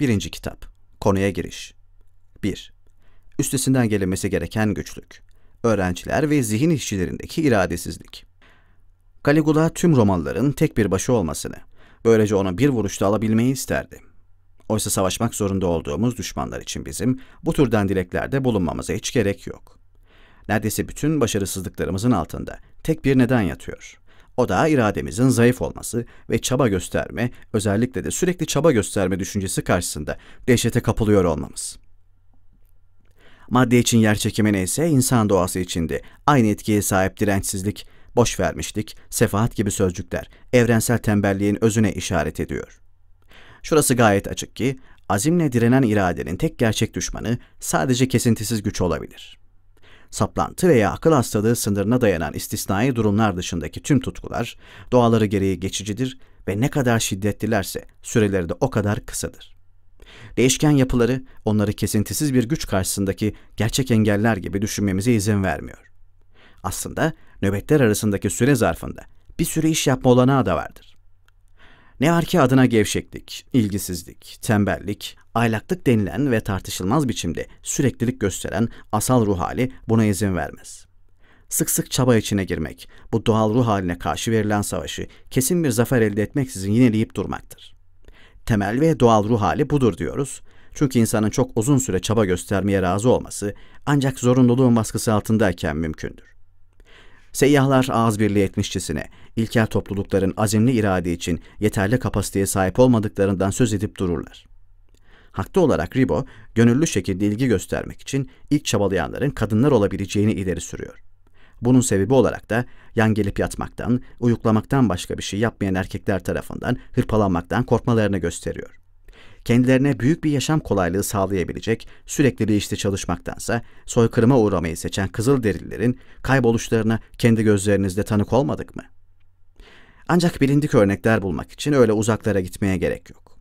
1. Kitap Konuya Giriş 1. Üstesinden gelinmesi gereken güçlük. Öğrenciler ve zihin işçilerindeki iradesizlik. Caligula tüm romanların tek bir başı olmasını, böylece onu bir vuruşta alabilmeyi isterdi. Oysa savaşmak zorunda olduğumuz düşmanlar için bizim bu türden dileklerde bulunmamıza hiç gerek yok. Neredeyse bütün başarısızlıklarımızın altında tek bir neden yatıyor. O da irademizin zayıf olması ve çaba gösterme, özellikle de sürekli çaba gösterme düşüncesi karşısında dehşete kapılıyor olmamız. Madde için yer çekimine ise insan doğası içinde aynı etkiye sahip dirençsizlik, boş vermişlik, sefahat gibi sözcükler evrensel tembelliğin özüne işaret ediyor. Şurası gayet açık ki azimle direnen iradenin tek gerçek düşmanı sadece kesintisiz güç olabilir.'' saplantı veya akıl hastalığı sınırına dayanan istisnai durumlar dışındaki tüm tutkular doğaları gereği geçicidir ve ne kadar şiddetlilerse süreleri de o kadar kısadır. Değişken yapıları onları kesintisiz bir güç karşısındaki gerçek engeller gibi düşünmemize izin vermiyor. Aslında nöbetler arasındaki süre zarfında bir sürü iş yapma olanağı da vardır. Ne var ki adına gevşeklik, ilgisizlik, tembellik, aylaklık denilen ve tartışılmaz biçimde süreklilik gösteren asal ruh hali buna izin vermez. Sık sık çaba içine girmek, bu doğal ruh haline karşı verilen savaşı kesin bir zafer elde etmeksizin yineleyip durmaktır. Temel ve doğal ruh hali budur diyoruz. Çünkü insanın çok uzun süre çaba göstermeye razı olması ancak zorunluluğun baskısı altındayken mümkündür. Seyyahlar ağız birliği etmişçesine, ilkel toplulukların azimli irade için yeterli kapasiteye sahip olmadıklarından söz edip dururlar. Haklı olarak Ribo, gönüllü şekilde ilgi göstermek için ilk çabalayanların kadınlar olabileceğini ileri sürüyor. Bunun sebebi olarak da yan gelip yatmaktan, uyuklamaktan başka bir şey yapmayan erkekler tarafından hırpalanmaktan korkmalarını gösteriyor kendilerine büyük bir yaşam kolaylığı sağlayabilecek sürekli bir işte çalışmaktansa soykırıma uğramayı seçen Kızılderililerin kayboluşlarına kendi gözlerinizde tanık olmadık mı? Ancak bilindik örnekler bulmak için öyle uzaklara gitmeye gerek yok.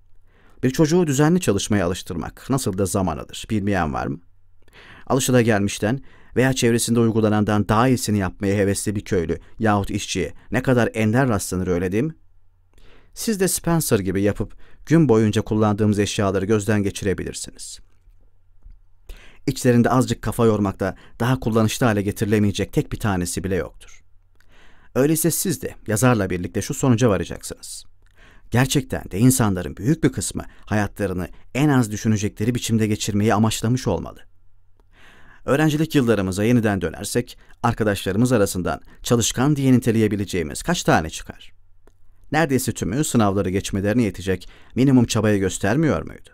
Bir çocuğu düzenli çalışmaya alıştırmak nasıl da zaman alır bilmeyen var mı? Alışıda gelmişten veya çevresinde uygulanandan daha iyisini yapmaya hevesli bir köylü yahut işçiye ne kadar ender rastlanır öyle değil mi? Siz de Spencer gibi yapıp gün boyunca kullandığımız eşyaları gözden geçirebilirsiniz. İçlerinde azıcık kafa yormakta daha kullanışlı hale getirilemeyecek tek bir tanesi bile yoktur. Öyleyse siz de yazarla birlikte şu sonuca varacaksınız. Gerçekten de insanların büyük bir kısmı hayatlarını en az düşünecekleri biçimde geçirmeyi amaçlamış olmalı. Öğrencilik yıllarımıza yeniden dönersek, arkadaşlarımız arasından çalışkan diye niteleyebileceğimiz kaç tane çıkar?'' neredeyse tümü sınavları geçmelerine yetecek minimum çabayı göstermiyor muydu?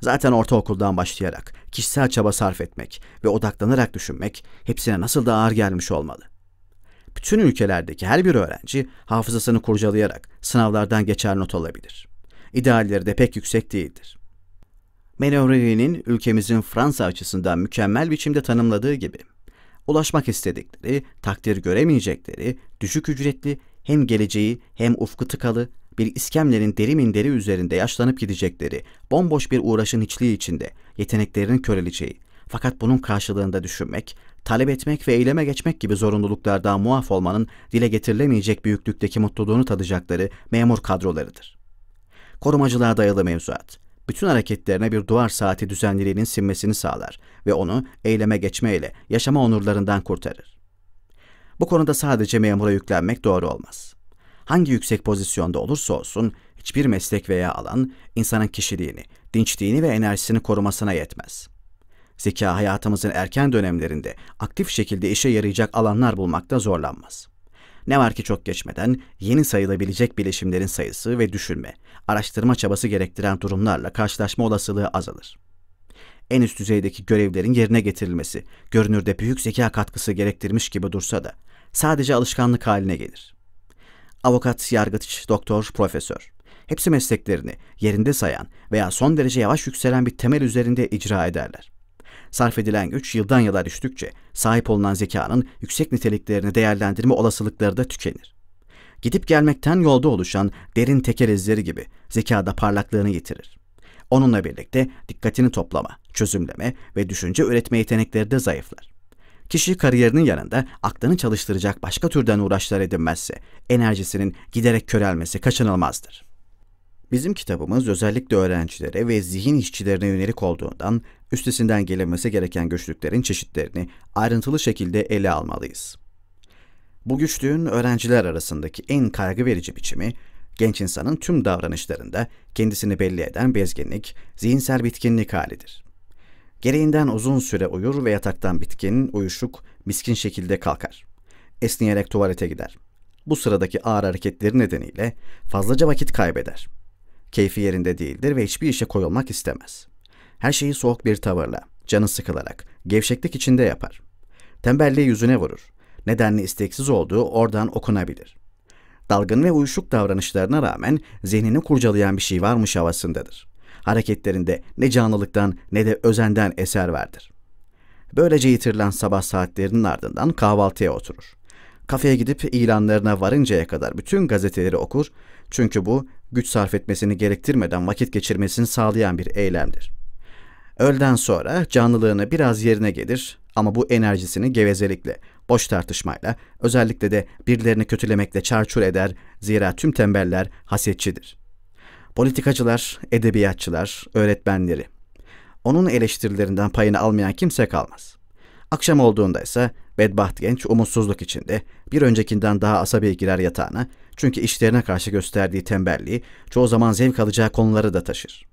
Zaten ortaokuldan başlayarak kişisel çaba sarf etmek ve odaklanarak düşünmek hepsine nasıl da ağır gelmiş olmalı. Bütün ülkelerdeki her bir öğrenci hafızasını kurcalayarak sınavlardan geçer not olabilir. İdealleri de pek yüksek değildir. Menovreli'nin ülkemizin Fransa açısından mükemmel biçimde tanımladığı gibi, ulaşmak istedikleri, takdir göremeyecekleri, düşük ücretli hem geleceği hem ufku tıkalı, bir iskemlerin deri minderi üzerinde yaşlanıp gidecekleri, bomboş bir uğraşın hiçliği içinde yeteneklerinin köreleceği, fakat bunun karşılığında düşünmek, talep etmek ve eyleme geçmek gibi zorunluluklardan muaf olmanın dile getirilemeyecek büyüklükteki mutluluğunu tadacakları memur kadrolarıdır. Korumacılığa dayalı mevzuat, bütün hareketlerine bir duvar saati düzenliliğinin sinmesini sağlar ve onu eyleme geçmeyle yaşama onurlarından kurtarır. Bu konuda sadece memura yüklenmek doğru olmaz. Hangi yüksek pozisyonda olursa olsun hiçbir meslek veya alan insanın kişiliğini, dinçliğini ve enerjisini korumasına yetmez. Zeka hayatımızın erken dönemlerinde aktif şekilde işe yarayacak alanlar bulmakta zorlanmaz. Ne var ki çok geçmeden yeni sayılabilecek bileşimlerin sayısı ve düşünme, araştırma çabası gerektiren durumlarla karşılaşma olasılığı azalır en üst düzeydeki görevlerin yerine getirilmesi, görünürde büyük zeka katkısı gerektirmiş gibi dursa da sadece alışkanlık haline gelir. Avukat, yargıç, doktor, profesör. Hepsi mesleklerini yerinde sayan veya son derece yavaş yükselen bir temel üzerinde icra ederler. Sarf edilen güç yıldan yıla düştükçe sahip olunan zekanın yüksek niteliklerini değerlendirme olasılıkları da tükenir. Gidip gelmekten yolda oluşan derin teker izleri gibi zekada parlaklığını yitirir. Onunla birlikte dikkatini toplama, çözümleme ve düşünce üretme yetenekleri de zayıflar. Kişi kariyerinin yanında aklını çalıştıracak başka türden uğraşlar edinmezse enerjisinin giderek körelmesi kaçınılmazdır. Bizim kitabımız özellikle öğrencilere ve zihin işçilerine yönelik olduğundan üstesinden gelinmesi gereken güçlüklerin çeşitlerini ayrıntılı şekilde ele almalıyız. Bu güçlüğün öğrenciler arasındaki en kaygı verici biçimi genç insanın tüm davranışlarında kendisini belli eden bezginlik, zihinsel bitkinlik halidir. Gereğinden uzun süre uyur ve yataktan bitkin, uyuşuk, miskin şekilde kalkar. Esniyerek tuvalete gider. Bu sıradaki ağır hareketleri nedeniyle fazlaca vakit kaybeder. Keyfi yerinde değildir ve hiçbir işe koyulmak istemez. Her şeyi soğuk bir tavırla, canı sıkılarak, gevşeklik içinde yapar. Tembelliği yüzüne vurur. Nedenli isteksiz olduğu oradan okunabilir. Dalgın ve uyuşuk davranışlarına rağmen zihnini kurcalayan bir şey varmış havasındadır hareketlerinde ne canlılıktan ne de özenden eser vardır. Böylece yitirilen sabah saatlerinin ardından kahvaltıya oturur. Kafeye gidip ilanlarına varıncaya kadar bütün gazeteleri okur çünkü bu güç sarf etmesini gerektirmeden vakit geçirmesini sağlayan bir eylemdir. Öğleden sonra canlılığını biraz yerine gelir ama bu enerjisini gevezelikle, boş tartışmayla, özellikle de birilerini kötülemekle çarçur eder zira tüm tembeller hasetçidir.'' politikacılar, edebiyatçılar, öğretmenleri. Onun eleştirilerinden payını almayan kimse kalmaz. Akşam olduğunda ise bedbaht genç umutsuzluk içinde bir öncekinden daha asabi girer yatağına çünkü işlerine karşı gösterdiği tembelliği çoğu zaman zevk alacağı konuları da taşır.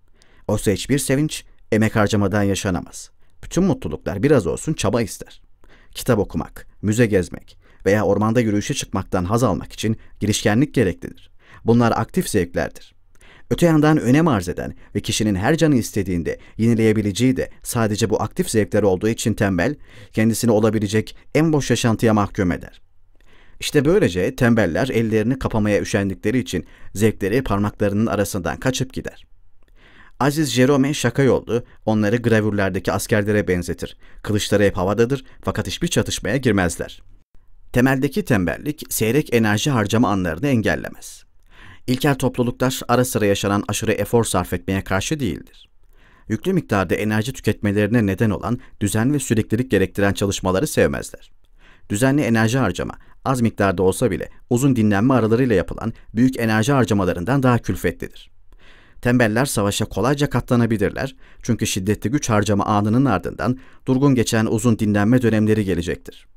Oysa hiçbir sevinç emek harcamadan yaşanamaz. Bütün mutluluklar biraz olsun çaba ister. Kitap okumak, müze gezmek veya ormanda yürüyüşe çıkmaktan haz almak için girişkenlik gereklidir. Bunlar aktif zevklerdir. Öte yandan önem arz eden ve kişinin her canı istediğinde yenileyebileceği de sadece bu aktif zevkler olduğu için tembel, kendisini olabilecek en boş yaşantıya mahkum eder. İşte böylece tembeller ellerini kapamaya üşendikleri için zevkleri parmaklarının arasından kaçıp gider. Aziz Jerome şaka yoldu, onları gravürlerdeki askerlere benzetir. Kılıçları hep havadadır fakat hiçbir çatışmaya girmezler. Temeldeki tembellik seyrek enerji harcama anlarını engellemez. İlkel topluluklar ara sıra yaşanan aşırı efor sarf etmeye karşı değildir. Yüklü miktarda enerji tüketmelerine neden olan düzen ve süreklilik gerektiren çalışmaları sevmezler. Düzenli enerji harcama, az miktarda olsa bile uzun dinlenme aralarıyla yapılan büyük enerji harcamalarından daha külfetlidir. Tembeller savaşa kolayca katlanabilirler çünkü şiddetli güç harcama anının ardından durgun geçen uzun dinlenme dönemleri gelecektir.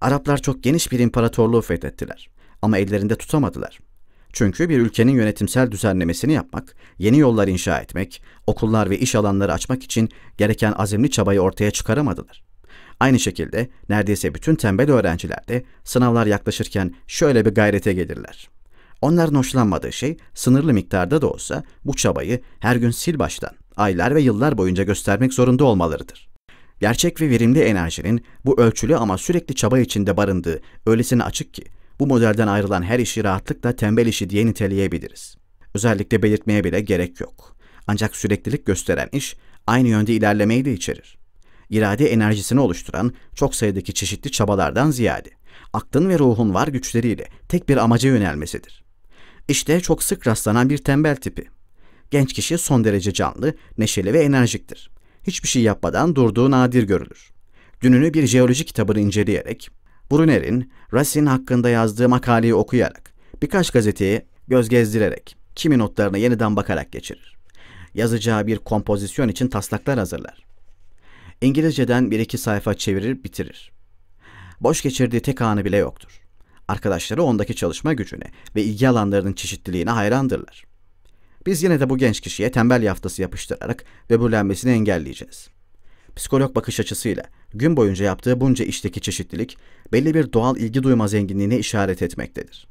Araplar çok geniş bir imparatorluğu fethettiler ama ellerinde tutamadılar. Çünkü bir ülkenin yönetimsel düzenlemesini yapmak, yeni yollar inşa etmek, okullar ve iş alanları açmak için gereken azimli çabayı ortaya çıkaramadılar. Aynı şekilde neredeyse bütün tembel öğrenciler de sınavlar yaklaşırken şöyle bir gayrete gelirler. Onların hoşlanmadığı şey sınırlı miktarda da olsa bu çabayı her gün sil baştan, aylar ve yıllar boyunca göstermek zorunda olmalarıdır. Gerçek ve verimli enerjinin bu ölçülü ama sürekli çaba içinde barındığı öylesine açık ki bu modelden ayrılan her işi rahatlıkla tembel işi diye niteleyebiliriz. Özellikle belirtmeye bile gerek yok. Ancak süreklilik gösteren iş aynı yönde ilerlemeyi de içerir. İrade enerjisini oluşturan çok sayıdaki çeşitli çabalardan ziyade aklın ve ruhun var güçleriyle tek bir amaca yönelmesidir. İşte çok sık rastlanan bir tembel tipi. Genç kişi son derece canlı, neşeli ve enerjiktir. Hiçbir şey yapmadan durduğu nadir görülür. Dününü bir jeoloji kitabını inceleyerek Bruner'in Racine hakkında yazdığı makaleyi okuyarak, birkaç gazeteye göz gezdirerek, kimi notlarına yeniden bakarak geçirir. Yazacağı bir kompozisyon için taslaklar hazırlar. İngilizceden bir iki sayfa çevirir bitirir. Boş geçirdiği tek anı bile yoktur. Arkadaşları ondaki çalışma gücüne ve ilgi alanlarının çeşitliliğine hayrandırlar. Biz yine de bu genç kişiye tembel yaftası yapıştırarak böbürlenmesini engelleyeceğiz. Psikolog bakış açısıyla gün boyunca yaptığı bunca işteki çeşitlilik belli bir doğal ilgi duyma zenginliğine işaret etmektedir.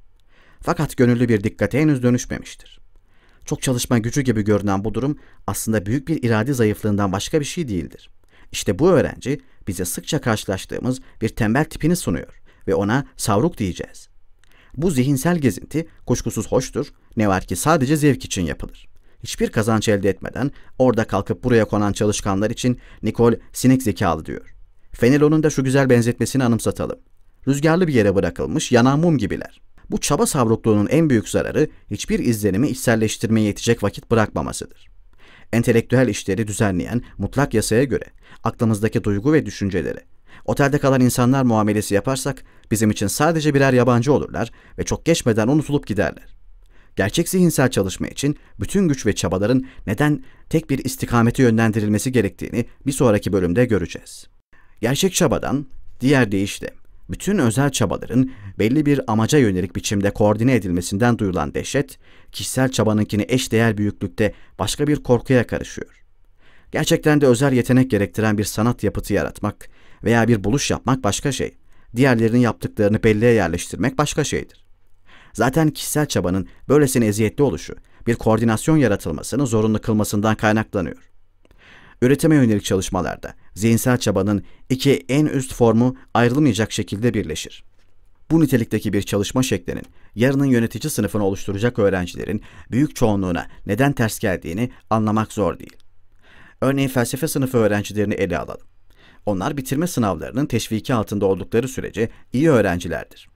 Fakat gönüllü bir dikkate henüz dönüşmemiştir. Çok çalışma gücü gibi görünen bu durum aslında büyük bir irade zayıflığından başka bir şey değildir. İşte bu öğrenci bize sıkça karşılaştığımız bir tembel tipini sunuyor ve ona savruk diyeceğiz. Bu zihinsel gezinti kuşkusuz hoştur, ne var ki sadece zevk için yapılır hiçbir kazanç elde etmeden orada kalkıp buraya konan çalışkanlar için Nikol sinek zekalı diyor. Fenelon'un da şu güzel benzetmesini anımsatalım. Rüzgarlı bir yere bırakılmış yanan mum gibiler. Bu çaba savrukluğunun en büyük zararı hiçbir izlenimi içselleştirmeye yetecek vakit bırakmamasıdır. Entelektüel işleri düzenleyen mutlak yasaya göre aklımızdaki duygu ve düşünceleri otelde kalan insanlar muamelesi yaparsak bizim için sadece birer yabancı olurlar ve çok geçmeden unutulup giderler. Gerçek zihinsel çalışma için bütün güç ve çabaların neden tek bir istikamete yönlendirilmesi gerektiğini bir sonraki bölümde göreceğiz. Gerçek çabadan, diğer deyişle bütün özel çabaların belli bir amaca yönelik biçimde koordine edilmesinden duyulan dehşet, kişisel çabanınkini eş değer büyüklükte başka bir korkuya karışıyor. Gerçekten de özel yetenek gerektiren bir sanat yapıtı yaratmak veya bir buluş yapmak başka şey. Diğerlerinin yaptıklarını belleğe yerleştirmek başka şeydir. Zaten kişisel çabanın böylesine eziyetli oluşu, bir koordinasyon yaratılmasını zorunlu kılmasından kaynaklanıyor. Üretime yönelik çalışmalarda zihinsel çabanın iki en üst formu ayrılmayacak şekilde birleşir. Bu nitelikteki bir çalışma şeklinin yarının yönetici sınıfını oluşturacak öğrencilerin büyük çoğunluğuna neden ters geldiğini anlamak zor değil. Örneğin felsefe sınıfı öğrencilerini ele alalım. Onlar bitirme sınavlarının teşviki altında oldukları sürece iyi öğrencilerdir.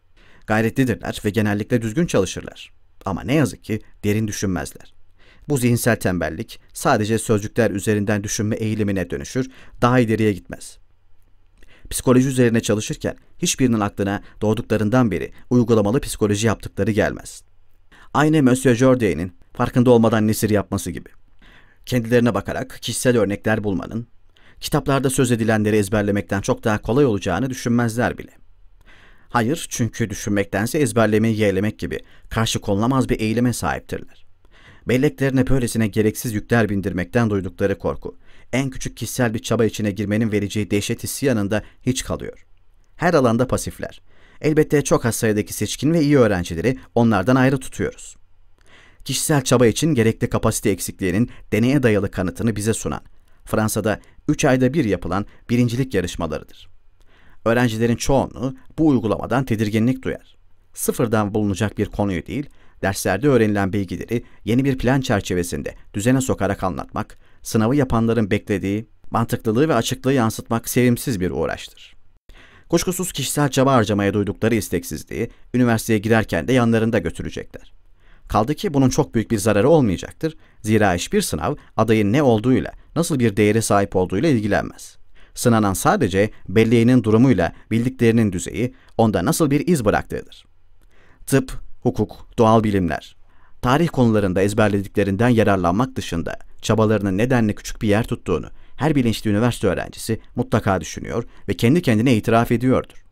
Gayretlidirler ve genellikle düzgün çalışırlar. Ama ne yazık ki derin düşünmezler. Bu zihinsel tembellik sadece sözcükler üzerinden düşünme eğilimine dönüşür, daha ileriye gitmez. Psikoloji üzerine çalışırken hiçbirinin aklına doğduklarından beri uygulamalı psikoloji yaptıkları gelmez. Aynı Monsieur Jourdain'in farkında olmadan nesir yapması gibi. Kendilerine bakarak kişisel örnekler bulmanın, kitaplarda söz edilenleri ezberlemekten çok daha kolay olacağını düşünmezler bile. Hayır çünkü düşünmektense ezberlemeyi yeğlemek gibi karşı konulamaz bir eğilime sahiptirler. Belleklerine böylesine gereksiz yükler bindirmekten duydukları korku, en küçük kişisel bir çaba içine girmenin vereceği dehşet hissi yanında hiç kalıyor. Her alanda pasifler. Elbette çok az sayıdaki seçkin ve iyi öğrencileri onlardan ayrı tutuyoruz. Kişisel çaba için gerekli kapasite eksikliğinin deneye dayalı kanıtını bize sunan, Fransa'da 3 ayda bir yapılan birincilik yarışmalarıdır. Öğrencilerin çoğunluğu bu uygulamadan tedirginlik duyar. Sıfırdan bulunacak bir konuyu değil, derslerde öğrenilen bilgileri yeni bir plan çerçevesinde düzene sokarak anlatmak, sınavı yapanların beklediği mantıklılığı ve açıklığı yansıtmak sevimsiz bir uğraştır. Kuşkusuz kişisel çaba harcamaya duydukları isteksizliği üniversiteye girerken de yanlarında götürecekler. Kaldı ki bunun çok büyük bir zararı olmayacaktır. Zira hiçbir sınav adayın ne olduğuyla, nasıl bir değere sahip olduğuyla ilgilenmez. Sınanan sadece belleğinin durumuyla bildiklerinin düzeyi, onda nasıl bir iz bıraktığıdır. Tıp, hukuk, doğal bilimler, tarih konularında ezberlediklerinden yararlanmak dışında çabalarının nedenle küçük bir yer tuttuğunu her bilinçli üniversite öğrencisi mutlaka düşünüyor ve kendi kendine itiraf ediyordur.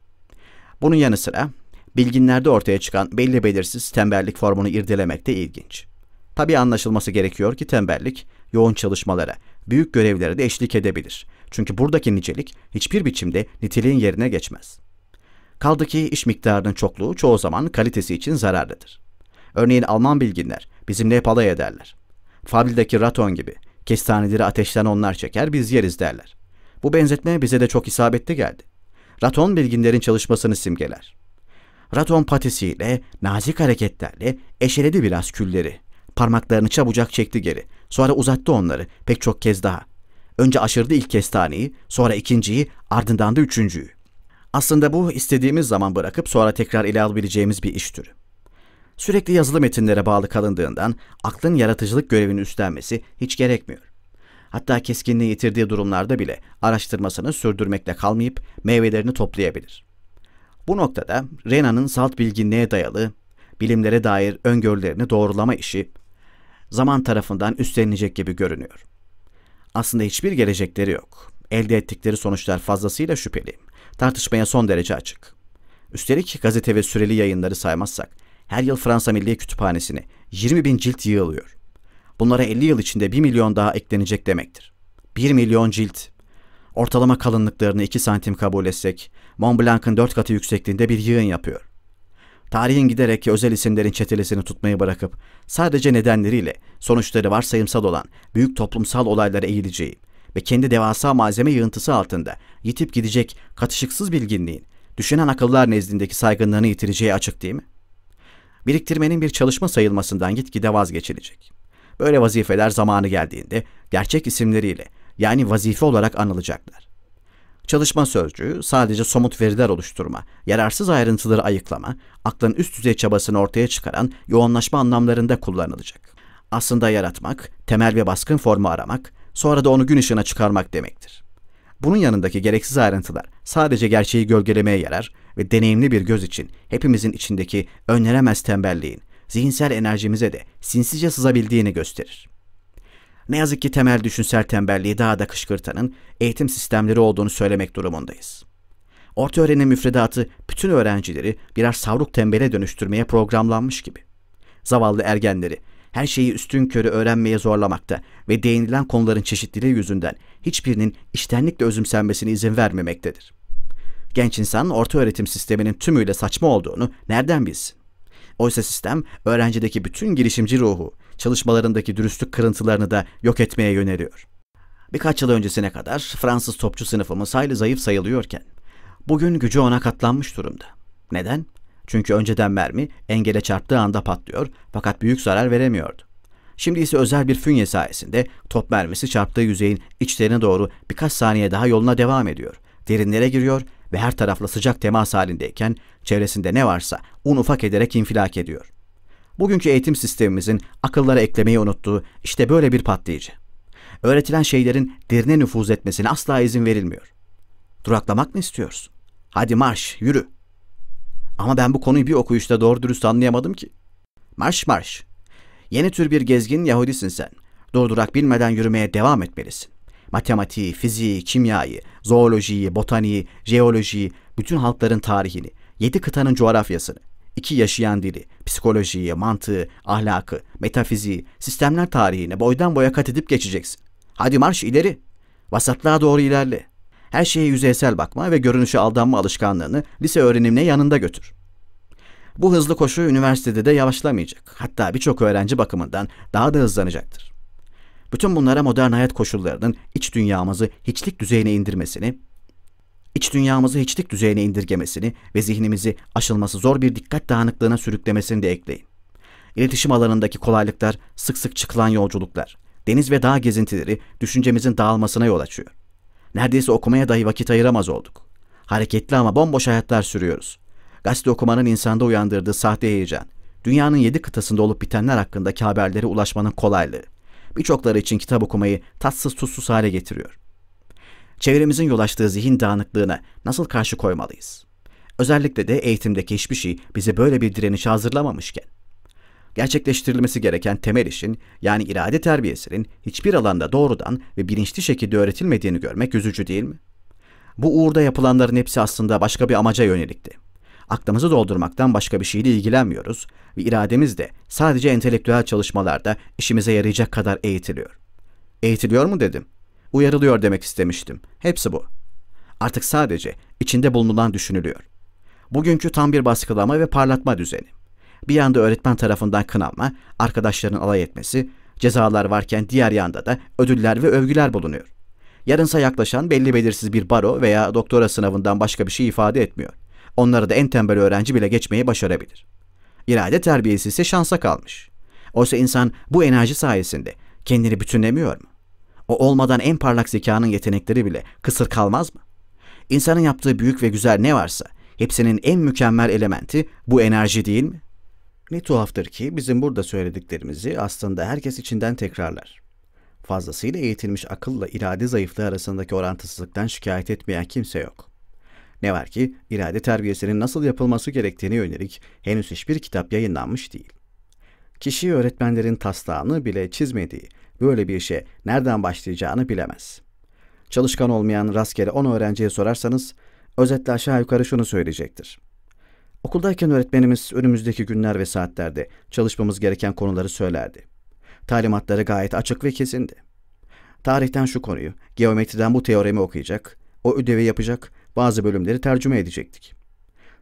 Bunun yanı sıra bilginlerde ortaya çıkan belli belirsiz tembellik formunu irdelemek de ilginç. Tabii anlaşılması gerekiyor ki tembellik yoğun çalışmalara, büyük görevlere de eşlik edebilir çünkü buradaki nicelik hiçbir biçimde niteliğin yerine geçmez. Kaldı ki iş miktarının çokluğu çoğu zaman kalitesi için zararlıdır. Örneğin Alman bilginler bizimle hep alay ederler. Fabildeki raton gibi kestaneleri ateşten onlar çeker biz yeriz derler. Bu benzetme bize de çok isabetli geldi. Raton bilginlerin çalışmasını simgeler. Raton patisiyle, nazik hareketlerle eşeledi biraz külleri. Parmaklarını çabucak çekti geri. Sonra uzattı onları pek çok kez daha. Önce aşırdı ilk kestaneyi, sonra ikinciyi, ardından da üçüncüyü. Aslında bu istediğimiz zaman bırakıp sonra tekrar ele alabileceğimiz bir iş türü. Sürekli yazılı metinlere bağlı kalındığından aklın yaratıcılık görevini üstlenmesi hiç gerekmiyor. Hatta keskinliği yitirdiği durumlarda bile araştırmasını sürdürmekle kalmayıp meyvelerini toplayabilir. Bu noktada Rena'nın salt bilginliğe dayalı, bilimlere dair öngörülerini doğrulama işi zaman tarafından üstlenilecek gibi görünüyor. Aslında hiçbir gelecekleri yok. Elde ettikleri sonuçlar fazlasıyla şüpheli. Tartışmaya son derece açık. Üstelik gazete ve süreli yayınları saymazsak her yıl Fransa Milli Kütüphanesi'ne 20 bin cilt yığılıyor. Bunlara 50 yıl içinde 1 milyon daha eklenecek demektir. 1 milyon cilt. Ortalama kalınlıklarını 2 santim kabul etsek, Mont Blanc'ın 4 katı yüksekliğinde bir yığın yapıyor. Tarihin giderek özel isimlerin çetelesini tutmayı bırakıp sadece nedenleriyle sonuçları varsayımsal olan büyük toplumsal olaylara eğileceği ve kendi devasa malzeme yığıntısı altında yitip gidecek katışıksız bilginliğin düşünen akıllar nezdindeki saygınlığını yitireceği açık değil mi? Biriktirmenin bir çalışma sayılmasından gitgide vazgeçilecek. Böyle vazifeler zamanı geldiğinde gerçek isimleriyle yani vazife olarak anılacaklar. Çalışma sözcüğü sadece somut veriler oluşturma, yararsız ayrıntıları ayıklama, aklın üst düzey çabasını ortaya çıkaran yoğunlaşma anlamlarında kullanılacak. Aslında yaratmak, temel ve baskın formu aramak, sonra da onu gün ışığına çıkarmak demektir. Bunun yanındaki gereksiz ayrıntılar sadece gerçeği gölgelemeye yarar ve deneyimli bir göz için hepimizin içindeki önlenemez tembelliğin, zihinsel enerjimize de sinsice sızabildiğini gösterir. Ne yazık ki temel düşünsel tembelliği daha da kışkırtanın eğitim sistemleri olduğunu söylemek durumundayız. Orta öğrenim müfredatı bütün öğrencileri birer savruk tembele dönüştürmeye programlanmış gibi. Zavallı ergenleri her şeyi üstün körü öğrenmeye zorlamakta ve değinilen konuların çeşitliliği yüzünden hiçbirinin iştenlikle özümsenmesine izin vermemektedir. Genç insan orta öğretim sisteminin tümüyle saçma olduğunu nereden bilsin? Oysa sistem öğrencideki bütün girişimci ruhu, çalışmalarındaki dürüstlük kırıntılarını da yok etmeye yöneliyor. Birkaç yıl öncesine kadar Fransız topçu sınıfımız hayli zayıf sayılıyorken bugün gücü ona katlanmış durumda. Neden? Çünkü önceden mermi engele çarptığı anda patlıyor fakat büyük zarar veremiyordu. Şimdi ise özel bir fünye sayesinde top mermisi çarptığı yüzeyin içlerine doğru birkaç saniye daha yoluna devam ediyor. Derinlere giriyor ve her tarafla sıcak temas halindeyken çevresinde ne varsa un ufak ederek infilak ediyor. Bugünkü eğitim sistemimizin akıllara eklemeyi unuttuğu işte böyle bir patlayıcı. Öğretilen şeylerin derine nüfuz etmesine asla izin verilmiyor. Duraklamak mı istiyorsun? Hadi marş, yürü. Ama ben bu konuyu bir okuyuşta doğru dürüst anlayamadım ki. Marş marş. Yeni tür bir gezgin Yahudisin sen. Durdurak bilmeden yürümeye devam etmelisin. Matematiği, fiziği, kimyayı, zoolojiyi, botaniği, jeolojiyi, bütün halkların tarihini, yedi kıtanın coğrafyasını, iki yaşayan dili, psikolojiyi, mantığı, ahlakı, metafiziği, sistemler tarihini boydan boya kat edip geçeceksin. Hadi marş ileri. Vasatlığa doğru ilerle. Her şeye yüzeysel bakma ve görünüşe aldanma alışkanlığını lise öğrenimine yanında götür. Bu hızlı koşu üniversitede de yavaşlamayacak. Hatta birçok öğrenci bakımından daha da hızlanacaktır. Bütün bunlara modern hayat koşullarının iç dünyamızı hiçlik düzeyine indirmesini, iç dünyamızı hiçlik düzeyine indirgemesini ve zihnimizi aşılması zor bir dikkat dağınıklığına sürüklemesini de ekleyin. İletişim alanındaki kolaylıklar, sık sık çıkılan yolculuklar, deniz ve dağ gezintileri düşüncemizin dağılmasına yol açıyor. Neredeyse okumaya dahi vakit ayıramaz olduk. Hareketli ama bomboş hayatlar sürüyoruz. Gazete okumanın insanda uyandırdığı sahte heyecan, dünyanın yedi kıtasında olup bitenler hakkındaki haberlere ulaşmanın kolaylığı, birçokları için kitap okumayı tatsız tutsuz hale getiriyor çevremizin yol açtığı zihin dağınıklığına nasıl karşı koymalıyız? Özellikle de eğitimdeki hiçbir şey bize böyle bir direniş hazırlamamışken. Gerçekleştirilmesi gereken temel işin yani irade terbiyesinin hiçbir alanda doğrudan ve bilinçli şekilde öğretilmediğini görmek üzücü değil mi? Bu uğurda yapılanların hepsi aslında başka bir amaca yönelikti. Aklımızı doldurmaktan başka bir şeyle ilgilenmiyoruz ve irademiz de sadece entelektüel çalışmalarda işimize yarayacak kadar eğitiliyor. Eğitiliyor mu dedim? uyarılıyor demek istemiştim. Hepsi bu. Artık sadece içinde bulunan düşünülüyor. Bugünkü tam bir baskılama ve parlatma düzeni. Bir yanda öğretmen tarafından kınanma, arkadaşların alay etmesi, cezalar varken diğer yanda da ödüller ve övgüler bulunuyor. Yarınsa yaklaşan belli belirsiz bir baro veya doktora sınavından başka bir şey ifade etmiyor. Onları da en tembel öğrenci bile geçmeyi başarabilir. İrade terbiyesi ise şansa kalmış. Oysa insan bu enerji sayesinde kendini bütünlemiyor mu? O olmadan en parlak zekanın yetenekleri bile kısır kalmaz mı? İnsanın yaptığı büyük ve güzel ne varsa hepsinin en mükemmel elementi bu enerji değil mi? Ne tuhaftır ki bizim burada söylediklerimizi aslında herkes içinden tekrarlar. Fazlasıyla eğitilmiş akılla irade zayıflığı arasındaki orantısızlıktan şikayet etmeyen kimse yok. Ne var ki irade terbiyesinin nasıl yapılması gerektiğini yönelik henüz hiçbir kitap yayınlanmış değil. Kişi öğretmenlerin taslağını bile çizmediği böyle bir işe nereden başlayacağını bilemez. Çalışkan olmayan rastgele 10 öğrenciye sorarsanız özetle aşağı yukarı şunu söyleyecektir. Okuldayken öğretmenimiz önümüzdeki günler ve saatlerde çalışmamız gereken konuları söylerdi. Talimatları gayet açık ve kesindi. Tarihten şu konuyu, geometriden bu teoremi okuyacak, o ödevi yapacak, bazı bölümleri tercüme edecektik.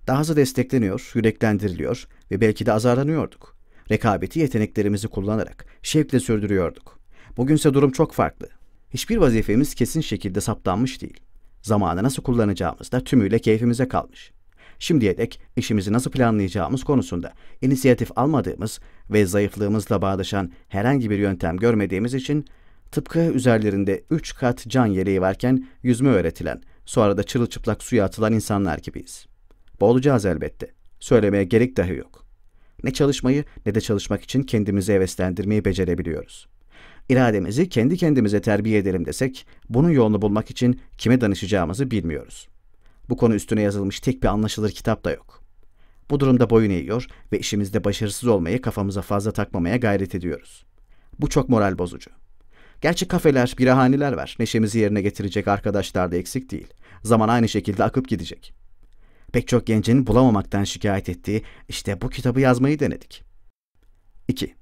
Dahası destekleniyor, yüreklendiriliyor ve belki de azarlanıyorduk. Rekabeti yeteneklerimizi kullanarak şevkle sürdürüyorduk. Bugünse durum çok farklı. Hiçbir vazifemiz kesin şekilde saptanmış değil. Zamanı nasıl kullanacağımız da tümüyle keyfimize kalmış. Şimdiye dek işimizi nasıl planlayacağımız konusunda inisiyatif almadığımız ve zayıflığımızla bağdaşan herhangi bir yöntem görmediğimiz için tıpkı üzerlerinde üç kat can yeleği varken yüzme öğretilen, sonra da çırılçıplak suya atılan insanlar gibiyiz. Boğulacağız elbette. Söylemeye gerek dahi yok. Ne çalışmayı ne de çalışmak için kendimizi heveslendirmeyi becerebiliyoruz.'' İrademizi kendi kendimize terbiye edelim desek, bunun yolunu bulmak için kime danışacağımızı bilmiyoruz. Bu konu üstüne yazılmış tek bir anlaşılır kitap da yok. Bu durumda boyun eğiyor ve işimizde başarısız olmayı kafamıza fazla takmamaya gayret ediyoruz. Bu çok moral bozucu. Gerçi kafeler, birahaneler var. Neşemizi yerine getirecek arkadaşlar da eksik değil. Zaman aynı şekilde akıp gidecek. Pek çok gencin bulamamaktan şikayet ettiği işte bu kitabı yazmayı denedik. 2.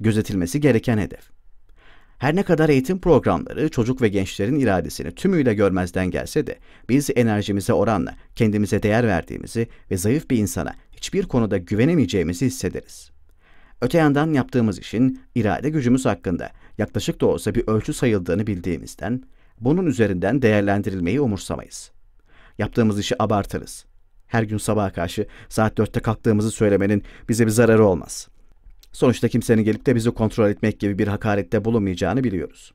Gözetilmesi gereken hedef. Her ne kadar eğitim programları çocuk ve gençlerin iradesini tümüyle görmezden gelse de biz enerjimize oranla kendimize değer verdiğimizi ve zayıf bir insana hiçbir konuda güvenemeyeceğimizi hissederiz. Öte yandan yaptığımız işin irade gücümüz hakkında yaklaşık da olsa bir ölçü sayıldığını bildiğimizden bunun üzerinden değerlendirilmeyi umursamayız. Yaptığımız işi abartırız. Her gün sabaha karşı saat dörtte kalktığımızı söylemenin bize bir zararı olmaz.'' Sonuçta kimsenin gelip de bizi kontrol etmek gibi bir hakarette bulunmayacağını biliyoruz.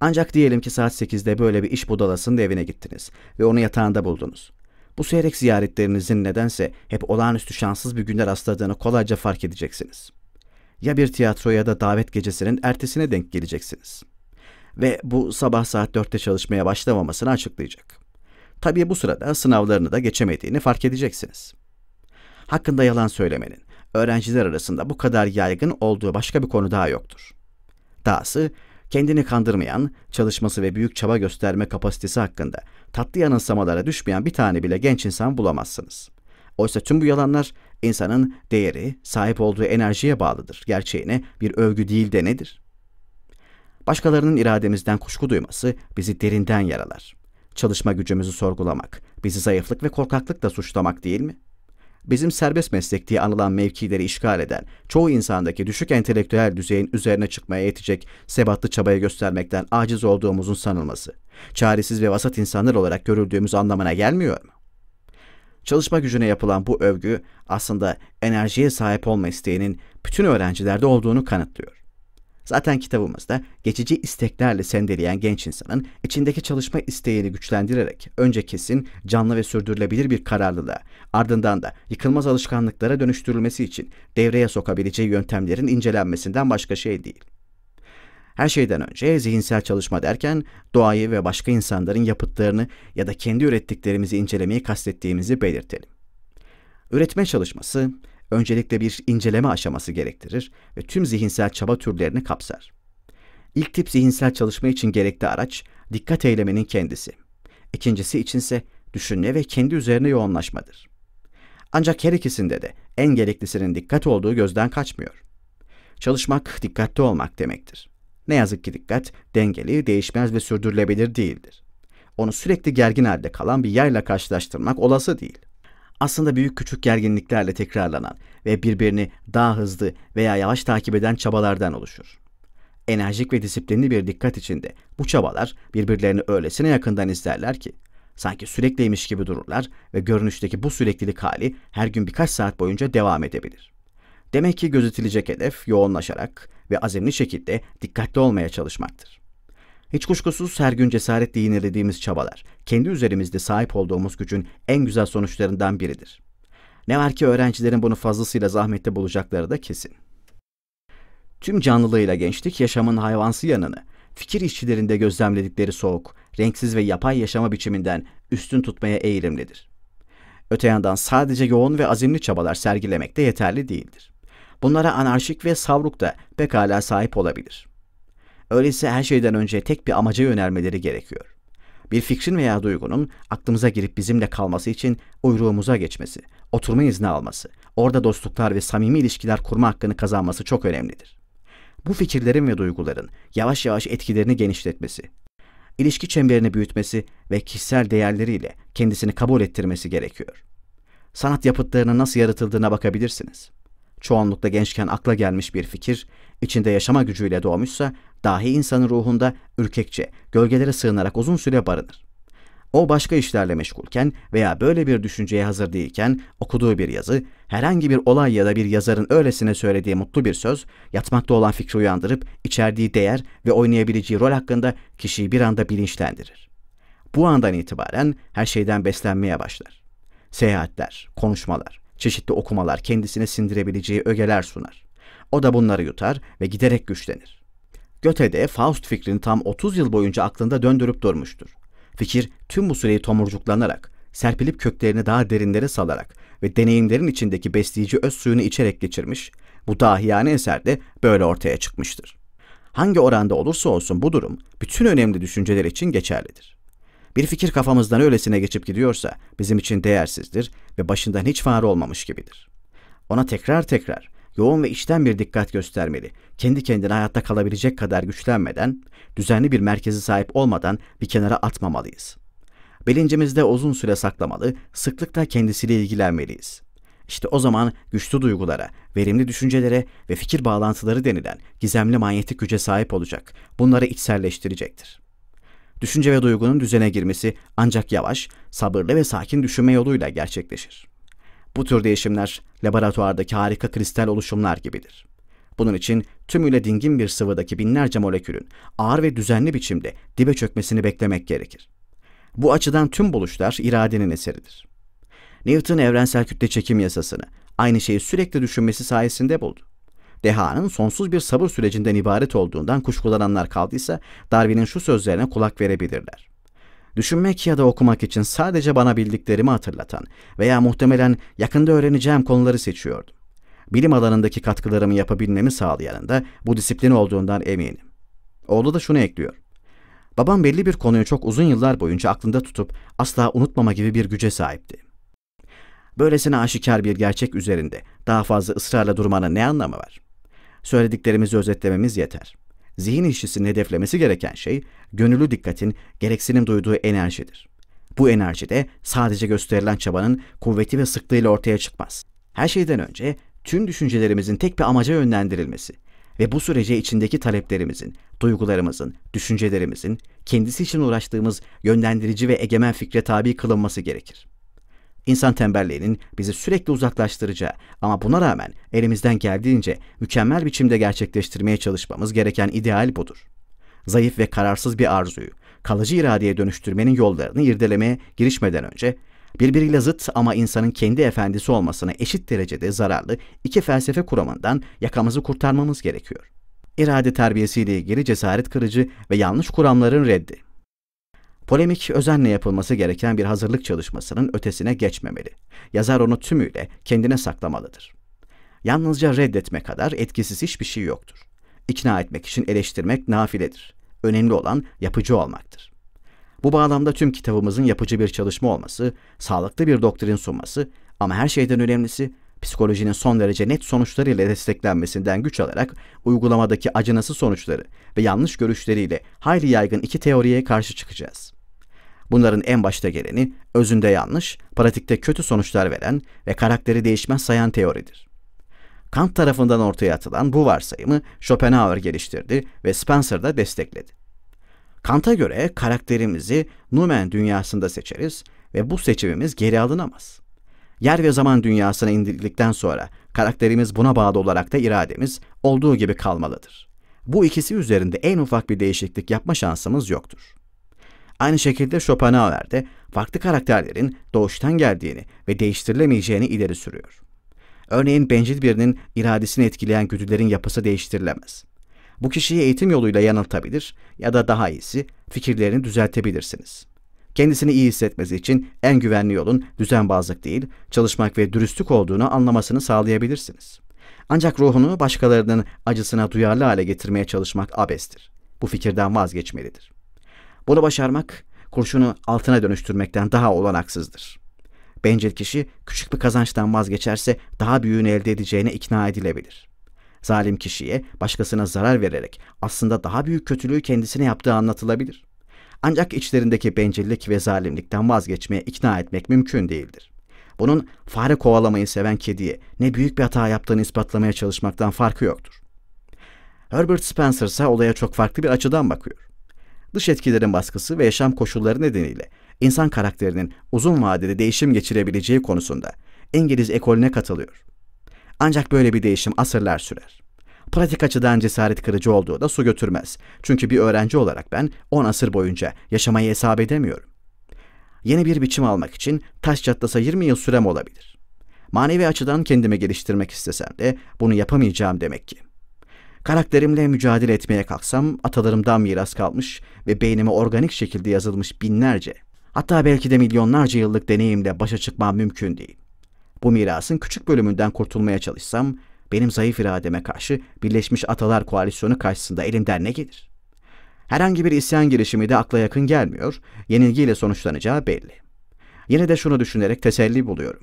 Ancak diyelim ki saat 8'de böyle bir iş budalasının evine gittiniz ve onu yatağında buldunuz. Bu seyrek ziyaretlerinizin nedense hep olağanüstü şanssız bir günde rastladığını kolayca fark edeceksiniz. Ya bir tiyatro ya da davet gecesinin ertesine denk geleceksiniz. Ve bu sabah saat 4'te çalışmaya başlamamasını açıklayacak. Tabii bu sırada sınavlarını da geçemediğini fark edeceksiniz. Hakkında yalan söylemenin, öğrenciler arasında bu kadar yaygın olduğu başka bir konu daha yoktur. Dahası kendini kandırmayan, çalışması ve büyük çaba gösterme kapasitesi hakkında tatlı yanılsamalara düşmeyen bir tane bile genç insan bulamazsınız. Oysa tüm bu yalanlar insanın değeri, sahip olduğu enerjiye bağlıdır. Gerçeğine bir övgü değil de nedir? Başkalarının irademizden kuşku duyması bizi derinden yaralar. Çalışma gücümüzü sorgulamak, bizi zayıflık ve korkaklıkla suçlamak değil mi?'' bizim serbest meslek diye anılan mevkileri işgal eden, çoğu insandaki düşük entelektüel düzeyin üzerine çıkmaya yetecek sebatlı çabayı göstermekten aciz olduğumuzun sanılması, çaresiz ve vasat insanlar olarak görüldüğümüz anlamına gelmiyor mu? Çalışma gücüne yapılan bu övgü aslında enerjiye sahip olma isteğinin bütün öğrencilerde olduğunu kanıtlıyor. Zaten kitabımızda geçici isteklerle sendeleyen genç insanın içindeki çalışma isteğini güçlendirerek önce kesin, canlı ve sürdürülebilir bir kararlılığa, ardından da yıkılmaz alışkanlıklara dönüştürülmesi için devreye sokabileceği yöntemlerin incelenmesinden başka şey değil. Her şeyden önce zihinsel çalışma derken doğayı ve başka insanların yapıtlarını ya da kendi ürettiklerimizi incelemeyi kastettiğimizi belirtelim. Üretme çalışması öncelikle bir inceleme aşaması gerektirir ve tüm zihinsel çaba türlerini kapsar. İlk tip zihinsel çalışma için gerekli araç dikkat eyleminin kendisi. İkincisi içinse düşünme ve kendi üzerine yoğunlaşmadır. Ancak her ikisinde de en gereklisinin dikkat olduğu gözden kaçmıyor. Çalışmak dikkatli olmak demektir. Ne yazık ki dikkat dengeli, değişmez ve sürdürülebilir değildir. Onu sürekli gergin halde kalan bir yerle karşılaştırmak olası değil aslında büyük küçük gerginliklerle tekrarlanan ve birbirini daha hızlı veya yavaş takip eden çabalardan oluşur. Enerjik ve disiplinli bir dikkat içinde bu çabalar birbirlerini öylesine yakından izlerler ki sanki sürekliymiş gibi dururlar ve görünüşteki bu süreklilik hali her gün birkaç saat boyunca devam edebilir. Demek ki gözetilecek hedef yoğunlaşarak ve azimli şekilde dikkatli olmaya çalışmaktır. Hiç kuşkusuz her gün cesaretle yinelediğimiz çabalar, kendi üzerimizde sahip olduğumuz gücün en güzel sonuçlarından biridir. Ne var ki öğrencilerin bunu fazlasıyla zahmette bulacakları da kesin. Tüm canlılığıyla gençlik yaşamın hayvansı yanını, fikir işçilerinde gözlemledikleri soğuk, renksiz ve yapay yaşama biçiminden üstün tutmaya eğilimlidir. Öte yandan sadece yoğun ve azimli çabalar sergilemek de yeterli değildir. Bunlara anarşik ve savruk da pekala sahip olabilir. Öyleyse her şeyden önce tek bir amaca yönelmeleri gerekiyor. Bir fikrin veya duygunun aklımıza girip bizimle kalması için uyruğumuza geçmesi, oturma izni alması, orada dostluklar ve samimi ilişkiler kurma hakkını kazanması çok önemlidir. Bu fikirlerin ve duyguların yavaş yavaş etkilerini genişletmesi, ilişki çemberini büyütmesi ve kişisel değerleriyle kendisini kabul ettirmesi gerekiyor. Sanat yapıtlarının nasıl yaratıldığına bakabilirsiniz. Çoğunlukla gençken akla gelmiş bir fikir, içinde yaşama gücüyle doğmuşsa dahi insanın ruhunda ürkekçe, gölgelere sığınarak uzun süre barınır. O başka işlerle meşgulken veya böyle bir düşünceye hazır değilken okuduğu bir yazı, herhangi bir olay ya da bir yazarın öylesine söylediği mutlu bir söz, yatmakta olan fikri uyandırıp içerdiği değer ve oynayabileceği rol hakkında kişiyi bir anda bilinçlendirir. Bu andan itibaren her şeyden beslenmeye başlar. Seyahatler, konuşmalar, çeşitli okumalar kendisine sindirebileceği ögeler sunar. O da bunları yutar ve giderek güçlenir. Göte Faust fikrini tam 30 yıl boyunca aklında döndürüp durmuştur. Fikir tüm bu süreyi tomurcuklanarak, serpilip köklerini daha derinlere salarak ve deneyimlerin içindeki besleyici öz suyunu içerek geçirmiş, bu dahiyane eser de böyle ortaya çıkmıştır. Hangi oranda olursa olsun bu durum bütün önemli düşünceler için geçerlidir. Bir fikir kafamızdan öylesine geçip gidiyorsa bizim için değersizdir ve başından hiç var olmamış gibidir. Ona tekrar tekrar yoğun ve içten bir dikkat göstermeli. Kendi kendine hayatta kalabilecek kadar güçlenmeden, düzenli bir merkezi sahip olmadan bir kenara atmamalıyız. Bilincimizde uzun süre saklamalı, sıklıkla kendisiyle ilgilenmeliyiz. İşte o zaman güçlü duygulara, verimli düşüncelere ve fikir bağlantıları denilen gizemli manyetik güce sahip olacak. Bunları içselleştirecektir. Düşünce ve duygunun düzene girmesi ancak yavaş, sabırlı ve sakin düşünme yoluyla gerçekleşir. Bu tür değişimler laboratuvardaki harika kristal oluşumlar gibidir. Bunun için tümüyle dingin bir sıvıdaki binlerce molekülün ağır ve düzenli biçimde dibe çökmesini beklemek gerekir. Bu açıdan tüm buluşlar iradenin eseridir. Newton evrensel kütle çekim yasasını aynı şeyi sürekli düşünmesi sayesinde buldu. Deha'nın sonsuz bir sabır sürecinden ibaret olduğundan kuşkulananlar kaldıysa Darwin'in şu sözlerine kulak verebilirler düşünmek ya da okumak için sadece bana bildiklerimi hatırlatan veya muhtemelen yakında öğreneceğim konuları seçiyordum. Bilim alanındaki katkılarımı yapabilmemi sağlayanında bu disiplin olduğundan eminim. Oğlu da şunu ekliyor. Babam belli bir konuyu çok uzun yıllar boyunca aklında tutup asla unutmama gibi bir güce sahipti. Böylesine aşikar bir gerçek üzerinde daha fazla ısrarla durmanın ne anlamı var? Söylediklerimizi özetlememiz yeter.'' zihin işçisinin hedeflemesi gereken şey gönüllü dikkatin gereksinim duyduğu enerjidir. Bu enerji de sadece gösterilen çabanın kuvveti ve sıklığıyla ortaya çıkmaz. Her şeyden önce tüm düşüncelerimizin tek bir amaca yönlendirilmesi ve bu sürece içindeki taleplerimizin, duygularımızın, düşüncelerimizin kendisi için uğraştığımız yönlendirici ve egemen fikre tabi kılınması gerekir. İnsan tembelliğinin bizi sürekli uzaklaştıracağı ama buna rağmen elimizden geldiğince mükemmel biçimde gerçekleştirmeye çalışmamız gereken ideal budur. Zayıf ve kararsız bir arzuyu kalıcı iradeye dönüştürmenin yollarını irdelemeye girişmeden önce birbiriyle zıt ama insanın kendi efendisi olmasına eşit derecede zararlı iki felsefe kuramından yakamızı kurtarmamız gerekiyor. İrade terbiyesiyle ilgili cesaret kırıcı ve yanlış kuramların reddi. Polemik özenle yapılması gereken bir hazırlık çalışmasının ötesine geçmemeli. Yazar onu tümüyle kendine saklamalıdır. Yalnızca reddetme kadar etkisiz hiçbir şey yoktur. İkna etmek için eleştirmek nafiledir. Önemli olan yapıcı olmaktır. Bu bağlamda tüm kitabımızın yapıcı bir çalışma olması, sağlıklı bir doktrin sunması ama her şeyden önemlisi psikolojinin son derece net sonuçlarıyla desteklenmesinden güç alarak uygulamadaki acınası sonuçları ve yanlış görüşleriyle hayli yaygın iki teoriye karşı çıkacağız. Bunların en başta geleni özünde yanlış, pratikte kötü sonuçlar veren ve karakteri değişmez sayan teoridir. Kant tarafından ortaya atılan bu varsayımı Schopenhauer geliştirdi ve Spencer da destekledi. Kant'a göre karakterimizi Numen dünyasında seçeriz ve bu seçimimiz geri alınamaz. Yer ve zaman dünyasına indirdikten sonra karakterimiz buna bağlı olarak da irademiz olduğu gibi kalmalıdır. Bu ikisi üzerinde en ufak bir değişiklik yapma şansımız yoktur. Aynı şekilde Schopenhauer de farklı karakterlerin doğuştan geldiğini ve değiştirilemeyeceğini ileri sürüyor. Örneğin bencil birinin iradesini etkileyen güdülerin yapısı değiştirilemez. Bu kişiyi eğitim yoluyla yanıltabilir ya da daha iyisi fikirlerini düzeltebilirsiniz. Kendisini iyi hissetmesi için en güvenli yolun düzenbazlık değil, çalışmak ve dürüstlük olduğunu anlamasını sağlayabilirsiniz. Ancak ruhunu başkalarının acısına duyarlı hale getirmeye çalışmak abestir. Bu fikirden vazgeçmelidir. Bunu başarmak kurşunu altına dönüştürmekten daha olanaksızdır. Bencil kişi küçük bir kazançtan vazgeçerse daha büyüğünü elde edeceğine ikna edilebilir. Zalim kişiye başkasına zarar vererek aslında daha büyük kötülüğü kendisine yaptığı anlatılabilir. Ancak içlerindeki bencillik ve zalimlikten vazgeçmeye ikna etmek mümkün değildir. Bunun fare kovalamayı seven kediye ne büyük bir hata yaptığını ispatlamaya çalışmaktan farkı yoktur. Herbert Spencer ise olaya çok farklı bir açıdan bakıyor dış etkilerin baskısı ve yaşam koşulları nedeniyle insan karakterinin uzun vadede değişim geçirebileceği konusunda İngiliz ekolüne katılıyor. Ancak böyle bir değişim asırlar sürer. Pratik açıdan cesaret kırıcı olduğu da su götürmez. Çünkü bir öğrenci olarak ben 10 asır boyunca yaşamayı hesap edemiyorum. Yeni bir biçim almak için taş çatlasa 20 yıl sürem olabilir. Manevi açıdan kendimi geliştirmek istesem de bunu yapamayacağım demek ki. Karakterimle mücadele etmeye kalksam atalarımdan miras kalmış ve beynime organik şekilde yazılmış binlerce, hatta belki de milyonlarca yıllık deneyimle başa çıkmam mümkün değil. Bu mirasın küçük bölümünden kurtulmaya çalışsam benim zayıf irademe karşı Birleşmiş Atalar Koalisyonu karşısında elimden ne gelir? Herhangi bir isyan girişimi de akla yakın gelmiyor, yenilgiyle sonuçlanacağı belli. Yine de şunu düşünerek teselli buluyorum.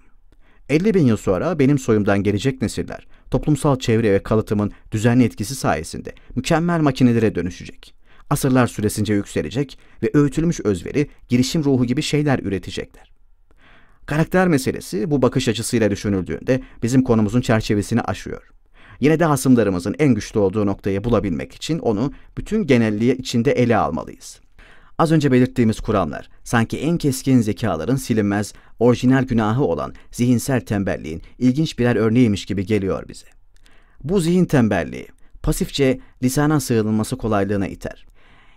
50 bin yıl sonra benim soyumdan gelecek nesiller toplumsal çevre ve kalıtımın düzenli etkisi sayesinde mükemmel makinelere dönüşecek. Asırlar süresince yükselecek ve öğütülmüş özveri, girişim ruhu gibi şeyler üretecekler. Karakter meselesi bu bakış açısıyla düşünüldüğünde bizim konumuzun çerçevesini aşıyor. Yine de hasımlarımızın en güçlü olduğu noktayı bulabilmek için onu bütün genelliğe içinde ele almalıyız. Az önce belirttiğimiz kuramlar sanki en keskin zekaların silinmez, orijinal günahı olan zihinsel tembelliğin ilginç birer örneğiymiş gibi geliyor bize. Bu zihin tembelliği pasifçe lisana sığınılması kolaylığına iter.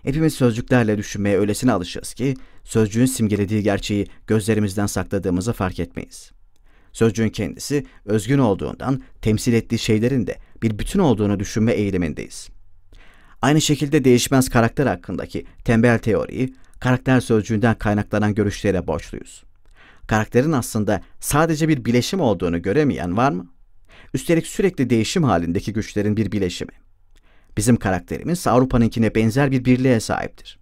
Hepimiz sözcüklerle düşünmeye öylesine alışırız ki sözcüğün simgelediği gerçeği gözlerimizden sakladığımızı fark etmeyiz. Sözcüğün kendisi özgün olduğundan temsil ettiği şeylerin de bir bütün olduğunu düşünme eğilimindeyiz. Aynı şekilde değişmez karakter hakkındaki tembel teoriyi karakter sözcüğünden kaynaklanan görüşlere borçluyuz. Karakterin aslında sadece bir bileşim olduğunu göremeyen var mı? Üstelik sürekli değişim halindeki güçlerin bir bileşimi. Bizim karakterimiz Avrupa'nınkine benzer bir birliğe sahiptir.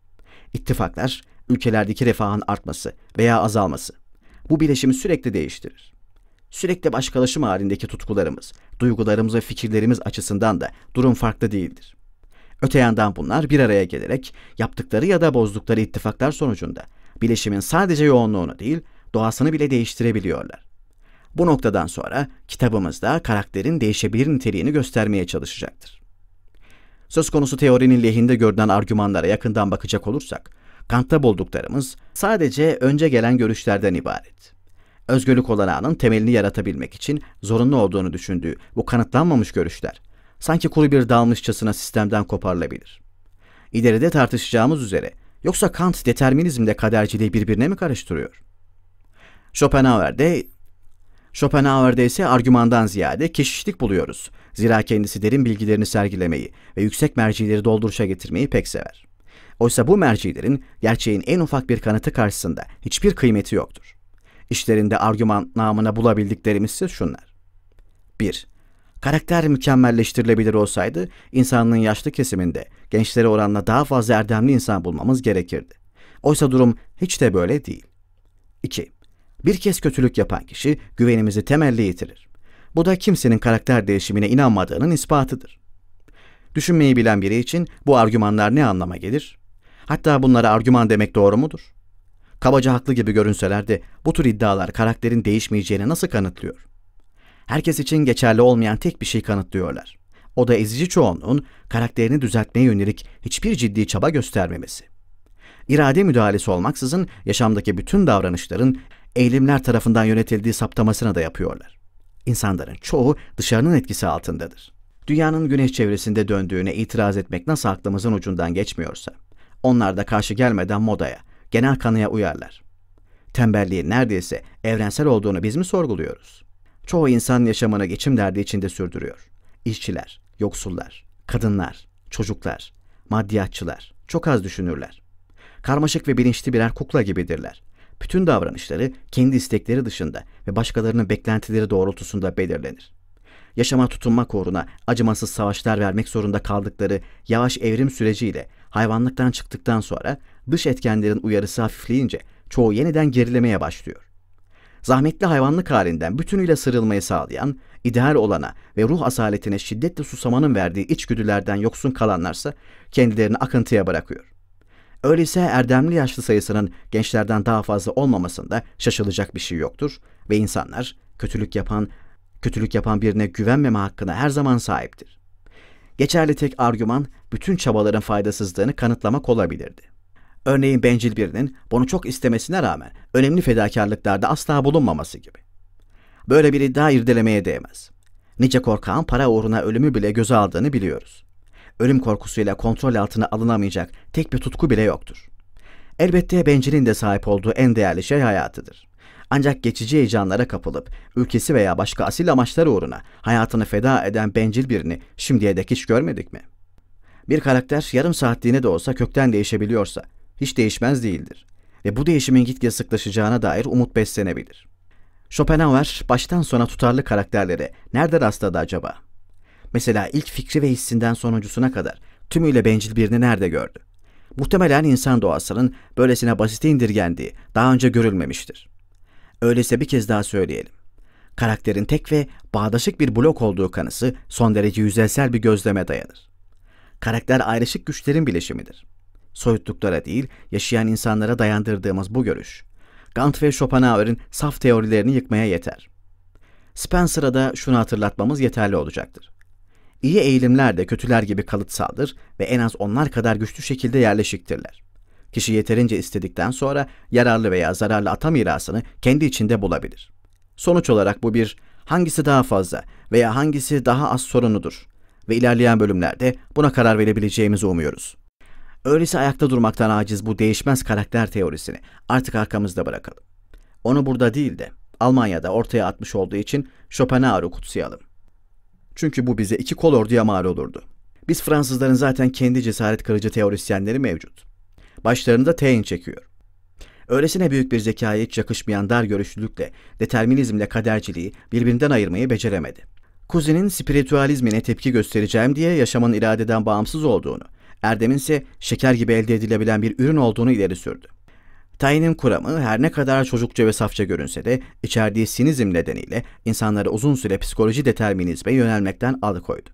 İttifaklar, ülkelerdeki refahın artması veya azalması. Bu bileşimi sürekli değiştirir. Sürekli başkalaşım halindeki tutkularımız, duygularımız ve fikirlerimiz açısından da durum farklı değildir. Öte yandan bunlar bir araya gelerek yaptıkları ya da bozdukları ittifaklar sonucunda bileşimin sadece yoğunluğunu değil, doğasını bile değiştirebiliyorlar. Bu noktadan sonra kitabımızda karakterin değişebilir niteliğini göstermeye çalışacaktır. Söz konusu teorinin lehinde görünen argümanlara yakından bakacak olursak, Kant'ta bulduklarımız sadece önce gelen görüşlerden ibaret. Özgürlük olanağının temelini yaratabilmek için zorunlu olduğunu düşündüğü bu kanıtlanmamış görüşler, sanki kuru bir dalmışçasına sistemden koparılabilir. İleride tartışacağımız üzere yoksa Kant determinizmle kaderciliği birbirine mi karıştırıyor? Schopenhauer'de Schopenhauer'de ise argümandan ziyade keşişlik buluyoruz. Zira kendisi derin bilgilerini sergilemeyi ve yüksek mercileri dolduruşa getirmeyi pek sever. Oysa bu mercilerin gerçeğin en ufak bir kanıtı karşısında hiçbir kıymeti yoktur. İşlerinde argüman namına bulabildiklerimiz ise şunlar. 1. Karakter mükemmelleştirilebilir olsaydı insanlığın yaşlı kesiminde gençlere oranla daha fazla erdemli insan bulmamız gerekirdi. Oysa durum hiç de böyle değil. 2. Bir kez kötülük yapan kişi güvenimizi temelli yitirir. Bu da kimsenin karakter değişimine inanmadığının ispatıdır. Düşünmeyi bilen biri için bu argümanlar ne anlama gelir? Hatta bunlara argüman demek doğru mudur? Kabaca haklı gibi görünseler de bu tür iddialar karakterin değişmeyeceğini nasıl kanıtlıyor? herkes için geçerli olmayan tek bir şey kanıtlıyorlar. O da ezici çoğunluğun karakterini düzeltmeye yönelik hiçbir ciddi çaba göstermemesi. İrade müdahalesi olmaksızın yaşamdaki bütün davranışların eğilimler tarafından yönetildiği saptamasına da yapıyorlar. İnsanların çoğu dışarının etkisi altındadır. Dünyanın güneş çevresinde döndüğüne itiraz etmek nasıl aklımızın ucundan geçmiyorsa, onlar da karşı gelmeden modaya, genel kanıya uyarlar. Tembelliğin neredeyse evrensel olduğunu biz mi sorguluyoruz?'' çoğu insan yaşamına geçim derdi içinde sürdürüyor. İşçiler, yoksullar, kadınlar, çocuklar, maddiyatçılar çok az düşünürler. Karmaşık ve bilinçli birer kukla gibidirler. Bütün davranışları kendi istekleri dışında ve başkalarının beklentileri doğrultusunda belirlenir. Yaşama tutunmak uğruna acımasız savaşlar vermek zorunda kaldıkları yavaş evrim süreciyle hayvanlıktan çıktıktan sonra dış etkenlerin uyarısı hafifleyince çoğu yeniden gerilemeye başlıyor zahmetli hayvanlık halinden bütünüyle sırılmayı sağlayan, ideal olana ve ruh asaletine şiddetle susamanın verdiği içgüdülerden yoksun kalanlarsa kendilerini akıntıya bırakıyor. Öyleyse erdemli yaşlı sayısının gençlerden daha fazla olmamasında şaşılacak bir şey yoktur ve insanlar kötülük yapan kötülük yapan birine güvenmeme hakkına her zaman sahiptir. Geçerli tek argüman bütün çabaların faydasızlığını kanıtlamak olabilirdi. Örneğin bencil birinin bunu çok istemesine rağmen önemli fedakarlıklarda asla bulunmaması gibi. Böyle bir iddia irdelemeye değmez. Nice korkağın para uğruna ölümü bile göze aldığını biliyoruz. Ölüm korkusuyla kontrol altına alınamayacak tek bir tutku bile yoktur. Elbette bencilin de sahip olduğu en değerli şey hayatıdır. Ancak geçici heyecanlara kapılıp ülkesi veya başka asil amaçları uğruna hayatını feda eden bencil birini şimdiye dek hiç görmedik mi? Bir karakter yarım saatliğine de olsa kökten değişebiliyorsa hiç değişmez değildir ve bu değişimin gitgide sıklaşacağına dair umut beslenebilir. Schopenhauer baştan sona tutarlı karakterlere nerede rastladı acaba? Mesela ilk fikri ve hissinden sonuncusuna kadar tümüyle bencil birini nerede gördü? Muhtemelen insan doğasının böylesine basite indirgendiği daha önce görülmemiştir. Öyleyse bir kez daha söyleyelim. Karakterin tek ve bağdaşık bir blok olduğu kanısı son derece yüzeysel bir gözleme dayanır. Karakter ayrışık güçlerin bileşimidir soyutluklara değil, yaşayan insanlara dayandırdığımız bu görüş, Gant ve Schopenhauer'in saf teorilerini yıkmaya yeter. Spencer'a da şunu hatırlatmamız yeterli olacaktır. İyi eğilimler de kötüler gibi kalıtsaldır ve en az onlar kadar güçlü şekilde yerleşiktirler. Kişi yeterince istedikten sonra yararlı veya zararlı ata mirasını kendi içinde bulabilir. Sonuç olarak bu bir hangisi daha fazla veya hangisi daha az sorunudur ve ilerleyen bölümlerde buna karar verebileceğimizi umuyoruz. Öyleyse ayakta durmaktan aciz bu değişmez karakter teorisini artık arkamızda bırakalım. Onu burada değil de Almanya'da ortaya atmış olduğu için Schopenhauer'u kutsayalım. Çünkü bu bize iki kol orduya mal olurdu. Biz Fransızların zaten kendi cesaret kırıcı teorisyenleri mevcut. Başlarında teyin çekiyor. Öylesine büyük bir zekaya hiç yakışmayan dar görüşlülükle, determinizmle kaderciliği birbirinden ayırmayı beceremedi. Kuzinin spiritüalizmine tepki göstereceğim diye yaşamın iradeden bağımsız olduğunu, Erdem'in ise şeker gibi elde edilebilen bir ürün olduğunu ileri sürdü. Tayin'in kuramı her ne kadar çocukça ve safça görünse de içerdiği sinizm nedeniyle insanları uzun süre psikoloji determinizme yönelmekten alıkoydu.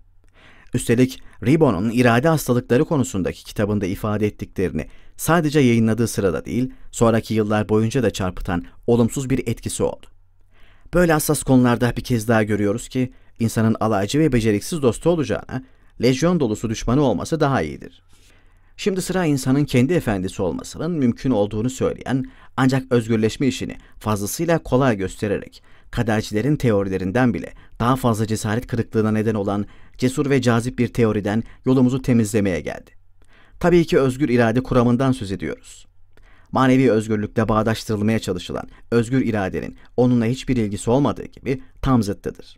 Üstelik Ribon'un irade hastalıkları konusundaki kitabında ifade ettiklerini sadece yayınladığı sırada değil, sonraki yıllar boyunca da çarpıtan olumsuz bir etkisi oldu. Böyle hassas konularda bir kez daha görüyoruz ki insanın alaycı ve beceriksiz dostu olacağına lejyon dolusu düşmanı olması daha iyidir. Şimdi sıra insanın kendi efendisi olmasının mümkün olduğunu söyleyen ancak özgürleşme işini fazlasıyla kolay göstererek kadercilerin teorilerinden bile daha fazla cesaret kırıklığına neden olan cesur ve cazip bir teoriden yolumuzu temizlemeye geldi. Tabii ki özgür irade kuramından söz ediyoruz. Manevi özgürlükle bağdaştırılmaya çalışılan özgür iradenin onunla hiçbir ilgisi olmadığı gibi tam zıttıdır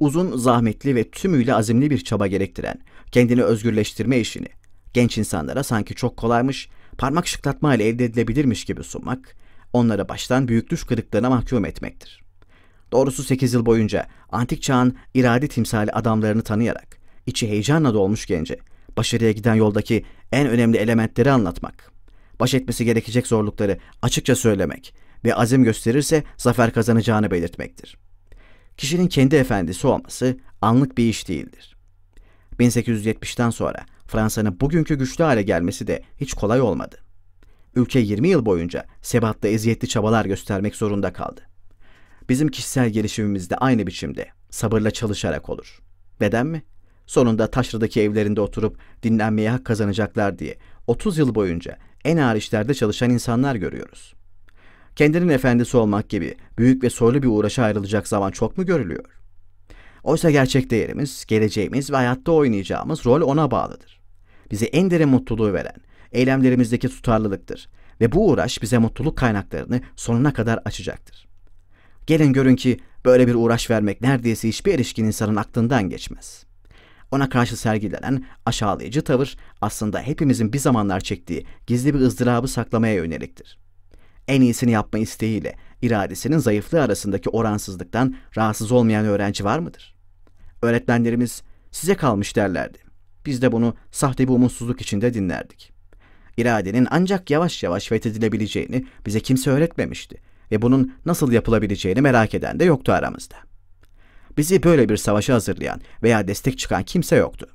uzun, zahmetli ve tümüyle azimli bir çaba gerektiren, kendini özgürleştirme işini genç insanlara sanki çok kolaymış, parmak şıklatma ile elde edilebilirmiş gibi sunmak, onlara baştan büyük düş kırıklığına mahkum etmektir. Doğrusu 8 yıl boyunca antik çağın irade timsali adamlarını tanıyarak, içi heyecanla dolmuş gence, başarıya giden yoldaki en önemli elementleri anlatmak, baş etmesi gerekecek zorlukları açıkça söylemek ve azim gösterirse zafer kazanacağını belirtmektir.'' kişinin kendi efendisi olması anlık bir iş değildir. 1870'ten sonra Fransa'nın bugünkü güçlü hale gelmesi de hiç kolay olmadı. Ülke 20 yıl boyunca sebatlı eziyetli çabalar göstermek zorunda kaldı. Bizim kişisel gelişimimiz de aynı biçimde sabırla çalışarak olur. Neden mi? Sonunda Taşra'daki evlerinde oturup dinlenmeye hak kazanacaklar diye 30 yıl boyunca en ağır işlerde çalışan insanlar görüyoruz kendinin efendisi olmak gibi büyük ve soylu bir uğraşa ayrılacak zaman çok mu görülüyor? Oysa gerçek değerimiz, geleceğimiz ve hayatta oynayacağımız rol ona bağlıdır. Bize en derin mutluluğu veren, eylemlerimizdeki tutarlılıktır ve bu uğraş bize mutluluk kaynaklarını sonuna kadar açacaktır. Gelin görün ki böyle bir uğraş vermek neredeyse hiçbir erişkin insanın aklından geçmez. Ona karşı sergilenen aşağılayıcı tavır aslında hepimizin bir zamanlar çektiği gizli bir ızdırabı saklamaya yöneliktir en iyisini yapma isteğiyle iradesinin zayıflığı arasındaki oransızlıktan rahatsız olmayan öğrenci var mıdır? Öğretmenlerimiz size kalmış derlerdi. Biz de bunu sahte bir umutsuzluk içinde dinlerdik. İradenin ancak yavaş yavaş fethedilebileceğini bize kimse öğretmemişti ve bunun nasıl yapılabileceğini merak eden de yoktu aramızda. Bizi böyle bir savaşa hazırlayan veya destek çıkan kimse yoktu.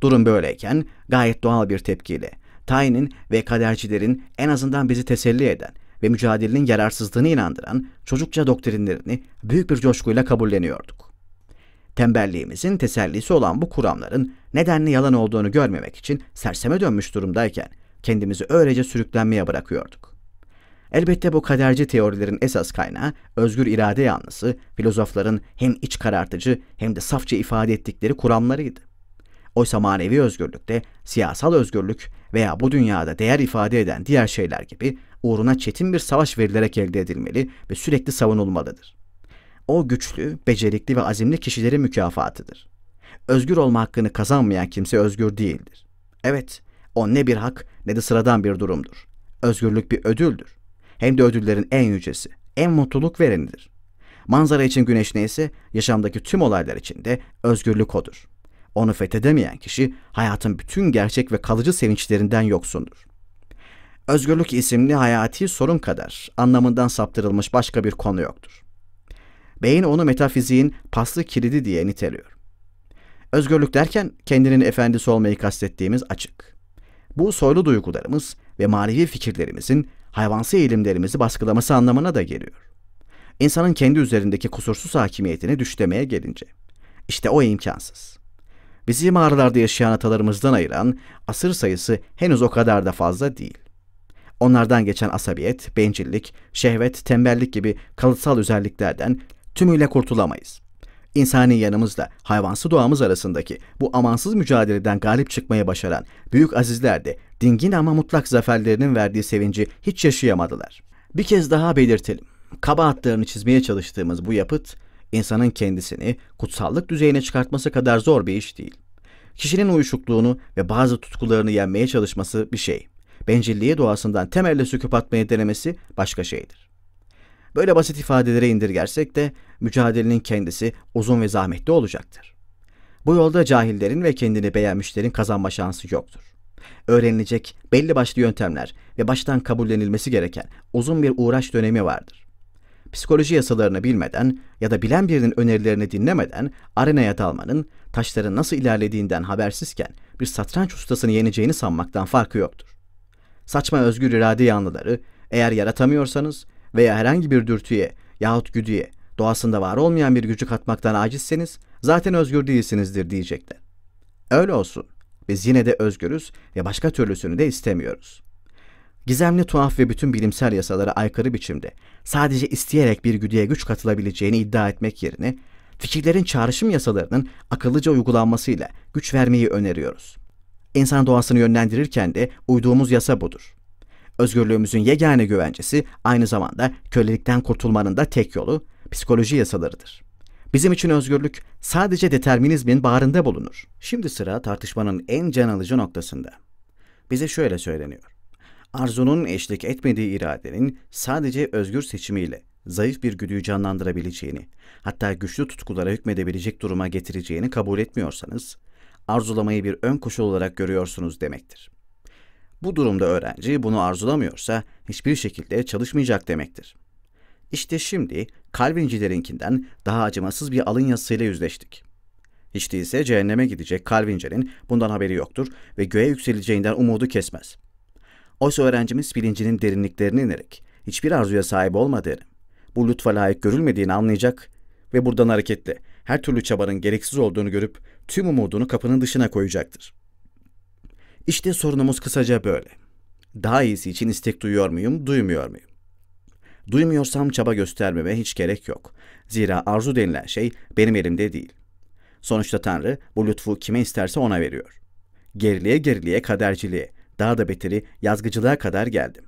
Durum böyleyken gayet doğal bir tepkiyle Tayin'in ve kadercilerin en azından bizi teselli eden ve mücadelenin yararsızlığını inandıran çocukça doktrinlerini büyük bir coşkuyla kabulleniyorduk. Tembelliğimizin tesellisi olan bu kuramların nedenli yalan olduğunu görmemek için serseme dönmüş durumdayken kendimizi öylece sürüklenmeye bırakıyorduk. Elbette bu kaderci teorilerin esas kaynağı özgür irade yanlısı filozofların hem iç karartıcı hem de safça ifade ettikleri kuramlarıydı. Oysa manevi özgürlükte siyasal özgürlük veya bu dünyada değer ifade eden diğer şeyler gibi uğruna çetin bir savaş verilerek elde edilmeli ve sürekli savunulmalıdır. O güçlü, becerikli ve azimli kişilerin mükafatıdır. Özgür olma hakkını kazanmayan kimse özgür değildir. Evet, o ne bir hak ne de sıradan bir durumdur. Özgürlük bir ödüldür. Hem de ödüllerin en yücesi, en mutluluk verenidir. Manzara için güneş neyse, yaşamdaki tüm olaylar için de özgürlük odur.'' Onu fethedemeyen kişi hayatın bütün gerçek ve kalıcı sevinçlerinden yoksundur. Özgürlük isimli hayati sorun kadar anlamından saptırılmış başka bir konu yoktur. Beyin onu metafiziğin paslı kilidi diye niteliyor. Özgürlük derken kendinin efendisi olmayı kastettiğimiz açık. Bu soylu duygularımız ve manevi fikirlerimizin hayvansı eğilimlerimizi baskılaması anlamına da geliyor. İnsanın kendi üzerindeki kusursuz hakimiyetini düşlemeye gelince. işte o imkansız bizi mağaralarda yaşayan atalarımızdan ayıran asır sayısı henüz o kadar da fazla değil. Onlardan geçen asabiyet, bencillik, şehvet, tembellik gibi kalıtsal özelliklerden tümüyle kurtulamayız. İnsani yanımızla hayvansı doğamız arasındaki bu amansız mücadeleden galip çıkmayı başaran büyük azizler de dingin ama mutlak zaferlerinin verdiği sevinci hiç yaşayamadılar. Bir kez daha belirtelim. kaba hatlarını çizmeye çalıştığımız bu yapıt insanın kendisini kutsallık düzeyine çıkartması kadar zor bir iş değil. Kişinin uyuşukluğunu ve bazı tutkularını yenmeye çalışması bir şey. Bencilliği doğasından temelle söküp atmaya denemesi başka şeydir. Böyle basit ifadelere indirgersek de mücadelenin kendisi uzun ve zahmetli olacaktır. Bu yolda cahillerin ve kendini beğenmişlerin kazanma şansı yoktur. Öğrenilecek belli başlı yöntemler ve baştan kabullenilmesi gereken uzun bir uğraş dönemi vardır psikoloji yasalarını bilmeden ya da bilen birinin önerilerini dinlemeden arenaya dalmanın taşların nasıl ilerlediğinden habersizken bir satranç ustasını yeneceğini sanmaktan farkı yoktur. Saçma özgür irade yanlıları eğer yaratamıyorsanız veya herhangi bir dürtüye yahut güdüye doğasında var olmayan bir gücü katmaktan acizseniz zaten özgür değilsinizdir diyecekler. Öyle olsun. Biz yine de özgürüz ve başka türlüsünü de istemiyoruz. Gizemli tuhaf ve bütün bilimsel yasalara aykırı biçimde sadece isteyerek bir güdüye güç katılabileceğini iddia etmek yerine fikirlerin çağrışım yasalarının akıllıca uygulanmasıyla güç vermeyi öneriyoruz. İnsan doğasını yönlendirirken de uyduğumuz yasa budur. Özgürlüğümüzün yegane güvencesi aynı zamanda kölelikten kurtulmanın da tek yolu psikoloji yasalarıdır. Bizim için özgürlük sadece determinizmin bağrında bulunur. Şimdi sıra tartışmanın en can alıcı noktasında. Bize şöyle söyleniyor arzunun eşlik etmediği iradenin sadece özgür seçimiyle zayıf bir güdüyü canlandırabileceğini, hatta güçlü tutkulara hükmedebilecek duruma getireceğini kabul etmiyorsanız, arzulamayı bir ön koşul olarak görüyorsunuz demektir. Bu durumda öğrenci bunu arzulamıyorsa hiçbir şekilde çalışmayacak demektir. İşte şimdi Calvincilerinkinden daha acımasız bir alın yazısıyla yüzleştik. Hiç değilse cehenneme gidecek Calvincilerin bundan haberi yoktur ve göğe yükseleceğinden umudu kesmez. Oysa öğrencimiz bilincinin derinliklerine inerek hiçbir arzuya sahip olmadığını, bu lütfa layık görülmediğini anlayacak ve buradan hareketle her türlü çabanın gereksiz olduğunu görüp tüm umudunu kapının dışına koyacaktır. İşte sorunumuz kısaca böyle. Daha iyisi için istek duyuyor muyum, duymuyor muyum? Duymuyorsam çaba göstermeme hiç gerek yok. Zira arzu denilen şey benim elimde değil. Sonuçta Tanrı bu lütfu kime isterse ona veriyor. Geriliğe geriliğe kaderciliğe, daha da beteri yazgıcılığa kadar geldim.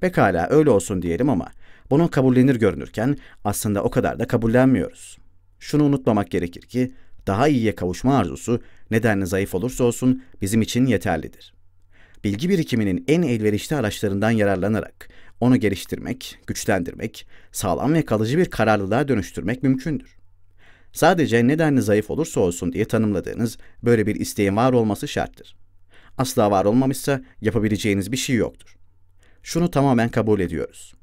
Pekala öyle olsun diyelim ama bunu kabullenir görünürken aslında o kadar da kabullenmiyoruz. Şunu unutmamak gerekir ki daha iyiye kavuşma arzusu nedenli zayıf olursa olsun bizim için yeterlidir. Bilgi birikiminin en elverişli araçlarından yararlanarak onu geliştirmek, güçlendirmek, sağlam ve kalıcı bir kararlılığa dönüştürmek mümkündür. Sadece nedenli zayıf olursa olsun diye tanımladığınız böyle bir isteğin var olması şarttır asla var olmamışsa yapabileceğiniz bir şey yoktur. Şunu tamamen kabul ediyoruz.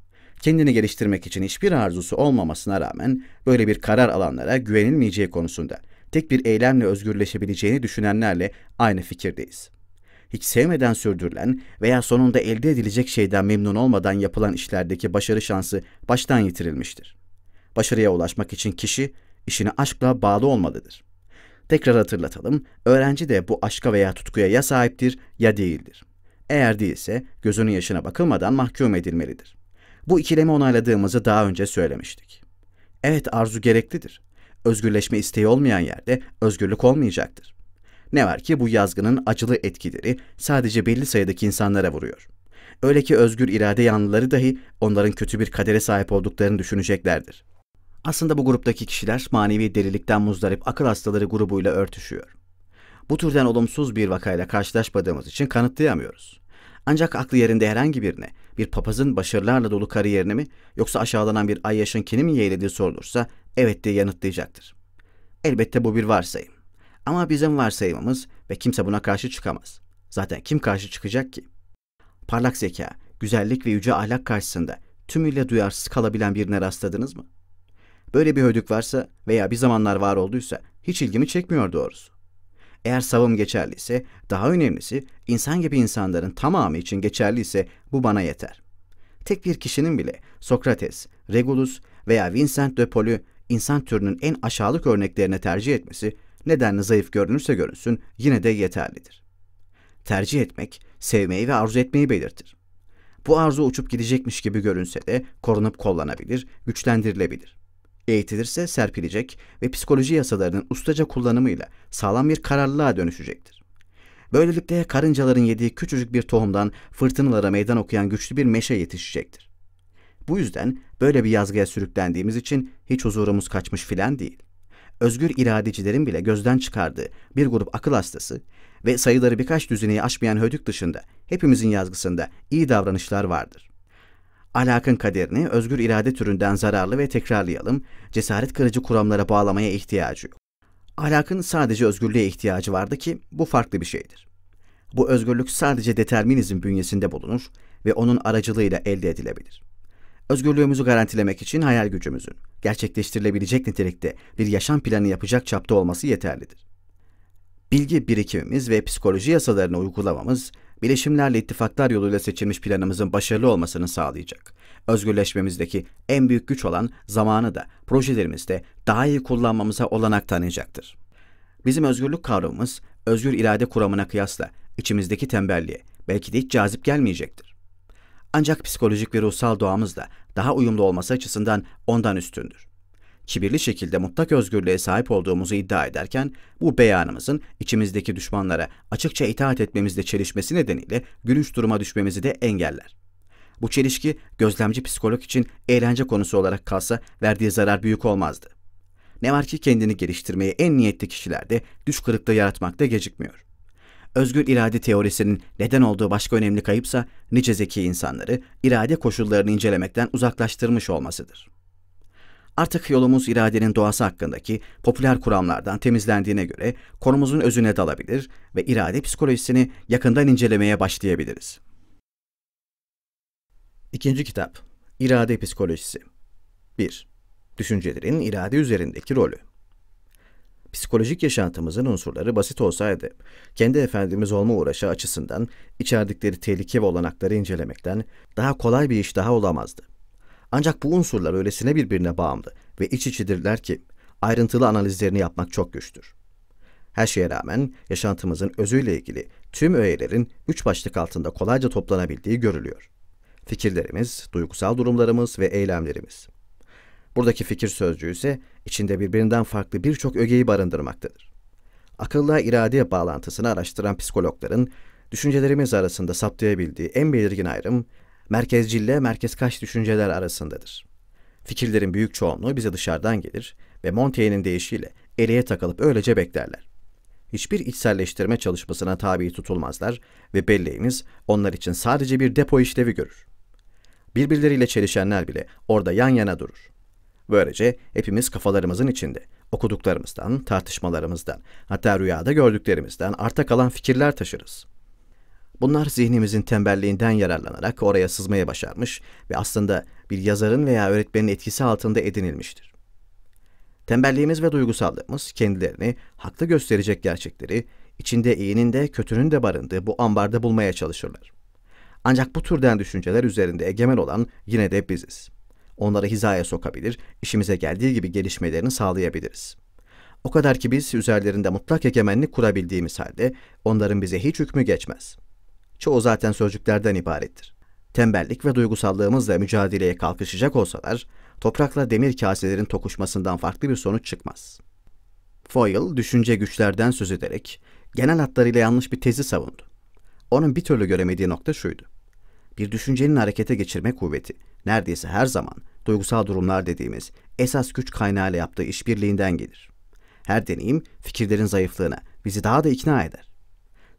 Kendini geliştirmek için hiçbir arzusu olmamasına rağmen böyle bir karar alanlara güvenilmeyeceği konusunda tek bir eylemle özgürleşebileceğini düşünenlerle aynı fikirdeyiz. Hiç sevmeden sürdürülen veya sonunda elde edilecek şeyden memnun olmadan yapılan işlerdeki başarı şansı baştan yitirilmiştir. Başarıya ulaşmak için kişi işini aşkla bağlı olmalıdır.'' Tekrar hatırlatalım. Öğrenci de bu aşka veya tutkuya ya sahiptir ya değildir. Eğer değilse gözünün yaşına bakılmadan mahkum edilmelidir. Bu ikilemi onayladığımızı daha önce söylemiştik. Evet arzu gereklidir. Özgürleşme isteği olmayan yerde özgürlük olmayacaktır. Ne var ki bu yazgının acılı etkileri sadece belli sayıdaki insanlara vuruyor. Öyle ki özgür irade yanlıları dahi onların kötü bir kadere sahip olduklarını düşüneceklerdir. Aslında bu gruptaki kişiler manevi delilikten muzdarip akıl hastaları grubuyla örtüşüyor. Bu türden olumsuz bir vakayla karşılaşmadığımız için kanıtlayamıyoruz. Ancak aklı yerinde herhangi birine bir papazın başarılarla dolu kariyerini mi yoksa aşağılanan bir ayyaşınkini mi yeğlediği sorulursa evet diye yanıtlayacaktır. Elbette bu bir varsayım. Ama bizim varsayımımız ve kimse buna karşı çıkamaz. Zaten kim karşı çıkacak ki? Parlak zeka, güzellik ve yüce ahlak karşısında tümüyle duyarsız kalabilen birine rastladınız mı?'' Böyle bir hödük varsa veya bir zamanlar var olduysa hiç ilgimi çekmiyor doğrusu. Eğer savım geçerliyse, daha önemlisi insan gibi insanların tamamı için geçerliyse bu bana yeter. Tek bir kişinin bile Sokrates, Regulus veya Vincent de Paul'ü insan türünün en aşağılık örneklerine tercih etmesi nedenle zayıf görünürse görünsün yine de yeterlidir. Tercih etmek, sevmeyi ve arzu etmeyi belirtir. Bu arzu uçup gidecekmiş gibi görünse de korunup kollanabilir, güçlendirilebilir eğitilirse serpilecek ve psikoloji yasalarının ustaca kullanımıyla sağlam bir kararlılığa dönüşecektir. Böylelikle karıncaların yediği küçücük bir tohumdan fırtınalara meydan okuyan güçlü bir meşe yetişecektir. Bu yüzden böyle bir yazgıya sürüklendiğimiz için hiç huzurumuz kaçmış filan değil. Özgür iradecilerin bile gözden çıkardığı bir grup akıl hastası ve sayıları birkaç düzineyi aşmayan hödük dışında hepimizin yazgısında iyi davranışlar vardır. Alakın kaderini özgür irade türünden zararlı ve tekrarlayalım, cesaret kırıcı kuramlara bağlamaya ihtiyacı yok. Alakın sadece özgürlüğe ihtiyacı vardı ki bu farklı bir şeydir. Bu özgürlük sadece determinizm bünyesinde bulunur ve onun aracılığıyla elde edilebilir. Özgürlüğümüzü garantilemek için hayal gücümüzün gerçekleştirilebilecek nitelikte bir yaşam planı yapacak çapta olması yeterlidir. Bilgi birikimimiz ve psikoloji yasalarını uygulamamız bileşimlerle ittifaklar yoluyla seçilmiş planımızın başarılı olmasını sağlayacak. Özgürleşmemizdeki en büyük güç olan zamanı da projelerimizde daha iyi kullanmamıza olanak tanıyacaktır. Bizim özgürlük kavramımız özgür irade kuramına kıyasla içimizdeki tembelliğe belki de hiç cazip gelmeyecektir. Ancak psikolojik ve ruhsal doğamız da daha uyumlu olması açısından ondan üstündür kibirli şekilde mutlak özgürlüğe sahip olduğumuzu iddia ederken bu beyanımızın içimizdeki düşmanlara açıkça itaat etmemizle çelişmesi nedeniyle gülünç duruma düşmemizi de engeller. Bu çelişki gözlemci psikolog için eğlence konusu olarak kalsa verdiği zarar büyük olmazdı. Ne var ki kendini geliştirmeye en niyetli kişilerde düş kırıklığı yaratmakta gecikmiyor. Özgür irade teorisinin neden olduğu başka önemli kayıpsa nice zeki insanları irade koşullarını incelemekten uzaklaştırmış olmasıdır. Artık yolumuz iradenin doğası hakkındaki popüler kuramlardan temizlendiğine göre konumuzun özüne dalabilir ve irade psikolojisini yakından incelemeye başlayabiliriz. İkinci kitap İrade Psikolojisi 1. Düşüncelerin irade üzerindeki rolü psikolojik yaşantımızın unsurları basit olsaydı, kendi efendimiz olma uğraşı açısından içerdikleri tehlike ve olanakları incelemekten daha kolay bir iş daha olamazdı. Ancak bu unsurlar öylesine birbirine bağımlı ve iç içidirler ki ayrıntılı analizlerini yapmak çok güçtür. Her şeye rağmen yaşantımızın özüyle ilgili tüm öğelerin üç başlık altında kolayca toplanabildiği görülüyor. Fikirlerimiz, duygusal durumlarımız ve eylemlerimiz. Buradaki fikir sözcüğü ise içinde birbirinden farklı birçok ögeyi barındırmaktadır. Akılla irade bağlantısını araştıran psikologların düşüncelerimiz arasında saptayabildiği en belirgin ayrım merkezcille merkezkaç düşünceler arasındadır. Fikirlerin büyük çoğunluğu bize dışarıdan gelir ve Montaigne'in deyişiyle eriye takılıp öylece beklerler. Hiçbir içselleştirme çalışmasına tabi tutulmazlar ve belleğimiz onlar için sadece bir depo işlevi görür. Birbirleriyle çelişenler bile orada yan yana durur. Böylece hepimiz kafalarımızın içinde okuduklarımızdan, tartışmalarımızdan, hatta rüyada gördüklerimizden arta kalan fikirler taşırız.'' Bunlar zihnimizin tembelliğinden yararlanarak oraya sızmaya başarmış ve aslında bir yazarın veya öğretmenin etkisi altında edinilmiştir. Tembelliğimiz ve duygusallığımız kendilerini haklı gösterecek gerçekleri içinde iyinin de kötünün de barındığı bu ambarda bulmaya çalışırlar. Ancak bu türden düşünceler üzerinde egemen olan yine de biziz. Onları hizaya sokabilir, işimize geldiği gibi gelişmelerini sağlayabiliriz. O kadar ki biz üzerlerinde mutlak egemenlik kurabildiğimiz halde onların bize hiç hükmü geçmez.'' çoğu zaten sözcüklerden ibarettir. Tembellik ve duygusallığımızla mücadeleye kalkışacak olsalar, toprakla demir kaselerin tokuşmasından farklı bir sonuç çıkmaz. Foyle, düşünce güçlerden söz ederek genel hatlarıyla yanlış bir tezi savundu. Onun bir türlü göremediği nokta şuydu. Bir düşüncenin harekete geçirme kuvveti neredeyse her zaman duygusal durumlar dediğimiz esas güç kaynağıyla yaptığı işbirliğinden gelir. Her deneyim fikirlerin zayıflığına bizi daha da ikna eder.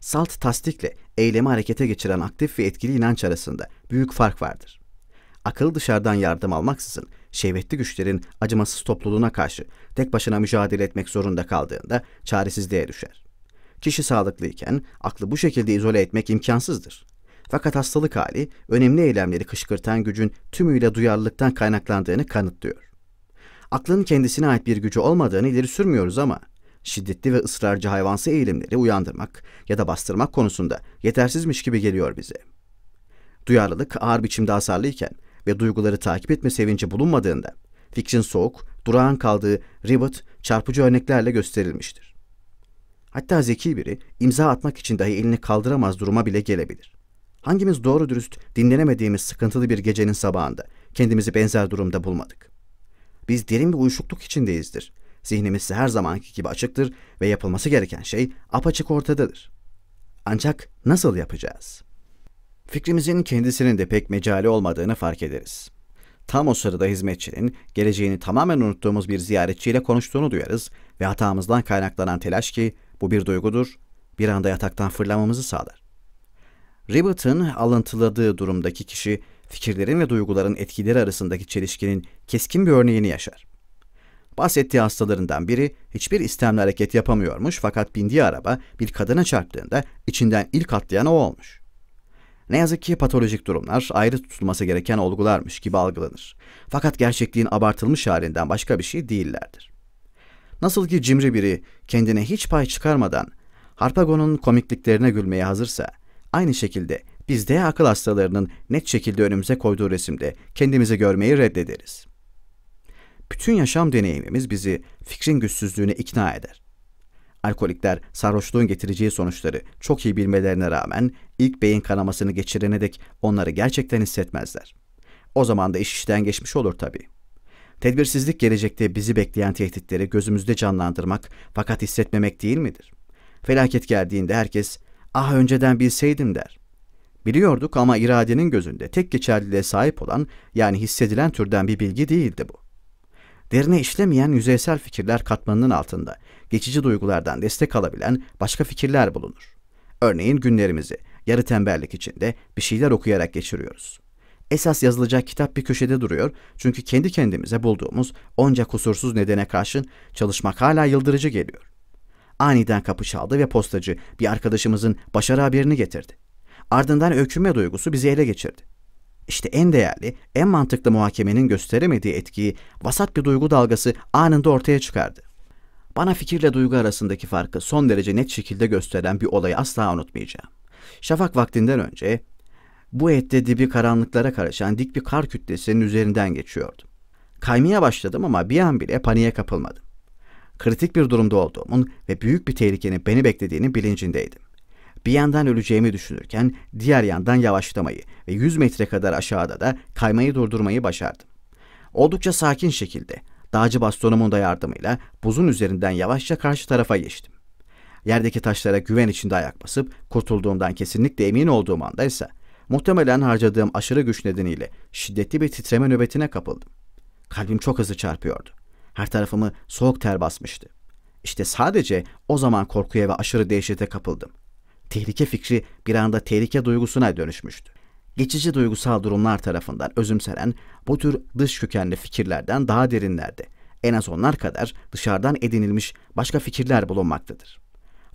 Salt tasdikle eylemi harekete geçiren aktif ve etkili inanç arasında büyük fark vardır. Akıl dışarıdan yardım almaksızın şehvetli güçlerin acımasız topluluğuna karşı tek başına mücadele etmek zorunda kaldığında çaresizliğe düşer. Kişi sağlıklıyken aklı bu şekilde izole etmek imkansızdır. Fakat hastalık hali önemli eylemleri kışkırtan gücün tümüyle duyarlılıktan kaynaklandığını kanıtlıyor. Aklın kendisine ait bir gücü olmadığını ileri sürmüyoruz ama şiddetli ve ısrarcı hayvansı eğilimleri uyandırmak ya da bastırmak konusunda yetersizmiş gibi geliyor bize. Duyarlılık ağır biçimde hasarlıyken ve duyguları takip etme sevinci bulunmadığında fikrin soğuk, durağan kaldığı rivet çarpıcı örneklerle gösterilmiştir. Hatta zeki biri imza atmak için dahi elini kaldıramaz duruma bile gelebilir. Hangimiz doğru dürüst dinlenemediğimiz sıkıntılı bir gecenin sabahında kendimizi benzer durumda bulmadık? Biz derin bir uyuşukluk içindeyizdir Zihnimiz her zamanki gibi açıktır ve yapılması gereken şey apaçık ortadadır. Ancak nasıl yapacağız? Fikrimizin kendisinin de pek mecali olmadığını fark ederiz. Tam o sırada hizmetçinin geleceğini tamamen unuttuğumuz bir ziyaretçiyle konuştuğunu duyarız ve hatamızdan kaynaklanan telaş ki bu bir duygudur, bir anda yataktan fırlamamızı sağlar. Ribbett'ın alıntıladığı durumdaki kişi fikirlerin ve duyguların etkileri arasındaki çelişkinin keskin bir örneğini yaşar. Bahsettiği hastalarından biri hiçbir istemli hareket yapamıyormuş fakat bindiği araba bir kadına çarptığında içinden ilk atlayan o olmuş. Ne yazık ki patolojik durumlar ayrı tutulması gereken olgularmış gibi algılanır. Fakat gerçekliğin abartılmış halinden başka bir şey değillerdir. Nasıl ki cimri biri kendine hiç pay çıkarmadan Harpagon'un komikliklerine gülmeye hazırsa, aynı şekilde bizde akıl hastalarının net şekilde önümüze koyduğu resimde kendimizi görmeyi reddederiz bütün yaşam deneyimimiz bizi fikrin güçsüzlüğüne ikna eder. Alkolikler sarhoşluğun getireceği sonuçları çok iyi bilmelerine rağmen ilk beyin kanamasını geçirene dek onları gerçekten hissetmezler. O zaman da iş işten geçmiş olur tabii. Tedbirsizlik gelecekte bizi bekleyen tehditleri gözümüzde canlandırmak fakat hissetmemek değil midir? Felaket geldiğinde herkes ah önceden bilseydim der. Biliyorduk ama iradenin gözünde tek geçerliliğe sahip olan yani hissedilen türden bir bilgi değildi bu derine işlemeyen yüzeysel fikirler katmanının altında geçici duygulardan destek alabilen başka fikirler bulunur. Örneğin günlerimizi yarı tembellik içinde bir şeyler okuyarak geçiriyoruz. Esas yazılacak kitap bir köşede duruyor çünkü kendi kendimize bulduğumuz onca kusursuz nedene karşın çalışmak hala yıldırıcı geliyor. Aniden kapı çaldı ve postacı bir arkadaşımızın başarı haberini getirdi. Ardından öykünme duygusu bizi ele geçirdi. İşte en değerli, en mantıklı muhakemenin gösteremediği etkiyi vasat bir duygu dalgası anında ortaya çıkardı. Bana fikirle duygu arasındaki farkı son derece net şekilde gösteren bir olayı asla unutmayacağım. Şafak vaktinden önce bu ette dibi karanlıklara karışan dik bir kar kütlesinin üzerinden geçiyordum. Kaymaya başladım ama bir an bile paniğe kapılmadım. Kritik bir durumda olduğumun ve büyük bir tehlikenin beni beklediğini bilincindeydim. Bir yandan öleceğimi düşünürken diğer yandan yavaşlamayı ve 100 metre kadar aşağıda da kaymayı durdurmayı başardım. Oldukça sakin şekilde dağcı bastonumun da yardımıyla buzun üzerinden yavaşça karşı tarafa geçtim. Yerdeki taşlara güven içinde ayak basıp kurtulduğumdan kesinlikle emin olduğum anda ise muhtemelen harcadığım aşırı güç nedeniyle şiddetli bir titreme nöbetine kapıldım. Kalbim çok hızlı çarpıyordu. Her tarafımı soğuk ter basmıştı. İşte sadece o zaman korkuya ve aşırı dehşete kapıldım tehlike fikri bir anda tehlike duygusuna dönüşmüştü. Geçici duygusal durumlar tarafından özümsenen bu tür dış kökenli fikirlerden daha derinlerde, en az onlar kadar dışarıdan edinilmiş başka fikirler bulunmaktadır.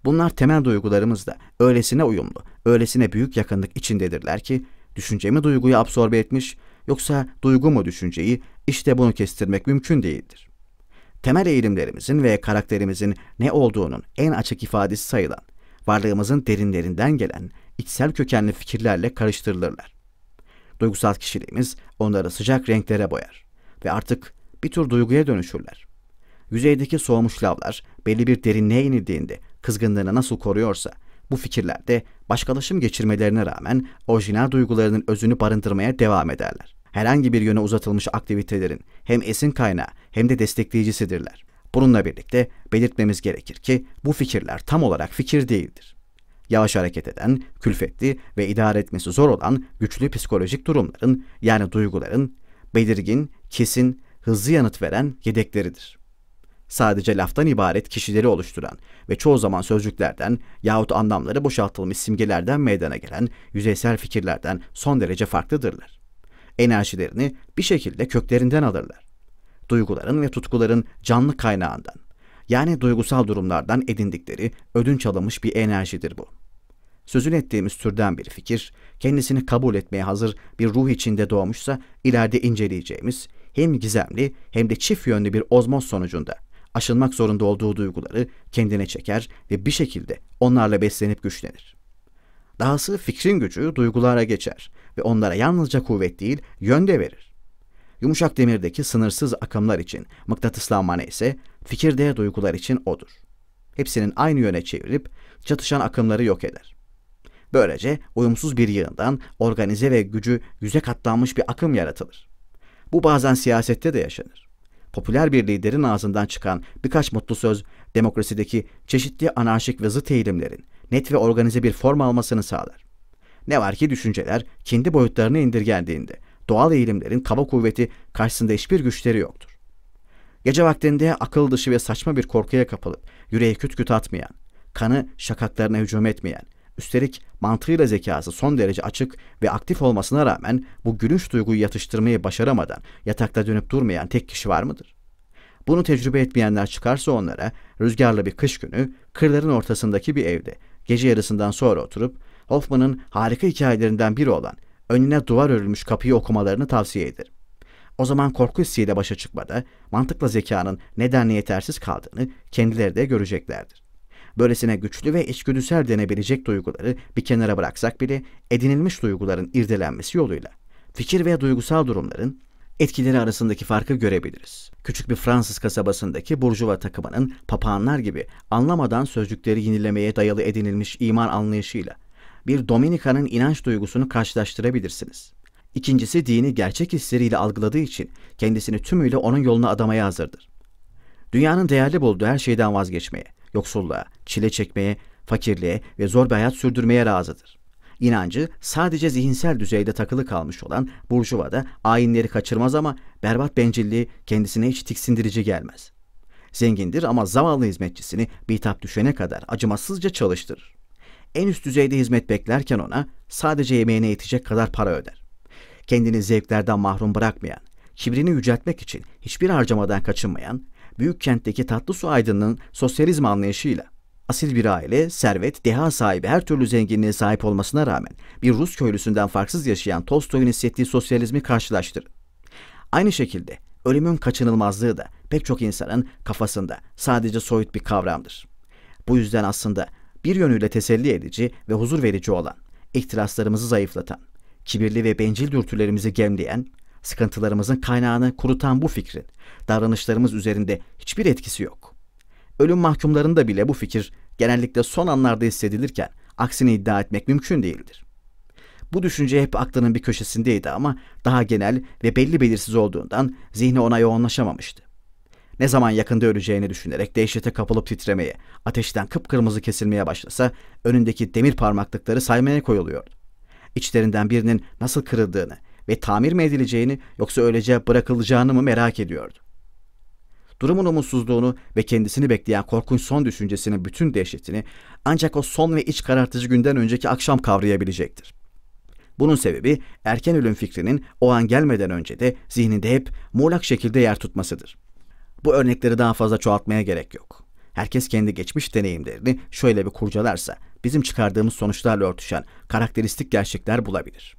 Bunlar temel duygularımızla öylesine uyumlu, öylesine büyük yakınlık içindedirler ki düşüncemi duyguyu absorbe etmiş yoksa duygu mu düşünceyi işte bunu kestirmek mümkün değildir. Temel eğilimlerimizin ve karakterimizin ne olduğunun en açık ifadesi sayılan varlığımızın derinlerinden gelen içsel kökenli fikirlerle karıştırılırlar. Duygusal kişiliğimiz onları sıcak renklere boyar ve artık bir tür duyguya dönüşürler. Yüzeydeki soğumuş lavlar belli bir derinliğe inildiğinde kızgınlığını nasıl koruyorsa bu fikirler de başkalaşım geçirmelerine rağmen orijinal duygularının özünü barındırmaya devam ederler. Herhangi bir yöne uzatılmış aktivitelerin hem esin kaynağı hem de destekleyicisidirler. Bununla birlikte belirtmemiz gerekir ki bu fikirler tam olarak fikir değildir. Yavaş hareket eden, külfetli ve idare etmesi zor olan güçlü psikolojik durumların yani duyguların belirgin, kesin, hızlı yanıt veren yedekleridir. Sadece laftan ibaret kişileri oluşturan ve çoğu zaman sözcüklerden yahut anlamları boşaltılmış simgelerden meydana gelen yüzeysel fikirlerden son derece farklıdırlar. Enerjilerini bir şekilde köklerinden alırlar duyguların ve tutkuların canlı kaynağından, yani duygusal durumlardan edindikleri ödünç alınmış bir enerjidir bu. Sözün ettiğimiz türden bir fikir, kendisini kabul etmeye hazır bir ruh içinde doğmuşsa ileride inceleyeceğimiz hem gizemli hem de çift yönlü bir ozmoz sonucunda aşılmak zorunda olduğu duyguları kendine çeker ve bir şekilde onlarla beslenip güçlenir. Dahası fikrin gücü duygulara geçer ve onlara yalnızca kuvvet değil yön de verir. Yumuşak demirdeki sınırsız akımlar için mıknatıslanma neyse, fikirde duygular için odur. Hepsinin aynı yöne çevirip çatışan akımları yok eder. Böylece uyumsuz bir yığından organize ve gücü yüze katlanmış bir akım yaratılır. Bu bazen siyasette de yaşanır. Popüler bir liderin ağzından çıkan birkaç mutlu söz demokrasideki çeşitli anarşik ve zıt eğilimlerin net ve organize bir form almasını sağlar. Ne var ki düşünceler kendi boyutlarını indirgendiğinde doğal eğilimlerin kaba kuvveti karşısında hiçbir güçleri yoktur. Gece vaktinde akıl dışı ve saçma bir korkuya kapılıp yüreği küt küt atmayan, kanı şakaklarına hücum etmeyen, üstelik mantığıyla zekası son derece açık ve aktif olmasına rağmen bu gülünç duyguyu yatıştırmayı başaramadan yatakta dönüp durmayan tek kişi var mıdır? Bunu tecrübe etmeyenler çıkarsa onlara rüzgarlı bir kış günü kırların ortasındaki bir evde gece yarısından sonra oturup Hoffman'ın harika hikayelerinden biri olan önüne duvar örülmüş kapıyı okumalarını tavsiye ederim. O zaman korku hissiyle başa çıkmada mantıkla zekanın nedenle yetersiz kaldığını kendileri de göreceklerdir. Böylesine güçlü ve içgüdüsel denebilecek duyguları bir kenara bıraksak bile edinilmiş duyguların irdelenmesi yoluyla fikir ve duygusal durumların etkileri arasındaki farkı görebiliriz. Küçük bir Fransız kasabasındaki burjuva takımının papağanlar gibi anlamadan sözcükleri yenilemeye dayalı edinilmiş iman anlayışıyla bir Dominika'nın inanç duygusunu karşılaştırabilirsiniz. İkincisi dini gerçek hisleriyle algıladığı için kendisini tümüyle onun yoluna adamaya hazırdır. Dünyanın değerli bulduğu her şeyden vazgeçmeye, yoksulluğa, çile çekmeye, fakirliğe ve zor bir hayat sürdürmeye razıdır. İnancı sadece zihinsel düzeyde takılı kalmış olan Burjuvada da ayinleri kaçırmaz ama berbat bencilliği kendisine hiç tiksindirici gelmez. Zengindir ama zavallı hizmetçisini bitap düşene kadar acımasızca çalıştırır en üst düzeyde hizmet beklerken ona sadece yemeğine yetecek kadar para öder. Kendini zevklerden mahrum bırakmayan, kibrini yüceltmek için hiçbir harcamadan kaçınmayan, büyük kentteki tatlı su aydınının sosyalizm anlayışıyla asil bir aile, servet, deha sahibi her türlü zenginliğe sahip olmasına rağmen bir Rus köylüsünden farksız yaşayan Tolstoy'un hissettiği sosyalizmi karşılaştırın. Aynı şekilde ölümün kaçınılmazlığı da pek çok insanın kafasında sadece soyut bir kavramdır. Bu yüzden aslında bir yönüyle teselli edici ve huzur verici olan, ihtiraslarımızı zayıflatan, kibirli ve bencil dürtülerimizi gemleyen, sıkıntılarımızın kaynağını kurutan bu fikrin davranışlarımız üzerinde hiçbir etkisi yok. Ölüm mahkumlarında bile bu fikir genellikle son anlarda hissedilirken aksini iddia etmek mümkün değildir. Bu düşünce hep aklının bir köşesindeydi ama daha genel ve belli belirsiz olduğundan zihni ona yoğunlaşamamıştı. Ne zaman yakında öleceğini düşünerek dehşete kapılıp titremeye, ateşten kıpkırmızı kesilmeye başlasa önündeki demir parmaklıkları saymaya koyuluyordu. İçlerinden birinin nasıl kırıldığını ve tamir mi edileceğini yoksa öylece bırakılacağını mı merak ediyordu. Durumun umutsuzluğunu ve kendisini bekleyen korkunç son düşüncesinin bütün dehşetini ancak o son ve iç karartıcı günden önceki akşam kavrayabilecektir. Bunun sebebi erken ölüm fikrinin o an gelmeden önce de zihninde hep muğlak şekilde yer tutmasıdır. Bu örnekleri daha fazla çoğaltmaya gerek yok. Herkes kendi geçmiş deneyimlerini şöyle bir kurcalarsa bizim çıkardığımız sonuçlarla örtüşen karakteristik gerçekler bulabilir.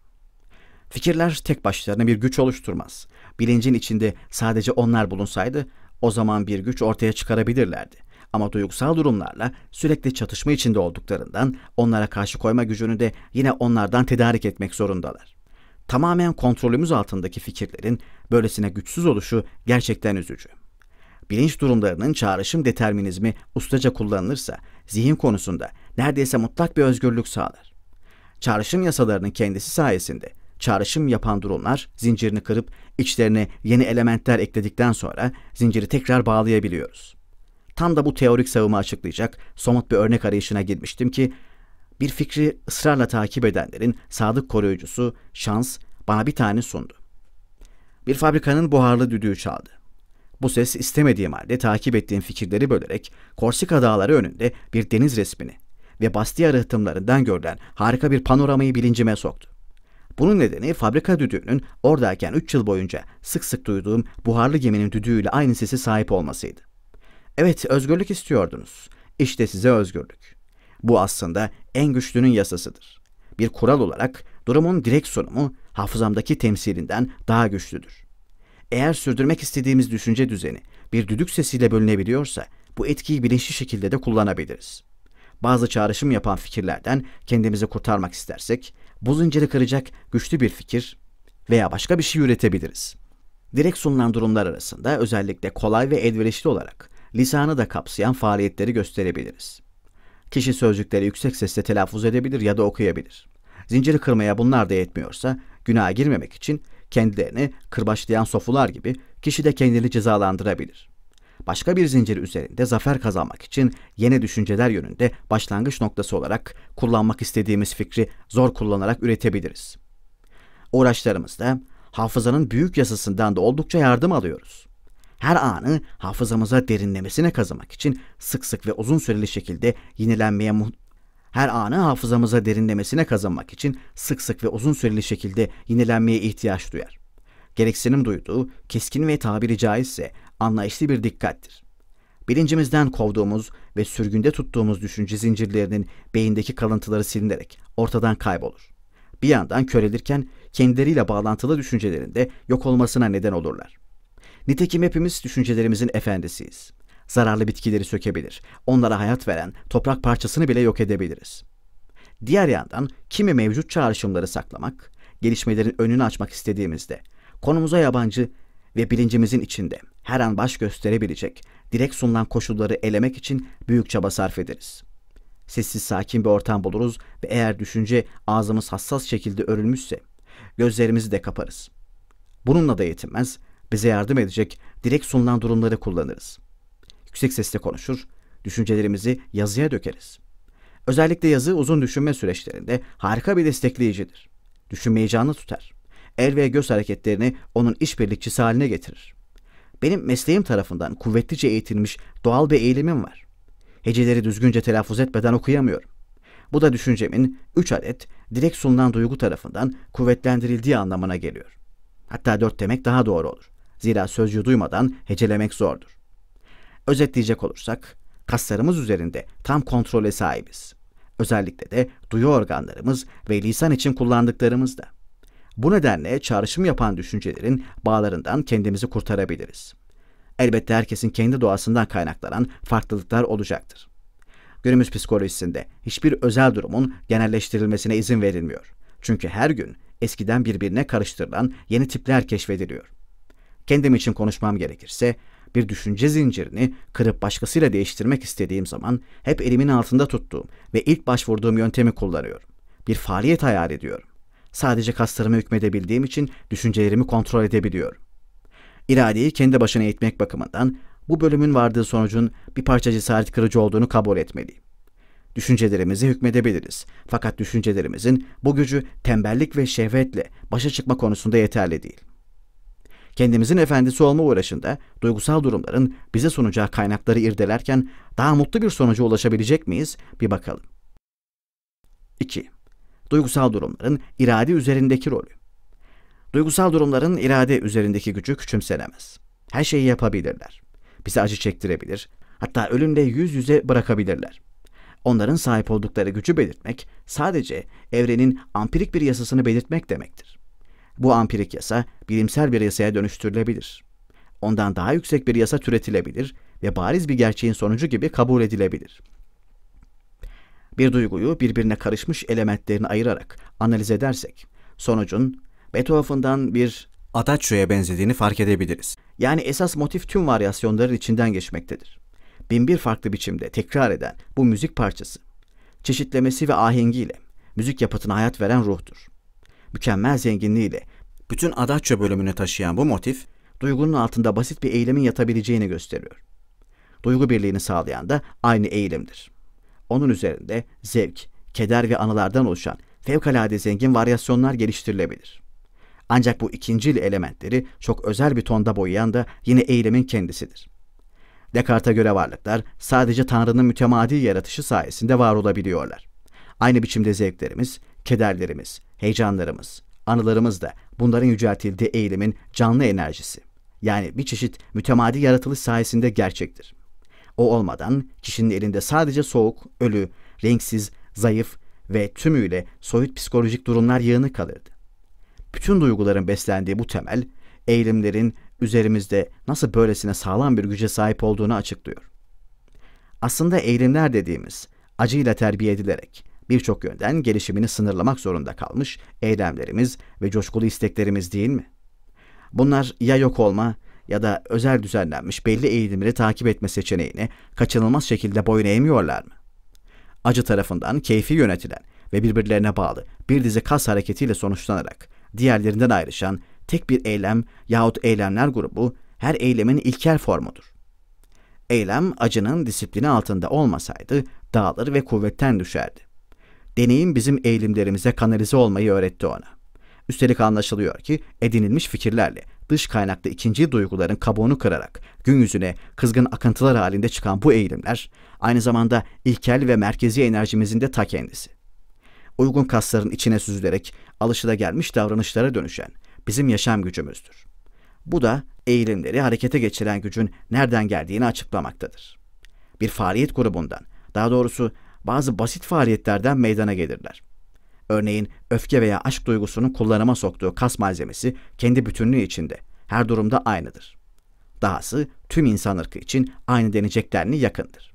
Fikirler tek başlarına bir güç oluşturmaz. Bilincin içinde sadece onlar bulunsaydı o zaman bir güç ortaya çıkarabilirlerdi. Ama duygusal durumlarla sürekli çatışma içinde olduklarından onlara karşı koyma gücünü de yine onlardan tedarik etmek zorundalar. Tamamen kontrolümüz altındaki fikirlerin böylesine güçsüz oluşu gerçekten üzücü bilinç durumlarının çağrışım determinizmi ustaca kullanılırsa zihin konusunda neredeyse mutlak bir özgürlük sağlar. Çağrışım yasalarının kendisi sayesinde çağrışım yapan durumlar zincirini kırıp içlerine yeni elementler ekledikten sonra zinciri tekrar bağlayabiliyoruz. Tam da bu teorik savımı açıklayacak somut bir örnek arayışına girmiştim ki bir fikri ısrarla takip edenlerin sadık koruyucusu şans bana bir tane sundu. Bir fabrikanın buharlı düdüğü çaldı. Bu ses istemediğim halde takip ettiğim fikirleri bölerek Korsika dağları önünde bir deniz resmini ve Bastia rıhtımlarından görülen harika bir panoramayı bilincime soktu. Bunun nedeni fabrika düdüğünün oradayken 3 yıl boyunca sık sık duyduğum buharlı geminin düdüğüyle aynı sesi sahip olmasıydı. Evet, özgürlük istiyordunuz. İşte size özgürlük. Bu aslında en güçlünün yasasıdır. Bir kural olarak durumun direkt sunumu hafızamdaki temsilinden daha güçlüdür. Eğer sürdürmek istediğimiz düşünce düzeni bir düdük sesiyle bölünebiliyorsa bu etkiyi bilinçli şekilde de kullanabiliriz. Bazı çağrışım yapan fikirlerden kendimizi kurtarmak istersek bu zinciri kıracak güçlü bir fikir veya başka bir şey üretebiliriz. Direkt sunulan durumlar arasında özellikle kolay ve elverişli olarak lisanı da kapsayan faaliyetleri gösterebiliriz. Kişi sözcükleri yüksek sesle telaffuz edebilir ya da okuyabilir. Zinciri kırmaya bunlar da yetmiyorsa günaha girmemek için kendilerini kırbaçlayan sofular gibi kişi de kendini cezalandırabilir. Başka bir zincir üzerinde zafer kazanmak için yeni düşünceler yönünde başlangıç noktası olarak kullanmak istediğimiz fikri zor kullanarak üretebiliriz. Uğraşlarımızda hafızanın büyük yasasından da oldukça yardım alıyoruz. Her anı hafızamıza derinlemesine kazımak için sık sık ve uzun süreli şekilde yenilenmeye her anı hafızamıza derinlemesine kazanmak için sık sık ve uzun süreli şekilde yenilenmeye ihtiyaç duyar. Gereksinim duyduğu keskin ve tabiri caizse anlayışlı bir dikkattir. Bilincimizden kovduğumuz ve sürgünde tuttuğumuz düşünce zincirlerinin beyindeki kalıntıları silinerek ortadan kaybolur. Bir yandan körelirken kendileriyle bağlantılı düşüncelerinde yok olmasına neden olurlar. Nitekim hepimiz düşüncelerimizin efendisiyiz. Zararlı bitkileri sökebilir. Onlara hayat veren toprak parçasını bile yok edebiliriz. Diğer yandan kimi mevcut çağrışımları saklamak, gelişmelerin önünü açmak istediğimizde konumuza yabancı ve bilincimizin içinde her an baş gösterebilecek direkt sunulan koşulları elemek için büyük çaba sarf ederiz. Sessiz sakin bir ortam buluruz ve eğer düşünce ağzımız hassas şekilde örülmüşse gözlerimizi de kaparız. Bununla da yetinmez, bize yardım edecek direkt sunulan durumları kullanırız yüksek sesle konuşur, düşüncelerimizi yazıya dökeriz. Özellikle yazı uzun düşünme süreçlerinde harika bir destekleyicidir. Düşünmeyi canlı tutar. El ve göz hareketlerini onun işbirlikçisi haline getirir. Benim mesleğim tarafından kuvvetlice eğitilmiş doğal bir eğilimim var. Heceleri düzgünce telaffuz etmeden okuyamıyorum. Bu da düşüncemin 3 adet direkt sunulan duygu tarafından kuvvetlendirildiği anlamına geliyor. Hatta 4 demek daha doğru olur. Zira sözcüğü duymadan hecelemek zordur. Özetleyecek olursak, kaslarımız üzerinde tam kontrole sahibiz. Özellikle de duyu organlarımız ve lisan için kullandıklarımızda. Bu nedenle çağrışım yapan düşüncelerin bağlarından kendimizi kurtarabiliriz. Elbette herkesin kendi doğasından kaynaklanan farklılıklar olacaktır. Günümüz psikolojisinde hiçbir özel durumun genelleştirilmesine izin verilmiyor. Çünkü her gün eskiden birbirine karıştırılan yeni tipler keşfediliyor. Kendim için konuşmam gerekirse bir düşünce zincirini kırıp başkasıyla değiştirmek istediğim zaman hep elimin altında tuttuğum ve ilk başvurduğum yöntemi kullanıyorum. Bir faaliyet hayal ediyorum. Sadece kaslarımı hükmedebildiğim için düşüncelerimi kontrol edebiliyorum. İradeyi kendi başına eğitmek bakımından bu bölümün vardığı sonucun bir parça cesaret kırıcı olduğunu kabul etmeliyim. Düşüncelerimizi hükmedebiliriz. Fakat düşüncelerimizin bu gücü tembellik ve şehvetle başa çıkma konusunda yeterli değil kendimizin efendisi olma uğraşında duygusal durumların bize sunacağı kaynakları irdelerken daha mutlu bir sonuca ulaşabilecek miyiz? Bir bakalım. 2. Duygusal durumların irade üzerindeki rolü. Duygusal durumların irade üzerindeki gücü küçümsenemez. Her şeyi yapabilirler. Bize acı çektirebilir, hatta ölümle yüz yüze bırakabilirler. Onların sahip oldukları gücü belirtmek sadece evrenin ampirik bir yasasını belirtmek demektir. Bu ampirik yasa bilimsel bir yasaya dönüştürülebilir. Ondan daha yüksek bir yasa türetilebilir ve bariz bir gerçeğin sonucu gibi kabul edilebilir. Bir duyguyu birbirine karışmış elementlerini ayırarak analiz edersek sonucun Beethoven'dan bir Adaccio'ya benzediğini fark edebiliriz. Yani esas motif tüm varyasyonların içinden geçmektedir. Binbir farklı biçimde tekrar eden bu müzik parçası, çeşitlemesi ve ahengiyle müzik yapıtına hayat veren ruhtur. Mükemmel zenginliğiyle bütün adagio bölümünü taşıyan bu motif, duygunun altında basit bir eylemin yatabileceğini gösteriyor. Duygu birliğini sağlayan da aynı eğilimdir. Onun üzerinde zevk, keder ve anılardan oluşan fevkalade zengin varyasyonlar geliştirilebilir. Ancak bu ikincil elementleri çok özel bir tonda boyayan da yine eylemin kendisidir. Descartes'e göre varlıklar sadece Tanrı'nın mütemadi yaratışı sayesinde var olabiliyorlar. Aynı biçimde zevklerimiz, kederlerimiz, heyecanlarımız, Anılarımız da bunların yüceltildiği eğilimin canlı enerjisi. Yani bir çeşit mütemadi yaratılış sayesinde gerçektir. O olmadan kişinin elinde sadece soğuk, ölü, renksiz, zayıf ve tümüyle soyut psikolojik durumlar yığını kalırdı. Bütün duyguların beslendiği bu temel, eğilimlerin üzerimizde nasıl böylesine sağlam bir güce sahip olduğunu açıklıyor. Aslında eğilimler dediğimiz acıyla terbiye edilerek birçok yönden gelişimini sınırlamak zorunda kalmış eylemlerimiz ve coşkulu isteklerimiz değil mi? Bunlar ya yok olma ya da özel düzenlenmiş belli eğilimleri takip etme seçeneğini kaçınılmaz şekilde boyun eğmiyorlar mı? Acı tarafından keyfi yönetilen ve birbirlerine bağlı bir dizi kas hareketiyle sonuçlanarak diğerlerinden ayrışan tek bir eylem yahut eylemler grubu her eylemin ilkel formudur. Eylem acının disiplini altında olmasaydı dağılır ve kuvvetten düşerdi deneyim bizim eğilimlerimize kanalize olmayı öğretti ona. Üstelik anlaşılıyor ki edinilmiş fikirlerle dış kaynaklı ikinci duyguların kabuğunu kırarak gün yüzüne kızgın akıntılar halinde çıkan bu eğilimler aynı zamanda ilkel ve merkezi enerjimizin de ta kendisi. Uygun kasların içine süzülerek gelmiş davranışlara dönüşen bizim yaşam gücümüzdür. Bu da eğilimleri harekete geçiren gücün nereden geldiğini açıklamaktadır. Bir faaliyet grubundan, daha doğrusu bazı basit faaliyetlerden meydana gelirler. Örneğin öfke veya aşk duygusunun kullanıma soktuğu kas malzemesi kendi bütünlüğü içinde her durumda aynıdır. Dahası tüm insan ırkı için aynı denecek denli yakındır.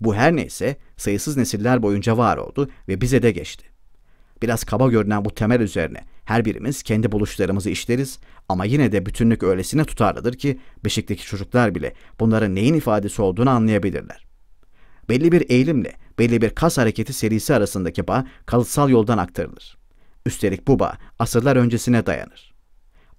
Bu her neyse sayısız nesiller boyunca var oldu ve bize de geçti. Biraz kaba görünen bu temel üzerine her birimiz kendi buluşlarımızı işleriz ama yine de bütünlük öylesine tutarlıdır ki beşikteki çocuklar bile bunların neyin ifadesi olduğunu anlayabilirler belli bir eğilimle belli bir kas hareketi serisi arasındaki bağ kalıtsal yoldan aktarılır. Üstelik bu bağ asırlar öncesine dayanır.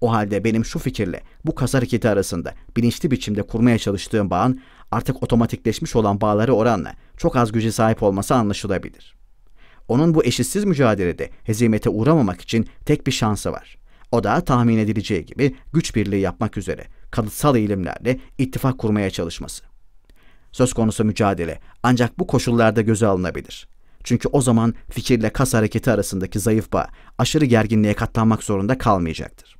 O halde benim şu fikirle bu kas hareketi arasında bilinçli biçimde kurmaya çalıştığım bağın artık otomatikleşmiş olan bağları oranla çok az güce sahip olması anlaşılabilir. Onun bu eşitsiz mücadelede hezimete uğramamak için tek bir şansı var. O da tahmin edileceği gibi güç birliği yapmak üzere kalıtsal eğilimlerle ittifak kurmaya çalışması. Söz konusu mücadele ancak bu koşullarda göze alınabilir. Çünkü o zaman fikirle kas hareketi arasındaki zayıf bağ aşırı gerginliğe katlanmak zorunda kalmayacaktır.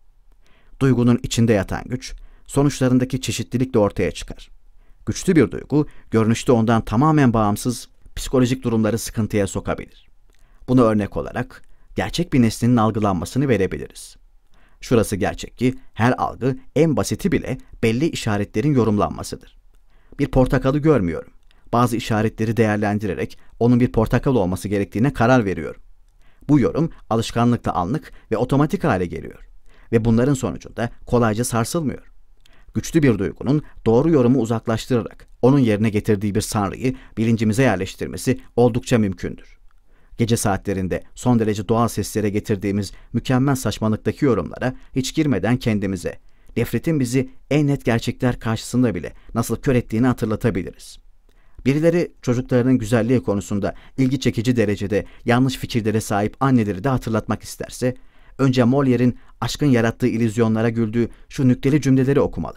Duygunun içinde yatan güç, sonuçlarındaki çeşitlilikle ortaya çıkar. Güçlü bir duygu, görünüşte ondan tamamen bağımsız psikolojik durumları sıkıntıya sokabilir. Bunu örnek olarak gerçek bir nesnenin algılanmasını verebiliriz. Şurası gerçek ki her algı en basiti bile belli işaretlerin yorumlanmasıdır bir portakalı görmüyorum. Bazı işaretleri değerlendirerek onun bir portakal olması gerektiğine karar veriyorum. Bu yorum alışkanlıkta anlık ve otomatik hale geliyor ve bunların sonucunda kolayca sarsılmıyor. Güçlü bir duygunun doğru yorumu uzaklaştırarak onun yerine getirdiği bir sanrıyı bilincimize yerleştirmesi oldukça mümkündür. Gece saatlerinde son derece doğal seslere getirdiğimiz mükemmel saçmalıktaki yorumlara hiç girmeden kendimize nefretin bizi en net gerçekler karşısında bile nasıl kör ettiğini hatırlatabiliriz. Birileri çocuklarının güzelliği konusunda ilgi çekici derecede yanlış fikirlere sahip anneleri de hatırlatmak isterse, önce Molière'in aşkın yarattığı ilüzyonlara güldüğü şu nükleli cümleleri okumalı.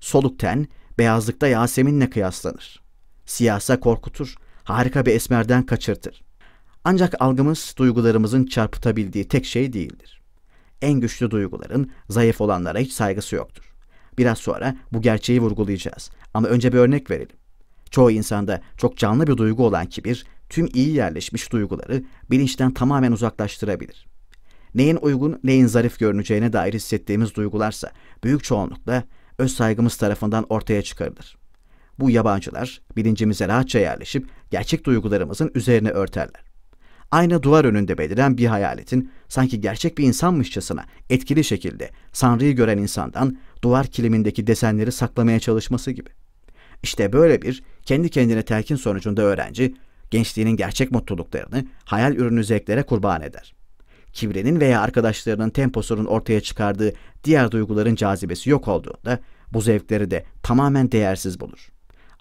Soluk ten, beyazlıkta Yasemin'le kıyaslanır. Siyasa korkutur, harika bir esmerden kaçırtır. Ancak algımız duygularımızın çarpıtabildiği tek şey değildir en güçlü duyguların zayıf olanlara hiç saygısı yoktur. Biraz sonra bu gerçeği vurgulayacağız ama önce bir örnek verelim. Çoğu insanda çok canlı bir duygu olan kibir tüm iyi yerleşmiş duyguları bilinçten tamamen uzaklaştırabilir. Neyin uygun, neyin zarif görüneceğine dair hissettiğimiz duygularsa büyük çoğunlukla öz saygımız tarafından ortaya çıkarılır. Bu yabancılar bilincimize rahatça yerleşip gerçek duygularımızın üzerine örterler ayna duvar önünde beliren bir hayaletin sanki gerçek bir insanmışçasına etkili şekilde Sanrı'yı gören insandan duvar kilimindeki desenleri saklamaya çalışması gibi. İşte böyle bir kendi kendine telkin sonucunda öğrenci gençliğinin gerçek mutluluklarını hayal ürünü zevklere kurban eder. Kibrinin veya arkadaşlarının temposunun ortaya çıkardığı diğer duyguların cazibesi yok olduğunda bu zevkleri de tamamen değersiz bulur.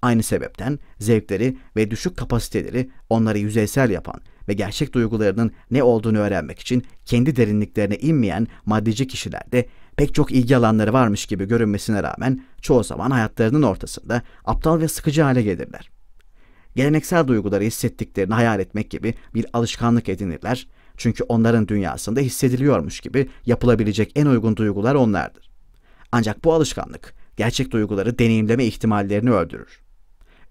Aynı sebepten zevkleri ve düşük kapasiteleri onları yüzeysel yapan ve gerçek duygularının ne olduğunu öğrenmek için kendi derinliklerine inmeyen maddeci kişilerde pek çok ilgi alanları varmış gibi görünmesine rağmen çoğu zaman hayatlarının ortasında aptal ve sıkıcı hale gelirler. Geleneksel duyguları hissettiklerini hayal etmek gibi bir alışkanlık edinirler çünkü onların dünyasında hissediliyormuş gibi yapılabilecek en uygun duygular onlardır. Ancak bu alışkanlık gerçek duyguları deneyimleme ihtimallerini öldürür.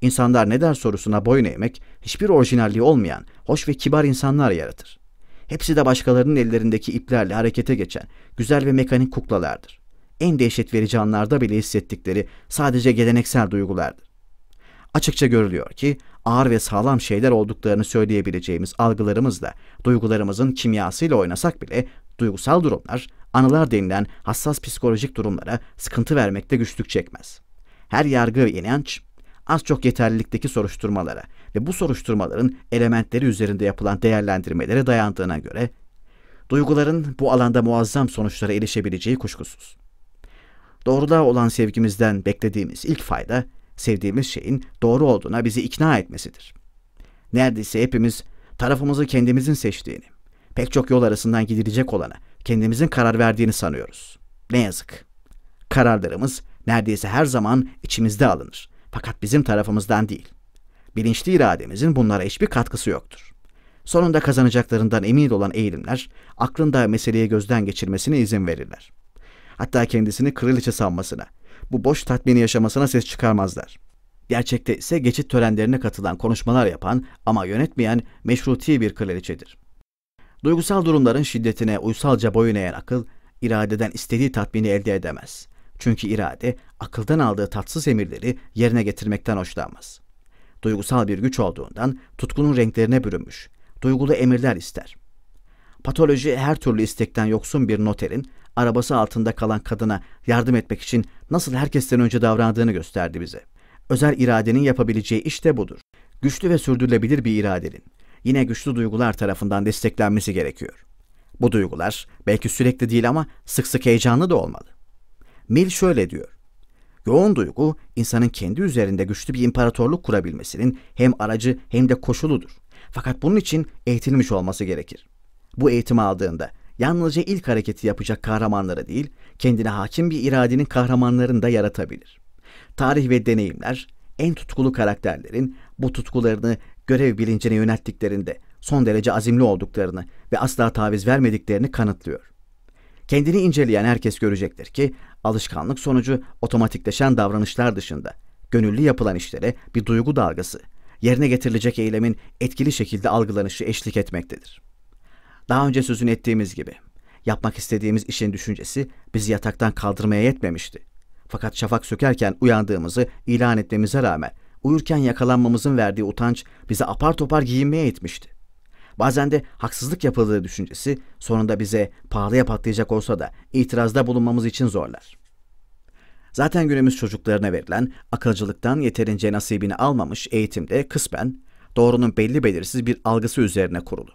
İnsanlar ne der sorusuna boyun eğmek hiçbir orijinalliği olmayan hoş ve kibar insanlar yaratır. Hepsi de başkalarının ellerindeki iplerle harekete geçen güzel ve mekanik kuklalardır. En dehşet verici anlarda bile hissettikleri sadece geleneksel duygulardır. Açıkça görülüyor ki ağır ve sağlam şeyler olduklarını söyleyebileceğimiz algılarımızla duygularımızın kimyasıyla oynasak bile duygusal durumlar, anılar denilen hassas psikolojik durumlara sıkıntı vermekte güçlük çekmez. Her yargı ve inanç az çok yeterlilikteki soruşturmalara ve bu soruşturmaların elementleri üzerinde yapılan değerlendirmelere dayandığına göre duyguların bu alanda muazzam sonuçlara erişebileceği kuşkusuz. Doğruluğa olan sevgimizden beklediğimiz ilk fayda sevdiğimiz şeyin doğru olduğuna bizi ikna etmesidir. Neredeyse hepimiz tarafımızı kendimizin seçtiğini, pek çok yol arasından gidilecek olana kendimizin karar verdiğini sanıyoruz. Ne yazık. Kararlarımız neredeyse her zaman içimizde alınır. Fakat bizim tarafımızdan değil. Bilinçli irademizin bunlara hiçbir katkısı yoktur. Sonunda kazanacaklarından emin olan eğilimler da meseleyi gözden geçirmesine izin verirler. Hatta kendisini kraliçe sanmasına, bu boş tatmini yaşamasına ses çıkarmazlar. Gerçekte ise geçit törenlerine katılan konuşmalar yapan ama yönetmeyen meşruti bir kraliçedir. Duygusal durumların şiddetine uysalca boyun eğen akıl, iradeden istediği tatmini elde edemez. Çünkü irade akıldan aldığı tatsız emirleri yerine getirmekten hoşlanmaz. Duygusal bir güç olduğundan tutkunun renklerine bürünmüş, duygulu emirler ister. Patoloji her türlü istekten yoksun bir noterin arabası altında kalan kadına yardım etmek için nasıl herkesten önce davrandığını gösterdi bize. Özel iradenin yapabileceği iş de budur. Güçlü ve sürdürülebilir bir iradenin yine güçlü duygular tarafından desteklenmesi gerekiyor. Bu duygular belki sürekli değil ama sık sık heyecanlı da olmalı. Mill şöyle diyor. Yoğun duygu insanın kendi üzerinde güçlü bir imparatorluk kurabilmesinin hem aracı hem de koşuludur. Fakat bunun için eğitilmiş olması gerekir. Bu eğitimi aldığında yalnızca ilk hareketi yapacak kahramanları değil, kendine hakim bir iradenin kahramanlarını da yaratabilir. Tarih ve deneyimler en tutkulu karakterlerin bu tutkularını görev bilincine yönelttiklerinde son derece azimli olduklarını ve asla taviz vermediklerini kanıtlıyor. Kendini inceleyen herkes görecektir ki alışkanlık sonucu otomatikleşen davranışlar dışında gönüllü yapılan işlere bir duygu dalgası, yerine getirilecek eylemin etkili şekilde algılanışı eşlik etmektedir. Daha önce sözün ettiğimiz gibi yapmak istediğimiz işin düşüncesi bizi yataktan kaldırmaya yetmemişti. Fakat şafak sökerken uyandığımızı ilan etmemize rağmen uyurken yakalanmamızın verdiği utanç bizi apar topar giyinmeye itmişti. Bazen de haksızlık yapıldığı düşüncesi sonunda bize pahalıya patlayacak olsa da itirazda bulunmamız için zorlar. Zaten günümüz çocuklarına verilen akılcılıktan yeterince nasibini almamış eğitimde kısmen doğrunun belli belirsiz bir algısı üzerine kurulu.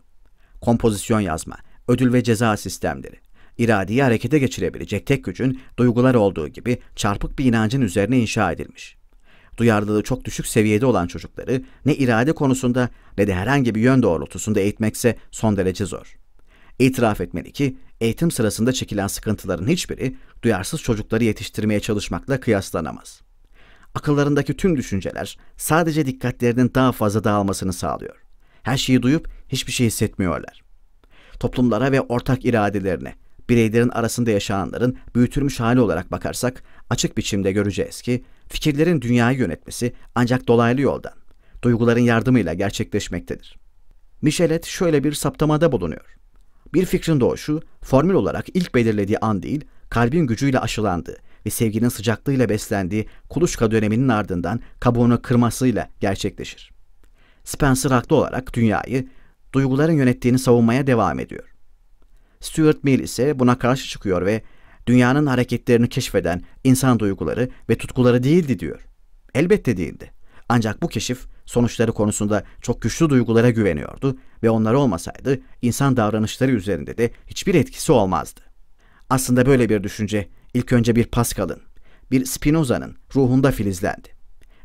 Kompozisyon yazma, ödül ve ceza sistemleri, iradeyi harekete geçirebilecek tek gücün duygular olduğu gibi çarpık bir inancın üzerine inşa edilmiş duyarlılığı çok düşük seviyede olan çocukları ne irade konusunda ne de herhangi bir yön doğrultusunda eğitmekse son derece zor. İtiraf etmeli ki eğitim sırasında çekilen sıkıntıların hiçbiri duyarsız çocukları yetiştirmeye çalışmakla kıyaslanamaz. Akıllarındaki tüm düşünceler sadece dikkatlerinin daha fazla dağılmasını sağlıyor. Her şeyi duyup hiçbir şey hissetmiyorlar. Toplumlara ve ortak iradelerine, bireylerin arasında yaşananların büyütülmüş hali olarak bakarsak açık biçimde göreceğiz ki Fikirlerin dünyayı yönetmesi ancak dolaylı yoldan, duyguların yardımıyla gerçekleşmektedir. Michelet şöyle bir saptamada bulunuyor. Bir fikrin doğuşu formül olarak ilk belirlediği an değil, kalbin gücüyle aşılandığı ve sevginin sıcaklığıyla beslendiği kuluçka döneminin ardından kabuğunu kırmasıyla gerçekleşir. Spencer haklı olarak dünyayı duyguların yönettiğini savunmaya devam ediyor. Stuart Mill ise buna karşı çıkıyor ve dünyanın hareketlerini keşfeden insan duyguları ve tutkuları değildi diyor. Elbette değildi. Ancak bu keşif sonuçları konusunda çok güçlü duygulara güveniyordu ve onlar olmasaydı insan davranışları üzerinde de hiçbir etkisi olmazdı. Aslında böyle bir düşünce ilk önce bir Pascal'ın, bir Spinoza'nın ruhunda filizlendi.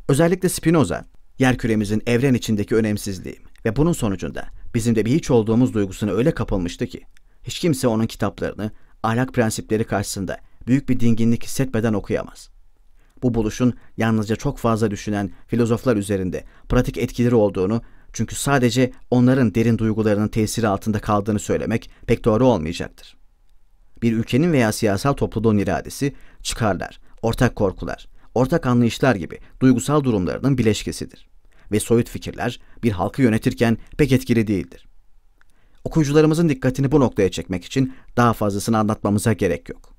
Özellikle Spinoza, yerküremizin evren içindeki önemsizliği ve bunun sonucunda bizim de bir hiç olduğumuz duygusuna öyle kapılmıştı ki hiç kimse onun kitaplarını ahlak prensipleri karşısında büyük bir dinginlik hissetmeden okuyamaz. Bu buluşun yalnızca çok fazla düşünen filozoflar üzerinde pratik etkileri olduğunu çünkü sadece onların derin duygularının tesiri altında kaldığını söylemek pek doğru olmayacaktır. Bir ülkenin veya siyasal topluluğun iradesi çıkarlar, ortak korkular, ortak anlayışlar gibi duygusal durumlarının bileşkesidir ve soyut fikirler bir halkı yönetirken pek etkili değildir. Okuyucularımızın dikkatini bu noktaya çekmek için daha fazlasını anlatmamıza gerek yok.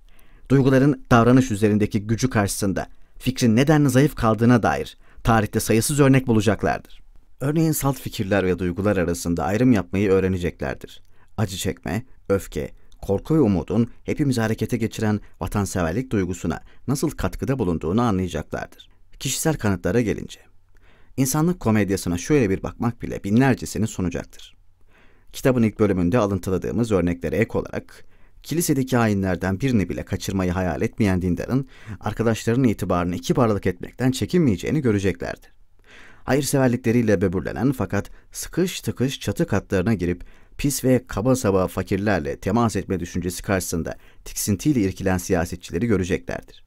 Duyguların davranış üzerindeki gücü karşısında fikrin neden zayıf kaldığına dair tarihte sayısız örnek bulacaklardır. Örneğin salt fikirler ve duygular arasında ayrım yapmayı öğreneceklerdir. Acı çekme, öfke, korku ve umudun hepimizi harekete geçiren vatanseverlik duygusuna nasıl katkıda bulunduğunu anlayacaklardır. Kişisel kanıtlara gelince, insanlık komedyasına şöyle bir bakmak bile binlercesini sunacaktır. Kitabın ilk bölümünde alıntıladığımız örneklere ek olarak kilisedeki hainlerden birini bile kaçırmayı hayal etmeyen dindarın arkadaşlarının itibarını iki paralık etmekten çekinmeyeceğini göreceklerdi. Hayırseverlikleriyle böbürlenen fakat sıkış tıkış çatı katlarına girip pis ve kaba saba fakirlerle temas etme düşüncesi karşısında tiksintiyle irkilen siyasetçileri göreceklerdir.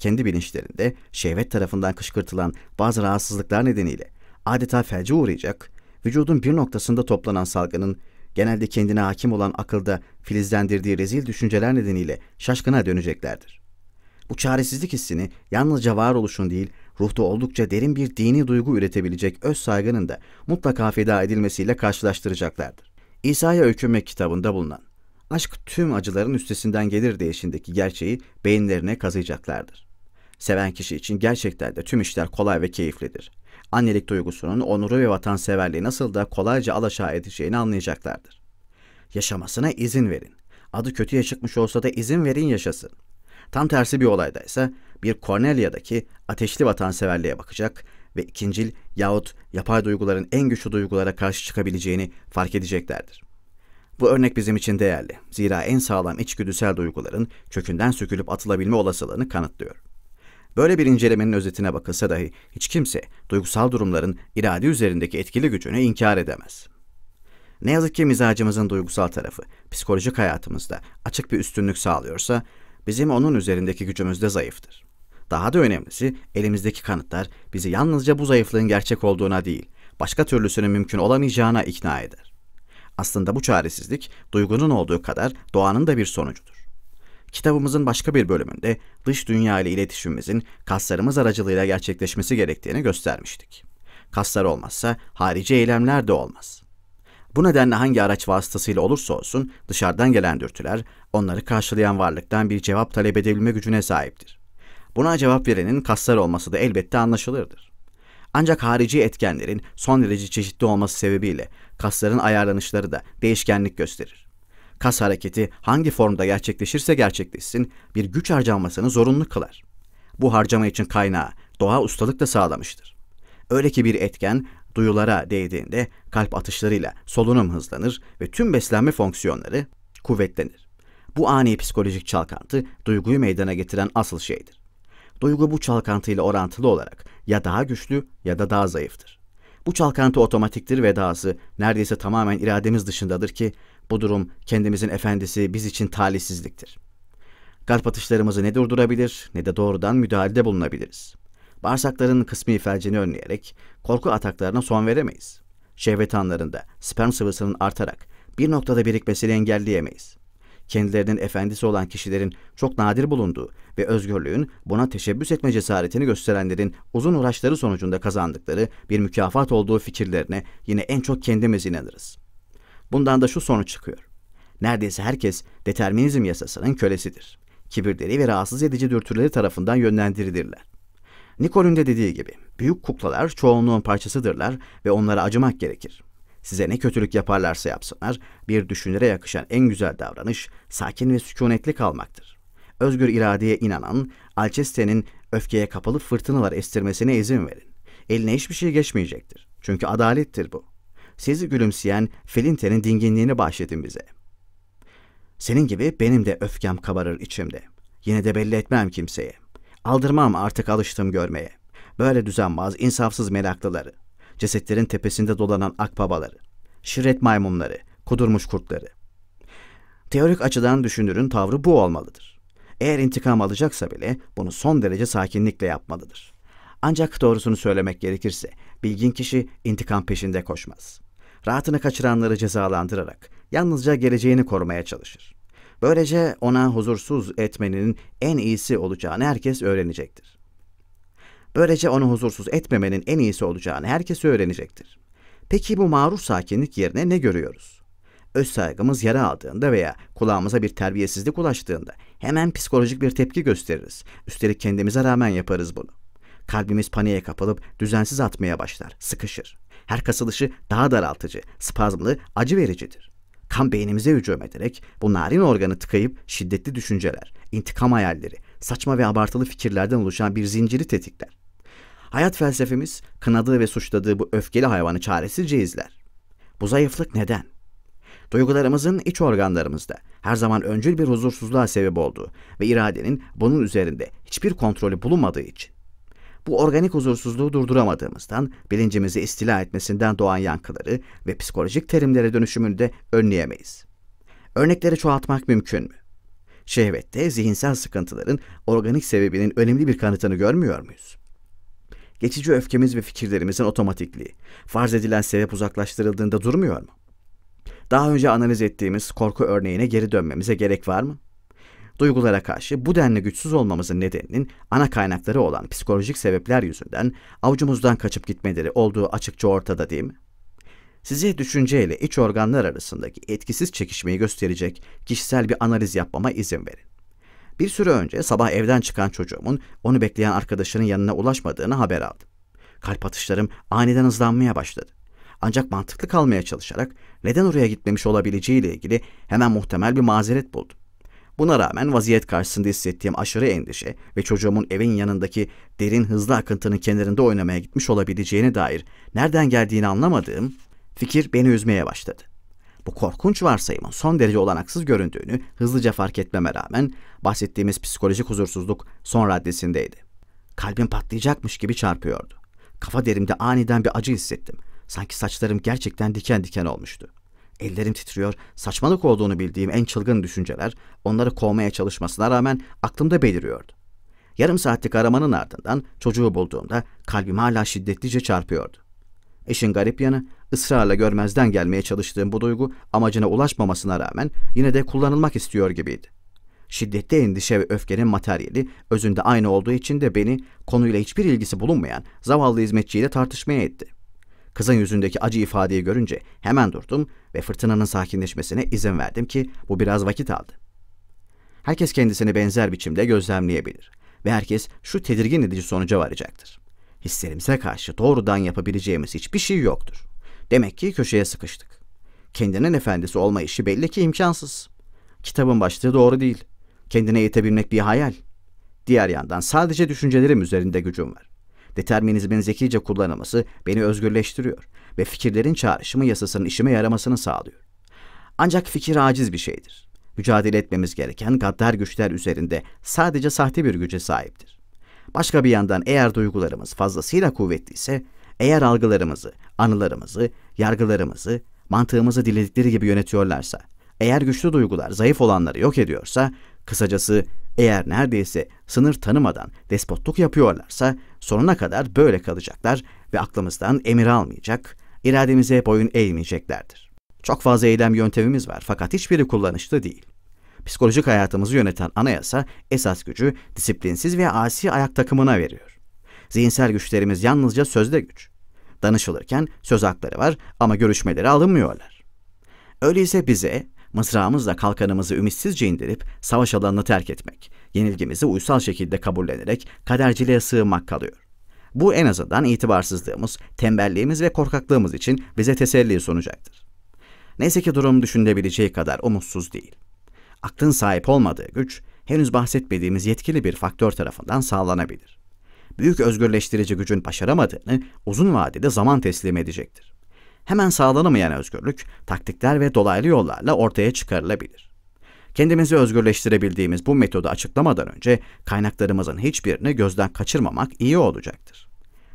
Kendi bilinçlerinde şehvet tarafından kışkırtılan bazı rahatsızlıklar nedeniyle adeta felce uğrayacak, vücudun bir noktasında toplanan salgının genelde kendine hakim olan akılda filizlendirdiği rezil düşünceler nedeniyle şaşkına döneceklerdir. Bu çaresizlik hissini yalnızca varoluşun değil, ruhta oldukça derin bir dini duygu üretebilecek öz saygının da mutlaka feda edilmesiyle karşılaştıracaklardır. İsa'ya Öykünmek kitabında bulunan aşk tüm acıların üstesinden gelir deyişindeki gerçeği beyinlerine kazıyacaklardır. Seven kişi için gerçekten de tüm işler kolay ve keyiflidir annelik duygusunun onuru ve vatanseverliği nasıl da kolayca alaşağı edeceğini anlayacaklardır. Yaşamasına izin verin. Adı kötüye çıkmış olsa da izin verin yaşasın. Tam tersi bir olayda ise bir Cornelia'daki ateşli vatanseverliğe bakacak ve ikincil yahut yapay duyguların en güçlü duygulara karşı çıkabileceğini fark edeceklerdir. Bu örnek bizim için değerli. Zira en sağlam içgüdüsel duyguların kökünden sökülüp atılabilme olasılığını kanıtlıyor. Böyle bir incelemenin özetine bakılsa dahi hiç kimse duygusal durumların irade üzerindeki etkili gücünü inkar edemez. Ne yazık ki mizacımızın duygusal tarafı psikolojik hayatımızda açık bir üstünlük sağlıyorsa bizim onun üzerindeki gücümüz de zayıftır. Daha da önemlisi elimizdeki kanıtlar bizi yalnızca bu zayıflığın gerçek olduğuna değil, başka türlüsünün mümkün olamayacağına ikna eder. Aslında bu çaresizlik duygunun olduğu kadar doğanın da bir sonucudur. Kitabımızın başka bir bölümünde dış dünya ile iletişimimizin kaslarımız aracılığıyla gerçekleşmesi gerektiğini göstermiştik. Kaslar olmazsa harici eylemler de olmaz. Bu nedenle hangi araç vasıtasıyla olursa olsun dışarıdan gelen dürtüler onları karşılayan varlıktan bir cevap talep edebilme gücüne sahiptir. Buna cevap verenin kaslar olması da elbette anlaşılırdır. Ancak harici etkenlerin son derece çeşitli olması sebebiyle kasların ayarlanışları da değişkenlik gösterir. Kas hareketi hangi formda gerçekleşirse gerçekleşsin bir güç harcamasını zorunlu kılar. Bu harcama için kaynağı doğa ustalık da sağlamıştır. Öyle ki bir etken duyulara değdiğinde kalp atışlarıyla solunum hızlanır ve tüm beslenme fonksiyonları kuvvetlenir. Bu ani psikolojik çalkantı duyguyu meydana getiren asıl şeydir. Duygu bu çalkantıyla orantılı olarak ya daha güçlü ya da daha zayıftır. Bu çalkantı otomatiktir ve dahası neredeyse tamamen irademiz dışındadır ki bu durum kendimizin efendisi biz için talihsizliktir. Kalp atışlarımızı ne durdurabilir ne de doğrudan müdahalede bulunabiliriz. Bağırsakların kısmi felcini önleyerek korku ataklarına son veremeyiz. Şehvet anlarında sperm sıvısının artarak bir noktada birikmesini engelleyemeyiz. Kendilerinin efendisi olan kişilerin çok nadir bulunduğu ve özgürlüğün buna teşebbüs etme cesaretini gösterenlerin uzun uğraşları sonucunda kazandıkları bir mükafat olduğu fikirlerine yine en çok kendimiz inanırız.'' Bundan da şu sonuç çıkıyor. Neredeyse herkes determinizm yasasının kölesidir. Kibirleri ve rahatsız edici dürtüleri tarafından yönlendirilirler. Nikol'ün de dediği gibi büyük kuklalar çoğunluğun parçasıdırlar ve onlara acımak gerekir. Size ne kötülük yaparlarsa yapsınlar, bir düşünüre yakışan en güzel davranış sakin ve sükunetli kalmaktır. Özgür iradeye inanan, Alceste'nin öfkeye kapalı fırtınalar estirmesine izin verin. Eline hiçbir şey geçmeyecektir. Çünkü adalettir bu sizi gülümseyen Felinte'nin dinginliğini bahşedin bize. Senin gibi benim de öfkem kabarır içimde. Yine de belli etmem kimseye. Aldırmam artık alıştım görmeye. Böyle düzenbaz, insafsız meraklıları. Cesetlerin tepesinde dolanan akbabaları. Şirret maymunları, kudurmuş kurtları. Teorik açıdan düşünürün tavrı bu olmalıdır. Eğer intikam alacaksa bile bunu son derece sakinlikle yapmalıdır. Ancak doğrusunu söylemek gerekirse bilgin kişi intikam peşinde koşmaz rahatını kaçıranları cezalandırarak yalnızca geleceğini korumaya çalışır. Böylece ona huzursuz etmenin en iyisi olacağını herkes öğrenecektir. Böylece onu huzursuz etmemenin en iyisi olacağını herkes öğrenecektir. Peki bu mağrur sakinlik yerine ne görüyoruz? Öz saygımız yara aldığında veya kulağımıza bir terbiyesizlik ulaştığında hemen psikolojik bir tepki gösteririz. Üstelik kendimize rağmen yaparız bunu. Kalbimiz paniğe kapılıp düzensiz atmaya başlar, sıkışır. Her kasılışı daha daraltıcı, spazmlı, acı vericidir. Kan beynimize hücum ederek bu narin organı tıkayıp şiddetli düşünceler, intikam hayalleri, saçma ve abartılı fikirlerden oluşan bir zinciri tetikler. Hayat felsefemiz kanadığı ve suçladığı bu öfkeli hayvanı çaresizce izler. Bu zayıflık neden? Duygularımızın iç organlarımızda her zaman öncül bir huzursuzluğa sebep olduğu ve iradenin bunun üzerinde hiçbir kontrolü bulunmadığı için. Bu organik huzursuzluğu durduramadığımızdan bilincimizi istila etmesinden doğan yankıları ve psikolojik terimlere dönüşümünü de önleyemeyiz. Örnekleri çoğaltmak mümkün mü? Şehvette zihinsel sıkıntıların organik sebebinin önemli bir kanıtını görmüyor muyuz? Geçici öfkemiz ve fikirlerimizin otomatikliği, farz edilen sebep uzaklaştırıldığında durmuyor mu? Daha önce analiz ettiğimiz korku örneğine geri dönmemize gerek var mı? duygulara karşı bu denli güçsüz olmamızın nedeninin ana kaynakları olan psikolojik sebepler yüzünden avucumuzdan kaçıp gitmeleri olduğu açıkça ortada değil mi? Size düşünceyle iç organlar arasındaki etkisiz çekişmeyi gösterecek kişisel bir analiz yapmama izin verin. Bir süre önce sabah evden çıkan çocuğumun onu bekleyen arkadaşının yanına ulaşmadığını haber aldım. Kalp atışlarım aniden hızlanmaya başladı. Ancak mantıklı kalmaya çalışarak neden oraya gitmemiş olabileceğiyle ilgili hemen muhtemel bir mazeret buldum. Buna rağmen vaziyet karşısında hissettiğim aşırı endişe ve çocuğumun evin yanındaki derin hızlı akıntının kenarında oynamaya gitmiş olabileceğine dair nereden geldiğini anlamadığım fikir beni üzmeye başladı. Bu korkunç varsayımın son derece olanaksız göründüğünü hızlıca fark etmeme rağmen bahsettiğimiz psikolojik huzursuzluk son raddesindeydi. Kalbim patlayacakmış gibi çarpıyordu. Kafa derimde aniden bir acı hissettim. Sanki saçlarım gerçekten diken diken olmuştu. Ellerim titriyor, saçmalık olduğunu bildiğim en çılgın düşünceler onları kovmaya çalışmasına rağmen aklımda beliriyordu. Yarım saatlik aramanın ardından çocuğu bulduğumda kalbim hala şiddetlice çarpıyordu. İşin garip yanı ısrarla görmezden gelmeye çalıştığım bu duygu amacına ulaşmamasına rağmen yine de kullanılmak istiyor gibiydi. Şiddette endişe ve öfkenin materyali özünde aynı olduğu için de beni konuyla hiçbir ilgisi bulunmayan zavallı hizmetçiyle tartışmaya etti.'' Kızın yüzündeki acı ifadeyi görünce hemen durdum ve fırtınanın sakinleşmesine izin verdim ki bu biraz vakit aldı. Herkes kendisini benzer biçimde gözlemleyebilir ve herkes şu tedirgin edici sonuca varacaktır. Hislerimize karşı doğrudan yapabileceğimiz hiçbir şey yoktur. Demek ki köşeye sıkıştık. Kendinin efendisi olma işi belli ki imkansız. Kitabın başlığı doğru değil. Kendine yetebilmek bir hayal. Diğer yandan sadece düşüncelerim üzerinde gücüm var. Determinizmin zekice kullanılması beni özgürleştiriyor ve fikirlerin çağrışımı yasasının işime yaramasını sağlıyor. Ancak fikir aciz bir şeydir. Mücadele etmemiz gereken gaddar güçler üzerinde sadece sahte bir güce sahiptir. Başka bir yandan eğer duygularımız fazlasıyla kuvvetliyse, eğer algılarımızı, anılarımızı, yargılarımızı, mantığımızı diledikleri gibi yönetiyorlarsa, eğer güçlü duygular zayıf olanları yok ediyorsa, kısacası eğer neredeyse sınır tanımadan despotluk yapıyorlarsa sonuna kadar böyle kalacaklar ve aklımızdan emir almayacak, irademize boyun eğmeyeceklerdir. Çok fazla eylem yöntemimiz var fakat hiçbiri kullanışlı değil. Psikolojik hayatımızı yöneten anayasa esas gücü disiplinsiz ve asi ayak takımına veriyor. Zihinsel güçlerimiz yalnızca sözde güç. Danışılırken söz hakları var ama görüşmeleri alınmıyorlar. Öyleyse bize mızrağımızla kalkanımızı ümitsizce indirip savaş alanını terk etmek, yenilgimizi uysal şekilde kabullenerek kaderciliğe sığınmak kalıyor. Bu en azından itibarsızlığımız, tembelliğimiz ve korkaklığımız için bize teselli sunacaktır. Neyse ki durum düşünebileceği kadar umutsuz değil. Aklın sahip olmadığı güç, henüz bahsetmediğimiz yetkili bir faktör tarafından sağlanabilir. Büyük özgürleştirici gücün başaramadığını uzun vadede zaman teslim edecektir hemen sağlanamayan özgürlük taktikler ve dolaylı yollarla ortaya çıkarılabilir. Kendimizi özgürleştirebildiğimiz bu metodu açıklamadan önce kaynaklarımızın hiçbirini gözden kaçırmamak iyi olacaktır.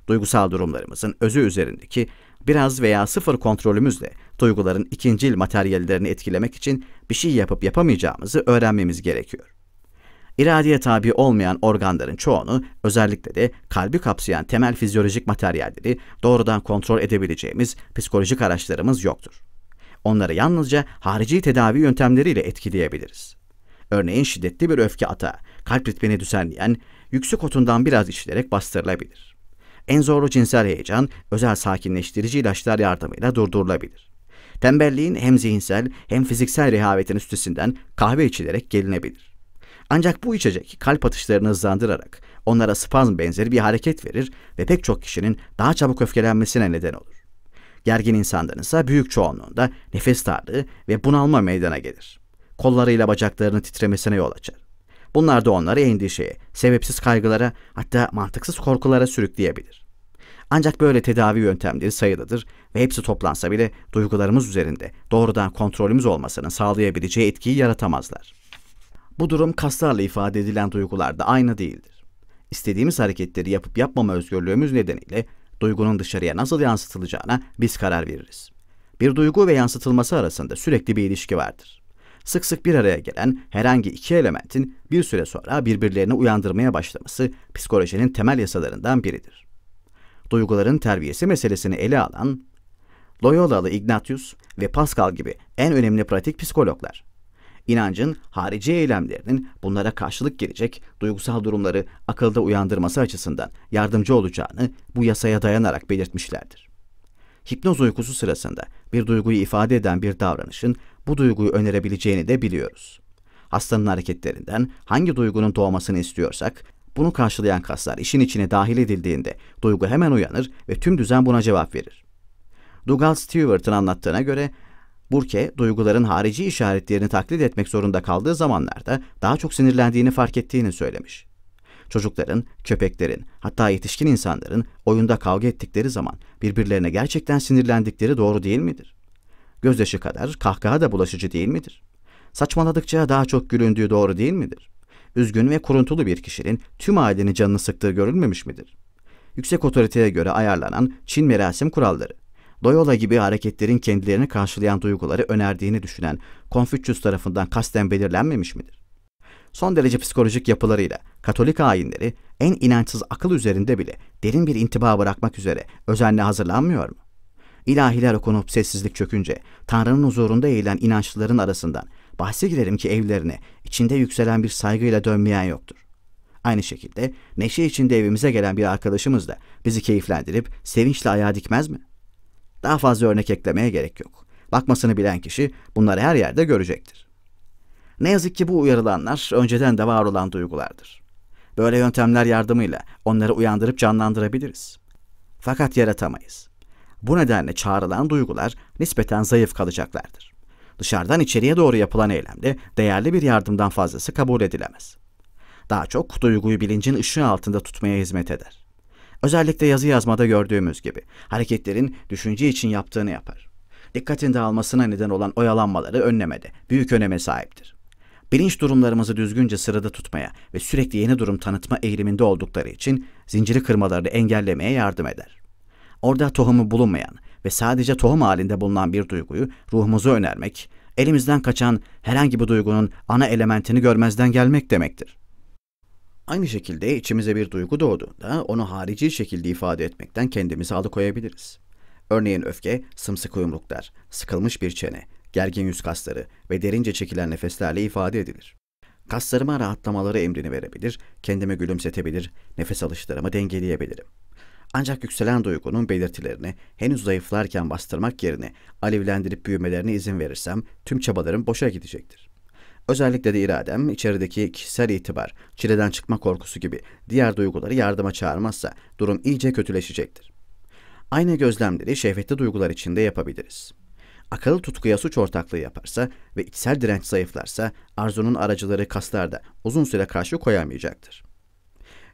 Duygusal durumlarımızın özü üzerindeki biraz veya sıfır kontrolümüzle duyguların ikincil materyallerini etkilemek için bir şey yapıp yapamayacağımızı öğrenmemiz gerekiyor. İradeye tabi olmayan organların çoğunu, özellikle de kalbi kapsayan temel fizyolojik materyalleri doğrudan kontrol edebileceğimiz psikolojik araçlarımız yoktur. Onları yalnızca harici tedavi yöntemleriyle etkileyebiliriz. Örneğin şiddetli bir öfke ata, kalp ritmini düzenleyen, yüksek otundan biraz içilerek bastırılabilir. En zorlu cinsel heyecan, özel sakinleştirici ilaçlar yardımıyla durdurulabilir. Tembelliğin hem zihinsel hem fiziksel rehavetin üstesinden kahve içilerek gelinebilir. Ancak bu içecek kalp atışlarını hızlandırarak onlara spazm benzeri bir hareket verir ve pek çok kişinin daha çabuk öfkelenmesine neden olur. Gergin insanların ise büyük çoğunluğunda nefes darlığı ve bunalma meydana gelir. Kollarıyla bacaklarının titremesine yol açar. Bunlar da onları endişeye, sebepsiz kaygılara hatta mantıksız korkulara sürükleyebilir. Ancak böyle tedavi yöntemleri sayılıdır ve hepsi toplansa bile duygularımız üzerinde doğrudan kontrolümüz olmasının sağlayabileceği etkiyi yaratamazlar. Bu durum kaslarla ifade edilen duygularda aynı değildir. İstediğimiz hareketleri yapıp yapmama özgürlüğümüz nedeniyle duygunun dışarıya nasıl yansıtılacağına biz karar veririz. Bir duygu ve yansıtılması arasında sürekli bir ilişki vardır. Sık sık bir araya gelen herhangi iki elementin bir süre sonra birbirlerini uyandırmaya başlaması psikolojinin temel yasalarından biridir. Duyguların terbiyesi meselesini ele alan Loyola'lı Ignatius ve Pascal gibi en önemli pratik psikologlar inancın harici eylemlerinin bunlara karşılık gelecek duygusal durumları akılda uyandırması açısından yardımcı olacağını bu yasaya dayanarak belirtmişlerdir. Hipnoz uykusu sırasında bir duyguyu ifade eden bir davranışın bu duyguyu önerebileceğini de biliyoruz. Hastanın hareketlerinden hangi duygunun doğmasını istiyorsak, bunu karşılayan kaslar işin içine dahil edildiğinde duygu hemen uyanır ve tüm düzen buna cevap verir. Dougal Stewart'ın anlattığına göre Burke, duyguların harici işaretlerini taklit etmek zorunda kaldığı zamanlarda daha çok sinirlendiğini fark ettiğini söylemiş. Çocukların, köpeklerin, hatta yetişkin insanların oyunda kavga ettikleri zaman birbirlerine gerçekten sinirlendikleri doğru değil midir? Gözyaşı kadar kahkaha da bulaşıcı değil midir? Saçmaladıkça daha çok gülündüğü doğru değil midir? Üzgün ve kuruntulu bir kişinin tüm ailenin canını sıktığı görülmemiş midir? Yüksek otoriteye göre ayarlanan Çin merasim kuralları Loyola gibi hareketlerin kendilerini karşılayan duyguları önerdiğini düşünen Konfüçyüs tarafından kasten belirlenmemiş midir? Son derece psikolojik yapılarıyla Katolik ayinleri en inançsız akıl üzerinde bile derin bir intiba bırakmak üzere özenle hazırlanmıyor mu? İlahiler okunup sessizlik çökünce Tanrı'nın huzurunda eğilen inançlıların arasından bahse girerim ki evlerine içinde yükselen bir saygıyla dönmeyen yoktur. Aynı şekilde neşe içinde evimize gelen bir arkadaşımız da bizi keyiflendirip sevinçle ayağa dikmez mi? Daha fazla örnek eklemeye gerek yok. Bakmasını bilen kişi bunları her yerde görecektir. Ne yazık ki bu uyarılanlar önceden de var olan duygulardır. Böyle yöntemler yardımıyla onları uyandırıp canlandırabiliriz. Fakat yaratamayız. Bu nedenle çağrılan duygular nispeten zayıf kalacaklardır. Dışarıdan içeriye doğru yapılan eylemde değerli bir yardımdan fazlası kabul edilemez. Daha çok duyguyu bilincin ışığı altında tutmaya hizmet eder. Özellikle yazı yazmada gördüğümüz gibi hareketlerin düşünce için yaptığını yapar. Dikkatin dağılmasına neden olan oyalanmaları önlemede büyük öneme sahiptir. Bilinç durumlarımızı düzgünce sırada tutmaya ve sürekli yeni durum tanıtma eğiliminde oldukları için zinciri kırmalarını engellemeye yardım eder. Orada tohumu bulunmayan ve sadece tohum halinde bulunan bir duyguyu ruhumuzu önermek, elimizden kaçan herhangi bir duygunun ana elementini görmezden gelmek demektir. Aynı şekilde içimize bir duygu doğduğunda onu harici şekilde ifade etmekten kendimizi alıkoyabiliriz. Örneğin öfke, sımsıkı yumruklar, sıkılmış bir çene, gergin yüz kasları ve derince çekilen nefeslerle ifade edilir. Kaslarıma rahatlamaları emrini verebilir, kendime gülümsetebilir, nefes alışlarımı dengeleyebilirim. Ancak yükselen duygunun belirtilerini henüz zayıflarken bastırmak yerine alevlendirip büyümelerine izin verirsem tüm çabalarım boşa gidecektir. Özellikle de iradem, içerideki kişisel itibar, çileden çıkma korkusu gibi diğer duyguları yardıma çağırmazsa durum iyice kötüleşecektir. Aynı gözlemleri şehvetli duygular içinde yapabiliriz. Akıl tutkuya suç ortaklığı yaparsa ve içsel direnç zayıflarsa arzunun aracıları kaslarda uzun süre karşı koyamayacaktır.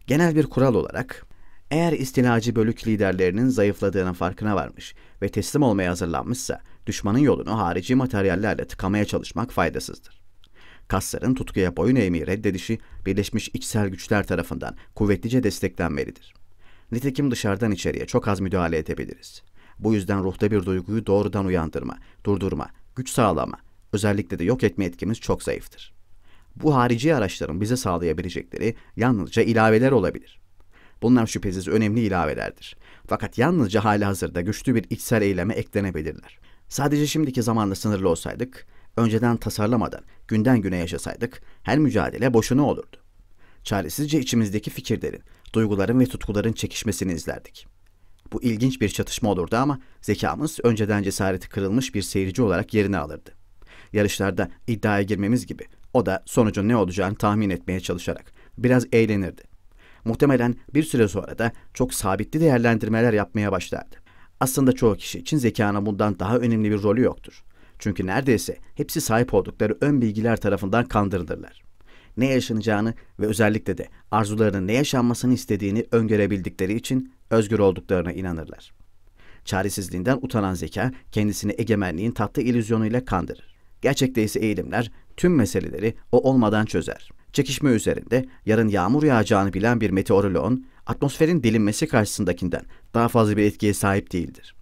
Genel bir kural olarak eğer istilacı bölük liderlerinin zayıfladığının farkına varmış ve teslim olmaya hazırlanmışsa düşmanın yolunu harici materyallerle tıkamaya çalışmak faydasızdır. Kasların tutkuya boyun eğmeyi reddedişi birleşmiş içsel güçler tarafından kuvvetlice desteklenmelidir. Nitekim dışarıdan içeriye çok az müdahale edebiliriz. Bu yüzden ruhta bir duyguyu doğrudan uyandırma, durdurma, güç sağlama, özellikle de yok etme etkimiz çok zayıftır. Bu harici araçların bize sağlayabilecekleri yalnızca ilaveler olabilir. Bunlar şüphesiz önemli ilavelerdir. Fakat yalnızca hali hazırda güçlü bir içsel eyleme eklenebilirler. Sadece şimdiki zamanla sınırlı olsaydık, önceden tasarlamadan günden güne yaşasaydık her mücadele boşuna olurdu. Çaresizce içimizdeki fikirlerin, duyguların ve tutkuların çekişmesini izlerdik. Bu ilginç bir çatışma olurdu ama zekamız önceden cesareti kırılmış bir seyirci olarak yerini alırdı. Yarışlarda iddiaya girmemiz gibi o da sonucun ne olacağını tahmin etmeye çalışarak biraz eğlenirdi. Muhtemelen bir süre sonra da çok sabitli değerlendirmeler yapmaya başlardı. Aslında çoğu kişi için zekanın bundan daha önemli bir rolü yoktur. Çünkü neredeyse hepsi sahip oldukları ön bilgiler tarafından kandırılırlar. Ne yaşanacağını ve özellikle de arzularının ne yaşanmasını istediğini öngörebildikleri için özgür olduklarına inanırlar. Çaresizliğinden utanan zeka kendisini egemenliğin tatlı ilüzyonuyla kandırır. Gerçekte ise eğilimler tüm meseleleri o olmadan çözer. Çekişme üzerinde yarın yağmur yağacağını bilen bir meteoroloğun atmosferin delinmesi karşısındakinden daha fazla bir etkiye sahip değildir.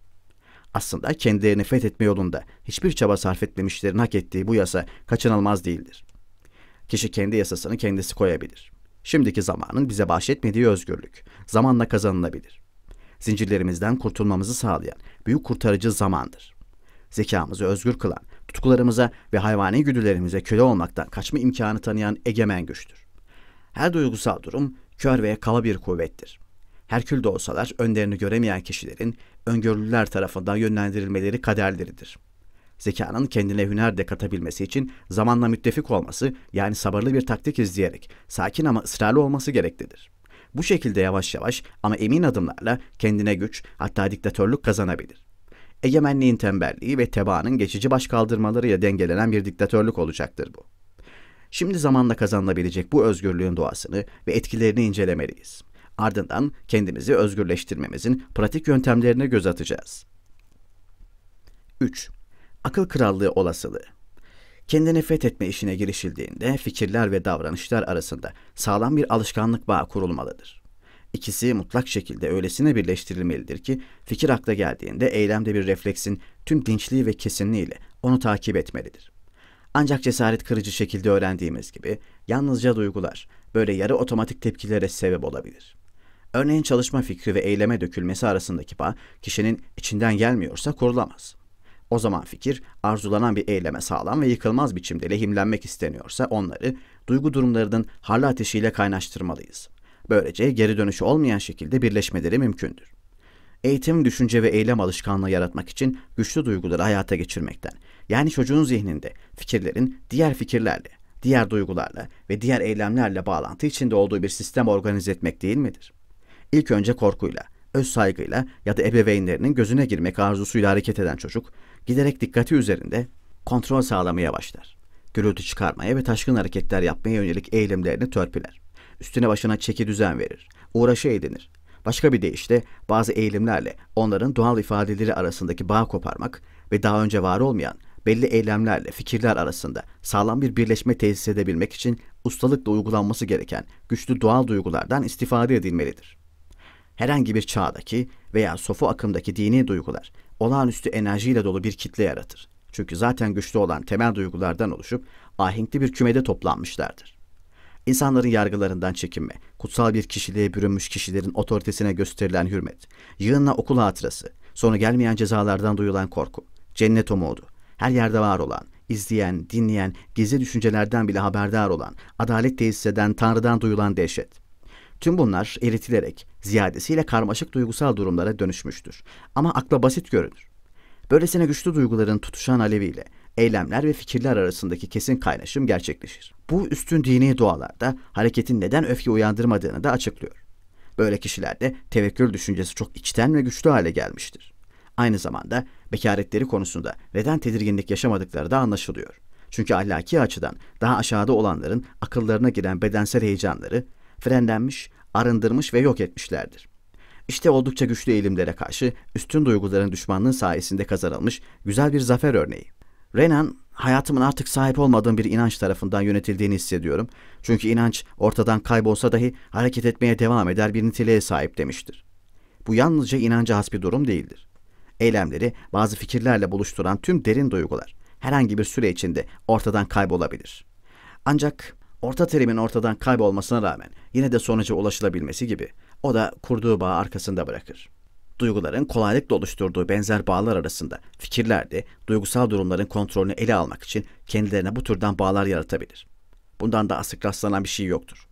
Aslında kendilerini fethetme yolunda hiçbir çaba sarf etmemişlerin hak ettiği bu yasa kaçınılmaz değildir. Kişi kendi yasasını kendisi koyabilir. Şimdiki zamanın bize bahşetmediği özgürlük zamanla kazanılabilir. Zincirlerimizden kurtulmamızı sağlayan büyük kurtarıcı zamandır. Zekamızı özgür kılan, tutkularımıza ve hayvani güdülerimize köle olmaktan kaçma imkanı tanıyan egemen güçtür. Her duygusal durum kör ve kaba bir kuvvettir. Herkül de olsalar önlerini göremeyen kişilerin öngörülüler tarafından yönlendirilmeleri kaderleridir. Zekanın kendine hüner de katabilmesi için zamanla müttefik olması yani sabırlı bir taktik izleyerek sakin ama ısrarlı olması gereklidir. Bu şekilde yavaş yavaş ama emin adımlarla kendine güç hatta diktatörlük kazanabilir. Egemenliğin tembelliği ve tebaanın geçici başkaldırmalarıyla dengelenen bir diktatörlük olacaktır bu. Şimdi zamanla kazanılabilecek bu özgürlüğün doğasını ve etkilerini incelemeliyiz. Ardından kendimizi özgürleştirmemizin pratik yöntemlerine göz atacağız. 3. Akıl krallığı olasılığı kendini fethetme işine girişildiğinde fikirler ve davranışlar arasında sağlam bir alışkanlık bağı kurulmalıdır. İkisi mutlak şekilde öylesine birleştirilmelidir ki fikir akla geldiğinde eylemde bir refleksin tüm dinçliği ve kesinliğiyle onu takip etmelidir. Ancak cesaret kırıcı şekilde öğrendiğimiz gibi yalnızca duygular böyle yarı otomatik tepkilere sebep olabilir. Örneğin çalışma fikri ve eyleme dökülmesi arasındaki bağ kişinin içinden gelmiyorsa kurulamaz. O zaman fikir arzulanan bir eyleme sağlam ve yıkılmaz biçimde lehimlenmek isteniyorsa onları duygu durumlarının harlı ateşiyle kaynaştırmalıyız. Böylece geri dönüşü olmayan şekilde birleşmeleri mümkündür. Eğitim, düşünce ve eylem alışkanlığı yaratmak için güçlü duyguları hayata geçirmekten, yani çocuğun zihninde fikirlerin diğer fikirlerle, diğer duygularla ve diğer eylemlerle bağlantı içinde olduğu bir sistem organize etmek değil midir? İlk önce korkuyla, öz saygıyla ya da ebeveynlerinin gözüne girmek arzusuyla hareket eden çocuk, giderek dikkati üzerinde kontrol sağlamaya başlar. Gürültü çıkarmaya ve taşkın hareketler yapmaya yönelik eğilimlerini törpüler. Üstüne başına çeki düzen verir, uğraşı edinir. Başka bir deyişle bazı eğilimlerle onların doğal ifadeleri arasındaki bağ koparmak ve daha önce var olmayan belli eylemlerle fikirler arasında sağlam bir birleşme tesis edebilmek için ustalıkla uygulanması gereken güçlü doğal duygulardan istifade edilmelidir herhangi bir çağdaki veya sofu akımdaki dini duygular olağanüstü enerjiyle dolu bir kitle yaratır. Çünkü zaten güçlü olan temel duygulardan oluşup ahenkli bir kümede toplanmışlardır. İnsanların yargılarından çekinme, kutsal bir kişiliğe bürünmüş kişilerin otoritesine gösterilen hürmet, yığınla okul hatırası, sonra gelmeyen cezalardan duyulan korku, cennet umudu, her yerde var olan, izleyen, dinleyen, gizli düşüncelerden bile haberdar olan, adalet tesis eden Tanrı'dan duyulan dehşet. Tüm bunlar eritilerek ziyadesiyle karmaşık duygusal durumlara dönüşmüştür. Ama akla basit görünür. Böylesine güçlü duyguların tutuşan aleviyle eylemler ve fikirler arasındaki kesin kaynaşım gerçekleşir. Bu üstün dini dualarda hareketin neden öfke uyandırmadığını da açıklıyor. Böyle kişilerde tevekkül düşüncesi çok içten ve güçlü hale gelmiştir. Aynı zamanda bekaretleri konusunda neden tedirginlik yaşamadıkları da anlaşılıyor. Çünkü ahlaki açıdan daha aşağıda olanların akıllarına giren bedensel heyecanları frenlenmiş arındırmış ve yok etmişlerdir. İşte oldukça güçlü eğilimlere karşı üstün duyguların düşmanlığı sayesinde kazanılmış güzel bir zafer örneği. Renan, hayatımın artık sahip olmadığım bir inanç tarafından yönetildiğini hissediyorum. Çünkü inanç ortadan kaybolsa dahi hareket etmeye devam eder bir niteliğe sahip demiştir. Bu yalnızca inanca has bir durum değildir. Eylemleri bazı fikirlerle buluşturan tüm derin duygular herhangi bir süre içinde ortadan kaybolabilir. Ancak orta terimin ortadan kaybolmasına rağmen yine de sonuca ulaşılabilmesi gibi o da kurduğu bağı arkasında bırakır. Duyguların kolaylıkla oluşturduğu benzer bağlar arasında fikirler de duygusal durumların kontrolünü ele almak için kendilerine bu türden bağlar yaratabilir. Bundan daha sık rastlanan bir şey yoktur.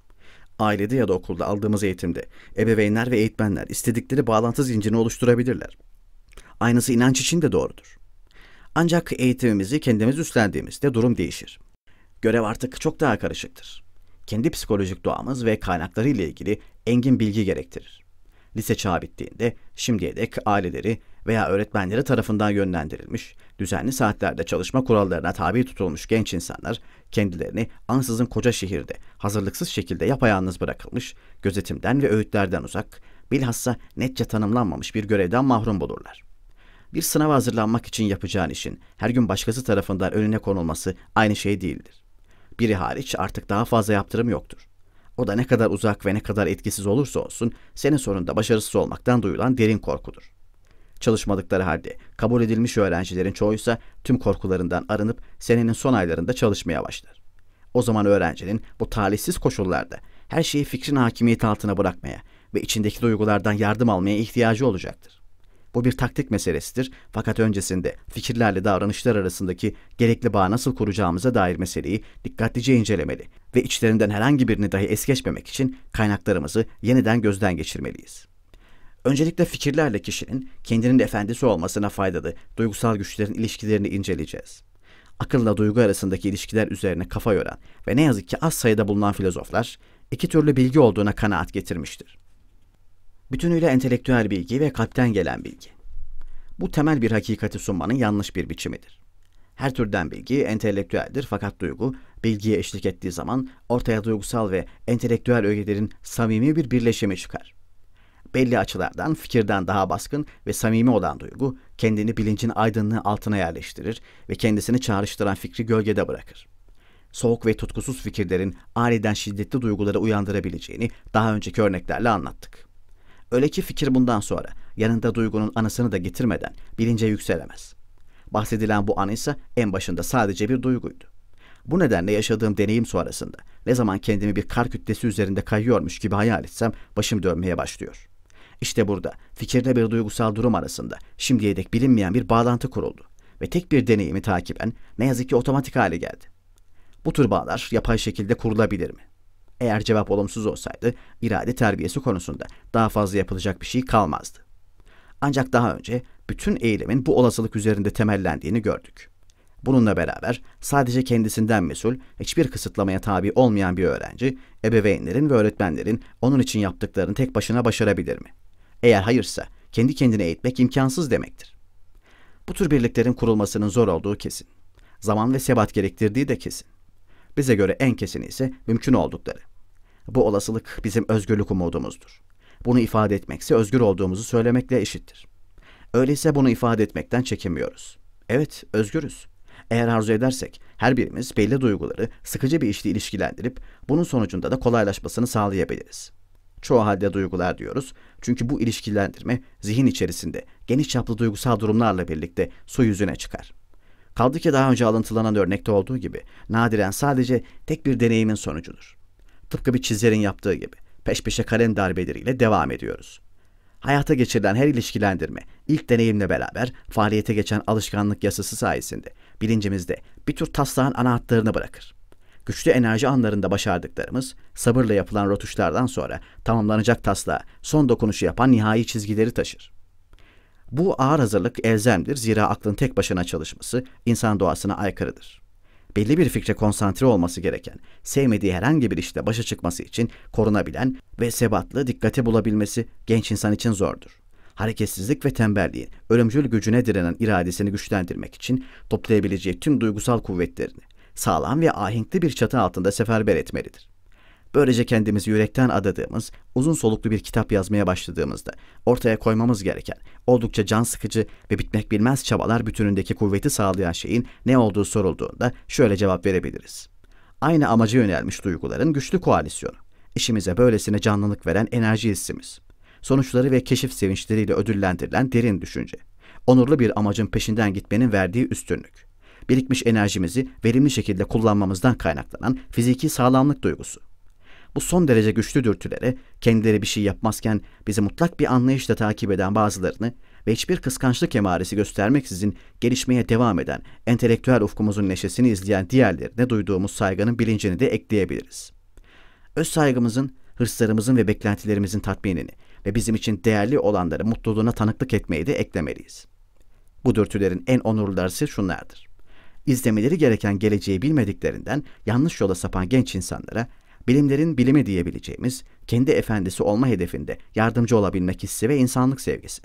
Ailede ya da okulda aldığımız eğitimde ebeveynler ve eğitmenler istedikleri bağlantı zincirini oluşturabilirler. Aynısı inanç için de doğrudur. Ancak eğitimimizi kendimiz üstlendiğimizde durum değişir görev artık çok daha karışıktır. Kendi psikolojik doğamız ve kaynakları ile ilgili engin bilgi gerektirir. Lise çağı bittiğinde şimdiye dek aileleri veya öğretmenleri tarafından yönlendirilmiş, düzenli saatlerde çalışma kurallarına tabi tutulmuş genç insanlar kendilerini ansızın koca şehirde hazırlıksız şekilde yapayalnız bırakılmış, gözetimden ve öğütlerden uzak, bilhassa netçe tanımlanmamış bir görevden mahrum bulurlar. Bir sınava hazırlanmak için yapacağın işin her gün başkası tarafından önüne konulması aynı şey değildir biri hariç artık daha fazla yaptırım yoktur. O da ne kadar uzak ve ne kadar etkisiz olursa olsun senin sonunda başarısız olmaktan duyulan derin korkudur. Çalışmadıkları halde kabul edilmiş öğrencilerin çoğuysa tüm korkularından arınıp senenin son aylarında çalışmaya başlar. O zaman öğrencinin bu talihsiz koşullarda her şeyi fikrin hakimiyeti altına bırakmaya ve içindeki duygulardan yardım almaya ihtiyacı olacaktır. Bu bir taktik meselesidir fakat öncesinde fikirlerle davranışlar arasındaki gerekli bağ nasıl kuracağımıza dair meseleyi dikkatlice incelemeli ve içlerinden herhangi birini dahi es geçmemek için kaynaklarımızı yeniden gözden geçirmeliyiz. Öncelikle fikirlerle kişinin kendinin efendisi olmasına faydalı duygusal güçlerin ilişkilerini inceleyeceğiz akılla duygu arasındaki ilişkiler üzerine kafa yoran ve ne yazık ki az sayıda bulunan filozoflar iki türlü bilgi olduğuna kanaat getirmiştir bütünüyle entelektüel bilgi ve kalpten gelen bilgi. Bu temel bir hakikati sunmanın yanlış bir biçimidir. Her türden bilgi entelektüeldir fakat duygu, bilgiye eşlik ettiği zaman ortaya duygusal ve entelektüel öğelerin samimi bir birleşimi çıkar. Belli açılardan fikirden daha baskın ve samimi olan duygu kendini bilincin aydınlığı altına yerleştirir ve kendisini çağrıştıran fikri gölgede bırakır soğuk ve tutkusuz fikirlerin aniden şiddetli duyguları uyandırabileceğini daha önceki örneklerle anlattık. Öyle ki fikir bundan sonra yanında duygunun anısını da getirmeden bilince yükselemez. Bahsedilen bu anı ise en başında sadece bir duyguydu. Bu nedenle yaşadığım deneyim sonrasında ne zaman kendimi bir kar kütlesi üzerinde kayıyormuş gibi hayal etsem başım dönmeye başlıyor. İşte burada fikirle bir duygusal durum arasında şimdiye dek bilinmeyen bir bağlantı kuruldu ve tek bir deneyimi takiben ne yazık ki otomatik hale geldi. Bu tür bağlar yapay şekilde kurulabilir mi? Eğer cevap olumsuz olsaydı irade terbiyesi konusunda daha fazla yapılacak bir şey kalmazdı. Ancak daha önce bütün eylemin bu olasılık üzerinde temellendiğini gördük. Bununla beraber sadece kendisinden mesul, hiçbir kısıtlamaya tabi olmayan bir öğrenci, ebeveynlerin ve öğretmenlerin onun için yaptıklarını tek başına başarabilir mi? Eğer hayırsa, kendi kendine eğitmek imkansız demektir. Bu tür birliklerin kurulmasının zor olduğu kesin. Zaman ve sebat gerektirdiği de kesin. Bize göre en kesini ise mümkün oldukları. Bu olasılık bizim özgürlük umudumuzdur. Bunu ifade etmekse özgür olduğumuzu söylemekle eşittir. Öyleyse bunu ifade etmekten çekinmiyoruz. Evet, özgürüz. Eğer arzu edersek her birimiz belli duyguları sıkıcı bir işle ilişkilendirip bunun sonucunda da kolaylaşmasını sağlayabiliriz. Çoğu halde duygular diyoruz çünkü bu ilişkilendirme zihin içerisinde geniş çaplı duygusal durumlarla birlikte su yüzüne çıkar. Kaldı ki daha önce alıntılanan örnekte olduğu gibi nadiren sadece tek bir deneyimin sonucudur. Tıpkı bir çizerin yaptığı gibi peş peşe kalem darbeleriyle devam ediyoruz. Hayata geçirilen her ilişkilendirme, ilk deneyimle beraber faaliyete geçen alışkanlık yasası sayesinde bilincimizde bir tür taslağın anahtarını bırakır. Güçlü enerji anlarında başardıklarımız, sabırla yapılan rotuşlardan sonra tamamlanacak taslağa son dokunuşu yapan nihai çizgileri taşır. Bu ağır hazırlık elzemdir zira aklın tek başına çalışması insan doğasına aykırıdır belli bir fikre konsantre olması gereken, sevmediği herhangi bir işte başa çıkması için korunabilen ve sebatlı dikkate bulabilmesi genç insan için zordur. Hareketsizlik ve tembelliğin ölümcül gücüne direnen iradesini güçlendirmek için toplayabileceği tüm duygusal kuvvetlerini sağlam ve ahenkli bir çatı altında seferber etmelidir. Böylece kendimizi yürekten adadığımız, uzun soluklu bir kitap yazmaya başladığımızda ortaya koymamız gereken, oldukça can sıkıcı ve bitmek bilmez çabalar bütünündeki kuvveti sağlayan şeyin ne olduğu sorulduğunda şöyle cevap verebiliriz. Aynı amaca yönelmiş duyguların güçlü koalisyonu. İşimize böylesine canlılık veren enerji hissimiz. Sonuçları ve keşif sevinçleriyle ödüllendirilen derin düşünce. Onurlu bir amacın peşinden gitmenin verdiği üstünlük birikmiş enerjimizi verimli şekilde kullanmamızdan kaynaklanan fiziki sağlamlık duygusu bu son derece güçlü dürtüleri, kendileri bir şey yapmazken bizi mutlak bir anlayışla takip eden bazılarını ve hiçbir kıskançlık emaresi göstermeksizin gelişmeye devam eden entelektüel ufkumuzun neşesini izleyen diğerlerine duyduğumuz saygının bilincini de ekleyebiliriz. Öz saygımızın, hırslarımızın ve beklentilerimizin tatminini ve bizim için değerli olanları mutluluğuna tanıklık etmeyi de eklemeliyiz. Bu dürtülerin en onurluları şunlardır izlemeleri gereken geleceği bilmediklerinden yanlış yola sapan genç insanlara bilimlerin bilimi diyebileceğimiz kendi efendisi olma hedefinde yardımcı olabilmek hissi ve insanlık sevgisi.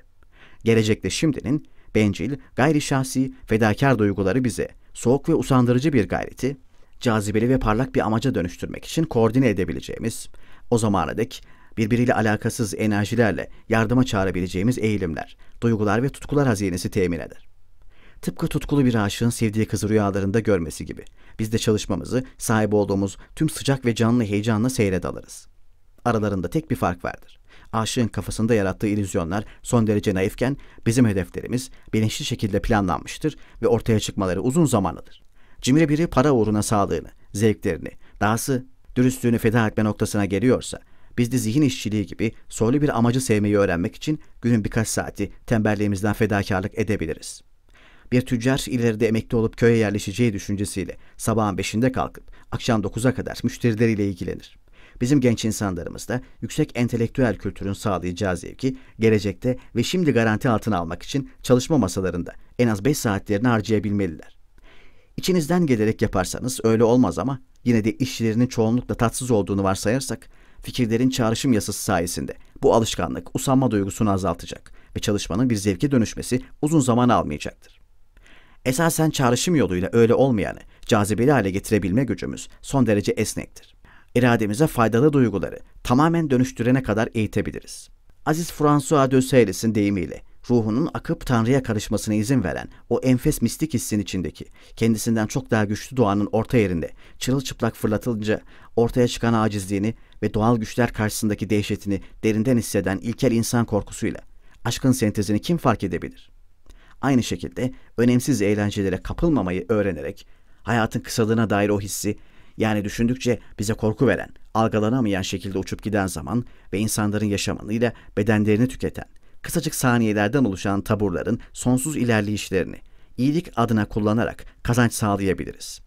Gelecekte şimdinin bencil, gayri şahsi, fedakar duyguları bize soğuk ve usandırıcı bir gayreti, cazibeli ve parlak bir amaca dönüştürmek için koordine edebileceğimiz, o zamana dek birbiriyle alakasız enerjilerle yardıma çağırabileceğimiz eğilimler, duygular ve tutkular hazinesi temin eder. Tıpkı tutkulu bir aşığın sevdiği kızı rüyalarında görmesi gibi. Biz de çalışmamızı sahip olduğumuz tüm sıcak ve canlı heyecanla seyre dalarız. Aralarında tek bir fark vardır. Aşığın kafasında yarattığı illüzyonlar son derece naifken bizim hedeflerimiz bilinçli şekilde planlanmıştır ve ortaya çıkmaları uzun zaman alır. Cimri biri para uğruna sağlığını, zevklerini, dahası dürüstlüğünü feda etme noktasına geliyorsa biz de zihin işçiliği gibi soylu bir amacı sevmeyi öğrenmek için günün birkaç saati tembelliğimizden fedakarlık edebiliriz.'' Bir tüccar ileride emekli olup köye yerleşeceği düşüncesiyle sabahın beşinde kalkıp akşam dokuza kadar müşterileriyle ilgilenir. Bizim genç insanlarımız da yüksek entelektüel kültürün sağlayacağı zevki gelecekte ve şimdi garanti altına almak için çalışma masalarında en az 5 saatlerini harcayabilmeliler. İçinizden gelerek yaparsanız öyle olmaz ama yine de işçilerinin çoğunlukla tatsız olduğunu varsayarsak fikirlerin çağrışım yasası sayesinde bu alışkanlık usanma duygusunu azaltacak ve çalışmanın bir zevke dönüşmesi uzun zaman almayacaktır. Esasen çağrışım yoluyla öyle olmayanı cazibeli hale getirebilme gücümüz son derece esnektir. İrademize faydalı duyguları tamamen dönüştürene kadar eğitebiliriz. Aziz François de Saillis'in deyimiyle ruhunun akıp Tanrı'ya karışmasına izin veren o enfes mistik hissin içindeki, kendisinden çok daha güçlü doğanın orta yerinde çırılçıplak fırlatılınca ortaya çıkan acizliğini ve doğal güçler karşısındaki dehşetini derinden hisseden ilkel insan korkusuyla aşkın sentezini kim fark edebilir?'' Aynı şekilde önemsiz eğlencelere kapılmamayı öğrenerek hayatın kısalığına dair o hissi yani düşündükçe bize korku veren, algılanamayan şekilde uçup giden zaman ve insanların yaşamıyla bedenlerini tüketen, kısacık saniyelerden oluşan taburların sonsuz ilerleyişlerini iyilik adına kullanarak kazanç sağlayabiliriz.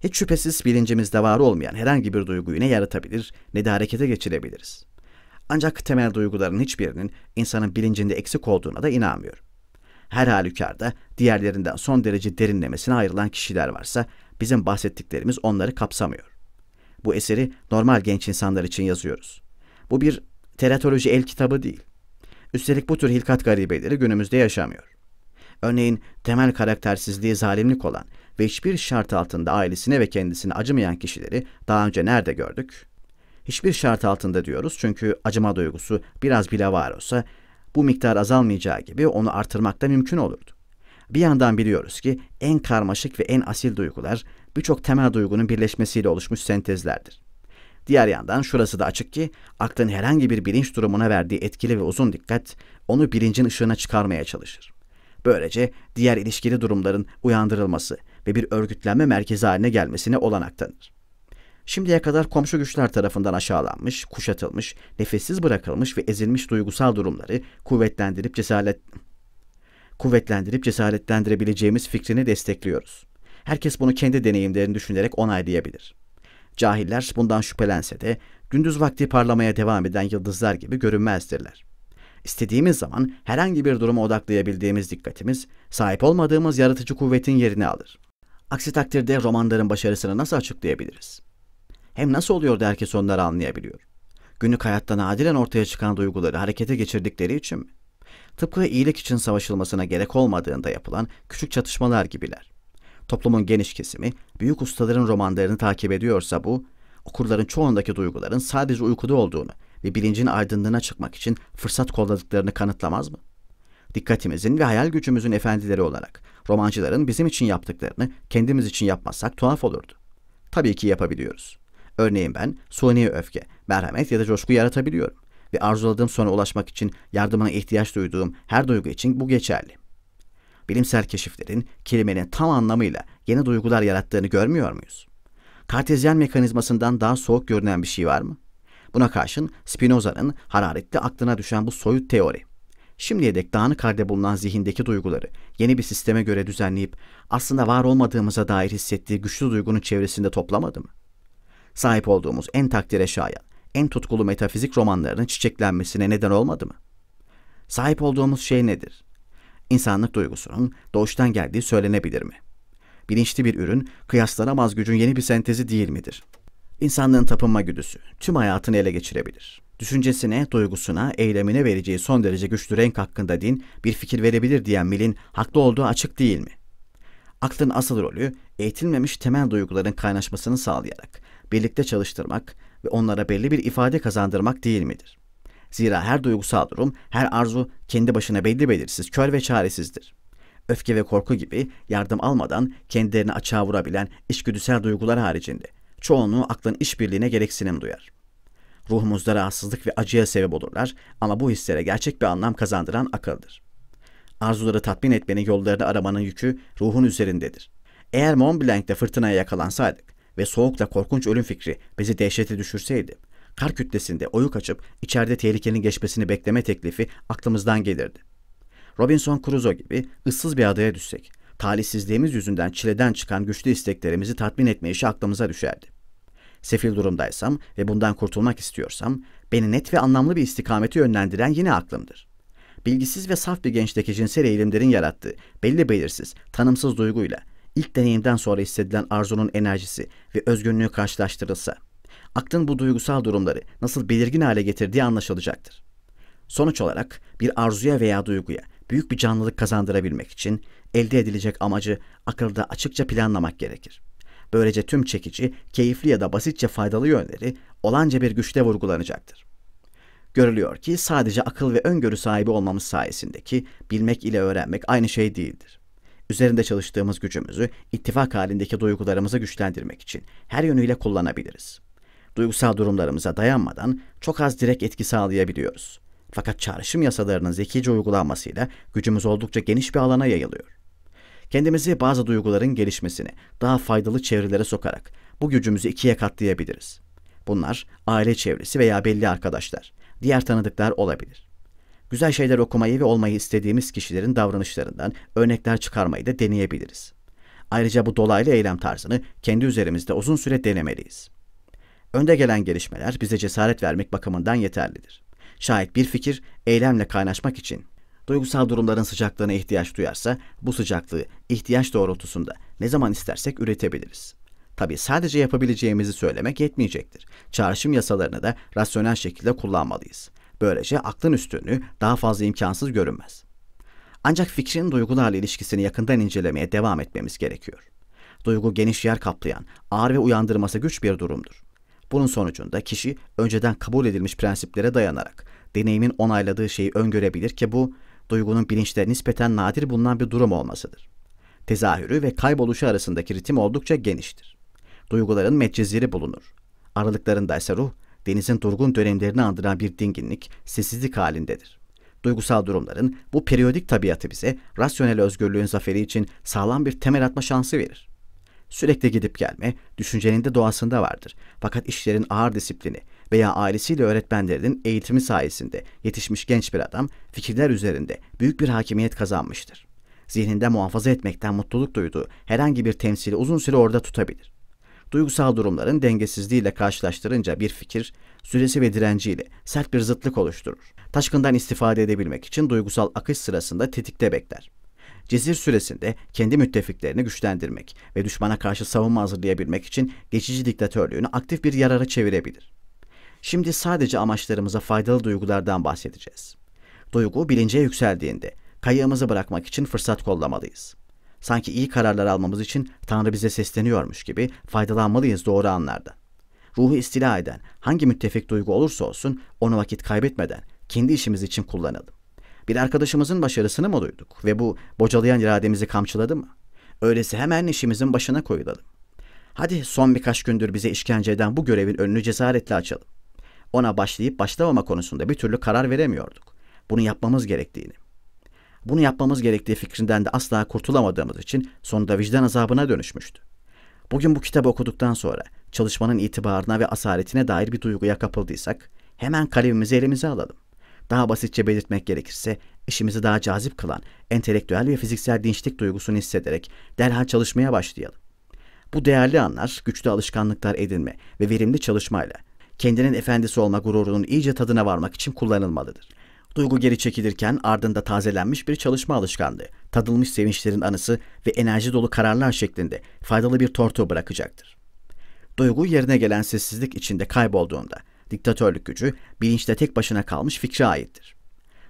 Hiç şüphesiz bilincimizde var olmayan herhangi bir duyguyu ne yaratabilir ne de harekete geçirebiliriz. Ancak temel duyguların hiçbirinin insanın bilincinde eksik olduğuna da inanmıyorum her halükarda diğerlerinden son derece derinlemesine ayrılan kişiler varsa bizim bahsettiklerimiz onları kapsamıyor. Bu eseri normal genç insanlar için yazıyoruz. Bu bir teratoloji el kitabı değil. Üstelik bu tür hilkat garibeleri günümüzde yaşamıyor. Örneğin temel karaktersizliği zalimlik olan ve hiçbir şart altında ailesine ve kendisine acımayan kişileri daha önce nerede gördük? Hiçbir şart altında diyoruz çünkü acıma duygusu biraz bile var olsa bu miktar azalmayacağı gibi onu artırmak da mümkün olurdu. Bir yandan biliyoruz ki en karmaşık ve en asil duygular birçok temel duygunun birleşmesiyle oluşmuş sentezlerdir. Diğer yandan şurası da açık ki aklın herhangi bir bilinç durumuna verdiği etkili ve uzun dikkat onu bilincin ışığına çıkarmaya çalışır. Böylece diğer ilişkili durumların uyandırılması ve bir örgütlenme merkezi haline gelmesine olanak tanır. Şimdiye kadar komşu güçler tarafından aşağılanmış, kuşatılmış, nefessiz bırakılmış ve ezilmiş duygusal durumları kuvvetlendirip cesaret kuvvetlendirip cesaretlendirebileceğimiz fikrini destekliyoruz. Herkes bunu kendi deneyimlerini düşünerek onaylayabilir. Cahiller bundan şüphelense de gündüz vakti parlamaya devam eden yıldızlar gibi görünmezdirler. İstediğimiz zaman herhangi bir duruma odaklayabildiğimiz dikkatimiz sahip olmadığımız yaratıcı kuvvetin yerini alır. Aksi takdirde romanların başarısını nasıl açıklayabiliriz? Hem nasıl oluyor da herkes onları anlayabiliyor? Günlük hayatta nadiren ortaya çıkan duyguları harekete geçirdikleri için mi? Tıpkı iyilik için savaşılmasına gerek olmadığında yapılan küçük çatışmalar gibiler. Toplumun geniş kesimi büyük ustaların romanlarını takip ediyorsa bu, okurların çoğundaki duyguların sadece uykuda olduğunu ve bilincin aydınlığına çıkmak için fırsat kolladıklarını kanıtlamaz mı? Dikkatimizin ve hayal gücümüzün efendileri olarak romancıların bizim için yaptıklarını kendimiz için yapmasak tuhaf olurdu. Tabii ki yapabiliyoruz. Örneğin ben suni öfke, merhamet ya da coşku yaratabiliyorum ve arzuladığım sona ulaşmak için yardımına ihtiyaç duyduğum her duygu için bu geçerli. Bilimsel keşiflerin kelimenin tam anlamıyla yeni duygular yarattığını görmüyor muyuz? Kartezyen mekanizmasından daha soğuk görünen bir şey var mı? Buna karşın Spinoza'nın hararetli aklına düşen bu soyut teori, şimdiye dek dağınık halde bulunan zihindeki duyguları yeni bir sisteme göre düzenleyip aslında var olmadığımıza dair hissettiği güçlü duygunun çevresinde toplamadı mı? sahip olduğumuz en takdire şayan, en tutkulu metafizik romanlarının çiçeklenmesine neden olmadı mı? Sahip olduğumuz şey nedir? İnsanlık duygusunun doğuştan geldiği söylenebilir mi? Bilinçli bir ürün, kıyaslanamaz gücün yeni bir sentezi değil midir? İnsanlığın tapınma güdüsü tüm hayatını ele geçirebilir. Düşüncesine, duygusuna, eylemine vereceği son derece güçlü renk hakkında din bir fikir verebilir diyen Mill'in haklı olduğu açık değil mi? Aklın asıl rolü eğitilmemiş temel duyguların kaynaşmasını sağlayarak birlikte çalıştırmak ve onlara belli bir ifade kazandırmak değil midir? Zira her duygusal durum, her arzu kendi başına belli belirsiz, kör ve çaresizdir. Öfke ve korku gibi yardım almadan kendilerini açığa vurabilen içgüdüsel duygular haricinde çoğunluğu aklın işbirliğine gereksinim duyar. Ruhumuzda rahatsızlık ve acıya sebep olurlar ama bu hislere gerçek bir anlam kazandıran akıldır. Arzuları tatmin etmenin yollarını aramanın yükü ruhun üzerindedir. Eğer Mont Blanc'te fırtınaya yakalansaydık, ve soğukla korkunç ölüm fikri bizi dehşete düşürseydi, kar kütlesinde oyuk açıp içeride tehlikenin geçmesini bekleme teklifi aklımızdan gelirdi. Robinson Crusoe gibi ıssız bir adaya düşsek, talihsizliğimiz yüzünden çileden çıkan güçlü isteklerimizi tatmin etme işi aklımıza düşerdi. Sefil durumdaysam ve bundan kurtulmak istiyorsam, beni net ve anlamlı bir istikameti yönlendiren yine aklımdır. Bilgisiz ve saf bir gençteki cinsel eğilimlerin yarattığı, belli belirsiz, tanımsız duyguyla ilk deneyimden sonra hissedilen arzunun enerjisi ve özgünlüğü karşılaştırılsa, aklın bu duygusal durumları nasıl belirgin hale getirdiği anlaşılacaktır. Sonuç olarak bir arzuya veya duyguya büyük bir canlılık kazandırabilmek için elde edilecek amacı akılda açıkça planlamak gerekir. Böylece tüm çekici, keyifli ya da basitçe faydalı yönleri olanca bir güçle vurgulanacaktır. Görülüyor ki sadece akıl ve öngörü sahibi olmamız sayesindeki bilmek ile öğrenmek aynı şey değildir üzerinde çalıştığımız gücümüzü ittifak halindeki duygularımızı güçlendirmek için her yönüyle kullanabiliriz. Duygusal durumlarımıza dayanmadan çok az direkt etki sağlayabiliyoruz. Fakat çağrışım yasalarının zekice uygulanmasıyla gücümüz oldukça geniş bir alana yayılıyor. Kendimizi bazı duyguların gelişmesini daha faydalı çevrelere sokarak bu gücümüzü ikiye katlayabiliriz. Bunlar aile çevresi veya belli arkadaşlar, diğer tanıdıklar olabilir güzel şeyler okumayı ve olmayı istediğimiz kişilerin davranışlarından örnekler çıkarmayı da deneyebiliriz. Ayrıca bu dolaylı eylem tarzını kendi üzerimizde uzun süre denemeliyiz. Önde gelen gelişmeler bize cesaret vermek bakımından yeterlidir. Şayet bir fikir eylemle kaynaşmak için duygusal durumların sıcaklığına ihtiyaç duyarsa bu sıcaklığı ihtiyaç doğrultusunda ne zaman istersek üretebiliriz. Tabi sadece yapabileceğimizi söylemek yetmeyecektir. Çağrışım yasalarını da rasyonel şekilde kullanmalıyız. Böylece aklın üstünlüğü daha fazla imkansız görünmez. Ancak fikrin duygularla ilişkisini yakından incelemeye devam etmemiz gerekiyor. Duygu geniş yer kaplayan, ağır ve uyandırması güç bir durumdur. Bunun sonucunda kişi önceden kabul edilmiş prensiplere dayanarak deneyimin onayladığı şeyi öngörebilir ki bu duygunun bilinçte nispeten nadir bulunan bir durum olmasıdır. Tezahürü ve kayboluşu arasındaki ritim oldukça geniştir. Duyguların metcizleri bulunur. Aralıklarında ise ruh denizin durgun dönemlerini andıran bir dinginlik, sessizlik halindedir. Duygusal durumların bu periyodik tabiatı bize rasyonel özgürlüğün zaferi için sağlam bir temel atma şansı verir. Sürekli gidip gelme düşüncenin de doğasında vardır. Fakat işlerin ağır disiplini veya ailesiyle öğretmenlerinin eğitimi sayesinde yetişmiş genç bir adam fikirler üzerinde büyük bir hakimiyet kazanmıştır. Zihninde muhafaza etmekten mutluluk duyduğu herhangi bir temsili uzun süre orada tutabilir duygusal durumların dengesizliğiyle karşılaştırınca bir fikir, süresi ve direnciyle sert bir zıtlık oluşturur. Taşkından istifade edebilmek için duygusal akış sırasında tetikte bekler. Cezir süresinde kendi müttefiklerini güçlendirmek ve düşmana karşı savunma hazırlayabilmek için geçici diktatörlüğünü aktif bir yarara çevirebilir. Şimdi sadece amaçlarımıza faydalı duygulardan bahsedeceğiz. Duygu bilince yükseldiğinde kayığımızı bırakmak için fırsat kollamalıyız. Sanki iyi kararlar almamız için Tanrı bize sesleniyormuş gibi faydalanmalıyız doğru anlarda. Ruhu istila eden hangi müttefik duygu olursa olsun onu vakit kaybetmeden kendi işimiz için kullanalım. Bir arkadaşımızın başarısını mı duyduk ve bu bocalayan irademizi kamçıladı mı? Öylesi hemen işimizin başına koyulalım. Hadi son birkaç gündür bize işkence eden bu görevin önünü cesaretle açalım. Ona başlayıp başlamama konusunda bir türlü karar veremiyorduk. Bunu yapmamız gerektiğini bunu yapmamız gerektiği fikrinden de asla kurtulamadığımız için sonunda vicdan azabına dönüşmüştü. Bugün bu kitabı okuduktan sonra çalışmanın itibarına ve asaletine dair bir duyguya kapıldıysak hemen kalemimizi elimize alalım. Daha basitçe belirtmek gerekirse işimizi daha cazip kılan entelektüel ve fiziksel dinçlik duygusunu hissederek derhal çalışmaya başlayalım. Bu değerli anlar güçlü alışkanlıklar edinme ve verimli çalışmayla kendinin efendisi olma gururunun iyice tadına varmak için kullanılmalıdır.'' Duygu geri çekilirken ardında tazelenmiş bir çalışma alışkanlığı, tadılmış sevinçlerin anısı ve enerji dolu kararlar şeklinde faydalı bir tortu bırakacaktır. Duygu yerine gelen sessizlik içinde kaybolduğunda diktatörlük gücü bilinçte tek başına kalmış fikre aittir.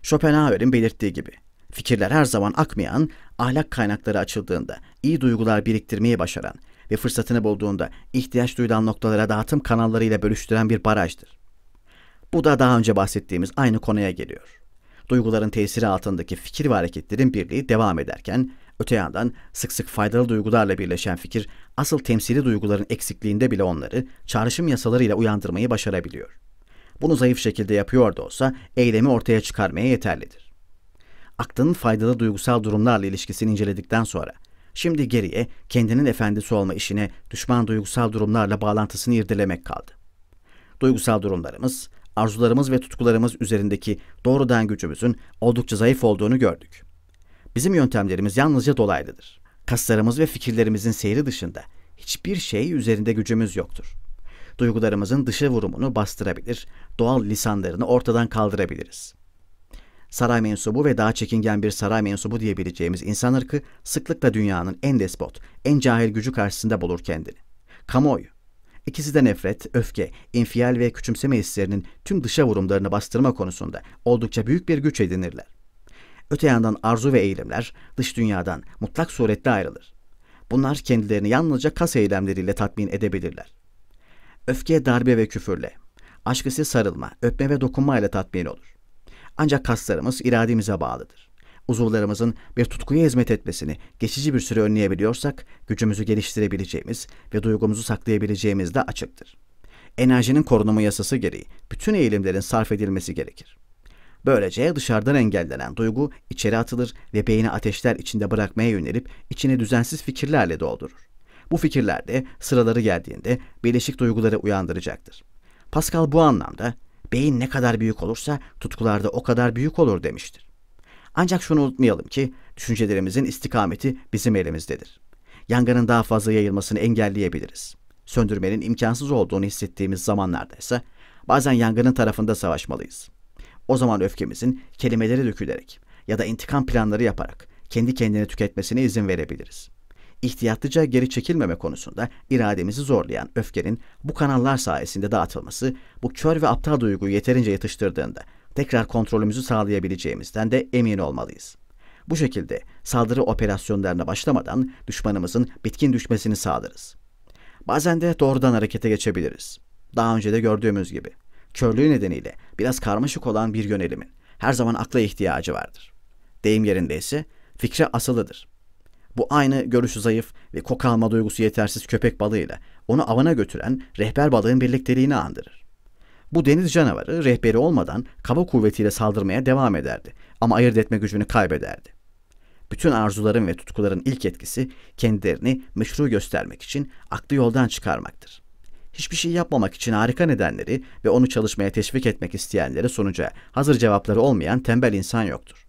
Schopenhauer'in belirttiği gibi fikirler her zaman akmayan, ahlak kaynakları açıldığında iyi duygular biriktirmeyi başaran ve fırsatını bulduğunda ihtiyaç duyulan noktalara dağıtım kanallarıyla bölüştüren bir barajdır. Bu da daha önce bahsettiğimiz aynı konuya geliyor. Duyguların tesiri altındaki fikir ve hareketlerin birliği devam ederken, öte yandan sık sık faydalı duygularla birleşen fikir, asıl temsili duyguların eksikliğinde bile onları çağrışım yasalarıyla uyandırmayı başarabiliyor. Bunu zayıf şekilde yapıyor da olsa eylemi ortaya çıkarmaya yeterlidir. Aklın faydalı duygusal durumlarla ilişkisini inceledikten sonra, şimdi geriye kendinin efendisi olma işine düşman duygusal durumlarla bağlantısını irdelemek kaldı. Duygusal durumlarımız arzularımız ve tutkularımız üzerindeki doğrudan gücümüzün oldukça zayıf olduğunu gördük. Bizim yöntemlerimiz yalnızca dolaylıdır. Kaslarımız ve fikirlerimizin seyri dışında hiçbir şey üzerinde gücümüz yoktur. Duygularımızın dışa vurumunu bastırabilir, doğal lisanlarını ortadan kaldırabiliriz. Saray mensubu ve daha çekingen bir saray mensubu diyebileceğimiz insan ırkı sıklıkla dünyanın en despot, en cahil gücü karşısında bulur kendini. Kamuoyu, İkisi de nefret, öfke, infial ve küçümseme hislerinin tüm dışa vurumlarını bastırma konusunda oldukça büyük bir güç edinirler. Öte yandan arzu ve eğilimler dış dünyadan mutlak surette ayrılır. Bunlar kendilerini yalnızca kas eylemleriyle tatmin edebilirler. Öfke darbe ve küfürle, aşk ise sarılma, öpme ve dokunma ile tatmin olur. Ancak kaslarımız irademize bağlıdır. Uzuvlarımızın bir tutkuya hizmet etmesini geçici bir süre önleyebiliyorsak gücümüzü geliştirebileceğimiz ve duygumuzu saklayabileceğimiz de açıktır. Enerjinin korunumu yasası gereği bütün eğilimlerin sarf edilmesi gerekir. Böylece dışarıdan engellenen duygu içeri atılır ve beyni ateşler içinde bırakmaya yönelip içini düzensiz fikirlerle doldurur. Bu fikirler de sıraları geldiğinde birleşik duyguları uyandıracaktır. Pascal bu anlamda beyin ne kadar büyük olursa tutkularda o kadar büyük olur demiştir. Ancak şunu unutmayalım ki düşüncelerimizin istikameti bizim elimizdedir. Yangının daha fazla yayılmasını engelleyebiliriz. Söndürmenin imkansız olduğunu hissettiğimiz zamanlarda ise bazen yangının tarafında savaşmalıyız. O zaman öfkemizin kelimeleri dökülerek ya da intikam planları yaparak kendi kendini tüketmesine izin verebiliriz. İhtiyatlıca geri çekilmeme konusunda irademizi zorlayan öfkenin bu kanallar sayesinde dağıtılması, bu kör ve aptal duyguyu yeterince yatıştırdığında tekrar kontrolümüzü sağlayabileceğimizden de emin olmalıyız. Bu şekilde saldırı operasyonlarına başlamadan düşmanımızın bitkin düşmesini sağlarız. Bazen de doğrudan harekete geçebiliriz. Daha önce de gördüğümüz gibi körlüğü nedeniyle biraz karmaşık olan bir yönelimin her zaman akla ihtiyacı vardır. Deyim yerinde ise fikre asılıdır. Bu aynı görüşü zayıf ve kok alma duygusu yetersiz köpek balığıyla onu avına götüren rehber balığın birlikteliğini andırır. Bu deniz canavarı rehberi olmadan kaba kuvvetiyle saldırmaya devam ederdi ama ayırt etme gücünü kaybederdi. Bütün arzuların ve tutkuların ilk etkisi kendilerini meşru göstermek için aklı yoldan çıkarmaktır. Hiçbir şey yapmamak için harika nedenleri ve onu çalışmaya teşvik etmek isteyenlere sonuca hazır cevapları olmayan tembel insan yoktur.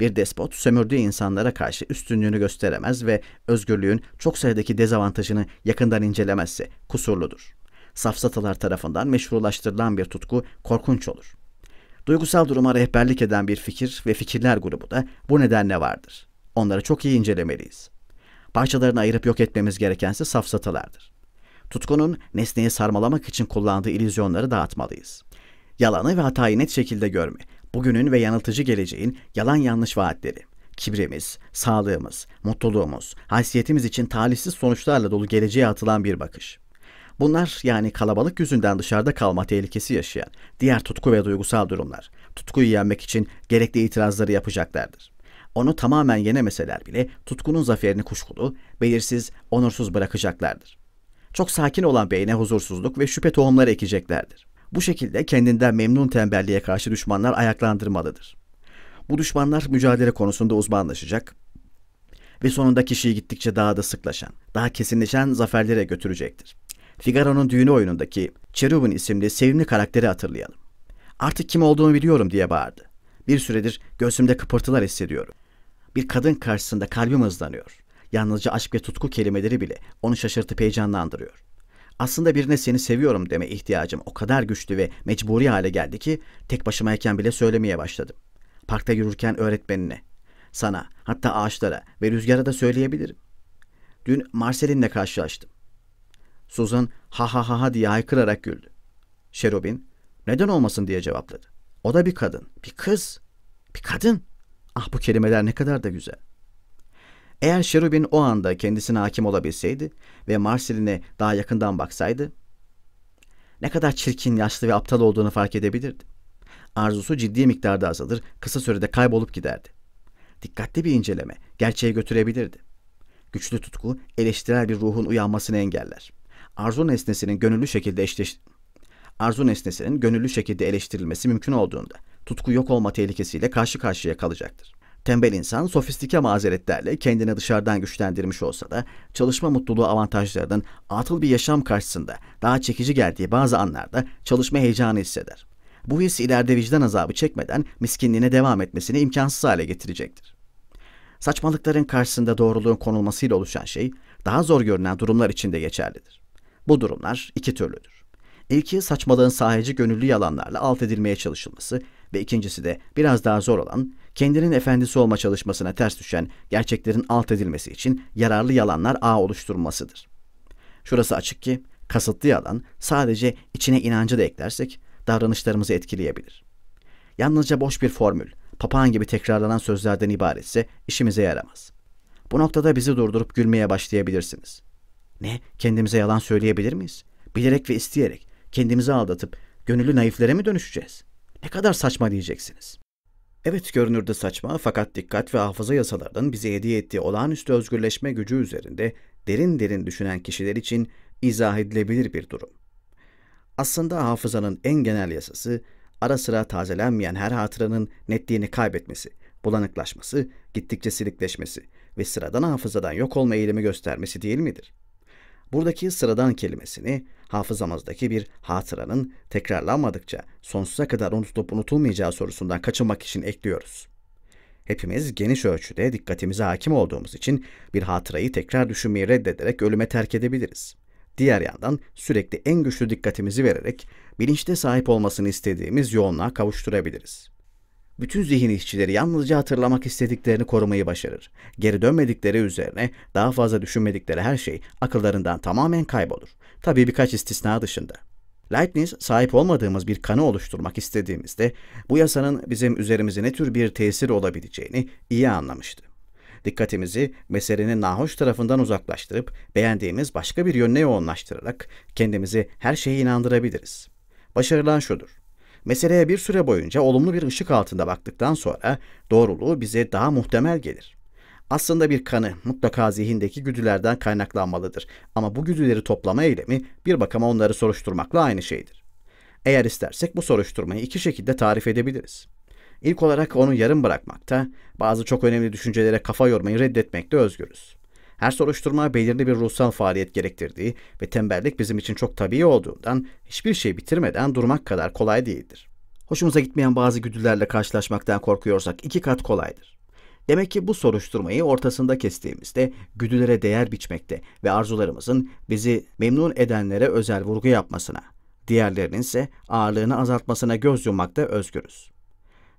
Bir despot sömürdüğü insanlara karşı üstünlüğünü gösteremez ve özgürlüğün çok sayıdaki dezavantajını yakından incelemezse kusurludur safsatalar tarafından meşrulaştırılan bir tutku korkunç olur. Duygusal duruma rehberlik eden bir fikir ve fikirler grubu da bu nedenle vardır. Onları çok iyi incelemeliyiz. Parçalarını ayırıp yok etmemiz gerekense safsatalardır. Tutkunun nesneyi sarmalamak için kullandığı ilüzyonları dağıtmalıyız. Yalanı ve hatayı net şekilde görme, bugünün ve yanıltıcı geleceğin yalan yanlış vaatleri, kibrimiz, sağlığımız, mutluluğumuz, haysiyetimiz için talihsiz sonuçlarla dolu geleceğe atılan bir bakış. Bunlar yani kalabalık yüzünden dışarıda kalma tehlikesi yaşayan diğer tutku ve duygusal durumlar. Tutkuyu yenmek için gerekli itirazları yapacaklardır. Onu tamamen yenemeseler bile tutkunun zaferini kuşkulu, belirsiz, onursuz bırakacaklardır. Çok sakin olan beyne huzursuzluk ve şüphe tohumları ekeceklerdir. Bu şekilde kendinden memnun tembelliğe karşı düşmanlar ayaklandırmalıdır. Bu düşmanlar mücadele konusunda uzmanlaşacak ve sonunda kişiyi gittikçe daha da sıklaşan, daha kesinleşen zaferlere götürecektir. Figaro'nun düğünü oyunundaki Cherubin isimli sevimli karakteri hatırlayalım. Artık kim olduğunu biliyorum diye bağırdı. Bir süredir göğsümde kıpırtılar hissediyorum. Bir kadın karşısında kalbim hızlanıyor. Yalnızca aşk ve tutku kelimeleri bile onu şaşırtıp heyecanlandırıyor. Aslında birine seni seviyorum deme ihtiyacım o kadar güçlü ve mecburi hale geldi ki tek başımayken bile söylemeye başladım. Parkta yürürken öğretmenine, sana, hatta ağaçlara ve rüzgara da söyleyebilirim. Dün Marcelin'le karşılaştım. Susan ha ha ha ha diye haykırarak güldü. Sherubin neden olmasın diye cevapladı. O da bir kadın, bir kız, bir kadın. Ah bu kelimeler ne kadar da güzel. Eğer Sherubin o anda kendisine hakim olabilseydi ve Marceline daha yakından baksaydı, ne kadar çirkin, yaşlı ve aptal olduğunu fark edebilirdi. Arzusu ciddi miktarda azalır, kısa sürede kaybolup giderdi. Dikkatli bir inceleme gerçeğe götürebilirdi. Güçlü tutku eleştirel bir ruhun uyanmasını engeller arzu nesnesinin gönüllü şekilde eşleş arzu nesnesinin gönüllü şekilde eleştirilmesi mümkün olduğunda tutku yok olma tehlikesiyle karşı karşıya kalacaktır. Tembel insan sofistike mazeretlerle kendini dışarıdan güçlendirmiş olsa da çalışma mutluluğu avantajlarının atıl bir yaşam karşısında daha çekici geldiği bazı anlarda çalışma heyecanı hisseder. Bu his ileride vicdan azabı çekmeden miskinliğine devam etmesini imkansız hale getirecektir. Saçmalıkların karşısında doğruluğun konulmasıyla oluşan şey daha zor görünen durumlar için de geçerlidir. Bu durumlar iki türlüdür. İlki saçmalığın sahici gönüllü yalanlarla alt edilmeye çalışılması ve ikincisi de biraz daha zor olan kendinin efendisi olma çalışmasına ters düşen gerçeklerin alt edilmesi için yararlı yalanlar ağ oluşturmasıdır. Şurası açık ki kasıtlı yalan sadece içine inancı da eklersek davranışlarımızı etkileyebilir. Yalnızca boş bir formül, papağan gibi tekrarlanan sözlerden ibaretse işimize yaramaz. Bu noktada bizi durdurup gülmeye başlayabilirsiniz. Ne? Kendimize yalan söyleyebilir miyiz? Bilerek ve isteyerek kendimizi aldatıp gönüllü naiflere mi dönüşeceğiz? Ne kadar saçma diyeceksiniz. Evet görünürde saçma fakat dikkat ve hafıza yasalarının bize hediye ettiği olağanüstü özgürleşme gücü üzerinde derin derin düşünen kişiler için izah edilebilir bir durum. Aslında hafızanın en genel yasası ara sıra tazelenmeyen her hatıranın netliğini kaybetmesi, bulanıklaşması, gittikçe silikleşmesi ve sıradan hafızadan yok olma eğilimi göstermesi değil midir? Buradaki sıradan kelimesini hafızamızdaki bir hatıranın tekrarlanmadıkça sonsuza kadar unutulup unutulmayacağı sorusundan kaçınmak için ekliyoruz. Hepimiz geniş ölçüde dikkatimize hakim olduğumuz için bir hatırayı tekrar düşünmeyi reddederek ölüme terk edebiliriz. Diğer yandan sürekli en güçlü dikkatimizi vererek bilinçte sahip olmasını istediğimiz yoğunluğa kavuşturabiliriz bütün zihin işçileri yalnızca hatırlamak istediklerini korumayı başarır. Geri dönmedikleri üzerine daha fazla düşünmedikleri her şey akıllarından tamamen kaybolur. Tabii birkaç istisna dışında. Leibniz sahip olmadığımız bir kanı oluşturmak istediğimizde bu yasanın bizim üzerimize ne tür bir tesir olabileceğini iyi anlamıştı. Dikkatimizi meselenin nahoş tarafından uzaklaştırıp beğendiğimiz başka bir yöne yoğunlaştırarak kendimizi her şeye inandırabiliriz. Başarılan şudur. Meseleye bir süre boyunca olumlu bir ışık altında baktıktan sonra doğruluğu bize daha muhtemel gelir. Aslında bir kanı mutlaka zihindeki güdülerden kaynaklanmalıdır ama bu güdüleri toplama eylemi bir bakıma onları soruşturmakla aynı şeydir. Eğer istersek bu soruşturmayı iki şekilde tarif edebiliriz. İlk olarak onu yarım bırakmakta, bazı çok önemli düşüncelere kafa yormayı reddetmekte özgürüz. Her soruşturma belirli bir ruhsal faaliyet gerektirdiği ve tembellik bizim için çok tabii olduğundan hiçbir şey bitirmeden durmak kadar kolay değildir. Hoşumuza gitmeyen bazı güdülerle karşılaşmaktan korkuyorsak iki kat kolaydır. Demek ki bu soruşturmayı ortasında kestiğimizde güdülere değer biçmekte ve arzularımızın bizi memnun edenlere özel vurgu yapmasına, diğerlerinin ise ağırlığını azaltmasına göz yummakta özgürüz.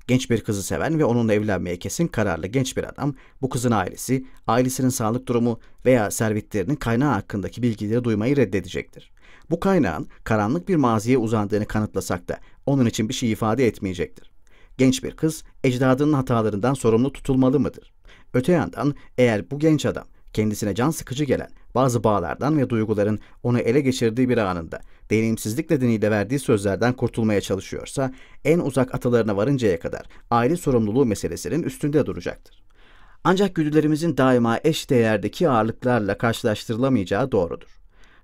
Genç bir kızı seven ve onunla evlenmeye kesin kararlı genç bir adam, bu kızın ailesi, ailesinin sağlık durumu veya servetlerinin kaynağı hakkındaki bilgileri duymayı reddedecektir. Bu kaynağın karanlık bir maziye uzandığını kanıtlasak da onun için bir şey ifade etmeyecektir. Genç bir kız ecdadının hatalarından sorumlu tutulmalı mıdır? Öte yandan eğer bu genç adam kendisine can sıkıcı gelen bazı bağlardan ve duyguların onu ele geçirdiği bir anında deneyimsizlik nedeniyle verdiği sözlerden kurtulmaya çalışıyorsa en uzak atalarına varıncaya kadar aile sorumluluğu meselesinin üstünde duracaktır. Ancak güdülerimizin daima eş değerdeki ağırlıklarla karşılaştırılamayacağı doğrudur.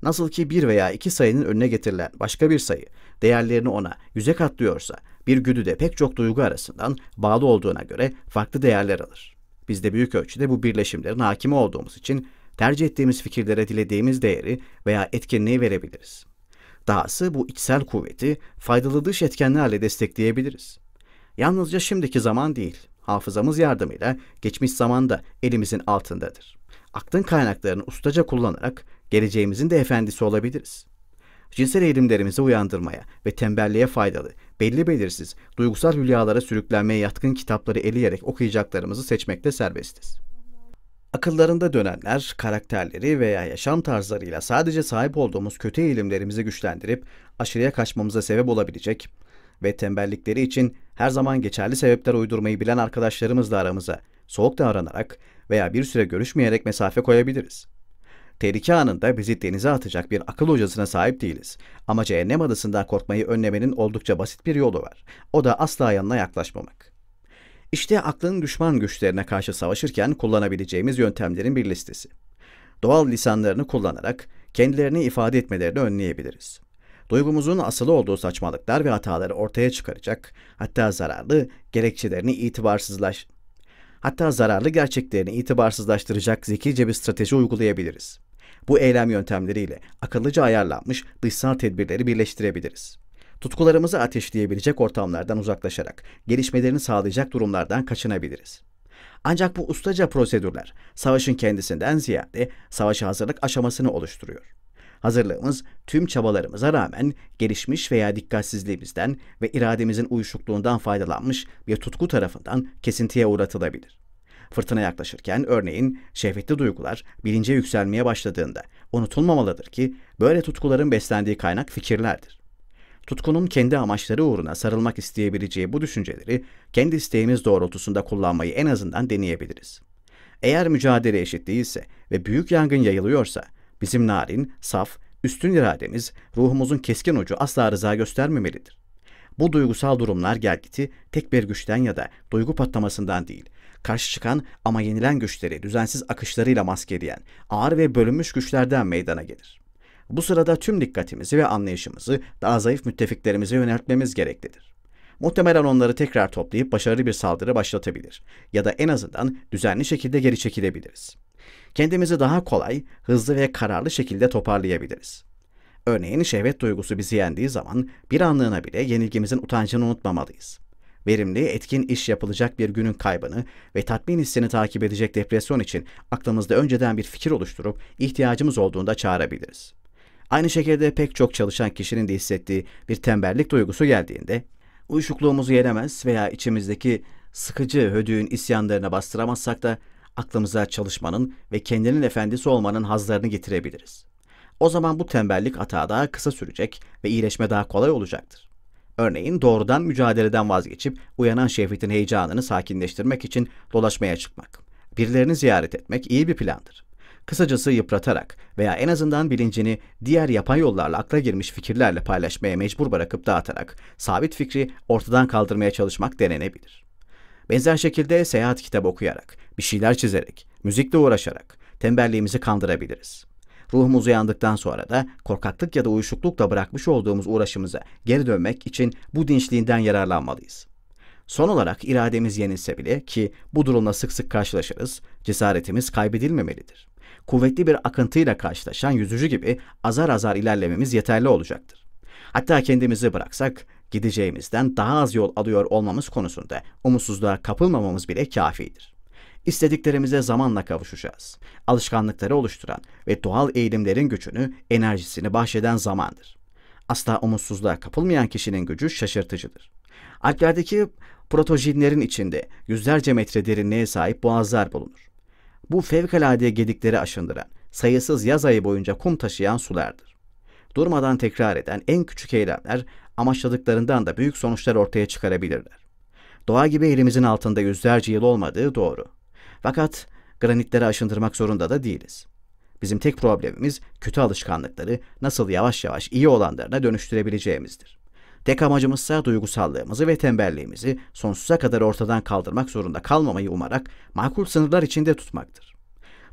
Nasıl ki bir veya iki sayının önüne getirilen başka bir sayı değerlerini ona yüze katlıyorsa bir güdü de pek çok duygu arasından bağlı olduğuna göre farklı değerler alır. Biz de büyük ölçüde bu birleşimlerin hakimi olduğumuz için tercih ettiğimiz fikirlere dilediğimiz değeri veya etkinliği verebiliriz. Dahası bu içsel kuvveti faydalı dış etkenlerle destekleyebiliriz. Yalnızca şimdiki zaman değil, hafızamız yardımıyla geçmiş zaman da elimizin altındadır. Aklın kaynaklarını ustaca kullanarak geleceğimizin de efendisi olabiliriz cinsel eğilimlerimizi uyandırmaya ve tembelliğe faydalı, belli belirsiz, duygusal hülyalara sürüklenmeye yatkın kitapları eleyerek okuyacaklarımızı seçmekte serbestiz. Akıllarında dönenler, karakterleri veya yaşam tarzlarıyla sadece sahip olduğumuz kötü eğilimlerimizi güçlendirip aşırıya kaçmamıza sebep olabilecek ve tembellikleri için her zaman geçerli sebepler uydurmayı bilen arkadaşlarımızla aramıza soğuk davranarak veya bir süre görüşmeyerek mesafe koyabiliriz. Tehlike anında bizi denize atacak bir akıl hocasına sahip değiliz. Ama cehennem adasından korkmayı önlemenin oldukça basit bir yolu var. O da asla yanına yaklaşmamak. İşte aklın düşman güçlerine karşı savaşırken kullanabileceğimiz yöntemlerin bir listesi. Doğal lisanlarını kullanarak kendilerini ifade etmelerini önleyebiliriz. Duygumuzun asılı olduğu saçmalıklar ve hataları ortaya çıkaracak, hatta zararlı gerekçelerini itibarsızlaş hatta zararlı gerçeklerini itibarsızlaştıracak zekice bir strateji uygulayabiliriz. Bu eylem yöntemleriyle akıllıca ayarlanmış dışsal tedbirleri birleştirebiliriz. Tutkularımızı ateşleyebilecek ortamlardan uzaklaşarak gelişmelerini sağlayacak durumlardan kaçınabiliriz. Ancak bu ustaca prosedürler savaşın kendisinden ziyade savaşa hazırlık aşamasını oluşturuyor. Hazırlığımız tüm çabalarımıza rağmen gelişmiş veya dikkatsizliğimizden ve irademizin uyuşukluğundan faydalanmış bir tutku tarafından kesintiye uğratılabilir. Fırtına yaklaşırken örneğin şehvetli duygular bilince yükselmeye başladığında unutulmamalıdır ki böyle tutkuların beslendiği kaynak fikirlerdir. Tutkunun kendi amaçları uğruna sarılmak isteyebileceği bu düşünceleri kendi isteğimiz doğrultusunda kullanmayı en azından deneyebiliriz. Eğer mücadele eşit değilse ve büyük yangın yayılıyorsa bizim narin, saf, üstün irademiz, ruhumuzun keskin ucu asla rıza göstermemelidir. Bu duygusal durumlar gelgiti tek bir güçten ya da duygu patlamasından değil, karşı çıkan ama yenilen güçleri düzensiz akışlarıyla maskeleyen ağır ve bölünmüş güçlerden meydana gelir. Bu sırada tüm dikkatimizi ve anlayışımızı daha zayıf müttefiklerimize yöneltmemiz gereklidir. Muhtemelen onları tekrar toplayıp başarılı bir saldırı başlatabilir ya da en azından düzenli şekilde geri çekilebiliriz. Kendimizi daha kolay, hızlı ve kararlı şekilde toparlayabiliriz. Örneğin şehvet duygusu bizi yendiği zaman bir anlığına bile yenilgimizin utancını unutmamalıyız verimli, etkin iş yapılacak bir günün kaybını ve tatmin hissini takip edecek depresyon için aklımızda önceden bir fikir oluşturup ihtiyacımız olduğunda çağırabiliriz. Aynı şekilde pek çok çalışan kişinin de hissettiği bir tembellik duygusu geldiğinde uyuşukluğumuzu yenemez veya içimizdeki sıkıcı hödüğün isyanlarına bastıramazsak da aklımıza çalışmanın ve kendinin efendisi olmanın hazlarını getirebiliriz. O zaman bu tembellik hata daha kısa sürecek ve iyileşme daha kolay olacaktır. Örneğin doğrudan mücadeleden vazgeçip uyanan şehvetin heyecanını sakinleştirmek için dolaşmaya çıkmak. Birilerini ziyaret etmek iyi bir plandır. Kısacası yıpratarak veya en azından bilincini diğer yapay yollarla akla girmiş fikirlerle paylaşmaya mecbur bırakıp dağıtarak sabit fikri ortadan kaldırmaya çalışmak denenebilir. Benzer şekilde seyahat kitabı okuyarak, bir şeyler çizerek, müzikle uğraşarak tembelliğimizi kandırabiliriz. Ruhumuz uyandıktan sonra da korkaklık ya da uyuşuklukla bırakmış olduğumuz uğraşımıza geri dönmek için bu dinçliğinden yararlanmalıyız. Son olarak irademiz yenilse bile ki bu durumla sık sık karşılaşırız, cesaretimiz kaybedilmemelidir. Kuvvetli bir akıntıyla karşılaşan yüzücü gibi azar azar ilerlememiz yeterli olacaktır. Hatta kendimizi bıraksak gideceğimizden daha az yol alıyor olmamız konusunda umutsuzluğa kapılmamamız bile kafidir istediklerimize zamanla kavuşacağız. Alışkanlıkları oluşturan ve doğal eğilimlerin gücünü, enerjisini bahşeden zamandır. Asla umutsuzluğa kapılmayan kişinin gücü şaşırtıcıdır. Alplerdeki protojinlerin içinde yüzlerce metre derinliğe sahip boğazlar bulunur. Bu fevkalade gedikleri aşındıran, sayısız yaz ayı boyunca kum taşıyan sulardır. Durmadan tekrar eden en küçük eylemler amaçladıklarından da büyük sonuçlar ortaya çıkarabilirler. Doğa gibi elimizin altında yüzlerce yıl olmadığı doğru. Fakat granitleri aşındırmak zorunda da değiliz. Bizim tek problemimiz kötü alışkanlıkları nasıl yavaş yavaş iyi olanlarına dönüştürebileceğimizdir. Tek amacımızsa duygusallığımızı ve tembelliğimizi sonsuza kadar ortadan kaldırmak zorunda kalmamayı umarak makul sınırlar içinde tutmaktır.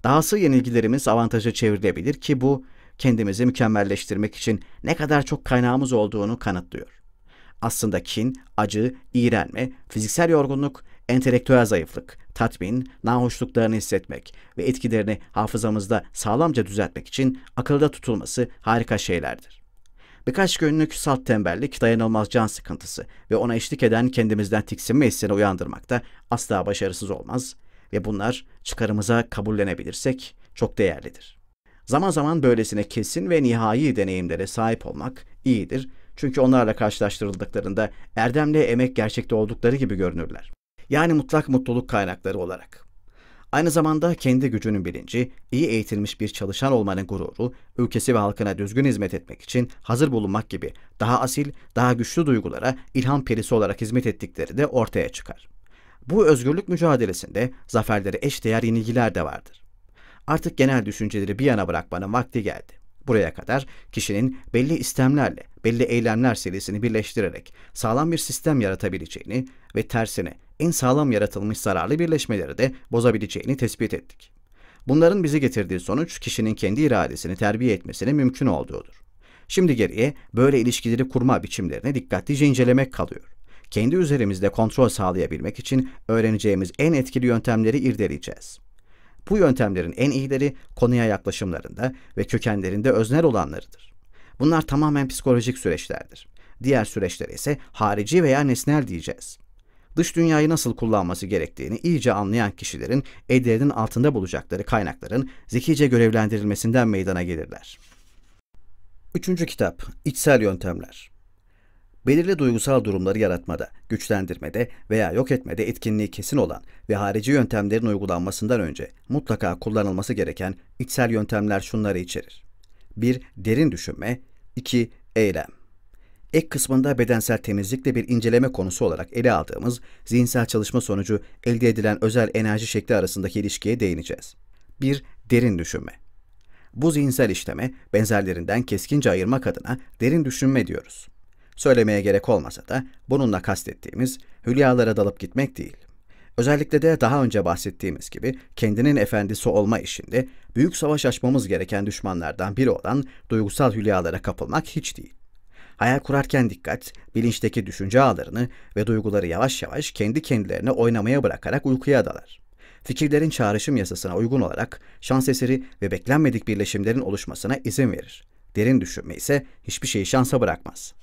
Dahası yenilgilerimiz avantaja çevrilebilir ki bu kendimizi mükemmelleştirmek için ne kadar çok kaynağımız olduğunu kanıtlıyor. Aslında kin, acı, iğrenme, fiziksel yorgunluk entelektüel zayıflık, tatmin, nahoşluklarını hissetmek ve etkilerini hafızamızda sağlamca düzeltmek için akılda tutulması harika şeylerdir. Birkaç günlük salt tembellik, dayanılmaz can sıkıntısı ve ona eşlik eden kendimizden tiksinme hissini uyandırmakta asla başarısız olmaz ve bunlar çıkarımıza kabullenebilirsek çok değerlidir. Zaman zaman böylesine kesin ve nihai deneyimlere sahip olmak iyidir çünkü onlarla karşılaştırıldıklarında erdemle emek gerçekte oldukları gibi görünürler yani mutlak mutluluk kaynakları olarak. Aynı zamanda kendi gücünün bilinci, iyi eğitilmiş bir çalışan olmanın gururu, ülkesi ve halkına düzgün hizmet etmek için hazır bulunmak gibi daha asil, daha güçlü duygulara ilham perisi olarak hizmet ettikleri de ortaya çıkar. Bu özgürlük mücadelesinde zaferlere eşdeğer yenilgiler de vardır. Artık genel düşünceleri bir yana bırakmanın vakti geldi. Buraya kadar kişinin belli istemlerle, belli eylemler serisini birleştirerek sağlam bir sistem yaratabileceğini ve tersine en sağlam yaratılmış zararlı birleşmeleri de bozabileceğini tespit ettik. Bunların bizi getirdiği sonuç kişinin kendi iradesini terbiye etmesine mümkün olduğudur. Şimdi geriye böyle ilişkileri kurma biçimlerini dikkatlice incelemek kalıyor. Kendi üzerimizde kontrol sağlayabilmek için öğreneceğimiz en etkili yöntemleri irdeleyeceğiz. Bu yöntemlerin en iyileri konuya yaklaşımlarında ve kökenlerinde öznel olanlarıdır. Bunlar tamamen psikolojik süreçlerdir. Diğer süreçlere ise harici veya nesnel diyeceğiz. Dış dünyayı nasıl kullanması gerektiğini iyice anlayan kişilerin ellerinin altında bulacakları kaynakların zekice görevlendirilmesinden meydana gelirler. Üçüncü kitap İçsel Yöntemler belirli duygusal durumları yaratmada, güçlendirmede veya yok etmede etkinliği kesin olan ve harici yöntemlerin uygulanmasından önce mutlaka kullanılması gereken içsel yöntemler şunları içerir. 1. Derin düşünme 2. Eylem Ek kısmında bedensel temizlikle bir inceleme konusu olarak ele aldığımız zihinsel çalışma sonucu elde edilen özel enerji şekli arasındaki ilişkiye değineceğiz. 1. Derin düşünme Bu zihinsel işleme benzerlerinden keskince ayırmak adına derin düşünme diyoruz. Söylemeye gerek olmasa da bununla kastettiğimiz hülyalara dalıp gitmek değil. Özellikle de daha önce bahsettiğimiz gibi kendinin efendisi olma işinde büyük savaş açmamız gereken düşmanlardan biri olan duygusal hülyalara kapılmak hiç değil. Hayal kurarken dikkat, bilinçteki düşünce ağlarını ve duyguları yavaş yavaş kendi kendilerine oynamaya bırakarak uykuya dalar. Fikirlerin çağrışım yasasına uygun olarak şans eseri ve beklenmedik birleşimlerin oluşmasına izin verir. Derin düşünme ise hiçbir şeyi şansa bırakmaz.''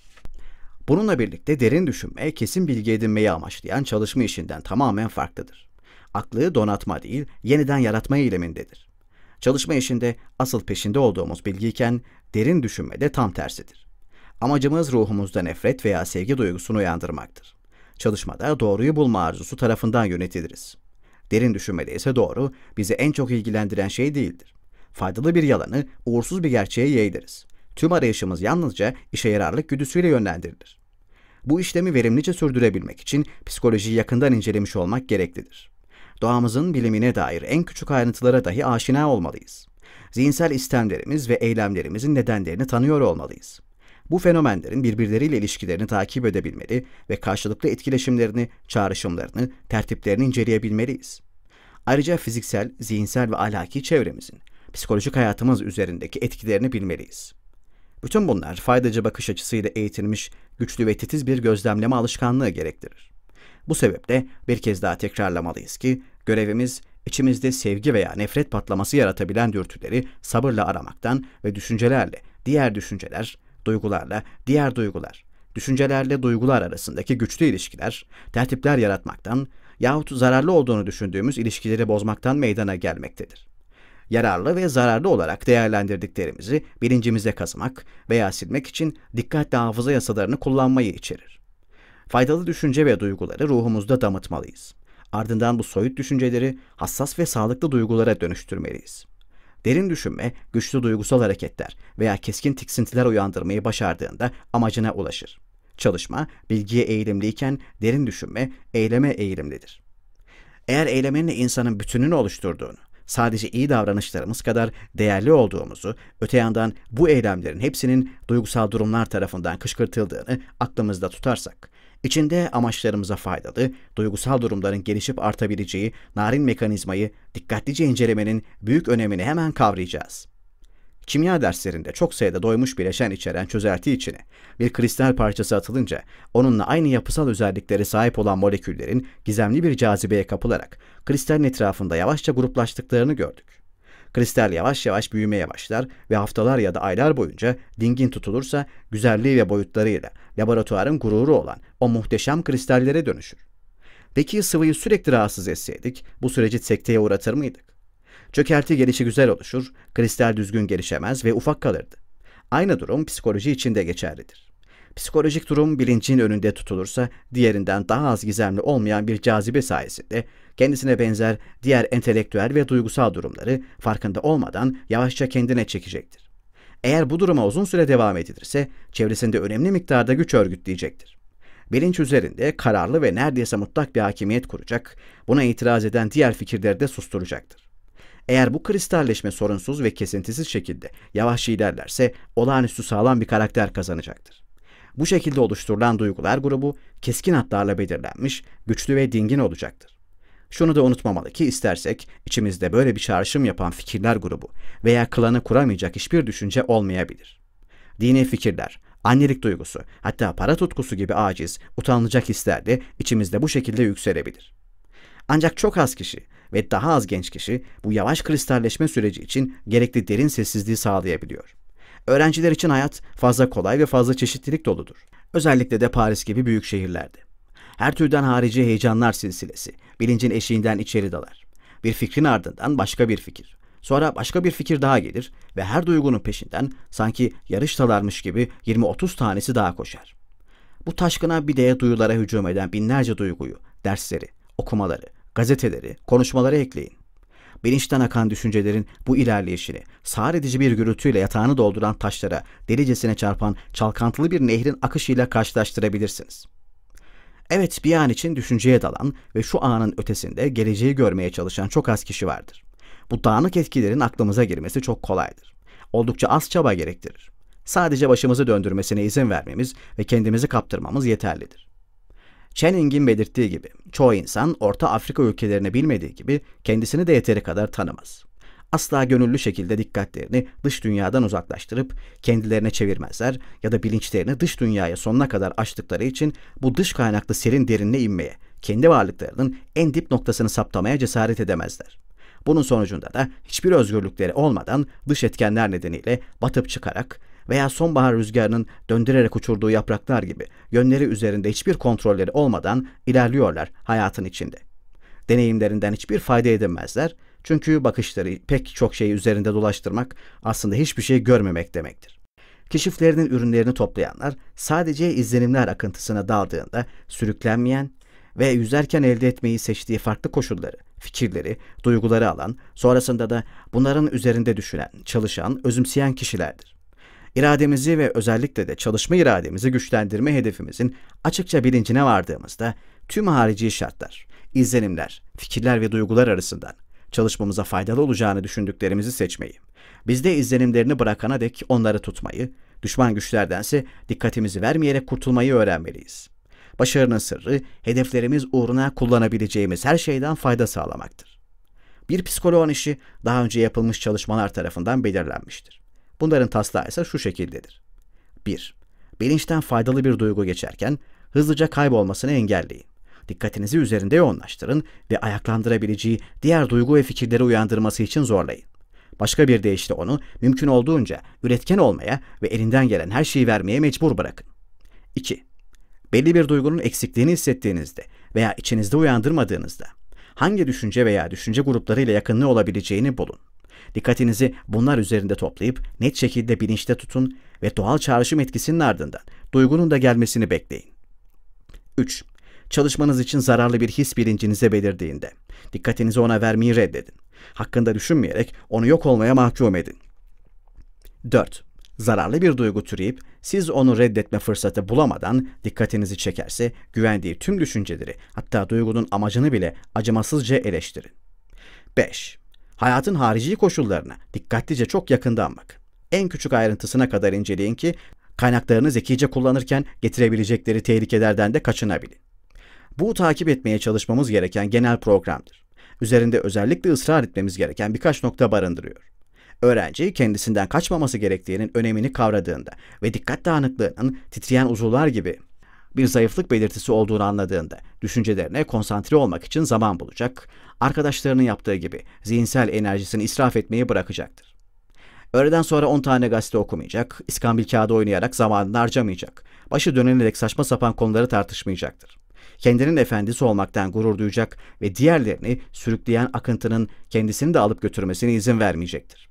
Bununla birlikte derin düşünme, kesin bilgi edinmeyi amaçlayan çalışma işinden tamamen farklıdır. Aklı donatma değil, yeniden yaratma eylemindedir. Çalışma işinde asıl peşinde olduğumuz bilgiyken derin düşünme de tam tersidir. Amacımız ruhumuzda nefret veya sevgi duygusunu uyandırmaktır. Çalışmada doğruyu bulma arzusu tarafından yönetiliriz. Derin düşünmede ise doğru bizi en çok ilgilendiren şey değildir. Faydalı bir yalanı uğursuz bir gerçeğe yeğdiriz. Tüm arayışımız yalnızca işe yararlık güdüsüyle yönlendirilir. Bu işlemi verimlice sürdürebilmek için psikolojiyi yakından incelemiş olmak gereklidir. Doğamızın bilimine dair en küçük ayrıntılara dahi aşina olmalıyız. Zihinsel istemlerimiz ve eylemlerimizin nedenlerini tanıyor olmalıyız. Bu fenomenlerin birbirleriyle ilişkilerini takip edebilmeli ve karşılıklı etkileşimlerini, çağrışımlarını, tertiplerini inceleyebilmeliyiz. Ayrıca fiziksel, zihinsel ve ahlaki çevremizin, psikolojik hayatımız üzerindeki etkilerini bilmeliyiz. Bütün bunlar faydacı bakış açısıyla eğitilmiş güçlü ve titiz bir gözlemleme alışkanlığı gerektirir. Bu sebeple bir kez daha tekrarlamalıyız ki görevimiz içimizde sevgi veya nefret patlaması yaratabilen dürtüleri sabırla aramaktan ve düşüncelerle diğer düşünceler, duygularla diğer duygular, düşüncelerle duygular arasındaki güçlü ilişkiler, tertipler yaratmaktan yahut zararlı olduğunu düşündüğümüz ilişkileri bozmaktan meydana gelmektedir yararlı ve zararlı olarak değerlendirdiklerimizi bilincimize kazımak veya silmek için dikkat hafıza yasalarını kullanmayı içerir. Faydalı düşünce ve duyguları ruhumuzda damıtmalıyız. Ardından bu soyut düşünceleri hassas ve sağlıklı duygulara dönüştürmeliyiz. Derin düşünme, güçlü duygusal hareketler veya keskin tiksintiler uyandırmayı başardığında amacına ulaşır. Çalışma, bilgiye eğilimliyken derin düşünme, eyleme eğilimlidir. Eğer eylemenin insanın bütününü oluşturduğunu, sadece iyi davranışlarımız kadar değerli olduğumuzu, öte yandan bu eylemlerin hepsinin duygusal durumlar tarafından kışkırtıldığını aklımızda tutarsak, içinde amaçlarımıza faydalı, duygusal durumların gelişip artabileceği narin mekanizmayı dikkatlice incelemenin büyük önemini hemen kavrayacağız.'' Kimya derslerinde çok sayıda doymuş bileşen içeren çözelti içine bir kristal parçası atılınca onunla aynı yapısal özelliklere sahip olan moleküllerin gizemli bir cazibeye kapılarak kristalin etrafında yavaşça gruplaştıklarını gördük. Kristal yavaş yavaş büyümeye başlar ve haftalar ya da aylar boyunca dingin tutulursa güzelliği ve boyutlarıyla laboratuvarın gururu olan o muhteşem kristallere dönüşür. Peki sıvıyı sürekli rahatsız etseydik bu süreci sekteye uğratır mıydık? Çökerti gelişi güzel oluşur, kristal düzgün gelişemez ve ufak kalırdı. Aynı durum psikoloji için de geçerlidir. Psikolojik durum bilincin önünde tutulursa diğerinden daha az gizemli olmayan bir cazibe sayesinde kendisine benzer diğer entelektüel ve duygusal durumları farkında olmadan yavaşça kendine çekecektir. Eğer bu duruma uzun süre devam edilirse çevresinde önemli miktarda güç örgütleyecektir bilinç üzerinde kararlı ve neredeyse mutlak bir hakimiyet kuracak, buna itiraz eden diğer fikirleri de susturacaktır. Eğer bu kristalleşme sorunsuz ve kesintisiz şekilde yavaş ilerlerse olağanüstü sağlam bir karakter kazanacaktır. Bu şekilde oluşturulan duygular grubu keskin hatlarla belirlenmiş, güçlü ve dingin olacaktır. Şunu da unutmamalı ki istersek içimizde böyle bir çağrışım yapan fikirler grubu veya klanı kuramayacak hiçbir düşünce olmayabilir. Dini fikirler, annelik duygusu, hatta para tutkusu gibi aciz, utanılacak hisler de içimizde bu şekilde yükselebilir. Ancak çok az kişi ve daha az genç kişi bu yavaş kristalleşme süreci için gerekli derin sessizliği sağlayabiliyor. Öğrenciler için hayat fazla kolay ve fazla çeşitlilik doludur. Özellikle de Paris gibi büyük şehirlerde. Her türden harici heyecanlar silsilesi, bilincin eşiğinden içeri dalar. Bir fikrin ardından başka bir fikir. Sonra başka bir fikir daha gelir ve her duygunun peşinden sanki yarıştalarmış gibi 20-30 tanesi daha koşar. Bu taşkına bir de duyulara hücum eden binlerce duyguyu, dersleri, okumaları, gazeteleri, konuşmaları ekleyin. Bilinçten akan düşüncelerin bu ilerleyişini, sağır edici bir gürültüyle yatağını dolduran taşlara, delicesine çarpan çalkantılı bir nehrin akışıyla karşılaştırabilirsiniz. Evet bir an için düşünceye dalan ve şu anın ötesinde geleceği görmeye çalışan çok az kişi vardır. Bu dağınık etkilerin aklımıza girmesi çok kolaydır. Oldukça az çaba gerektirir. Sadece başımızı döndürmesine izin vermemiz ve kendimizi kaptırmamız yeterlidir. Channing'in belirttiği gibi çoğu insan Orta Afrika ülkelerini bilmediği gibi kendisini de yeteri kadar tanımaz. Asla gönüllü şekilde dikkatlerini dış dünyadan uzaklaştırıp kendilerine çevirmezler ya da bilinçlerini dış dünyaya sonuna kadar açtıkları için bu dış kaynaklı serin derinine inmeye, kendi varlıklarının en dip noktasını saptamaya cesaret edemezler. Bunun sonucunda da hiçbir özgürlükleri olmadan dış etkenler nedeniyle batıp çıkarak veya sonbahar rüzgarının döndürerek uçurduğu yapraklar gibi yönleri üzerinde hiçbir kontrolleri olmadan ilerliyorlar hayatın içinde. Deneyimlerinden hiçbir fayda edinmezler çünkü bakışları pek çok şeyi üzerinde dolaştırmak aslında hiçbir şey görmemek demektir. Keşiflerinin ürünlerini toplayanlar sadece izlenimler akıntısına daldığında sürüklenmeyen ve yüzerken elde etmeyi seçtiği farklı koşulları, fikirleri, duyguları alan, sonrasında da bunların üzerinde düşünen, çalışan, özümseyen kişilerdir irademizi ve özellikle de çalışma irademizi güçlendirme hedefimizin açıkça bilincine vardığımızda tüm harici şartlar, izlenimler, fikirler ve duygular arasından çalışmamıza faydalı olacağını düşündüklerimizi seçmeyi, bizde izlenimlerini bırakana dek onları tutmayı, düşman güçlerdense dikkatimizi vermeyerek kurtulmayı öğrenmeliyiz. Başarının sırrı hedeflerimiz uğruna kullanabileceğimiz her şeyden fayda sağlamaktır. Bir psikoloğun işi daha önce yapılmış çalışmalar tarafından belirlenmiştir. Bunların taslağı ise şu şekildedir. 1. Bilinçten faydalı bir duygu geçerken hızlıca kaybolmasını engelleyin. Dikkatinizi üzerinde yoğunlaştırın ve ayaklandırabileceği diğer duygu ve fikirleri uyandırması için zorlayın. Başka bir deyişle onu mümkün olduğunca üretken olmaya ve elinden gelen her şeyi vermeye mecbur bırakın. 2. Belli bir duygunun eksikliğini hissettiğinizde veya içinizde uyandırmadığınızda hangi düşünce veya düşünce grupları ile yakınlığı olabileceğini bulun. Dikkatinizi bunlar üzerinde toplayıp net şekilde bilinçte tutun ve doğal çağrışım etkisinin ardından duygunun da gelmesini bekleyin. 3. Çalışmanız için zararlı bir his bilincinize belirdiğinde dikkatinizi ona vermeyi reddedin. Hakkında düşünmeyerek onu yok olmaya mahkum edin. 4. Zararlı bir duygu türeyip siz onu reddetme fırsatı bulamadan dikkatinizi çekerse güvendiği tüm düşünceleri hatta duygunun amacını bile acımasızca eleştirin. 5. Hayatın harici koşullarına dikkatlice çok yakından bak, En küçük ayrıntısına kadar inceleyin ki kaynaklarını zekice kullanırken getirebilecekleri tehlikelerden de kaçınabilin. Bu takip etmeye çalışmamız gereken genel programdır. Üzerinde özellikle ısrar etmemiz gereken birkaç nokta barındırıyor. Öğrenci kendisinden kaçmaması gerektiğinin önemini kavradığında ve dikkat dağınıklığının titreyen uzuvlar gibi bir zayıflık belirtisi olduğunu anladığında düşüncelerine konsantre olmak için zaman bulacak, arkadaşlarının yaptığı gibi zihinsel enerjisini israf etmeyi bırakacaktır. Öğleden sonra 10 tane gazete okumayacak, iskambil kağıdı oynayarak zamanını harcamayacak, başı dönenerek saçma sapan konuları tartışmayacaktır. Kendinin efendisi olmaktan gurur duyacak ve diğerlerini sürükleyen akıntının kendisini de alıp götürmesine izin vermeyecektir.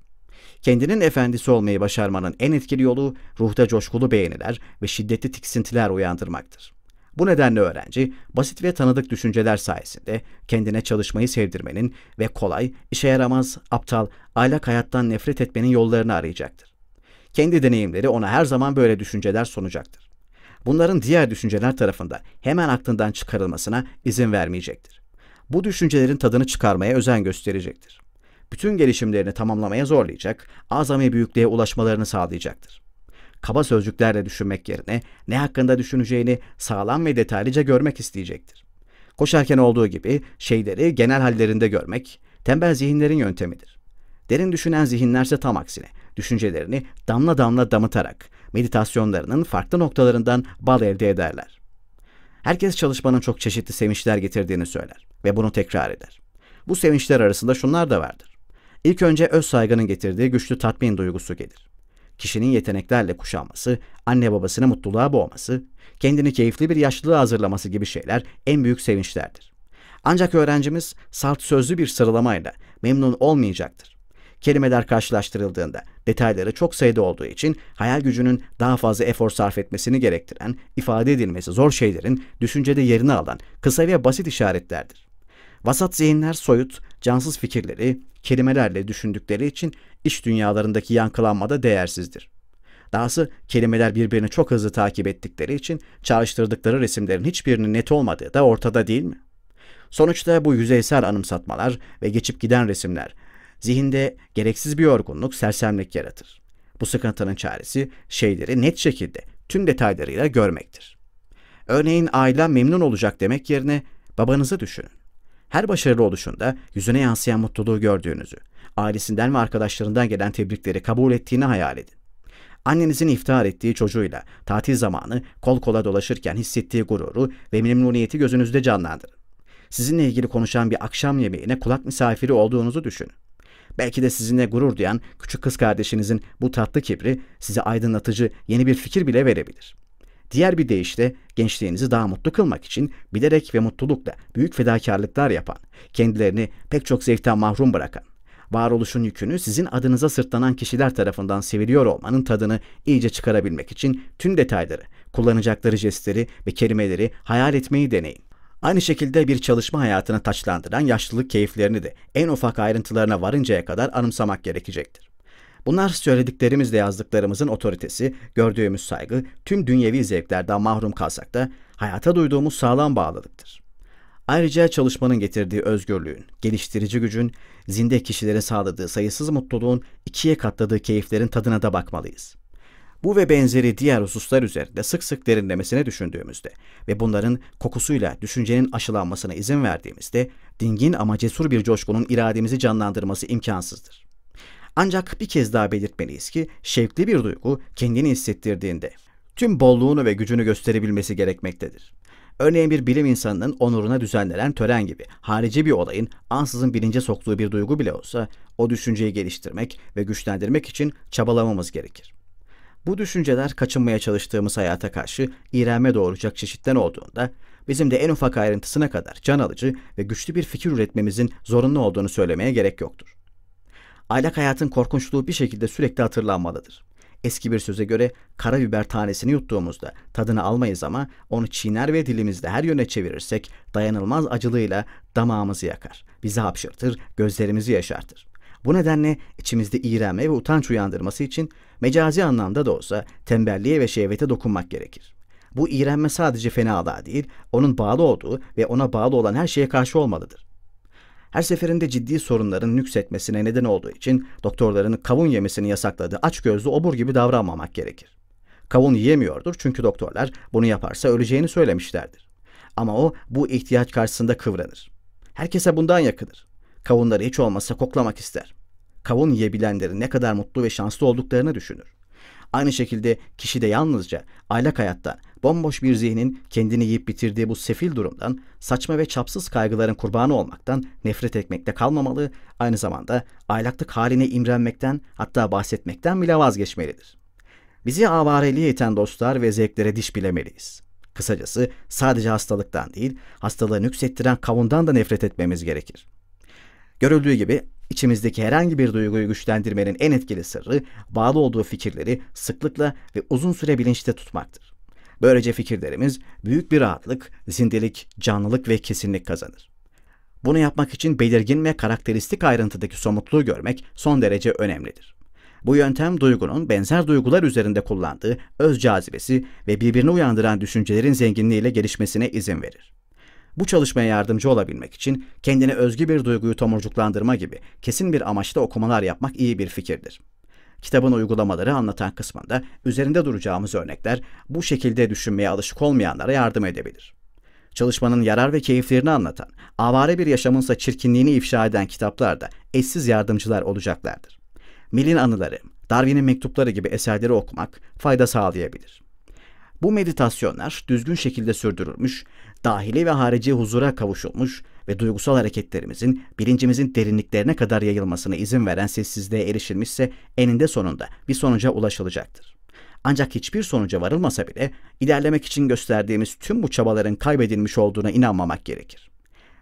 Kendinin efendisi olmayı başarmanın en etkili yolu ruhta coşkulu beğeniler ve şiddetli tiksintiler uyandırmaktır. Bu nedenle öğrenci basit ve tanıdık düşünceler sayesinde kendine çalışmayı sevdirmenin ve kolay, işe yaramaz, aptal, aylak hayattan nefret etmenin yollarını arayacaktır. Kendi deneyimleri ona her zaman böyle düşünceler sunacaktır. Bunların diğer düşünceler tarafından hemen aklından çıkarılmasına izin vermeyecektir. Bu düşüncelerin tadını çıkarmaya özen gösterecektir. Bütün gelişimlerini tamamlamaya zorlayacak, azami büyüklüğe ulaşmalarını sağlayacaktır kaba sözcüklerle düşünmek yerine ne hakkında düşüneceğini sağlam ve detaylıca görmek isteyecektir. Koşarken olduğu gibi şeyleri genel hallerinde görmek tembel zihinlerin yöntemidir. Derin düşünen zihinlerse tam aksine düşüncelerini damla damla damıtarak meditasyonlarının farklı noktalarından bal elde ederler. Herkes çalışmanın çok çeşitli sevinçler getirdiğini söyler ve bunu tekrar eder. Bu sevinçler arasında şunlar da vardır. İlk önce öz saygının getirdiği güçlü tatmin duygusu gelir kişinin yeteneklerle kuşanması, anne babasını mutluluğa boğması, kendini keyifli bir yaşlılığa hazırlaması gibi şeyler en büyük sevinçlerdir. Ancak öğrencimiz salt sözlü bir sıralamayla memnun olmayacaktır. Kelimeler karşılaştırıldığında detayları çok sayıda olduğu için hayal gücünün daha fazla efor sarf etmesini gerektiren, ifade edilmesi zor şeylerin düşüncede yerini alan kısa ve basit işaretlerdir. Vasat zihinler soyut, cansız fikirleri kelimelerle düşündükleri için iş dünyalarındaki yankılanma da değersizdir. Dahası kelimeler birbirini çok hızlı takip ettikleri için çalıştırdıkları resimlerin hiçbirinin net olmadığı da ortada değil mi? Sonuçta bu yüzeysel anımsatmalar ve geçip giden resimler zihinde gereksiz bir yorgunluk, sersemlik yaratır. Bu sıkıntının çaresi şeyleri net şekilde tüm detaylarıyla görmektir. Örneğin aile memnun olacak demek yerine babanızı düşünün. Her başarılı oluşunda yüzüne yansıyan mutluluğu gördüğünüzü ailesinden ve arkadaşlarından gelen tebrikleri kabul ettiğini hayal edin. Annenizin iftihar ettiği çocuğuyla tatil zamanı kol kola dolaşırken hissettiği gururu ve memnuniyeti gözünüzde canlandırın. Sizinle ilgili konuşan bir akşam yemeğine kulak misafiri olduğunuzu düşünün. Belki de sizinle gurur duyan küçük kız kardeşinizin bu tatlı kibri size aydınlatıcı yeni bir fikir bile verebilir. Diğer bir deyişle gençliğinizi daha mutlu kılmak için bilerek ve mutlulukla büyük fedakarlıklar yapan, kendilerini pek çok zevkten mahrum bırakan, varoluşun yükünü sizin adınıza sırtlanan kişiler tarafından seviliyor olmanın tadını iyice çıkarabilmek için tüm detayları, kullanacakları jestleri ve kelimeleri hayal etmeyi deneyin. Aynı şekilde bir çalışma hayatını taçlandıran yaşlılık keyiflerini de en ufak ayrıntılarına varıncaya kadar anımsamak gerekecektir. Bunlar söylediklerimizle yazdıklarımızın otoritesi, gördüğümüz saygı, tüm dünyevi zevklerden mahrum kalsak da hayata duyduğumuz sağlam bağlılıktır. Ayrıca çalışmanın getirdiği özgürlüğün, geliştirici gücün, zinde kişilere sağladığı sayısız mutluluğun ikiye katladığı keyiflerin tadına da bakmalıyız. Bu ve benzeri diğer hususlar üzerinde sık sık derinlemesine düşündüğümüzde ve bunların kokusuyla düşüncenin aşılanmasına izin verdiğimizde dingin ama cesur bir coşkunun irademizi canlandırması imkansızdır. Ancak bir kez daha belirtmeliyiz ki şevkli bir duygu kendini hissettirdiğinde tüm bolluğunu ve gücünü gösterebilmesi gerekmektedir. Örneğin bir bilim insanının onuruna düzenlenen tören gibi harici bir olayın ansızın bilince soktuğu bir duygu bile olsa o düşünceyi geliştirmek ve güçlendirmek için çabalamamız gerekir. Bu düşünceler kaçınmaya çalıştığımız hayata karşı iğrenme doğuracak çeşitten olduğunda bizim de en ufak ayrıntısına kadar can alıcı ve güçlü bir fikir üretmemizin zorunlu olduğunu söylemeye gerek yoktur. Aylak hayatın korkunçluğu bir şekilde sürekli hatırlanmalıdır. Eski bir söze göre karabiber tanesini yuttuğumuzda tadını almayız ama onu çiğner ve dilimizde her yöne çevirirsek dayanılmaz acılığıyla damağımızı yakar. Bizi hapşırtır, gözlerimizi yaşartır. Bu nedenle içimizde iğrenme ve utanç uyandırması için mecazi anlamda da olsa tembelliğe ve şehvete dokunmak gerekir. Bu iğrenme sadece fenalığa değil, onun bağlı olduğu ve ona bağlı olan her şeye karşı olmalıdır. Her seferinde ciddi sorunların nüksetmesine neden olduğu için doktorların kavun yemesini yasakladığı açgözlü obur gibi davranmamak gerekir. Kavun yiyemiyordur çünkü doktorlar bunu yaparsa öleceğini söylemişlerdir. Ama o bu ihtiyaç karşısında kıvranır. Herkese bundan yakınır. Kavunları hiç olmazsa koklamak ister. Kavun yiyebilenleri ne kadar mutlu ve şanslı olduklarını düşünür. Aynı şekilde kişi de yalnızca aylak hayattan bomboş bir zihnin kendini yiyip bitirdiği bu sefil durumdan, saçma ve çapsız kaygıların kurbanı olmaktan nefret etmekte kalmamalı, aynı zamanda aylaklık haline imrenmekten hatta bahsetmekten bile vazgeçmelidir. Bizi avareliğe iten dostlar ve zevklere diş bilemeliyiz. Kısacası sadece hastalıktan değil, hastalığı nüksettiren kavundan da nefret etmemiz gerekir. Görüldüğü gibi içimizdeki herhangi bir duyguyu güçlendirmenin en etkili sırrı bağlı olduğu fikirleri sıklıkla ve uzun süre bilinçte tutmaktır. Böylece fikirlerimiz büyük bir rahatlık, zindelik, canlılık ve kesinlik kazanır. Bunu yapmak için belirgin ve karakteristik ayrıntıdaki somutluğu görmek son derece önemlidir. Bu yöntem duygunun benzer duygular üzerinde kullandığı öz cazibesi ve birbirini uyandıran düşüncelerin zenginliğiyle gelişmesine izin verir. Bu çalışmaya yardımcı olabilmek için kendine özgü bir duyguyu tomurcuklandırma gibi kesin bir amaçta okumalar yapmak iyi bir fikirdir. Kitabın uygulamaları anlatan kısmında üzerinde duracağımız örnekler bu şekilde düşünmeye alışık olmayanlara yardım edebilir. Çalışmanın yarar ve keyiflerini anlatan, avare bir yaşamınsa çirkinliğini ifşa eden kitaplar da eşsiz yardımcılar olacaklardır. Mill'in anıları, Darwin'in mektupları gibi eserleri okumak fayda sağlayabilir. Bu meditasyonlar düzgün şekilde sürdürülmüş, dahili ve harici huzura kavuşulmuş, ve duygusal hareketlerimizin bilincimizin derinliklerine kadar yayılmasına izin veren sessizliğe erişilmişse eninde sonunda bir sonuca ulaşılacaktır. Ancak hiçbir sonuca varılmasa bile ilerlemek için gösterdiğimiz tüm bu çabaların kaybedilmiş olduğuna inanmamak gerekir.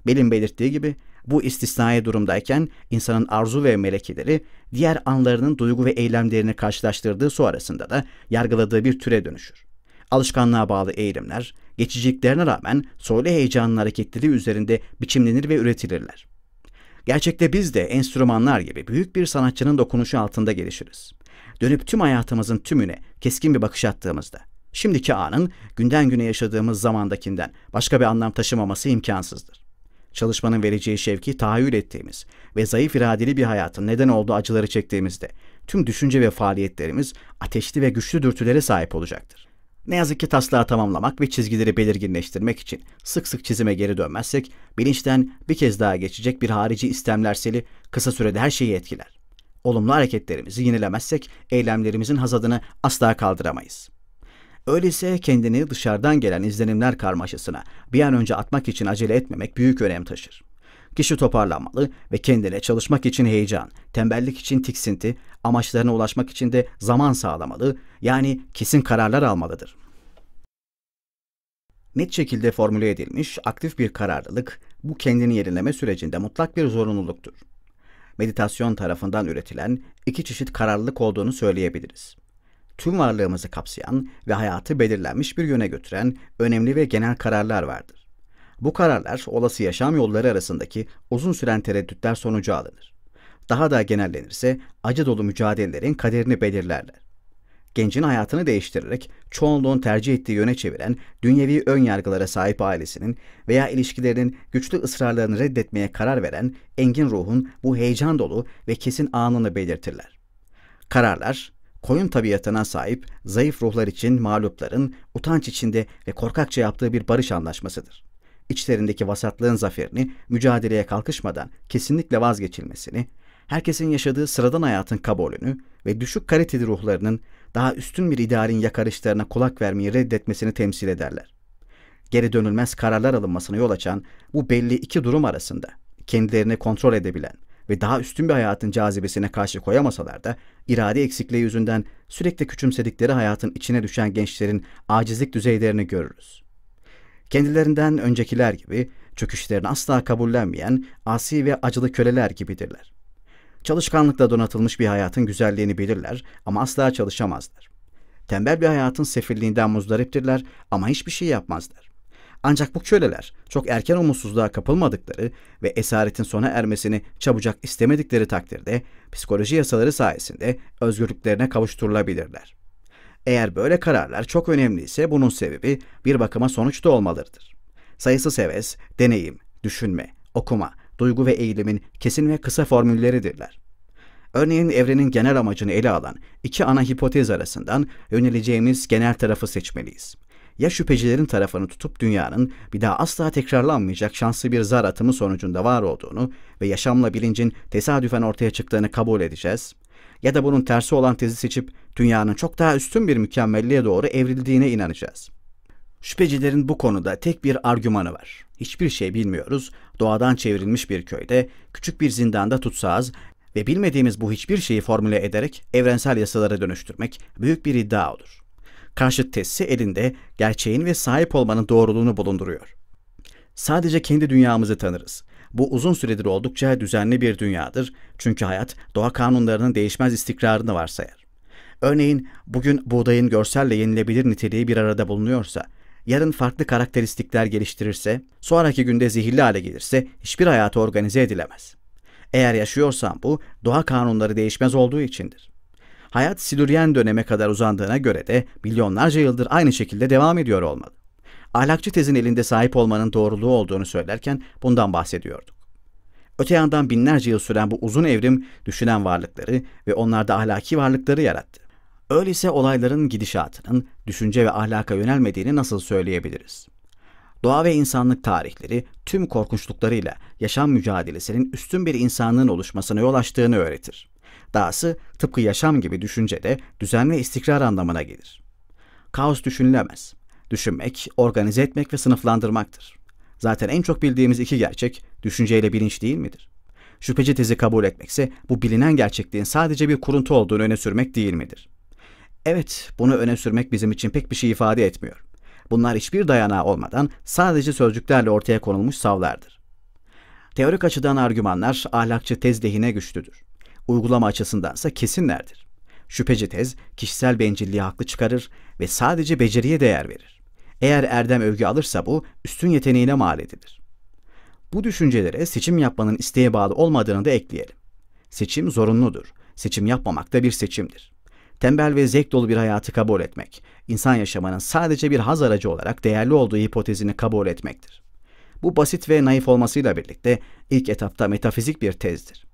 Belin belirttiği gibi bu istisnai durumdayken insanın arzu ve melekeleri diğer anlarının duygu ve eylemlerini karşılaştırdığı sonrasında da yargıladığı bir türe dönüşür. Alışkanlığa bağlı eğilimler, geçiciliklerine rağmen soylu heyecanın hareketleri üzerinde biçimlenir ve üretilirler. Gerçekte biz de enstrümanlar gibi büyük bir sanatçının dokunuşu altında gelişiriz. Dönüp tüm hayatımızın tümüne keskin bir bakış attığımızda, şimdiki anın günden güne yaşadığımız zamandakinden başka bir anlam taşımaması imkansızdır. Çalışmanın vereceği şevki tahayyül ettiğimiz ve zayıf iradeli bir hayatın neden olduğu acıları çektiğimizde tüm düşünce ve faaliyetlerimiz ateşli ve güçlü dürtülere sahip olacaktır. Ne yazık ki taslağı tamamlamak ve çizgileri belirginleştirmek için sık sık çizime geri dönmezsek bilinçten bir kez daha geçecek bir harici istemlerseli kısa sürede her şeyi etkiler. Olumlu hareketlerimizi yenilemezsek eylemlerimizin hazadını asla kaldıramayız. Öyleyse kendini dışarıdan gelen izlenimler karmaşasına bir an önce atmak için acele etmemek büyük önem taşır. Kişi toparlanmalı ve kendine çalışmak için heyecan, tembellik için tiksinti, amaçlarına ulaşmak için de zaman sağlamalı, yani kesin kararlar almalıdır. Net şekilde formüle edilmiş aktif bir kararlılık bu kendini yenileme sürecinde mutlak bir zorunluluktur. Meditasyon tarafından üretilen iki çeşit kararlılık olduğunu söyleyebiliriz tüm varlığımızı kapsayan ve hayatı belirlenmiş bir yöne götüren önemli ve genel kararlar vardır. Bu kararlar olası yaşam yolları arasındaki uzun süren tereddütler sonucu alınır. Daha da genellenirse acı dolu mücadelelerin kaderini belirlerler. Gencin hayatını değiştirerek çoğunluğun tercih ettiği yöne çeviren dünyevi ön yargılara sahip ailesinin veya ilişkilerinin güçlü ısrarlarını reddetmeye karar veren engin ruhun bu heyecan dolu ve kesin anını belirtirler. Kararlar, koyun tabiatına sahip zayıf ruhlar için mağlupların utanç içinde ve korkakça yaptığı bir barış anlaşmasıdır içlerindeki vasatlığın zaferini mücadeleye kalkışmadan kesinlikle vazgeçilmesini, herkesin yaşadığı sıradan hayatın kabulünü ve düşük kaliteli ruhlarının daha üstün bir idarin yakarışlarına kulak vermeyi reddetmesini temsil ederler. Geri dönülmez kararlar alınmasına yol açan bu belli iki durum arasında kendilerini kontrol edebilen ve daha üstün bir hayatın cazibesine karşı koyamasalar da irade eksikliği yüzünden sürekli küçümsedikleri hayatın içine düşen gençlerin acizlik düzeylerini görürüz. Kendilerinden öncekiler gibi çöküşlerini asla kabullenmeyen asi ve acılı köleler gibidirler. Çalışkanlıkla donatılmış bir hayatın güzelliğini bilirler ama asla çalışamazlar. Tembel bir hayatın sefilliğinden muzdariptirler ama hiçbir şey yapmazlar. Ancak bu köleler çok erken umutsuzluğa kapılmadıkları ve esaretin sona ermesini çabucak istemedikleri takdirde psikoloji yasaları sayesinde özgürlüklerine kavuşturulabilirler. Eğer böyle kararlar çok önemliyse bunun sebebi bir bakıma sonuçta olmalıdır. Sayısız heves, deneyim, düşünme, okuma, duygu ve eğilimin kesin ve kısa formülleridirler. Örneğin evrenin genel amacını ele alan iki ana hipotez arasından yöneleceğimiz genel tarafı seçmeliyiz. Ya şüphecilerin tarafını tutup dünyanın bir daha asla tekrarlanmayacak şanslı bir zar atımı sonucunda var olduğunu ve yaşamla bilincin tesadüfen ortaya çıktığını kabul edeceğiz ya da bunun tersi olan tezi seçip dünyanın çok daha üstün bir mükemmelliğe doğru evrildiğine inanacağız. Şüphecilerin bu konuda tek bir argümanı var. Hiçbir şey bilmiyoruz, doğadan çevrilmiş bir köyde, küçük bir zindanda tutsağız ve bilmediğimiz bu hiçbir şeyi formüle ederek evrensel yasalara dönüştürmek büyük bir iddia olur. Karşıt testi elinde gerçeğin ve sahip olmanın doğruluğunu bulunduruyor. Sadece kendi dünyamızı tanırız. Bu uzun süredir oldukça düzenli bir dünyadır. Çünkü hayat doğa kanunlarının değişmez istikrarını varsayar. Örneğin bugün buğdayın görselle yenilebilir niteliği bir arada bulunuyorsa, yarın farklı karakteristikler geliştirirse, sonraki günde zehirli hale gelirse hiçbir hayatı organize edilemez. Eğer yaşıyorsan bu doğa kanunları değişmez olduğu içindir. Hayat Silüryen döneme kadar uzandığına göre de milyonlarca yıldır aynı şekilde devam ediyor olmalı ahlakçı tezin elinde sahip olmanın doğruluğu olduğunu söylerken bundan bahsediyorduk. Öte yandan binlerce yıl süren bu uzun evrim düşünen varlıkları ve onlarda ahlaki varlıkları yarattı. Öyleyse olayların gidişatının düşünce ve ahlaka yönelmediğini nasıl söyleyebiliriz? Doğa ve insanlık tarihleri tüm korkunçluklarıyla yaşam mücadelesinin üstün bir insanlığın oluşmasına yol açtığını öğretir. Dahası tıpkı yaşam gibi düşünce de düzen ve istikrar anlamına gelir. Kaos düşünülemez düşünmek, organize etmek ve sınıflandırmaktır. Zaten en çok bildiğimiz iki gerçek düşünceyle bilinç değil midir? Şüpheci tezi kabul etmekse bu bilinen gerçekliğin sadece bir kuruntu olduğunu öne sürmek değil midir? Evet, bunu öne sürmek bizim için pek bir şey ifade etmiyor. Bunlar hiçbir dayanağı olmadan sadece sözcüklerle ortaya konulmuş savlardır. Teorik açıdan argümanlar ahlakçı tez lehine güçlüdür. Uygulama açısındansa kesinlerdir. Şüpheci tez kişisel bencilliği haklı çıkarır ve sadece beceriye değer verir. Eğer erdem övgü alırsa bu üstün yeteneğine mal edilir. Bu düşüncelere seçim yapmanın isteğe bağlı olmadığını da ekleyelim. Seçim zorunludur. Seçim yapmamak da bir seçimdir. Tembel ve zevk dolu bir hayatı kabul etmek, insan yaşamanın sadece bir haz aracı olarak değerli olduğu hipotezini kabul etmektir. Bu basit ve naif olmasıyla birlikte ilk etapta metafizik bir tezdir.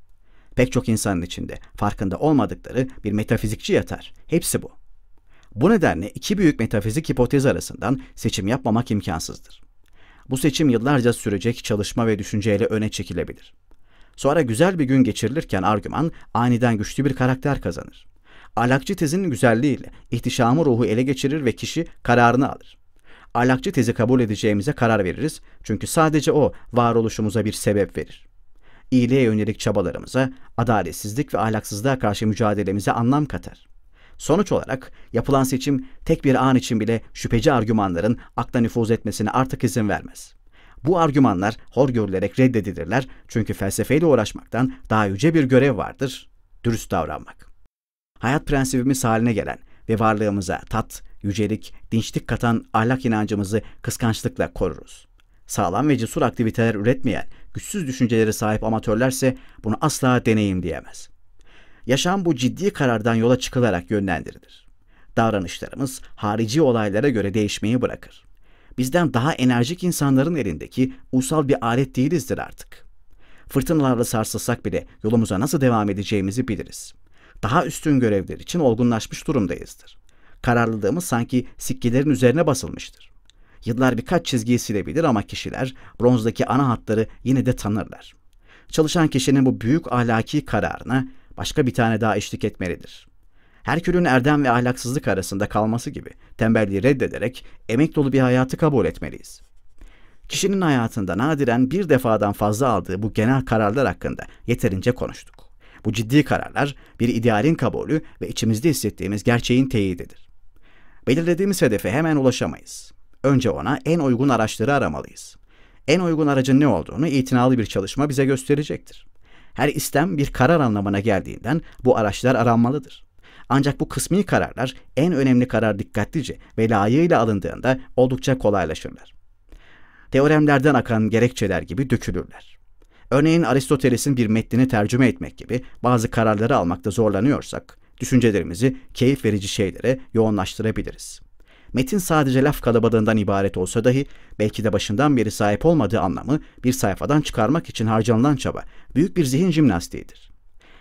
Pek çok insanın içinde farkında olmadıkları bir metafizikçi yatar. Hepsi bu. Bu nedenle iki büyük metafizik hipotez arasından seçim yapmamak imkansızdır. Bu seçim yıllarca sürecek çalışma ve düşünceyle öne çekilebilir. Sonra güzel bir gün geçirilirken argüman aniden güçlü bir karakter kazanır. Alakçı tezin güzelliğiyle ihtişamı ruhu ele geçirir ve kişi kararını alır. Alakçı tezi kabul edeceğimize karar veririz çünkü sadece o varoluşumuza bir sebep verir. İyiliğe yönelik çabalarımıza, adaletsizlik ve ahlaksızlığa karşı mücadelemize anlam katar. Sonuç olarak yapılan seçim tek bir an için bile şüpheci argümanların akla nüfuz etmesine artık izin vermez. Bu argümanlar hor görülerek reddedilirler çünkü felsefeyle uğraşmaktan daha yüce bir görev vardır, dürüst davranmak. Hayat prensibimiz haline gelen ve varlığımıza tat, yücelik, dinçlik katan ahlak inancımızı kıskançlıkla koruruz. Sağlam ve cesur aktiviteler üretmeyen, güçsüz düşüncelere sahip amatörlerse bunu asla deneyim diyemez yaşam bu ciddi karardan yola çıkılarak yönlendirilir. Davranışlarımız harici olaylara göre değişmeyi bırakır. Bizden daha enerjik insanların elindeki usal bir alet değilizdir artık. Fırtınalarla sarsılsak bile yolumuza nasıl devam edeceğimizi biliriz. Daha üstün görevler için olgunlaşmış durumdayızdır. Kararlılığımız sanki sikkelerin üzerine basılmıştır. Yıllar birkaç çizgiyi silebilir ama kişiler bronzdaki ana hatları yine de tanırlar. Çalışan kişinin bu büyük ahlaki kararına başka bir tane daha eşlik etmelidir. Herkül'ün erdem ve ahlaksızlık arasında kalması gibi tembelliği reddederek emek dolu bir hayatı kabul etmeliyiz. Kişinin hayatında nadiren bir defadan fazla aldığı bu genel kararlar hakkında yeterince konuştuk. Bu ciddi kararlar bir idealin kabulü ve içimizde hissettiğimiz gerçeğin teyididir. Belirlediğimiz hedefe hemen ulaşamayız. Önce ona en uygun araçları aramalıyız. En uygun aracın ne olduğunu itinalı bir çalışma bize gösterecektir. Her istem bir karar anlamına geldiğinden bu araçlar aranmalıdır. Ancak bu kısmi kararlar en önemli karar dikkatlice ve layığıyla alındığında oldukça kolaylaşırlar. Teoremlerden akan gerekçeler gibi dökülürler. Örneğin Aristoteles'in bir metnini tercüme etmek gibi bazı kararları almakta zorlanıyorsak, düşüncelerimizi keyif verici şeylere yoğunlaştırabiliriz metin sadece laf kalabalığından ibaret olsa dahi belki de başından beri sahip olmadığı anlamı bir sayfadan çıkarmak için harcanılan çaba büyük bir zihin jimnastiğidir.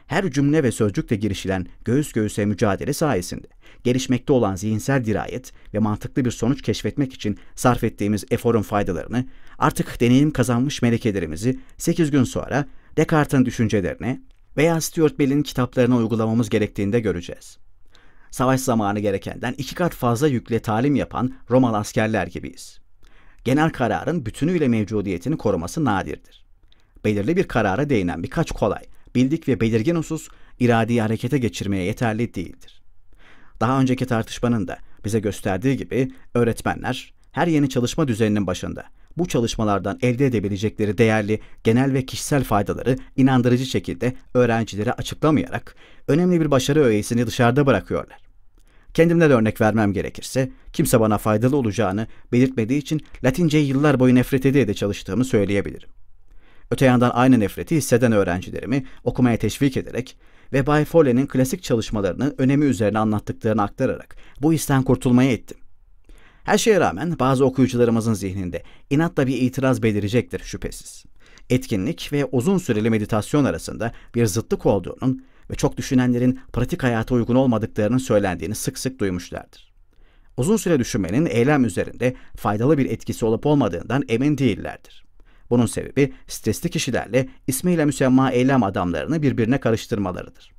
Her cümle ve sözcükle girişilen göğüs göğüse mücadele sayesinde gelişmekte olan zihinsel dirayet ve mantıklı bir sonuç keşfetmek için sarf ettiğimiz eforun faydalarını artık deneyim kazanmış melekelerimizi 8 gün sonra Descartes'in düşüncelerine veya Stuart Mill'in kitaplarına uygulamamız gerektiğinde göreceğiz savaş zamanı gerekenden iki kat fazla yükle talim yapan Romalı askerler gibiyiz. Genel kararın bütünüyle mevcudiyetini koruması nadirdir. Belirli bir karara değinen birkaç kolay, bildik ve belirgin husus iradeyi harekete geçirmeye yeterli değildir. Daha önceki tartışmanın da bize gösterdiği gibi öğretmenler her yeni çalışma düzeninin başında bu çalışmalardan elde edebilecekleri değerli genel ve kişisel faydaları inandırıcı şekilde öğrencilere açıklamayarak önemli bir başarı öğesini dışarıda bırakıyorlar. Kendimden örnek vermem gerekirse kimse bana faydalı olacağını belirtmediği için Latinceyi yıllar boyu nefret ede de çalıştığımı söyleyebilirim. Öte yandan aynı nefreti hisseden öğrencilerimi okumaya teşvik ederek ve Bay Foley'nin klasik çalışmalarının önemi üzerine anlattıklarını aktararak bu histen kurtulmaya ettim. Her şeye rağmen bazı okuyucularımızın zihninde inatla bir itiraz belirecektir şüphesiz. Etkinlik ve uzun süreli meditasyon arasında bir zıtlık olduğunun ve çok düşünenlerin pratik hayata uygun olmadıklarının söylendiğini sık sık duymuşlardır. Uzun süre düşünmenin eylem üzerinde faydalı bir etkisi olup olmadığından emin değillerdir. Bunun sebebi stresli kişilerle ismiyle müsemma eylem adamlarını birbirine karıştırmalarıdır.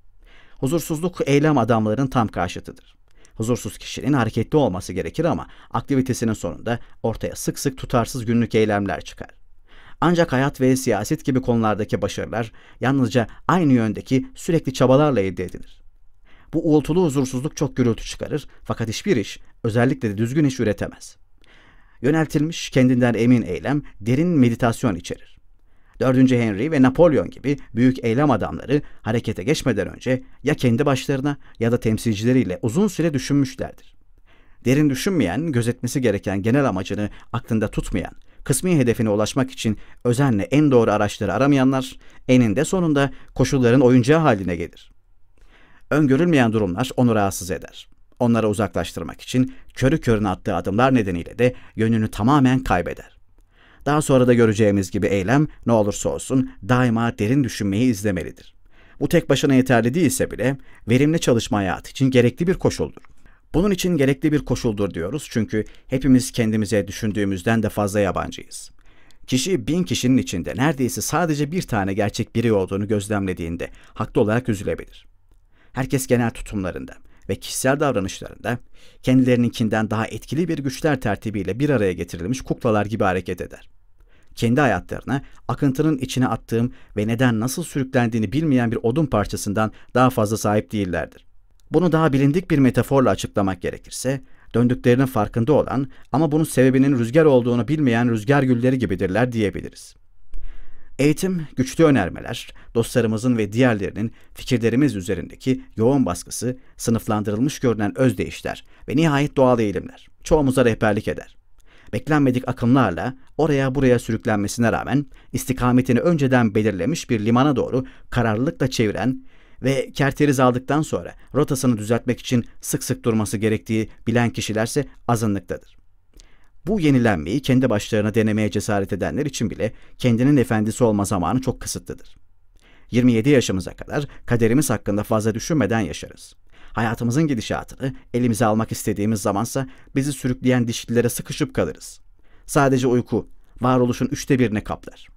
Huzursuzluk eylem adamlarının tam karşıtıdır. Huzursuz kişinin hareketli olması gerekir ama aktivitesinin sonunda ortaya sık sık tutarsız günlük eylemler çıkar. Ancak hayat ve siyaset gibi konulardaki başarılar yalnızca aynı yöndeki sürekli çabalarla elde edilir. Bu uğultulu huzursuzluk çok gürültü çıkarır fakat hiçbir iş, özellikle de düzgün iş üretemez. Yöneltilmiş kendinden emin eylem derin meditasyon içerir. 4. Henry ve Napolyon gibi büyük eylem adamları harekete geçmeden önce ya kendi başlarına ya da temsilcileriyle uzun süre düşünmüşlerdir. Derin düşünmeyen, gözetmesi gereken genel amacını aklında tutmayan, kısmi hedefine ulaşmak için özenle en doğru araçları aramayanlar eninde sonunda koşulların oyuncağı haline gelir. Öngörülmeyen durumlar onu rahatsız eder. Onları uzaklaştırmak için körü körüne attığı adımlar nedeniyle de yönünü tamamen kaybeder. Daha sonra da göreceğimiz gibi eylem ne olursa olsun daima derin düşünmeyi izlemelidir. Bu tek başına yeterli değilse bile verimli çalışma hayatı için gerekli bir koşuldur. Bunun için gerekli bir koşuldur diyoruz çünkü hepimiz kendimize düşündüğümüzden de fazla yabancıyız. Kişi bin kişinin içinde neredeyse sadece bir tane gerçek biri olduğunu gözlemlediğinde haklı olarak üzülebilir. Herkes genel tutumlarında, ve kişisel davranışlarında kendilerininkinden daha etkili bir güçler tertibiyle bir araya getirilmiş kuklalar gibi hareket eder. Kendi hayatlarını akıntının içine attığım ve neden nasıl sürüklendiğini bilmeyen bir odun parçasından daha fazla sahip değillerdir. Bunu daha bilindik bir metaforla açıklamak gerekirse, döndüklerinin farkında olan ama bunun sebebinin rüzgar olduğunu bilmeyen rüzgar gülleri gibidirler diyebiliriz. Eğitim, güçlü önermeler, dostlarımızın ve diğerlerinin fikirlerimiz üzerindeki yoğun baskısı, sınıflandırılmış görünen özdeyişler ve nihayet doğal eğilimler çoğumuza rehberlik eder. Beklenmedik akımlarla oraya buraya sürüklenmesine rağmen istikametini önceden belirlemiş bir limana doğru kararlılıkla çeviren ve kerteriz aldıktan sonra rotasını düzeltmek için sık sık durması gerektiği bilen kişilerse azınlıktadır. Bu yenilenmeyi kendi başlarına denemeye cesaret edenler için bile kendinin efendisi olma zamanı çok kısıtlıdır. 27 yaşımıza kadar kaderimiz hakkında fazla düşünmeden yaşarız. Hayatımızın gidişatını elimize almak istediğimiz zamansa bizi sürükleyen dişlilere sıkışıp kalırız. Sadece uyku, varoluşun üçte birini kaplar.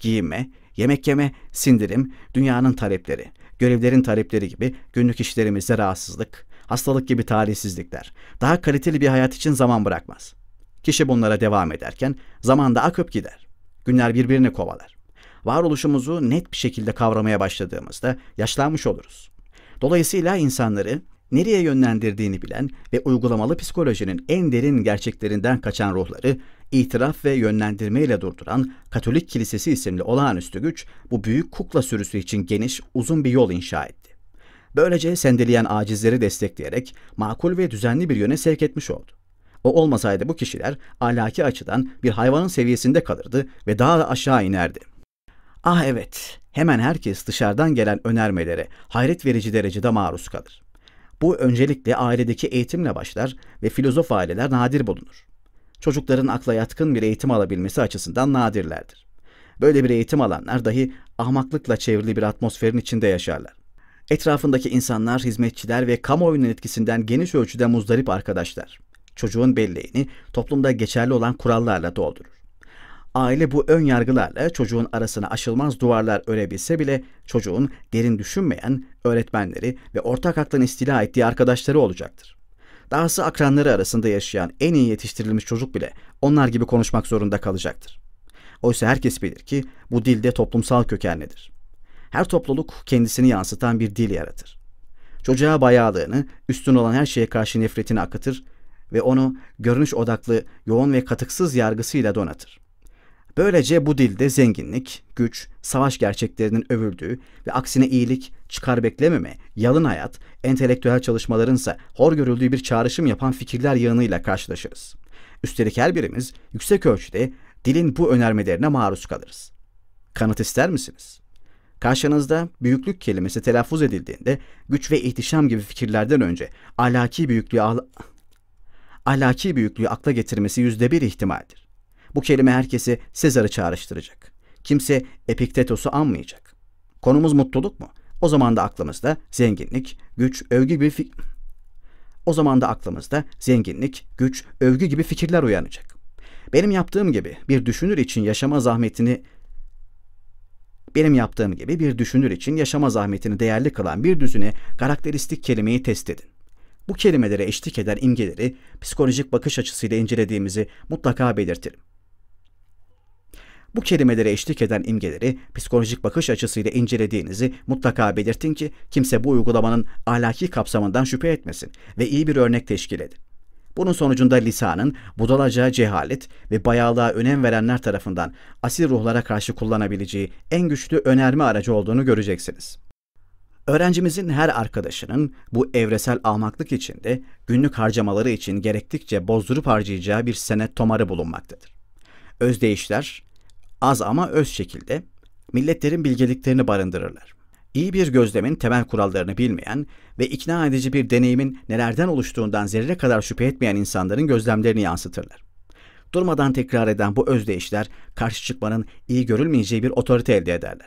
Giyinme, yemek yeme, sindirim, dünyanın talepleri, görevlerin talepleri gibi günlük işlerimizde rahatsızlık, hastalık gibi talihsizlikler, daha kaliteli bir hayat için zaman bırakmaz.'' Kişi bunlara devam ederken zamanda akıp gider. Günler birbirini kovalar. Varoluşumuzu net bir şekilde kavramaya başladığımızda yaşlanmış oluruz. Dolayısıyla insanları nereye yönlendirdiğini bilen ve uygulamalı psikolojinin en derin gerçeklerinden kaçan ruhları itiraf ve yönlendirmeyle durduran Katolik Kilisesi isimli olağanüstü güç bu büyük kukla sürüsü için geniş uzun bir yol inşa etti. Böylece sendeleyen acizleri destekleyerek makul ve düzenli bir yöne sevk etmiş oldu. O olmasaydı bu kişiler ahlaki açıdan bir hayvanın seviyesinde kalırdı ve daha da aşağı inerdi. Ah evet, hemen herkes dışarıdan gelen önermelere hayret verici derecede maruz kalır. Bu öncelikle ailedeki eğitimle başlar ve filozof aileler nadir bulunur. Çocukların akla yatkın bir eğitim alabilmesi açısından nadirlerdir. Böyle bir eğitim alanlar dahi ahmaklıkla çevrili bir atmosferin içinde yaşarlar. Etrafındaki insanlar, hizmetçiler ve kamuoyunun etkisinden geniş ölçüde muzdarip arkadaşlar çocuğun belleğini toplumda geçerli olan kurallarla doldurur. Aile bu ön yargılarla çocuğun arasına aşılmaz duvarlar örebilse bile çocuğun derin düşünmeyen öğretmenleri ve ortak aklın istila ettiği arkadaşları olacaktır. Dahası akranları arasında yaşayan en iyi yetiştirilmiş çocuk bile onlar gibi konuşmak zorunda kalacaktır. Oysa herkes bilir ki bu dilde toplumsal kökenlidir. Her topluluk kendisini yansıtan bir dil yaratır. Çocuğa bayağılığını, üstün olan her şeye karşı nefretini akıtır ve onu görünüş odaklı, yoğun ve katıksız yargısıyla donatır. Böylece bu dilde zenginlik, güç, savaş gerçeklerinin övüldüğü ve aksine iyilik, çıkar beklememe, yalın hayat, entelektüel çalışmalarınsa hor görüldüğü bir çağrışım yapan fikirler yığınıyla karşılaşırız. Üstelik her birimiz yüksek ölçüde dilin bu önermelerine maruz kalırız. Kanıt ister misiniz? Karşınızda büyüklük kelimesi telaffuz edildiğinde güç ve ihtişam gibi fikirlerden önce alaki büyüklüğü al alaki büyüklüğü akla getirmesi yüzde bir ihtimaldir. Bu kelime herkesi Sezar'ı çağrıştıracak. Kimse Epiktetos'u anmayacak. Konumuz mutluluk mu? O zaman da aklımızda zenginlik, güç, övgü gibi fik O zaman da aklımızda zenginlik, güç, övgü gibi fikirler uyanacak. Benim yaptığım gibi bir düşünür için yaşama zahmetini benim yaptığım gibi bir düşünür için yaşama zahmetini değerli kılan bir düzüne karakteristik kelimeyi test edin. Bu kelimelere eşlik eden imgeleri psikolojik bakış açısıyla incelediğimizi mutlaka belirtirim. Bu kelimelere eşlik eden imgeleri psikolojik bakış açısıyla incelediğinizi mutlaka belirtin ki kimse bu uygulamanın ahlaki kapsamından şüphe etmesin ve iyi bir örnek teşkil edin. Bunun sonucunda lisanın budalacağı cehalet ve bayağılığa önem verenler tarafından asil ruhlara karşı kullanabileceği en güçlü önerme aracı olduğunu göreceksiniz.'' Öğrencimizin her arkadaşının bu evresel almaklık içinde günlük harcamaları için gerektikçe bozdurup harcayacağı bir senet tomarı bulunmaktadır. Özdeyişler az ama öz şekilde milletlerin bilgeliklerini barındırırlar. İyi bir gözlemin temel kurallarını bilmeyen ve ikna edici bir deneyimin nelerden oluştuğundan zerre kadar şüphe etmeyen insanların gözlemlerini yansıtırlar. Durmadan tekrar eden bu özdeyişler karşı çıkmanın iyi görülmeyeceği bir otorite elde ederler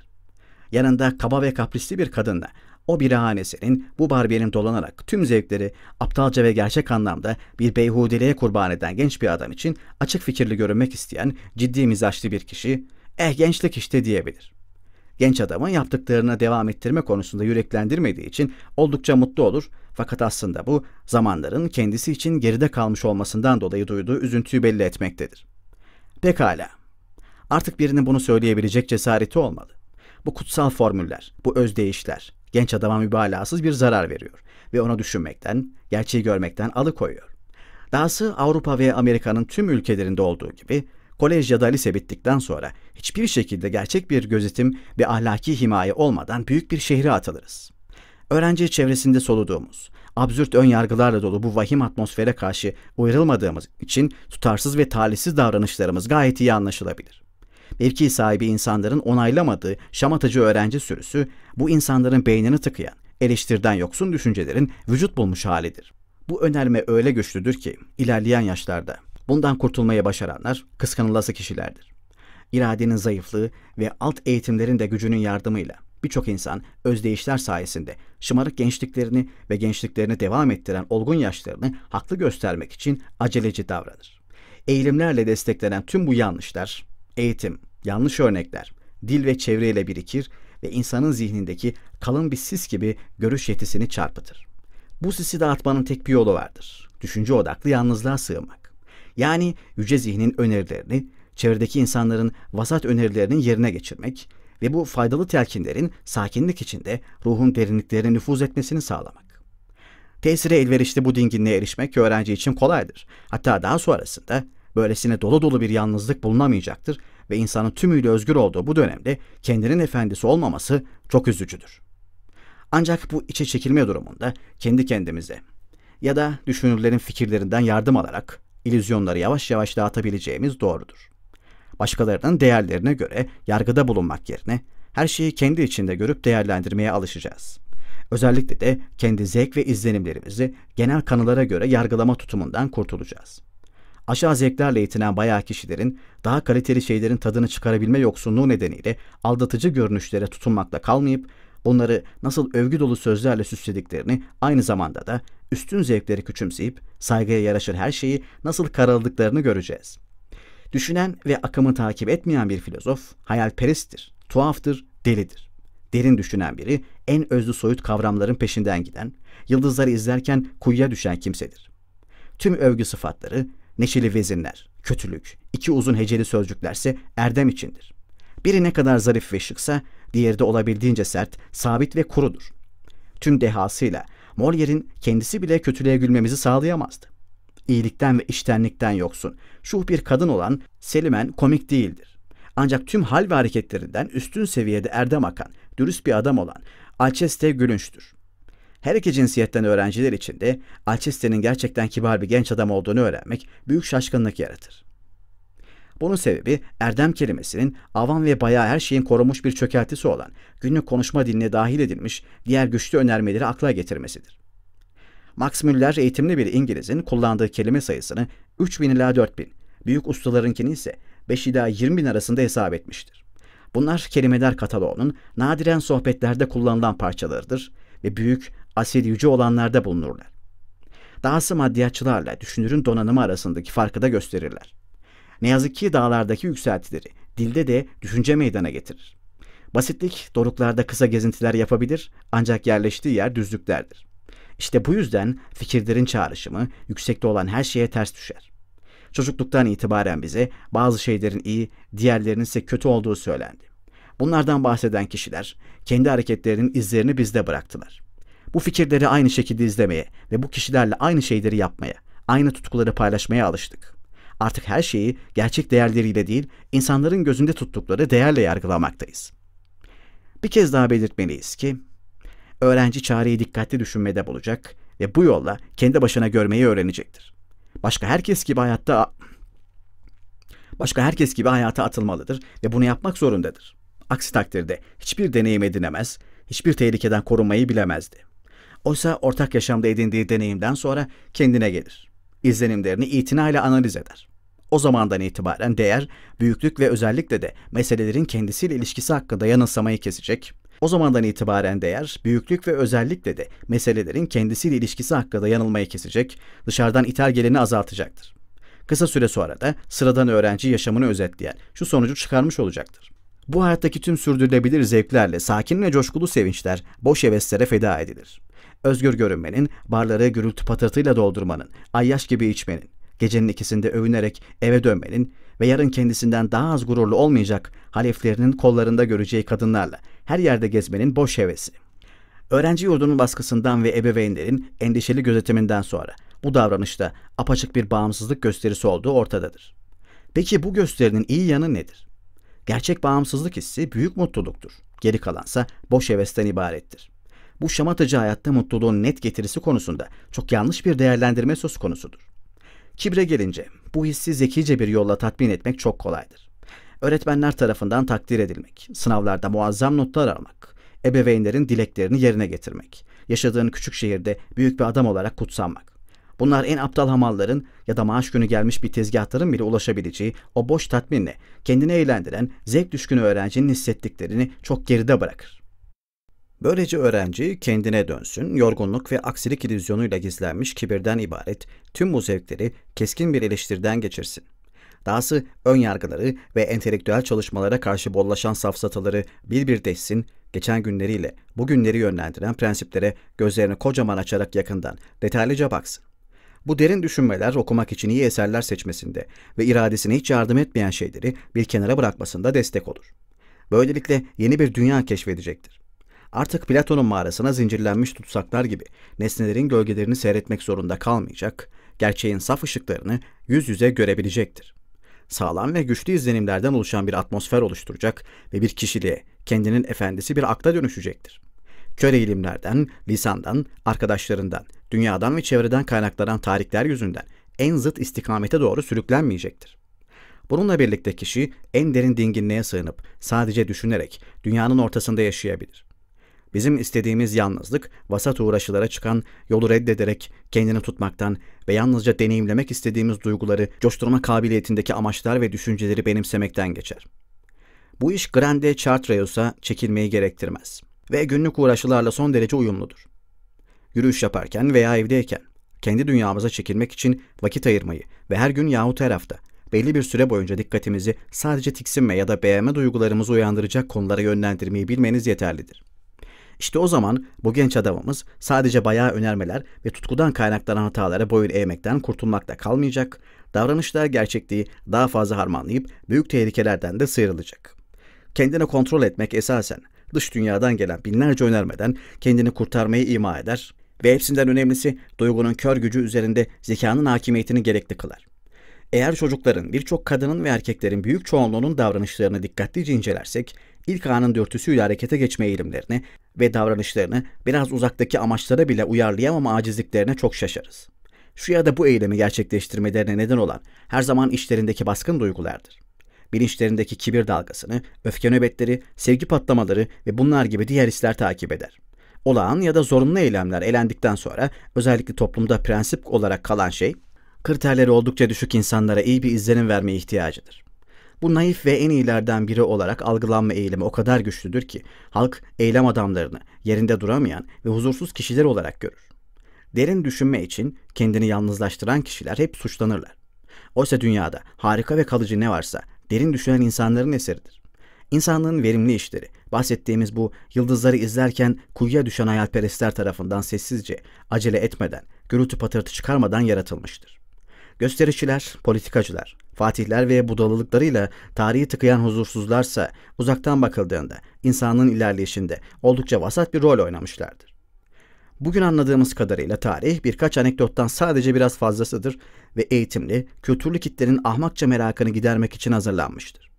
yanında kaba ve kaprisli bir kadınla o birahane senin bu barbiyenin dolanarak tüm zevkleri aptalca ve gerçek anlamda bir beyhudeliğe kurban eden genç bir adam için açık fikirli görünmek isteyen ciddi mizaçlı bir kişi eh gençlik işte diyebilir. Genç adamın yaptıklarına devam ettirme konusunda yüreklendirmediği için oldukça mutlu olur fakat aslında bu zamanların kendisi için geride kalmış olmasından dolayı duyduğu üzüntüyü belli etmektedir. Pekala. Artık birinin bunu söyleyebilecek cesareti olmalı. Bu kutsal formüller, bu özdeyişler genç adama mübalağasız bir zarar veriyor ve onu düşünmekten, gerçeği görmekten alıkoyuyor. Dahası Avrupa ve Amerika'nın tüm ülkelerinde olduğu gibi kolej ya da lise bittikten sonra hiçbir şekilde gerçek bir gözetim ve ahlaki himaye olmadan büyük bir şehre atılırız. Öğrenci çevresinde soluduğumuz, absürt ön yargılarla dolu bu vahim atmosfere karşı uyarılmadığımız için tutarsız ve talihsiz davranışlarımız gayet iyi anlaşılabilir mevki sahibi insanların onaylamadığı şamatacı öğrenci sürüsü bu insanların beynini tıkayan, eleştirden yoksun düşüncelerin vücut bulmuş halidir. Bu önerme öyle güçlüdür ki ilerleyen yaşlarda bundan kurtulmayı başaranlar kıskanılası kişilerdir. İradenin zayıflığı ve alt eğitimlerin de gücünün yardımıyla birçok insan özdeyişler sayesinde şımarık gençliklerini ve gençliklerini devam ettiren olgun yaşlarını haklı göstermek için aceleci davranır. Eğilimlerle desteklenen tüm bu yanlışlar eğitim, Yanlış örnekler dil ve çevreyle birikir ve insanın zihnindeki kalın bir sis gibi görüş yetisini çarpıtır. Bu sisi dağıtmanın tek bir yolu vardır. Düşünce odaklı yalnızlığa sığınmak. Yani yüce zihnin önerilerini, çevredeki insanların vasat önerilerinin yerine geçirmek ve bu faydalı telkinlerin sakinlik içinde ruhun derinliklerine nüfuz etmesini sağlamak. Tesire elverişli bu dinginliğe erişmek öğrenci için kolaydır. Hatta daha sonrasında böylesine dolu dolu bir yalnızlık bulunamayacaktır ve insanın tümüyle özgür olduğu bu dönemde kendinin efendisi olmaması çok üzücüdür. Ancak bu içe çekilme durumunda kendi kendimize ya da düşünürlerin fikirlerinden yardım alarak ilüzyonları yavaş yavaş dağıtabileceğimiz doğrudur. Başkalarının değerlerine göre yargıda bulunmak yerine her şeyi kendi içinde görüp değerlendirmeye alışacağız. Özellikle de kendi zevk ve izlenimlerimizi genel kanılara göre yargılama tutumundan kurtulacağız aşağı zevklerle eğitilen bayağı kişilerin daha kaliteli şeylerin tadını çıkarabilme yoksunluğu nedeniyle aldatıcı görünüşlere tutunmakla kalmayıp bunları nasıl övgü dolu sözlerle süslediklerini aynı zamanda da üstün zevkleri küçümseyip saygıya yaraşır her şeyi nasıl karaladıklarını göreceğiz. Düşünen ve akımı takip etmeyen bir filozof hayalperesttir, tuhaftır, delidir. Derin düşünen biri en özlü soyut kavramların peşinden giden, yıldızları izlerken kuyuya düşen kimsedir. Tüm övgü sıfatları neşeli vezinler, kötülük, iki uzun heceli sözcüklerse erdem içindir. Biri ne kadar zarif ve şıksa, diğeri de olabildiğince sert, sabit ve kurudur. Tüm dehasıyla Molière'in kendisi bile kötülüğe gülmemizi sağlayamazdı. İyilikten ve iştenlikten yoksun, şuh bir kadın olan Selimen komik değildir. Ancak tüm hal ve hareketlerinden üstün seviyede erdem akan, dürüst bir adam olan Alceste gülünçtür. Her iki cinsiyetten öğrenciler için de Alciste'nin gerçekten kibar bir genç adam olduğunu öğrenmek büyük şaşkınlık yaratır. Bunun sebebi erdem kelimesinin avam ve bayağı her şeyin korunmuş bir çökeltisi olan günlük konuşma diline dahil edilmiş diğer güçlü önermeleri akla getirmesidir. Max Müller eğitimli bir İngiliz'in kullandığı kelime sayısını 3000 ila 4000, büyük ustalarınkini ise 5 ila 20 bin arasında hesap etmiştir. Bunlar kelimeler kataloğunun nadiren sohbetlerde kullanılan parçalarıdır ve büyük asil yüce olanlarda bulunurlar. Dahası maddiyatçılarla düşünürün donanımı arasındaki farkı da gösterirler. Ne yazık ki dağlardaki yükseltileri dilde de düşünce meydana getirir. Basitlik doruklarda kısa gezintiler yapabilir ancak yerleştiği yer düzlüklerdir. İşte bu yüzden fikirlerin çağrışımı yüksekte olan her şeye ters düşer. Çocukluktan itibaren bize bazı şeylerin iyi, diğerlerinin ise kötü olduğu söylendi. Bunlardan bahseden kişiler kendi hareketlerinin izlerini bizde bıraktılar. Bu fikirleri aynı şekilde izlemeye ve bu kişilerle aynı şeyleri yapmaya, aynı tutkuları paylaşmaya alıştık. Artık her şeyi gerçek değerleriyle değil, insanların gözünde tuttukları değerle yargılamaktayız. Bir kez daha belirtmeliyiz ki öğrenci çareyi dikkatli düşünmede bulacak ve bu yolla kendi başına görmeyi öğrenecektir. Başka herkes gibi hayatta başka herkes gibi hayata atılmalıdır ve bunu yapmak zorundadır. Aksi takdirde hiçbir deneyim edinemez, hiçbir tehlikeden korunmayı bilemezdi. Oysa ortak yaşamda edindiği deneyimden sonra kendine gelir. İzlenimlerini itinayla analiz eder. O zamandan itibaren değer, büyüklük ve özellikle de meselelerin kendisiyle ilişkisi hakkında yanılsamayı kesecek. O zamandan itibaren değer, büyüklük ve özellikle de meselelerin kendisiyle ilişkisi hakkında yanılmayı kesecek, dışarıdan ithal geleni azaltacaktır. Kısa süre sonra da sıradan öğrenci yaşamını özetleyen şu sonucu çıkarmış olacaktır. Bu hayattaki tüm sürdürülebilir zevklerle sakin ve coşkulu sevinçler boş heveslere feda edilir. Özgür görünmenin, barları gürültü patırtıyla doldurmanın, ayyaş gibi içmenin, gecenin ikisinde övünerek eve dönmenin ve yarın kendisinden daha az gururlu olmayacak haleflerinin kollarında göreceği kadınlarla her yerde gezmenin boş hevesi. Öğrenci yurdunun baskısından ve ebeveynlerin endişeli gözetiminden sonra bu davranışta apaçık bir bağımsızlık gösterisi olduğu ortadadır. Peki bu gösterinin iyi yanı nedir? Gerçek bağımsızlık hissi büyük mutluluktur. Geri kalansa boş hevesten ibarettir. Bu şamatıcı hayatta mutluluğun net getirisi konusunda çok yanlış bir değerlendirme söz konusudur. Kibre gelince bu hissi zekice bir yolla tatmin etmek çok kolaydır. Öğretmenler tarafından takdir edilmek, sınavlarda muazzam notlar almak, ebeveynlerin dileklerini yerine getirmek, yaşadığın küçük şehirde büyük bir adam olarak kutsanmak. Bunlar en aptal hamalların ya da maaş günü gelmiş bir tezgahtarın bile ulaşabileceği o boş tatminle kendini eğlendiren, zevk düşkünü öğrencinin hissettiklerini çok geride bırakır. Böylece öğrenci kendine dönsün, yorgunluk ve aksilik illüzyonuyla gizlenmiş kibirden ibaret tüm bu zevkleri keskin bir eleştiriden geçirsin. Dahası ön yargıları ve entelektüel çalışmalara karşı bollaşan safsataları bir bir deşsin, geçen günleriyle bugünleri yönlendiren prensiplere gözlerini kocaman açarak yakından detaylıca baksın. Bu derin düşünmeler okumak için iyi eserler seçmesinde ve iradesine hiç yardım etmeyen şeyleri bir kenara bırakmasında destek olur. Böylelikle yeni bir dünya keşfedecektir. Artık Platon'un mağarasına zincirlenmiş tutsaklar gibi nesnelerin gölgelerini seyretmek zorunda kalmayacak, gerçeğin saf ışıklarını yüz yüze görebilecektir. Sağlam ve güçlü izlenimlerden oluşan bir atmosfer oluşturacak ve bir kişiliğe, kendinin efendisi bir akla dönüşecektir. Köre ilimlerden, lisandan, arkadaşlarından, dünyadan ve çevreden kaynaklanan tarihler yüzünden en zıt istikamete doğru sürüklenmeyecektir. Bununla birlikte kişi en derin dinginliğe sığınıp sadece düşünerek dünyanın ortasında yaşayabilir. Bizim istediğimiz yalnızlık, vasat uğraşılara çıkan yolu reddederek kendini tutmaktan ve yalnızca deneyimlemek istediğimiz duyguları coşturma kabiliyetindeki amaçlar ve düşünceleri benimsemekten geçer. Bu iş Grande Chartreus'a çekilmeyi gerektirmez.'' ve günlük uğraşılarla son derece uyumludur. Yürüyüş yaparken veya evdeyken kendi dünyamıza çekilmek için vakit ayırmayı ve her gün yahut her hafta belli bir süre boyunca dikkatimizi sadece tiksinme ya da beğenme duygularımızı uyandıracak konulara yönlendirmeyi bilmeniz yeterlidir. İşte o zaman bu genç adamımız sadece bayağı önermeler ve tutkudan kaynaklanan hatalara boyun eğmekten kurtulmakta kalmayacak, davranışlar gerçekliği daha fazla harmanlayıp büyük tehlikelerden de sıyrılacak. Kendine kontrol etmek esasen dış dünyadan gelen binlerce önermeden kendini kurtarmayı ima eder ve hepsinden önemlisi duygunun kör gücü üzerinde zekanın hakimiyetini gerekli kılar. Eğer çocukların, birçok kadının ve erkeklerin büyük çoğunluğunun davranışlarını dikkatlice incelersek, ilk anın dürtüsüyle harekete geçme eğilimlerini ve davranışlarını biraz uzaktaki amaçlara bile uyarlayamama acizliklerine çok şaşarız. Şu ya da bu eylemi gerçekleştirmelerine neden olan her zaman işlerindeki baskın duygulardır bilinçlerindeki kibir dalgasını, öfke nöbetleri, sevgi patlamaları ve bunlar gibi diğer hisler takip eder. Olağan ya da zorunlu eylemler elendikten sonra özellikle toplumda prensip olarak kalan şey, kriterleri oldukça düşük insanlara iyi bir izlenim vermeye ihtiyacıdır. Bu naif ve en iyilerden biri olarak algılanma eğilimi o kadar güçlüdür ki halk eylem adamlarını yerinde duramayan ve huzursuz kişiler olarak görür. Derin düşünme için kendini yalnızlaştıran kişiler hep suçlanırlar. Oysa dünyada harika ve kalıcı ne varsa derin düşünen insanların eseridir. İnsanlığın verimli işleri, bahsettiğimiz bu yıldızları izlerken kuyuya düşen hayalperestler tarafından sessizce, acele etmeden, gürültü patırtı çıkarmadan yaratılmıştır. Gösterişçiler, politikacılar, fatihler ve budalılıklarıyla tarihi tıkayan huzursuzlarsa uzaktan bakıldığında insanlığın ilerleyişinde oldukça vasat bir rol oynamışlardır. Bugün anladığımız kadarıyla tarih birkaç anekdottan sadece biraz fazlasıdır ve eğitimli, kültürlü kitlenin ahmakça merakını gidermek için hazırlanmıştır.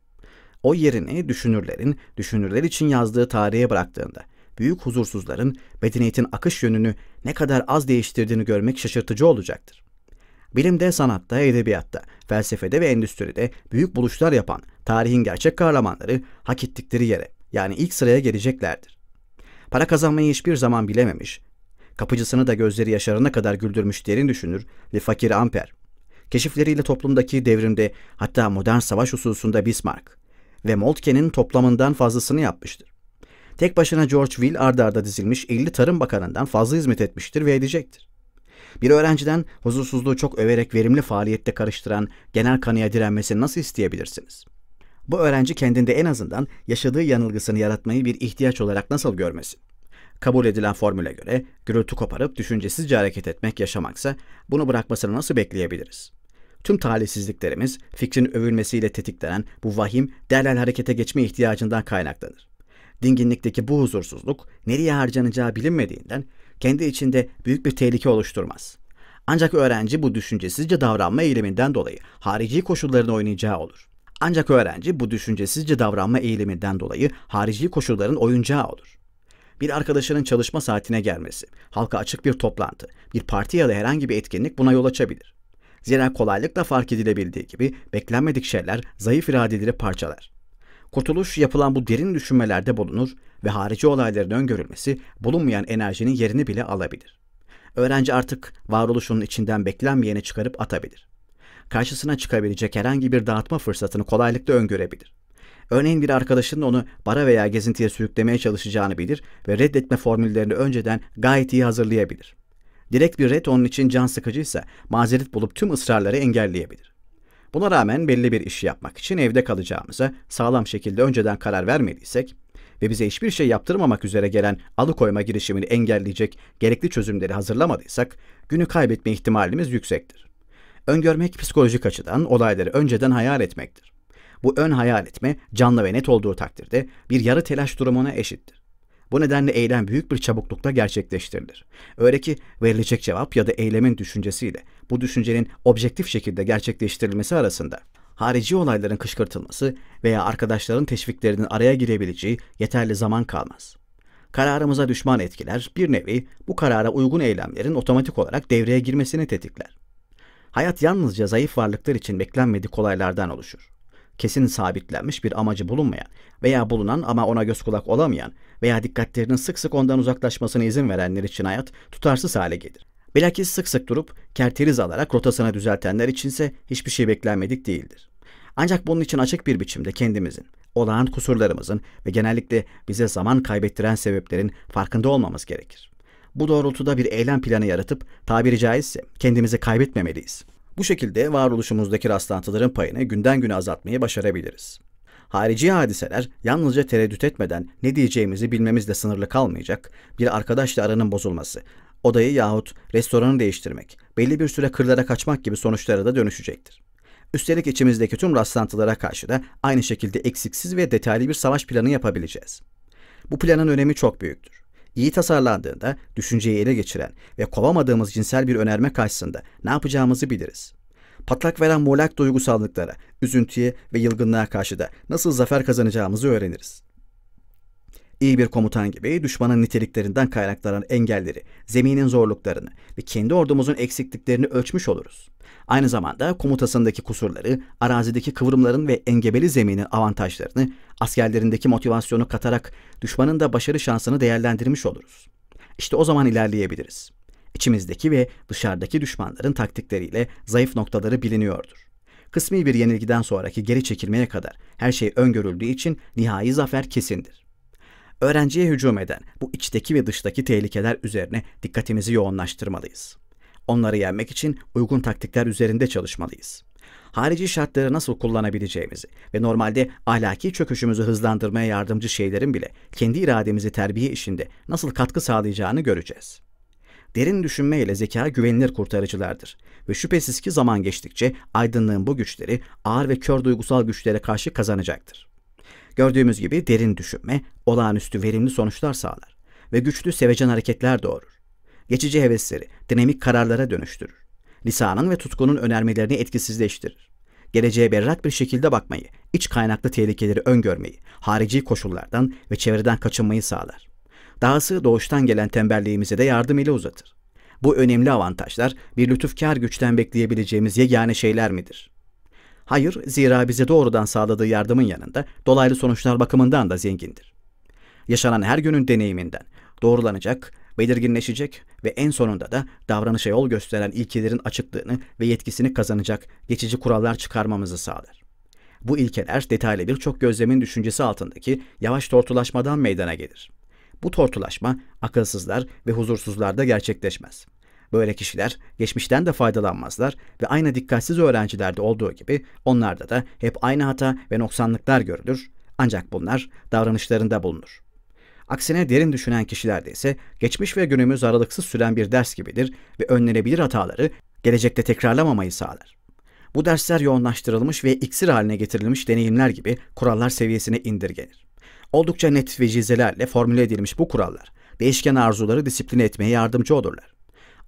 O yerini düşünürlerin, düşünürler için yazdığı tarihe bıraktığında, büyük huzursuzların medeniyetin akış yönünü ne kadar az değiştirdiğini görmek şaşırtıcı olacaktır. Bilimde, sanatta, edebiyatta, felsefede ve endüstride büyük buluşlar yapan tarihin gerçek kahramanları hak ettikleri yere yani ilk sıraya geleceklerdir. Para kazanmayı hiçbir zaman bilememiş, Kapıcısını da gözleri yaşarına kadar güldürmüş derin düşünür ve fakir Amper. Keşifleriyle toplumdaki devrimde hatta modern savaş hususunda Bismarck ve Moltke'nin toplamından fazlasını yapmıştır. Tek başına George Will ardarda arda dizilmiş 50 tarım bakanından fazla hizmet etmiştir ve edecektir. Bir öğrenciden huzursuzluğu çok överek verimli faaliyette karıştıran genel kanıya direnmesini nasıl isteyebilirsiniz? Bu öğrenci kendinde en azından yaşadığı yanılgısını yaratmayı bir ihtiyaç olarak nasıl görmesin? Kabul edilen formüle göre gürültü koparıp düşüncesizce hareket etmek yaşamaksa bunu bırakmasını nasıl bekleyebiliriz? Tüm talihsizliklerimiz fikrin övülmesiyle tetiklenen bu vahim derhal harekete geçme ihtiyacından kaynaklanır. Dinginlikteki bu huzursuzluk nereye harcanacağı bilinmediğinden kendi içinde büyük bir tehlike oluşturmaz. Ancak öğrenci bu düşüncesizce davranma eğiliminden dolayı harici koşulların oynayacağı olur. Ancak öğrenci bu düşüncesizce davranma eğiliminden dolayı harici koşulların oyuncağı olur bir arkadaşının çalışma saatine gelmesi, halka açık bir toplantı, bir parti ya da herhangi bir etkinlik buna yol açabilir. Zira kolaylıkla fark edilebildiği gibi beklenmedik şeyler zayıf iradeleri parçalar. Kurtuluş yapılan bu derin düşünmelerde bulunur ve harici olayların öngörülmesi bulunmayan enerjinin yerini bile alabilir. Öğrenci artık varoluşunun içinden beklenmeyeni çıkarıp atabilir. Karşısına çıkabilecek herhangi bir dağıtma fırsatını kolaylıkla öngörebilir. Örneğin bir arkadaşının onu bara veya gezintiye sürüklemeye çalışacağını bilir ve reddetme formüllerini önceden gayet iyi hazırlayabilir. Direkt bir red onun için can sıkıcıysa mazeret bulup tüm ısrarları engelleyebilir. Buna rağmen belli bir işi yapmak için evde kalacağımıza sağlam şekilde önceden karar vermediysek ve bize hiçbir şey yaptırmamak üzere gelen alıkoyma girişimini engelleyecek gerekli çözümleri hazırlamadıysak günü kaybetme ihtimalimiz yüksektir. Öngörmek psikolojik açıdan olayları önceden hayal etmektir. Bu ön hayal etme canlı ve net olduğu takdirde bir yarı telaş durumuna eşittir. Bu nedenle eylem büyük bir çabuklukla gerçekleştirilir. Öyle ki verilecek cevap ya da eylemin düşüncesiyle bu düşüncenin objektif şekilde gerçekleştirilmesi arasında harici olayların kışkırtılması veya arkadaşların teşviklerinin araya girebileceği yeterli zaman kalmaz. Kararımıza düşman etkiler bir nevi bu karara uygun eylemlerin otomatik olarak devreye girmesini tetikler. Hayat yalnızca zayıf varlıklar için beklenmedik olaylardan oluşur kesin sabitlenmiş bir amacı bulunmayan veya bulunan ama ona göz kulak olamayan veya dikkatlerinin sık sık ondan uzaklaşmasına izin verenler için hayat tutarsız hale gelir. Bilakis sık sık durup kerteriz alarak rotasını düzeltenler içinse hiçbir şey beklenmedik değildir. Ancak bunun için açık bir biçimde kendimizin, olağan kusurlarımızın ve genellikle bize zaman kaybettiren sebeplerin farkında olmamız gerekir. Bu doğrultuda bir eylem planı yaratıp tabiri caizse kendimizi kaybetmemeliyiz. Bu şekilde varoluşumuzdaki rastlantıların payını günden güne azaltmayı başarabiliriz. Harici hadiseler yalnızca tereddüt etmeden ne diyeceğimizi bilmemizle sınırlı kalmayacak, bir arkadaşla aranın bozulması, odayı yahut restoranı değiştirmek, belli bir süre kırlara kaçmak gibi sonuçlara da dönüşecektir. Üstelik içimizdeki tüm rastlantılara karşı da aynı şekilde eksiksiz ve detaylı bir savaş planı yapabileceğiz. Bu planın önemi çok büyüktür. İyi tasarlandığında düşünceyi ele geçiren ve kovamadığımız cinsel bir önerme karşısında ne yapacağımızı biliriz. Patlak veren muğlak duygusallıklara, üzüntüye ve yılgınlığa karşı da nasıl zafer kazanacağımızı öğreniriz. İyi bir komutan gibi düşmanın niteliklerinden kaynaklanan engelleri, zeminin zorluklarını ve kendi ordumuzun eksikliklerini ölçmüş oluruz. Aynı zamanda komutasındaki kusurları, arazideki kıvrımların ve engebeli zeminin avantajlarını, askerlerindeki motivasyonu katarak düşmanın da başarı şansını değerlendirmiş oluruz. İşte o zaman ilerleyebiliriz. İçimizdeki ve dışarıdaki düşmanların taktikleriyle zayıf noktaları biliniyordur. Kısmi bir yenilgiden sonraki geri çekilmeye kadar her şey öngörüldüğü için nihai zafer kesindir. Öğrenciye hücum eden bu içteki ve dıştaki tehlikeler üzerine dikkatimizi yoğunlaştırmalıyız. Onları yenmek için uygun taktikler üzerinde çalışmalıyız. Harici şartları nasıl kullanabileceğimizi ve normalde ahlaki çöküşümüzü hızlandırmaya yardımcı şeylerin bile kendi irademizi terbiye işinde nasıl katkı sağlayacağını göreceğiz. Derin düşünme ile zeka güvenilir kurtarıcılardır ve şüphesiz ki zaman geçtikçe aydınlığın bu güçleri ağır ve kör duygusal güçlere karşı kazanacaktır. Gördüğümüz gibi derin düşünme olağanüstü verimli sonuçlar sağlar ve güçlü sevecen hareketler doğurur geçici hevesleri dinamik kararlara dönüştürür. Lisanın ve tutkunun önermelerini etkisizleştirir. Geleceğe berrak bir şekilde bakmayı, iç kaynaklı tehlikeleri öngörmeyi, harici koşullardan ve çevreden kaçınmayı sağlar. Dahası doğuştan gelen tembelliğimize de yardım ile uzatır. Bu önemli avantajlar bir lütufkar güçten bekleyebileceğimiz yegane şeyler midir? Hayır, zira bize doğrudan sağladığı yardımın yanında dolaylı sonuçlar bakımından da zengindir. Yaşanan her günün deneyiminden doğrulanacak belirginleşecek ve en sonunda da davranışa yol gösteren ilkelerin açıklığını ve yetkisini kazanacak geçici kurallar çıkarmamızı sağlar. Bu ilkeler detaylı birçok gözlemin düşüncesi altındaki yavaş tortulaşmadan meydana gelir. Bu tortulaşma akılsızlar ve huzursuzlarda gerçekleşmez. Böyle kişiler geçmişten de faydalanmazlar ve aynı dikkatsiz öğrencilerde olduğu gibi onlarda da hep aynı hata ve noksanlıklar görülür ancak bunlar davranışlarında bulunur. Aksine derin düşünen kişilerde ise geçmiş ve günümüz aralıksız süren bir ders gibidir ve önlenebilir hataları gelecekte tekrarlamamayı sağlar. Bu dersler yoğunlaştırılmış ve iksir haline getirilmiş deneyimler gibi kurallar seviyesine indirgenir. Oldukça net ve vecizelerle formüle edilmiş bu kurallar, değişken arzuları disipline etmeye yardımcı olurlar.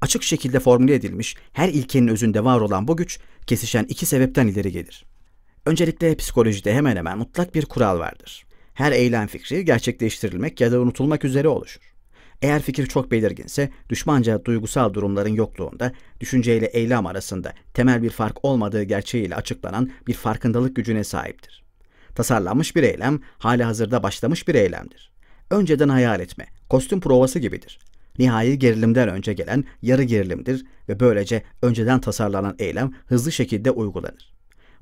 Açık şekilde formüle edilmiş her ilkenin özünde var olan bu güç, kesişen iki sebepten ileri gelir. Öncelikle psikolojide hemen hemen mutlak bir kural vardır her eylem fikri gerçekleştirilmek ya da unutulmak üzere oluşur. Eğer fikir çok belirginse, düşmanca duygusal durumların yokluğunda, düşünceyle eylem arasında temel bir fark olmadığı gerçeğiyle açıklanan bir farkındalık gücüne sahiptir. Tasarlanmış bir eylem, hali hazırda başlamış bir eylemdir. Önceden hayal etme, kostüm provası gibidir. Nihai gerilimden önce gelen yarı gerilimdir ve böylece önceden tasarlanan eylem hızlı şekilde uygulanır.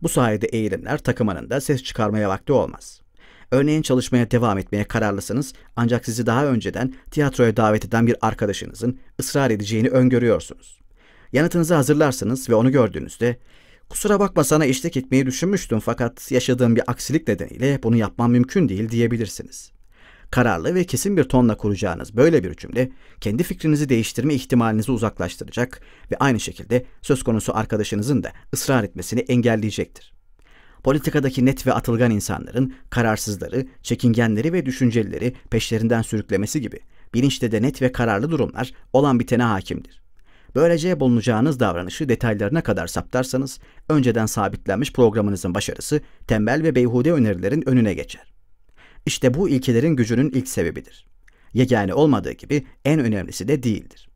Bu sayede eğilimler takımının da ses çıkarmaya vakti olmaz.'' Örneğin çalışmaya devam etmeye kararlısınız ancak sizi daha önceden tiyatroya davet eden bir arkadaşınızın ısrar edeceğini öngörüyorsunuz. Yanıtınızı hazırlarsınız ve onu gördüğünüzde kusura bakma sana eşlik etmeyi düşünmüştüm fakat yaşadığım bir aksilik nedeniyle bunu yapmam mümkün değil diyebilirsiniz. Kararlı ve kesin bir tonla kuracağınız böyle bir cümle kendi fikrinizi değiştirme ihtimalinizi uzaklaştıracak ve aynı şekilde söz konusu arkadaşınızın da ısrar etmesini engelleyecektir politikadaki net ve atılgan insanların kararsızları, çekingenleri ve düşüncelileri peşlerinden sürüklemesi gibi bilinçte de net ve kararlı durumlar olan bitene hakimdir. Böylece bulunacağınız davranışı detaylarına kadar saptarsanız önceden sabitlenmiş programınızın başarısı tembel ve beyhude önerilerin önüne geçer. İşte bu ilkelerin gücünün ilk sebebidir. Yegane olmadığı gibi en önemlisi de değildir.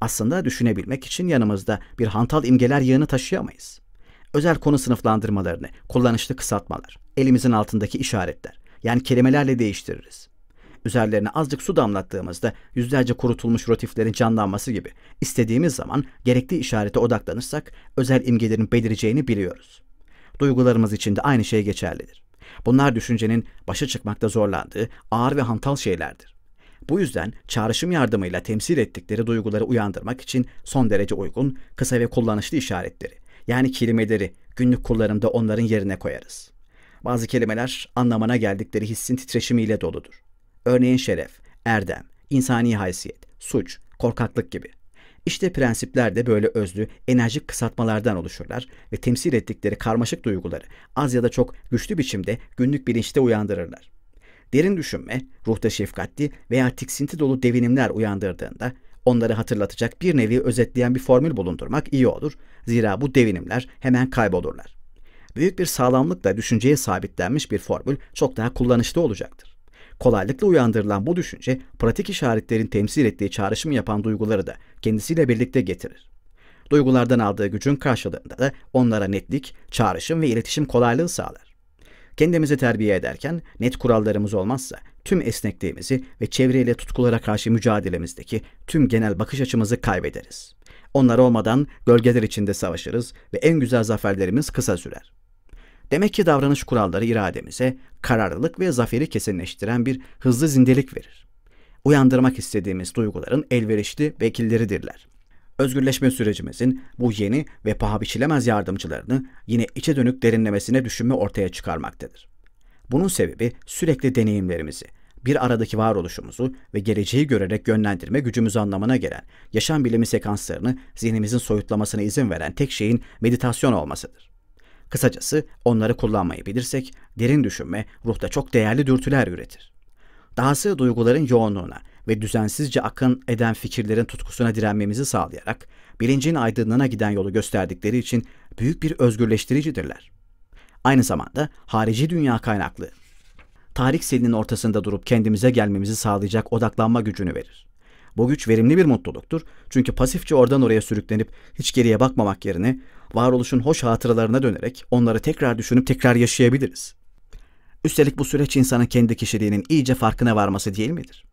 Aslında düşünebilmek için yanımızda bir hantal imgeler yığını taşıyamayız özel konu sınıflandırmalarını, kullanışlı kısaltmalar, elimizin altındaki işaretler, yani kelimelerle değiştiririz. Üzerlerine azıcık su damlattığımızda yüzlerce kurutulmuş rotiflerin canlanması gibi istediğimiz zaman gerekli işarete odaklanırsak özel imgelerin belireceğini biliyoruz. Duygularımız için de aynı şey geçerlidir. Bunlar düşüncenin başa çıkmakta zorlandığı ağır ve hantal şeylerdir. Bu yüzden çağrışım yardımıyla temsil ettikleri duyguları uyandırmak için son derece uygun, kısa ve kullanışlı işaretleri, yani kelimeleri günlük kullanımda onların yerine koyarız. Bazı kelimeler anlamına geldikleri hissin titreşimiyle doludur. Örneğin şeref, erdem, insani haysiyet, suç, korkaklık gibi. İşte prensipler de böyle özlü, enerjik kısaltmalardan oluşurlar ve temsil ettikleri karmaşık duyguları az ya da çok güçlü biçimde günlük bilinçte uyandırırlar. Derin düşünme, ruhta şefkatli veya tiksinti dolu devinimler uyandırdığında onları hatırlatacak bir nevi özetleyen bir formül bulundurmak iyi olur. Zira bu devinimler hemen kaybolurlar. Büyük bir sağlamlıkla düşünceye sabitlenmiş bir formül çok daha kullanışlı olacaktır. Kolaylıkla uyandırılan bu düşünce pratik işaretlerin temsil ettiği çağrışımı yapan duyguları da kendisiyle birlikte getirir. Duygulardan aldığı gücün karşılığında da onlara netlik, çağrışım ve iletişim kolaylığı sağlar. Kendimizi terbiye ederken net kurallarımız olmazsa tüm esnekliğimizi ve çevreyle tutkulara karşı mücadelemizdeki tüm genel bakış açımızı kaybederiz. Onlar olmadan gölgeler içinde savaşırız ve en güzel zaferlerimiz kısa sürer. Demek ki davranış kuralları irademize kararlılık ve zaferi kesinleştiren bir hızlı zindelik verir. Uyandırmak istediğimiz duyguların elverişli vekilleridirler özgürleşme sürecimizin bu yeni ve paha biçilemez yardımcılarını yine içe dönük derinlemesine düşünme ortaya çıkarmaktadır. Bunun sebebi sürekli deneyimlerimizi, bir aradaki varoluşumuzu ve geleceği görerek yönlendirme gücümüz anlamına gelen yaşam bilimi sekanslarını zihnimizin soyutlamasına izin veren tek şeyin meditasyon olmasıdır. Kısacası onları kullanmayı bilirsek derin düşünme ruhta çok değerli dürtüler üretir. Dahası duyguların yoğunluğuna, ve düzensizce akın eden fikirlerin tutkusuna direnmemizi sağlayarak bilincin aydınlığına giden yolu gösterdikleri için büyük bir özgürleştiricidirler. Aynı zamanda harici dünya kaynaklı, tarih selinin ortasında durup kendimize gelmemizi sağlayacak odaklanma gücünü verir. Bu güç verimli bir mutluluktur çünkü pasifçe oradan oraya sürüklenip hiç geriye bakmamak yerine varoluşun hoş hatıralarına dönerek onları tekrar düşünüp tekrar yaşayabiliriz. Üstelik bu süreç insanın kendi kişiliğinin iyice farkına varması değil midir?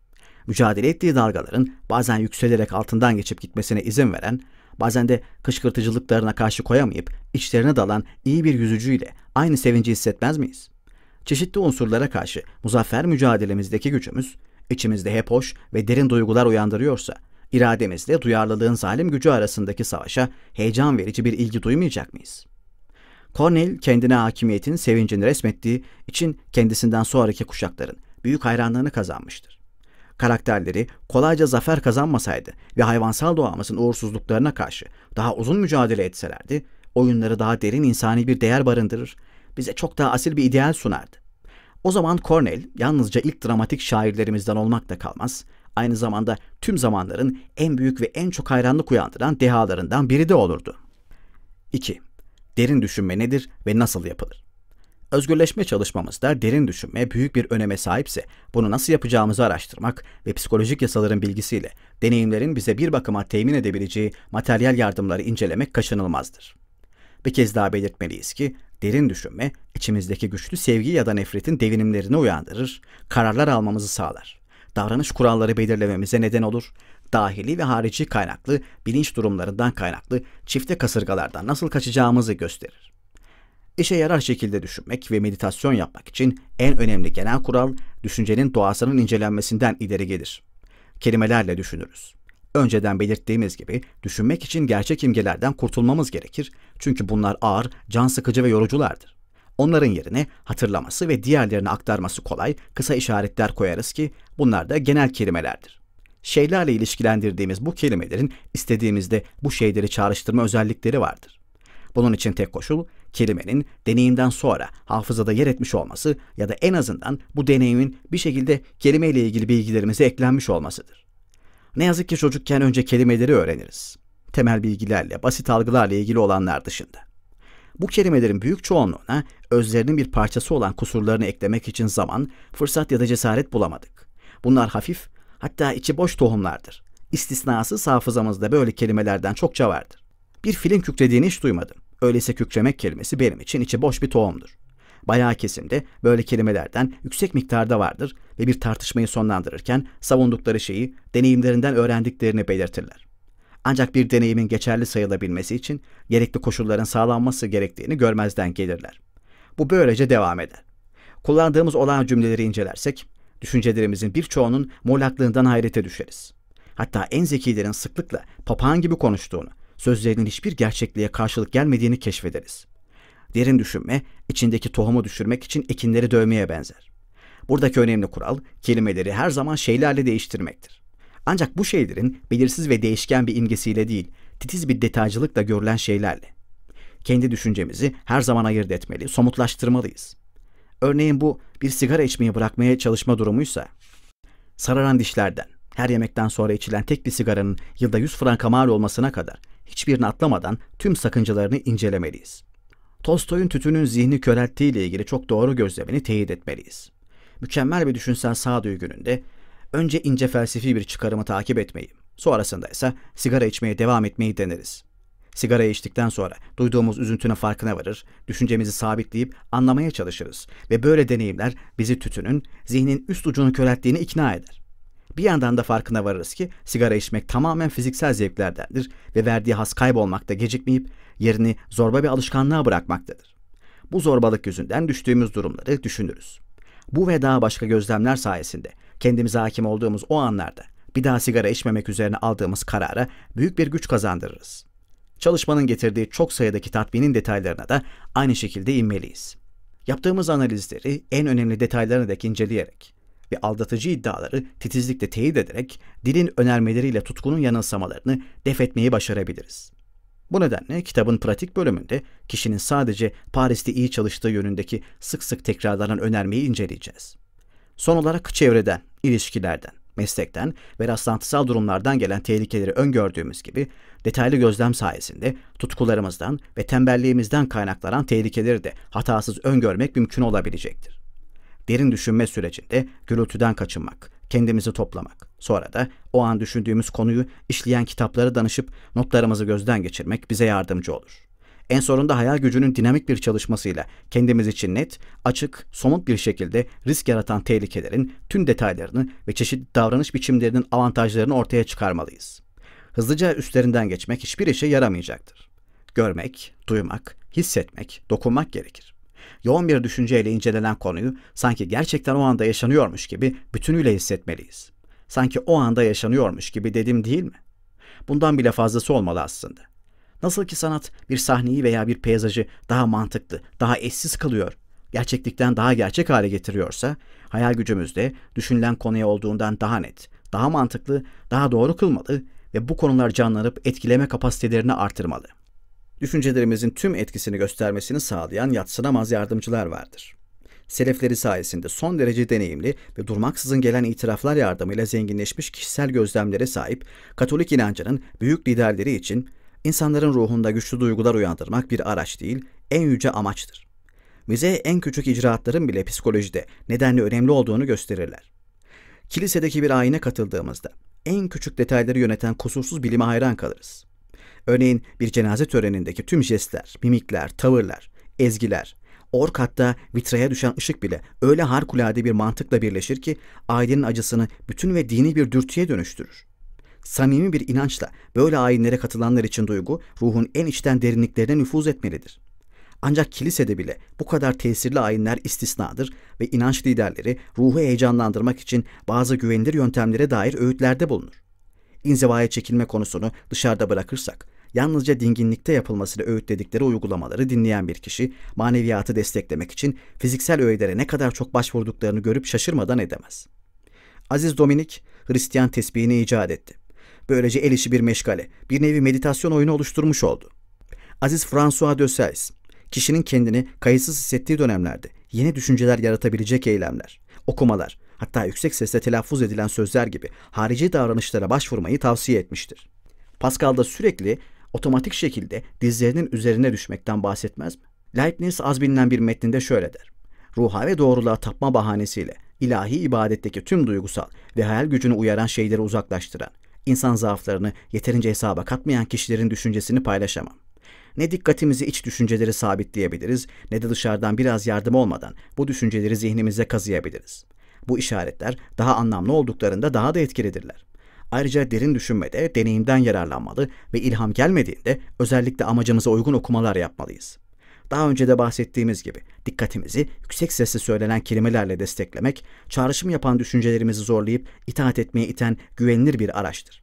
mücadele ettiği dalgaların bazen yükselerek altından geçip gitmesine izin veren, bazen de kışkırtıcılıklarına karşı koyamayıp içlerine dalan iyi bir yüzücüyle aynı sevinci hissetmez miyiz? Çeşitli unsurlara karşı muzaffer mücadelemizdeki gücümüz, içimizde hep hoş ve derin duygular uyandırıyorsa, irademizle duyarlılığın zalim gücü arasındaki savaşa heyecan verici bir ilgi duymayacak mıyız? Cornell kendine hakimiyetin sevincini resmettiği için kendisinden sonraki kuşakların büyük hayranlığını kazanmıştır karakterleri kolayca zafer kazanmasaydı ve hayvansal doğamızın uğursuzluklarına karşı daha uzun mücadele etselerdi, oyunları daha derin insani bir değer barındırır, bize çok daha asil bir ideal sunardı. O zaman Cornell yalnızca ilk dramatik şairlerimizden olmakla kalmaz, aynı zamanda tüm zamanların en büyük ve en çok hayranlık uyandıran dehalarından biri de olurdu. 2. Derin düşünme nedir ve nasıl yapılır? Özgürleşme çalışmamızda derin düşünme büyük bir öneme sahipse bunu nasıl yapacağımızı araştırmak ve psikolojik yasaların bilgisiyle deneyimlerin bize bir bakıma temin edebileceği materyal yardımları incelemek kaçınılmazdır. Bir kez daha belirtmeliyiz ki derin düşünme içimizdeki güçlü sevgi ya da nefretin devinimlerini uyandırır, kararlar almamızı sağlar. Davranış kuralları belirlememize neden olur, dahili ve harici kaynaklı bilinç durumlarından kaynaklı çifte kasırgalardan nasıl kaçacağımızı gösterir işe yarar şekilde düşünmek ve meditasyon yapmak için en önemli genel kural düşüncenin doğasının incelenmesinden ileri gelir. Kelimelerle düşünürüz. Önceden belirttiğimiz gibi düşünmek için gerçek imgelerden kurtulmamız gerekir çünkü bunlar ağır, can sıkıcı ve yoruculardır. Onların yerine hatırlaması ve diğerlerine aktarması kolay kısa işaretler koyarız ki bunlar da genel kelimelerdir. Şeylerle ilişkilendirdiğimiz bu kelimelerin istediğimizde bu şeyleri çağrıştırma özellikleri vardır. Bunun için tek koşul kelimenin deneyimden sonra hafızada yer etmiş olması ya da en azından bu deneyimin bir şekilde kelimeyle ilgili bilgilerimize eklenmiş olmasıdır. Ne yazık ki çocukken önce kelimeleri öğreniriz. Temel bilgilerle, basit algılarla ilgili olanlar dışında. Bu kelimelerin büyük çoğunluğuna özlerinin bir parçası olan kusurlarını eklemek için zaman, fırsat ya da cesaret bulamadık. Bunlar hafif, hatta içi boş tohumlardır. İstisnasız hafızamızda böyle kelimelerden çokça vardır. Bir filin kükrediğini hiç duymadım. Öyleyse kükremek kelimesi benim için içi boş bir tohumdur. Bayağı kesimde böyle kelimelerden yüksek miktarda vardır ve bir tartışmayı sonlandırırken savundukları şeyi deneyimlerinden öğrendiklerini belirtirler. Ancak bir deneyimin geçerli sayılabilmesi için gerekli koşulların sağlanması gerektiğini görmezden gelirler. Bu böylece devam eder. Kullandığımız olağan cümleleri incelersek, düşüncelerimizin birçoğunun muğlaklığından hayrete düşeriz. Hatta en zekilerin sıklıkla papağan gibi konuştuğunu sözlerinin hiçbir gerçekliğe karşılık gelmediğini keşfederiz. Derin düşünme, içindeki tohumu düşürmek için ekinleri dövmeye benzer. Buradaki önemli kural, kelimeleri her zaman şeylerle değiştirmektir. Ancak bu şeylerin belirsiz ve değişken bir imgesiyle değil, titiz bir detaycılıkla görülen şeylerle. Kendi düşüncemizi her zaman ayırt etmeli, somutlaştırmalıyız. Örneğin bu bir sigara içmeyi bırakmaya çalışma durumuysa, sararan dişlerden, her yemekten sonra içilen tek bir sigaranın yılda 100 franka mal olmasına kadar hiçbirini atlamadan tüm sakıncalarını incelemeliyiz. Tolstoy'un tütünün zihni körelttiği ile ilgili çok doğru gözlemini teyit etmeliyiz. Mükemmel bir düşünsel sağduyu gününde önce ince felsefi bir çıkarımı takip etmeyi, sonrasında ise sigara içmeye devam etmeyi deneriz. Sigara içtikten sonra duyduğumuz üzüntünün farkına varır, düşüncemizi sabitleyip anlamaya çalışırız ve böyle deneyimler bizi tütünün, zihnin üst ucunu körelttiğini ikna eder. Bir yandan da farkına varırız ki sigara içmek tamamen fiziksel zevklerdendir ve verdiği has kaybolmakta gecikmeyip yerini zorba bir alışkanlığa bırakmaktadır. Bu zorbalık yüzünden düştüğümüz durumları düşünürüz. Bu ve daha başka gözlemler sayesinde kendimize hakim olduğumuz o anlarda bir daha sigara içmemek üzerine aldığımız karara büyük bir güç kazandırırız. Çalışmanın getirdiği çok sayıdaki tatminin detaylarına da aynı şekilde inmeliyiz. Yaptığımız analizleri en önemli detaylarına dek inceleyerek ve aldatıcı iddiaları titizlikle teyit ederek dilin önermeleriyle tutkunun yanılsamalarını def etmeyi başarabiliriz. Bu nedenle kitabın pratik bölümünde kişinin sadece Paris'te iyi çalıştığı yönündeki sık sık tekrarlanan önermeyi inceleyeceğiz. Son olarak çevreden, ilişkilerden, meslekten ve rastlantısal durumlardan gelen tehlikeleri öngördüğümüz gibi detaylı gözlem sayesinde tutkularımızdan ve tembelliğimizden kaynaklanan tehlikeleri de hatasız öngörmek mümkün olabilecektir derin düşünme sürecinde gürültüden kaçınmak, kendimizi toplamak, sonra da o an düşündüğümüz konuyu işleyen kitaplara danışıp notlarımızı gözden geçirmek bize yardımcı olur. En sonunda hayal gücünün dinamik bir çalışmasıyla kendimiz için net, açık, somut bir şekilde risk yaratan tehlikelerin tüm detaylarını ve çeşitli davranış biçimlerinin avantajlarını ortaya çıkarmalıyız. Hızlıca üstlerinden geçmek hiçbir işe yaramayacaktır. Görmek, duymak, hissetmek, dokunmak gerekir yoğun bir düşünceyle incelenen konuyu sanki gerçekten o anda yaşanıyormuş gibi bütünüyle hissetmeliyiz. Sanki o anda yaşanıyormuş gibi dedim değil mi? Bundan bile fazlası olmalı aslında. Nasıl ki sanat bir sahneyi veya bir peyzajı daha mantıklı, daha eşsiz kılıyor, gerçeklikten daha gerçek hale getiriyorsa, hayal gücümüzde de düşünülen konuya olduğundan daha net, daha mantıklı, daha doğru kılmalı ve bu konular canlanıp etkileme kapasitelerini artırmalı düşüncelerimizin tüm etkisini göstermesini sağlayan yatsınamaz yardımcılar vardır. Selefleri sayesinde son derece deneyimli ve durmaksızın gelen itiraflar yardımıyla zenginleşmiş kişisel gözlemlere sahip Katolik inancının büyük liderleri için insanların ruhunda güçlü duygular uyandırmak bir araç değil, en yüce amaçtır. Bize en küçük icraatların bile psikolojide nedenli önemli olduğunu gösterirler. Kilisedeki bir ayine katıldığımızda en küçük detayları yöneten kusursuz bilime hayran kalırız. Örneğin bir cenaze törenindeki tüm jestler, mimikler, tavırlar, ezgiler, ork hatta vitraya düşen ışık bile öyle harikulade bir mantıkla birleşir ki ailenin acısını bütün ve dini bir dürtüye dönüştürür. Samimi bir inançla böyle ayinlere katılanlar için duygu ruhun en içten derinliklerine nüfuz etmelidir. Ancak kilisede bile bu kadar tesirli ayinler istisnadır ve inanç liderleri ruhu heyecanlandırmak için bazı güvenilir yöntemlere dair öğütlerde bulunur inzivaya çekilme konusunu dışarıda bırakırsak, yalnızca dinginlikte yapılmasını öğütledikleri uygulamaları dinleyen bir kişi, maneviyatı desteklemek için fiziksel öğelere ne kadar çok başvurduklarını görüp şaşırmadan edemez. Aziz Dominik, Hristiyan tesbihini icat etti. Böylece el işi bir meşgale, bir nevi meditasyon oyunu oluşturmuş oldu. Aziz François de Sales, kişinin kendini kayıtsız hissettiği dönemlerde yeni düşünceler yaratabilecek eylemler, okumalar, hatta yüksek sesle telaffuz edilen sözler gibi harici davranışlara başvurmayı tavsiye etmiştir. Pascal da sürekli otomatik şekilde dizlerinin üzerine düşmekten bahsetmez mi? Leibniz az bilinen bir metninde şöyle der. Ruha ve doğruluğa tapma bahanesiyle ilahi ibadetteki tüm duygusal ve hayal gücünü uyaran şeyleri uzaklaştıran, insan zaaflarını yeterince hesaba katmayan kişilerin düşüncesini paylaşamam. Ne dikkatimizi iç düşünceleri sabitleyebiliriz ne de dışarıdan biraz yardım olmadan bu düşünceleri zihnimize kazıyabiliriz. Bu işaretler daha anlamlı olduklarında daha da etkilidirler. Ayrıca derin düşünmede deneyimden yararlanmalı ve ilham gelmediğinde özellikle amacımıza uygun okumalar yapmalıyız. Daha önce de bahsettiğimiz gibi dikkatimizi yüksek sesle söylenen kelimelerle desteklemek, çağrışım yapan düşüncelerimizi zorlayıp itaat etmeye iten güvenilir bir araçtır.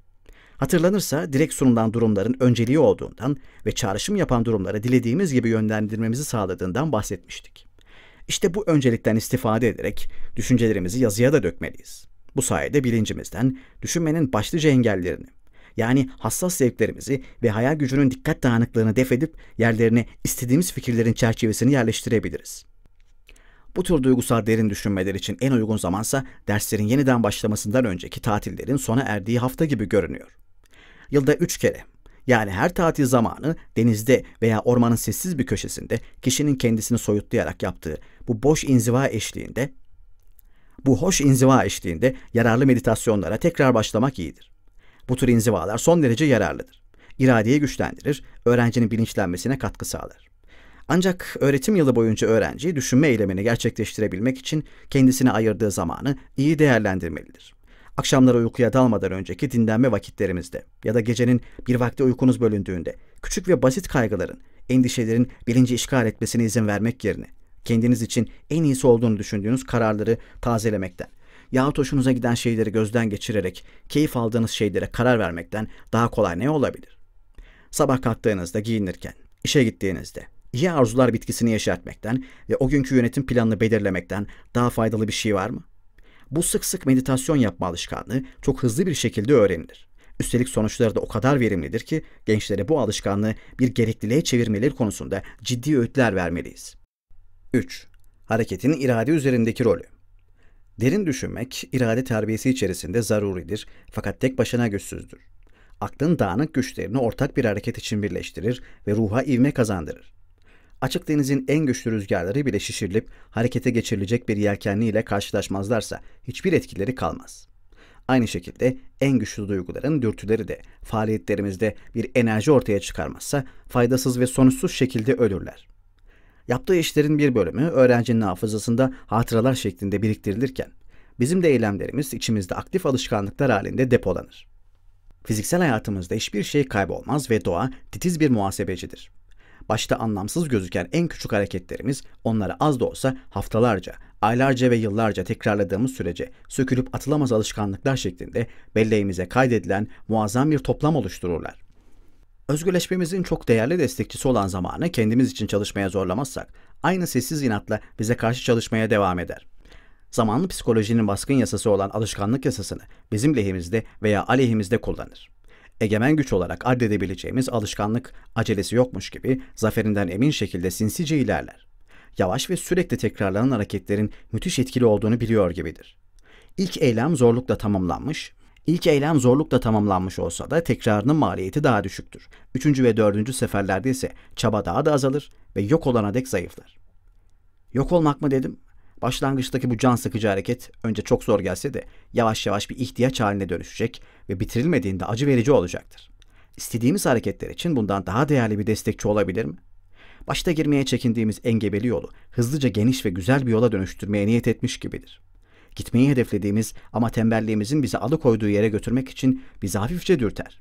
Hatırlanırsa direkt sunulan durumların önceliği olduğundan ve çağrışım yapan durumları dilediğimiz gibi yönlendirmemizi sağladığından bahsetmiştik. İşte bu öncelikten istifade ederek düşüncelerimizi yazıya da dökmeliyiz. Bu sayede bilincimizden düşünmenin başlıca engellerini, yani hassas zevklerimizi ve hayal gücünün dikkat dağınıklığını def edip yerlerine istediğimiz fikirlerin çerçevesini yerleştirebiliriz. Bu tür duygusal derin düşünmeler için en uygun zamansa derslerin yeniden başlamasından önceki tatillerin sona erdiği hafta gibi görünüyor. Yılda üç kere yani her tatil zamanı denizde veya ormanın sessiz bir köşesinde kişinin kendisini soyutlayarak yaptığı bu boş inziva eşliğinde, bu hoş inziva eşliğinde yararlı meditasyonlara tekrar başlamak iyidir. Bu tür inzivalar son derece yararlıdır. İradeyi güçlendirir, öğrencinin bilinçlenmesine katkı sağlar. Ancak öğretim yılı boyunca öğrenci düşünme eylemini gerçekleştirebilmek için kendisine ayırdığı zamanı iyi değerlendirmelidir. Akşamları uykuya dalmadan önceki dinlenme vakitlerimizde ya da gecenin bir vakti uykunuz bölündüğünde küçük ve basit kaygıların, endişelerin bilinci işgal etmesine izin vermek yerine kendiniz için en iyisi olduğunu düşündüğünüz kararları tazelemekten yahut hoşunuza giden şeyleri gözden geçirerek keyif aldığınız şeylere karar vermekten daha kolay ne olabilir? Sabah kalktığınızda giyinirken, işe gittiğinizde iyi arzular bitkisini yeşertmekten ve o günkü yönetim planını belirlemekten daha faydalı bir şey var mı? Bu sık sık meditasyon yapma alışkanlığı çok hızlı bir şekilde öğrenilir. Üstelik sonuçları da o kadar verimlidir ki gençlere bu alışkanlığı bir gerekliliğe çevirmeleri konusunda ciddi öğütler vermeliyiz. 3. Hareketin irade üzerindeki rolü. Derin düşünmek, irade terbiyesi içerisinde zaruridir fakat tek başına güçsüzdür. Aklın dağınık güçlerini ortak bir hareket için birleştirir ve ruha ivme kazandırır. Açık denizin en güçlü rüzgarları bile şişirilip harekete geçirilecek bir yelkenli ile karşılaşmazlarsa hiçbir etkileri kalmaz. Aynı şekilde en güçlü duyguların dürtüleri de faaliyetlerimizde bir enerji ortaya çıkarmazsa faydasız ve sonuçsuz şekilde ölürler.'' Yaptığı işlerin bir bölümü öğrencinin hafızasında hatıralar şeklinde biriktirilirken, bizim de eylemlerimiz içimizde aktif alışkanlıklar halinde depolanır. Fiziksel hayatımızda hiçbir şey kaybolmaz ve doğa titiz bir muhasebecidir. Başta anlamsız gözüken en küçük hareketlerimiz onları az da olsa haftalarca, aylarca ve yıllarca tekrarladığımız sürece sökülüp atılamaz alışkanlıklar şeklinde belleğimize kaydedilen muazzam bir toplam oluştururlar. Özgürleşmemizin çok değerli destekçisi olan zamanı kendimiz için çalışmaya zorlamazsak, aynı sessiz inatla bize karşı çalışmaya devam eder. Zamanlı psikolojinin baskın yasası olan alışkanlık yasasını bizim lehimizde veya aleyhimizde kullanır. Egemen güç olarak addedebileceğimiz alışkanlık acelesi yokmuş gibi zaferinden emin şekilde sinsice ilerler. Yavaş ve sürekli tekrarlanan hareketlerin müthiş etkili olduğunu biliyor gibidir. İlk eylem zorlukla tamamlanmış, İlk eylem zorlukla tamamlanmış olsa da tekrarının maliyeti daha düşüktür. Üçüncü ve dördüncü seferlerde ise çaba daha da azalır ve yok olana dek zayıflar. Yok olmak mı dedim? Başlangıçtaki bu can sıkıcı hareket önce çok zor gelse de yavaş yavaş bir ihtiyaç haline dönüşecek ve bitirilmediğinde acı verici olacaktır. İstediğimiz hareketler için bundan daha değerli bir destekçi olabilir mi? Başta girmeye çekindiğimiz engebeli yolu hızlıca geniş ve güzel bir yola dönüştürmeye niyet etmiş gibidir gitmeyi hedeflediğimiz ama tembelliğimizin bizi alıkoyduğu yere götürmek için bizi hafifçe dürter.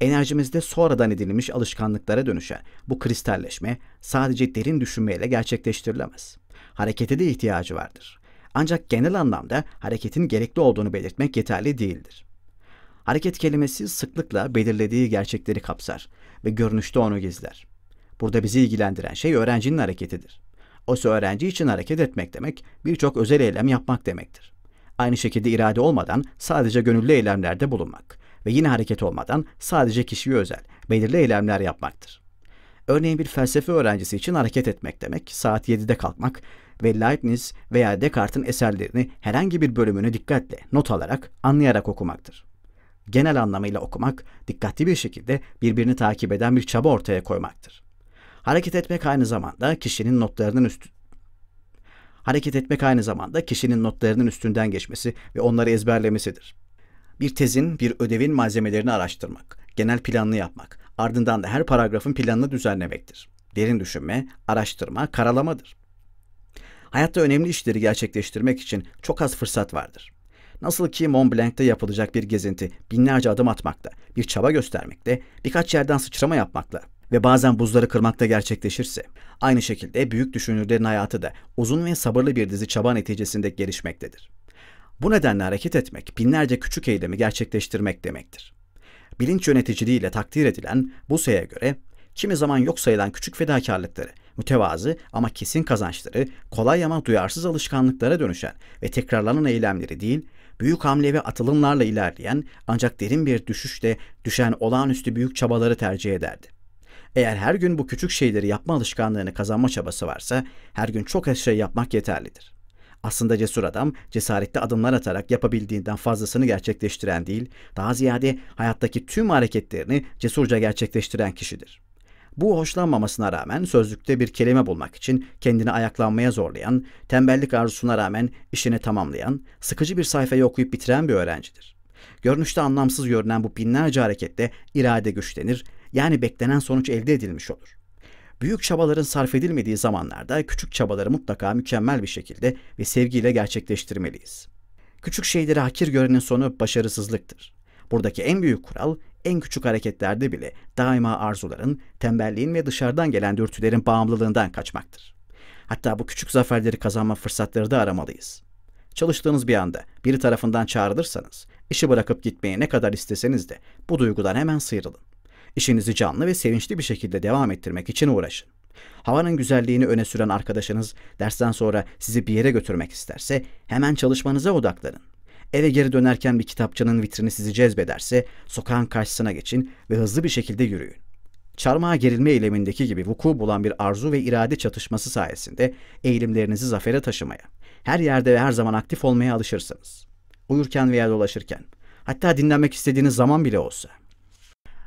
Enerjimizde sonradan edinilmiş alışkanlıklara dönüşen bu kristalleşme sadece derin düşünmeyle gerçekleştirilemez. Harekete de ihtiyacı vardır. Ancak genel anlamda hareketin gerekli olduğunu belirtmek yeterli değildir. Hareket kelimesi sıklıkla belirlediği gerçekleri kapsar ve görünüşte onu gizler. Burada bizi ilgilendiren şey öğrencinin hareketidir. Oysa öğrenci için hareket etmek demek birçok özel eylem yapmak demektir. Aynı şekilde irade olmadan sadece gönüllü eylemlerde bulunmak ve yine hareket olmadan sadece kişiye özel, belirli eylemler yapmaktır. Örneğin bir felsefe öğrencisi için hareket etmek demek, saat 7'de kalkmak ve Leibniz veya Descartes'in eserlerini herhangi bir bölümünü dikkatle, not alarak, anlayarak okumaktır. Genel anlamıyla okumak, dikkatli bir şekilde birbirini takip eden bir çaba ortaya koymaktır. Hareket etmek aynı zamanda kişinin notlarının üstü Hareket etmek aynı zamanda kişinin notlarının üstünden geçmesi ve onları ezberlemesidir. Bir tezin, bir ödevin malzemelerini araştırmak, genel planını yapmak, ardından da her paragrafın planını düzenlemektir. Derin düşünme, araştırma, karalamadır. Hayatta önemli işleri gerçekleştirmek için çok az fırsat vardır. Nasıl ki Mont Blanc'ta yapılacak bir gezinti binlerce adım atmakla, bir çaba göstermekle, birkaç yerden sıçrama yapmakla, ve bazen buzları kırmakta gerçekleşirse, aynı şekilde büyük düşünürlerin hayatı da uzun ve sabırlı bir dizi çaba neticesinde gelişmektedir. Bu nedenle hareket etmek binlerce küçük eylemi gerçekleştirmek demektir. Bilinç yöneticiliği ile takdir edilen Buse'ye göre kimi zaman yok sayılan küçük fedakarlıkları, mütevazı ama kesin kazançları, kolay ama duyarsız alışkanlıklara dönüşen ve tekrarlanan eylemleri değil, büyük hamle ve atılımlarla ilerleyen ancak derin bir düşüşle düşen olağanüstü büyük çabaları tercih ederdi. Eğer her gün bu küçük şeyleri yapma alışkanlığını kazanma çabası varsa her gün çok az şey yapmak yeterlidir. Aslında cesur adam cesaretli adımlar atarak yapabildiğinden fazlasını gerçekleştiren değil, daha ziyade hayattaki tüm hareketlerini cesurca gerçekleştiren kişidir. Bu hoşlanmamasına rağmen sözlükte bir kelime bulmak için kendini ayaklanmaya zorlayan, tembellik arzusuna rağmen işini tamamlayan, sıkıcı bir sayfayı okuyup bitiren bir öğrencidir. Görünüşte anlamsız görünen bu binlerce harekette irade güçlenir, yani beklenen sonuç elde edilmiş olur. Büyük çabaların sarf edilmediği zamanlarda küçük çabaları mutlaka mükemmel bir şekilde ve sevgiyle gerçekleştirmeliyiz. Küçük şeyleri hakir görenin sonu başarısızlıktır. Buradaki en büyük kural en küçük hareketlerde bile daima arzuların, tembelliğin ve dışarıdan gelen dürtülerin bağımlılığından kaçmaktır. Hatta bu küçük zaferleri kazanma fırsatları da aramalıyız. Çalıştığınız bir anda biri tarafından çağrılırsanız, işi bırakıp gitmeye ne kadar isteseniz de bu duygudan hemen sıyrılın. İşinizi canlı ve sevinçli bir şekilde devam ettirmek için uğraşın. Havanın güzelliğini öne süren arkadaşınız dersten sonra sizi bir yere götürmek isterse hemen çalışmanıza odaklanın. Eve geri dönerken bir kitapçının vitrini sizi cezbederse sokağın karşısına geçin ve hızlı bir şekilde yürüyün. Çarmıha gerilme eylemindeki gibi vuku bulan bir arzu ve irade çatışması sayesinde eğilimlerinizi zafere taşımaya, her yerde ve her zaman aktif olmaya alışırsınız. Uyurken veya dolaşırken, hatta dinlenmek istediğiniz zaman bile olsa.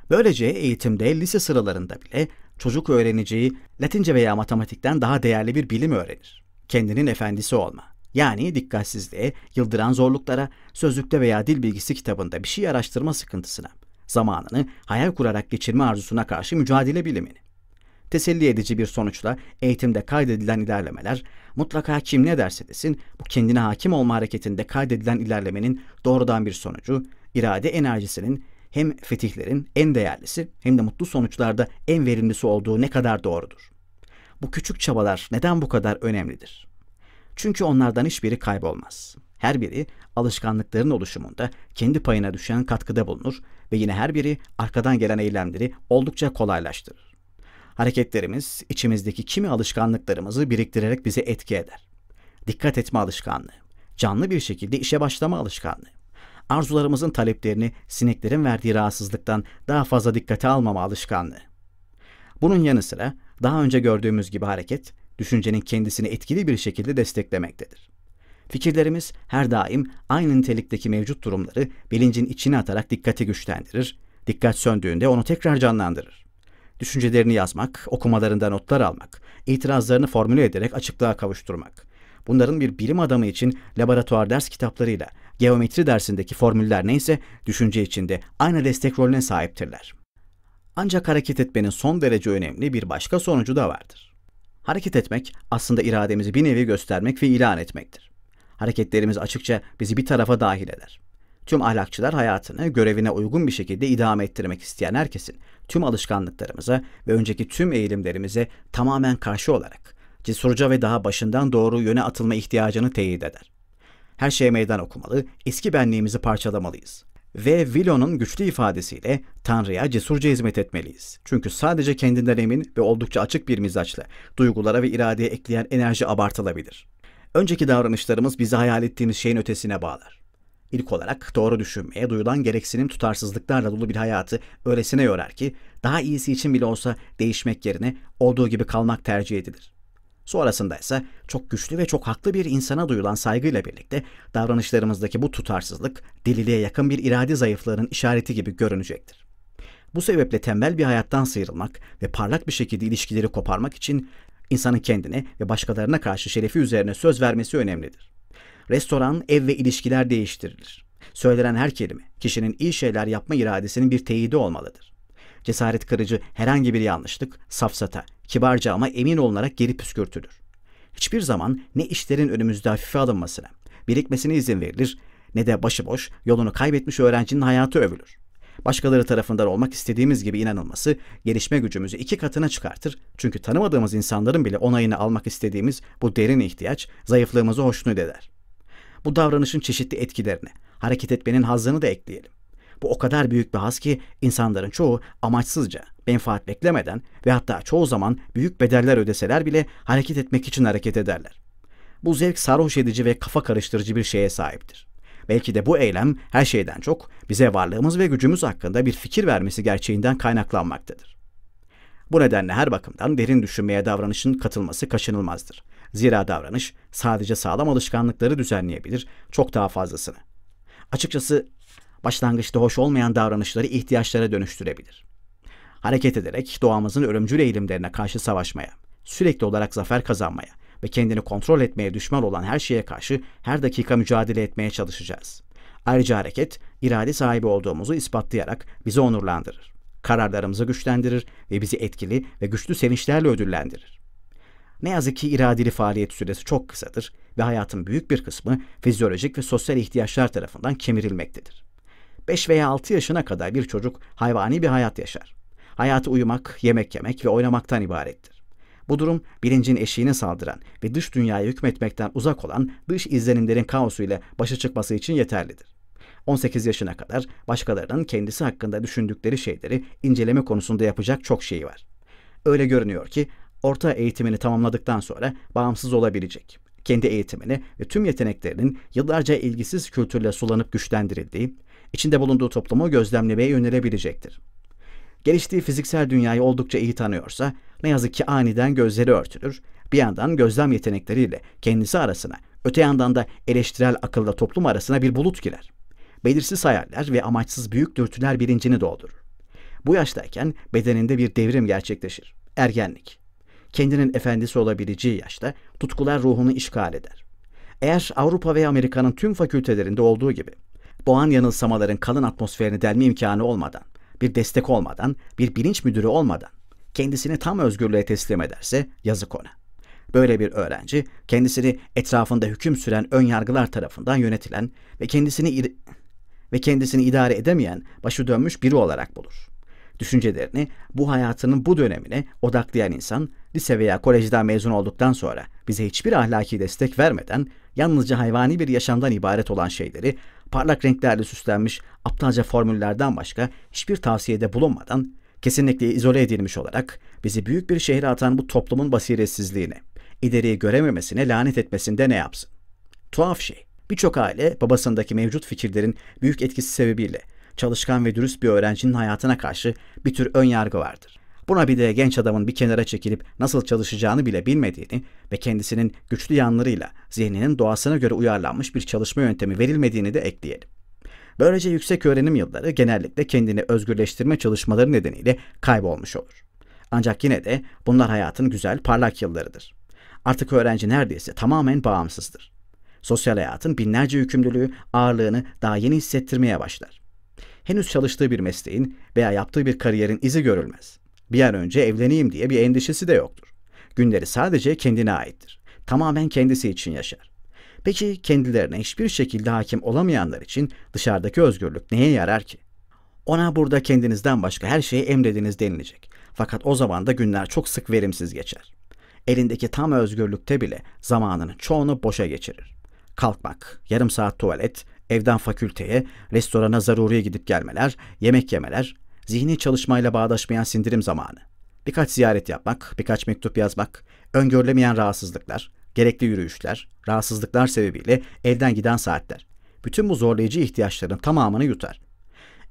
Böylece eğitimde lise sıralarında bile çocuk öğreneceği Latince veya matematikten daha değerli bir bilim öğrenir. Kendinin efendisi olma. Yani dikkatsizliğe, yıldıran zorluklara, sözlükte veya dil bilgisi kitabında bir şey araştırma sıkıntısına, zamanını hayal kurarak geçirme arzusuna karşı mücadele bilimini. Teselli edici bir sonuçla eğitimde kaydedilen ilerlemeler mutlaka kim ne derse desin bu kendine hakim olma hareketinde kaydedilen ilerlemenin doğrudan bir sonucu, irade enerjisinin hem fetihlerin en değerlisi hem de mutlu sonuçlarda en verimlisi olduğu ne kadar doğrudur. Bu küçük çabalar neden bu kadar önemlidir? Çünkü onlardan hiçbiri kaybolmaz. Her biri alışkanlıkların oluşumunda kendi payına düşen katkıda bulunur ve yine her biri arkadan gelen eylemleri oldukça kolaylaştırır. Hareketlerimiz içimizdeki kimi alışkanlıklarımızı biriktirerek bize etki eder. Dikkat etme alışkanlığı, canlı bir şekilde işe başlama alışkanlığı, arzularımızın taleplerini sineklerin verdiği rahatsızlıktan daha fazla dikkate almama alışkanlığı. Bunun yanı sıra daha önce gördüğümüz gibi hareket, düşüncenin kendisini etkili bir şekilde desteklemektedir. Fikirlerimiz her daim aynı nitelikteki mevcut durumları bilincin içine atarak dikkati güçlendirir, dikkat söndüğünde onu tekrar canlandırır. Düşüncelerini yazmak, okumalarından notlar almak, itirazlarını formüle ederek açıklığa kavuşturmak. Bunların bir bilim adamı için laboratuvar ders kitaplarıyla geometri dersindeki formüller neyse düşünce içinde aynı destek rolüne sahiptirler. Ancak hareket etmenin son derece önemli bir başka sonucu da vardır. Hareket etmek aslında irademizi bir nevi göstermek ve ilan etmektir. Hareketlerimiz açıkça bizi bir tarafa dahil eder. Tüm ahlakçılar hayatını görevine uygun bir şekilde idame ettirmek isteyen herkesin tüm alışkanlıklarımıza ve önceki tüm eğilimlerimize tamamen karşı olarak cesurca ve daha başından doğru yöne atılma ihtiyacını teyit eder. Her şeye meydan okumalı, eski benliğimizi parçalamalıyız. Ve Vilon'un güçlü ifadesiyle Tanrı'ya cesurca hizmet etmeliyiz. Çünkü sadece kendinden emin ve oldukça açık bir mizaçla duygulara ve iradeye ekleyen enerji abartılabilir. Önceki davranışlarımız bizi hayal ettiğimiz şeyin ötesine bağlar. İlk olarak doğru düşünmeye duyulan gereksinim tutarsızlıklarla dolu bir hayatı öylesine yorar ki daha iyisi için bile olsa değişmek yerine olduğu gibi kalmak tercih edilir. Sonrasında ise çok güçlü ve çok haklı bir insana duyulan saygıyla birlikte davranışlarımızdaki bu tutarsızlık deliliğe yakın bir irade zayıflığının işareti gibi görünecektir. Bu sebeple tembel bir hayattan sıyrılmak ve parlak bir şekilde ilişkileri koparmak için insanın kendine ve başkalarına karşı şerefi üzerine söz vermesi önemlidir. Restoran, ev ve ilişkiler değiştirilir. Söylenen her kelime kişinin iyi şeyler yapma iradesinin bir teyidi olmalıdır. Cesaret kırıcı herhangi bir yanlışlık, safsata, kibarca ama emin olunarak geri püskürtülür. Hiçbir zaman ne işlerin önümüzde hafife alınmasına, birikmesine izin verilir ne de başıboş yolunu kaybetmiş öğrencinin hayatı övülür. Başkaları tarafından olmak istediğimiz gibi inanılması gelişme gücümüzü iki katına çıkartır. Çünkü tanımadığımız insanların bile onayını almak istediğimiz bu derin ihtiyaç zayıflığımızı hoşnut eder. Bu davranışın çeşitli etkilerini, hareket etmenin hazını da ekleyelim. Bu o kadar büyük bir haz ki insanların çoğu amaçsızca, menfaat beklemeden ve hatta çoğu zaman büyük bedeller ödeseler bile hareket etmek için hareket ederler. Bu zevk sarhoş edici ve kafa karıştırıcı bir şeye sahiptir. Belki de bu eylem her şeyden çok bize varlığımız ve gücümüz hakkında bir fikir vermesi gerçeğinden kaynaklanmaktadır. Bu nedenle her bakımdan derin düşünmeye davranışın katılması kaçınılmazdır. Zira davranış sadece sağlam alışkanlıkları düzenleyebilir, çok daha fazlasını. Açıkçası başlangıçta hoş olmayan davranışları ihtiyaçlara dönüştürebilir. Hareket ederek doğamızın ölümcül eğilimlerine karşı savaşmaya, sürekli olarak zafer kazanmaya ve kendini kontrol etmeye düşman olan her şeye karşı her dakika mücadele etmeye çalışacağız. Ayrıca hareket, irade sahibi olduğumuzu ispatlayarak bizi onurlandırır. Kararlarımızı güçlendirir ve bizi etkili ve güçlü sevinçlerle ödüllendirir. Ne yazık ki iradeli faaliyet süresi çok kısadır ve hayatın büyük bir kısmı fizyolojik ve sosyal ihtiyaçlar tarafından kemirilmektedir. 5 veya 6 yaşına kadar bir çocuk hayvani bir hayat yaşar. Hayatı uyumak, yemek yemek ve oynamaktan ibarettir. Bu durum bilincin eşiğine saldıran ve dış dünyaya hükmetmekten uzak olan dış izlenimlerin kaosu ile başa çıkması için yeterlidir. 18 yaşına kadar başkalarının kendisi hakkında düşündükleri şeyleri inceleme konusunda yapacak çok şeyi var. Öyle görünüyor ki orta eğitimini tamamladıktan sonra bağımsız olabilecek kendi eğitimini ve tüm yeteneklerinin yıllarca ilgisiz kültürle sulanıp güçlendirildiği, içinde bulunduğu toplumu gözlemlemeye yönelebilecektir. Geliştiği fiziksel dünyayı oldukça iyi tanıyorsa ne yazık ki aniden gözleri örtülür, bir yandan gözlem yetenekleriyle kendisi arasına, öte yandan da eleştirel akılla toplum arasına bir bulut girer. Belirsiz hayaller ve amaçsız büyük dürtüler bilincini doldurur. Bu yaştayken bedeninde bir devrim gerçekleşir. Ergenlik. Kendinin efendisi olabileceği yaşta tutkular ruhunu işgal eder. Eğer Avrupa ve Amerika'nın tüm fakültelerinde olduğu gibi doğan yanılsamaların kalın atmosferini delme imkanı olmadan, bir destek olmadan, bir bilinç müdürü olmadan kendisini tam özgürlüğe teslim ederse yazık ona. Böyle bir öğrenci kendisini etrafında hüküm süren ön yargılar tarafından yönetilen ve kendisini ve kendisini idare edemeyen başı dönmüş biri olarak bulur. Düşüncelerini bu hayatının bu dönemine odaklayan insan lise veya kolejden mezun olduktan sonra bize hiçbir ahlaki destek vermeden yalnızca hayvani bir yaşamdan ibaret olan şeyleri parlak renklerle süslenmiş aptalca formüllerden başka hiçbir tavsiyede bulunmadan kesinlikle izole edilmiş olarak bizi büyük bir şehre atan bu toplumun basiretsizliğine, ileriyi görememesine lanet etmesinde ne yapsın? Tuhaf şey. Birçok aile babasındaki mevcut fikirlerin büyük etkisi sebebiyle çalışkan ve dürüst bir öğrencinin hayatına karşı bir tür ön yargı vardır. Buna bir de genç adamın bir kenara çekilip nasıl çalışacağını bile bilmediğini ve kendisinin güçlü yanlarıyla zihninin doğasına göre uyarlanmış bir çalışma yöntemi verilmediğini de ekleyelim. Böylece yüksek öğrenim yılları genellikle kendini özgürleştirme çalışmaları nedeniyle kaybolmuş olur. Ancak yine de bunlar hayatın güzel, parlak yıllarıdır. Artık öğrenci neredeyse tamamen bağımsızdır. Sosyal hayatın binlerce yükümlülüğü ağırlığını daha yeni hissettirmeye başlar. Henüz çalıştığı bir mesleğin veya yaptığı bir kariyerin izi görülmez. Bir an önce evleneyim diye bir endişesi de yoktur. Günleri sadece kendine aittir. Tamamen kendisi için yaşar. Peki kendilerine hiçbir şekilde hakim olamayanlar için dışarıdaki özgürlük neye yarar ki? Ona burada kendinizden başka her şeyi emrediniz denilecek. Fakat o zaman da günler çok sık verimsiz geçer. Elindeki tam özgürlükte bile zamanının çoğunu boşa geçirir. Kalkmak, yarım saat tuvalet, evden fakülteye, restorana zaruriye gidip gelmeler, yemek yemeler, zihni çalışmayla bağdaşmayan sindirim zamanı. Birkaç ziyaret yapmak, birkaç mektup yazmak, öngörülemeyen rahatsızlıklar, gerekli yürüyüşler, rahatsızlıklar sebebiyle elden giden saatler. Bütün bu zorlayıcı ihtiyaçların tamamını yutar.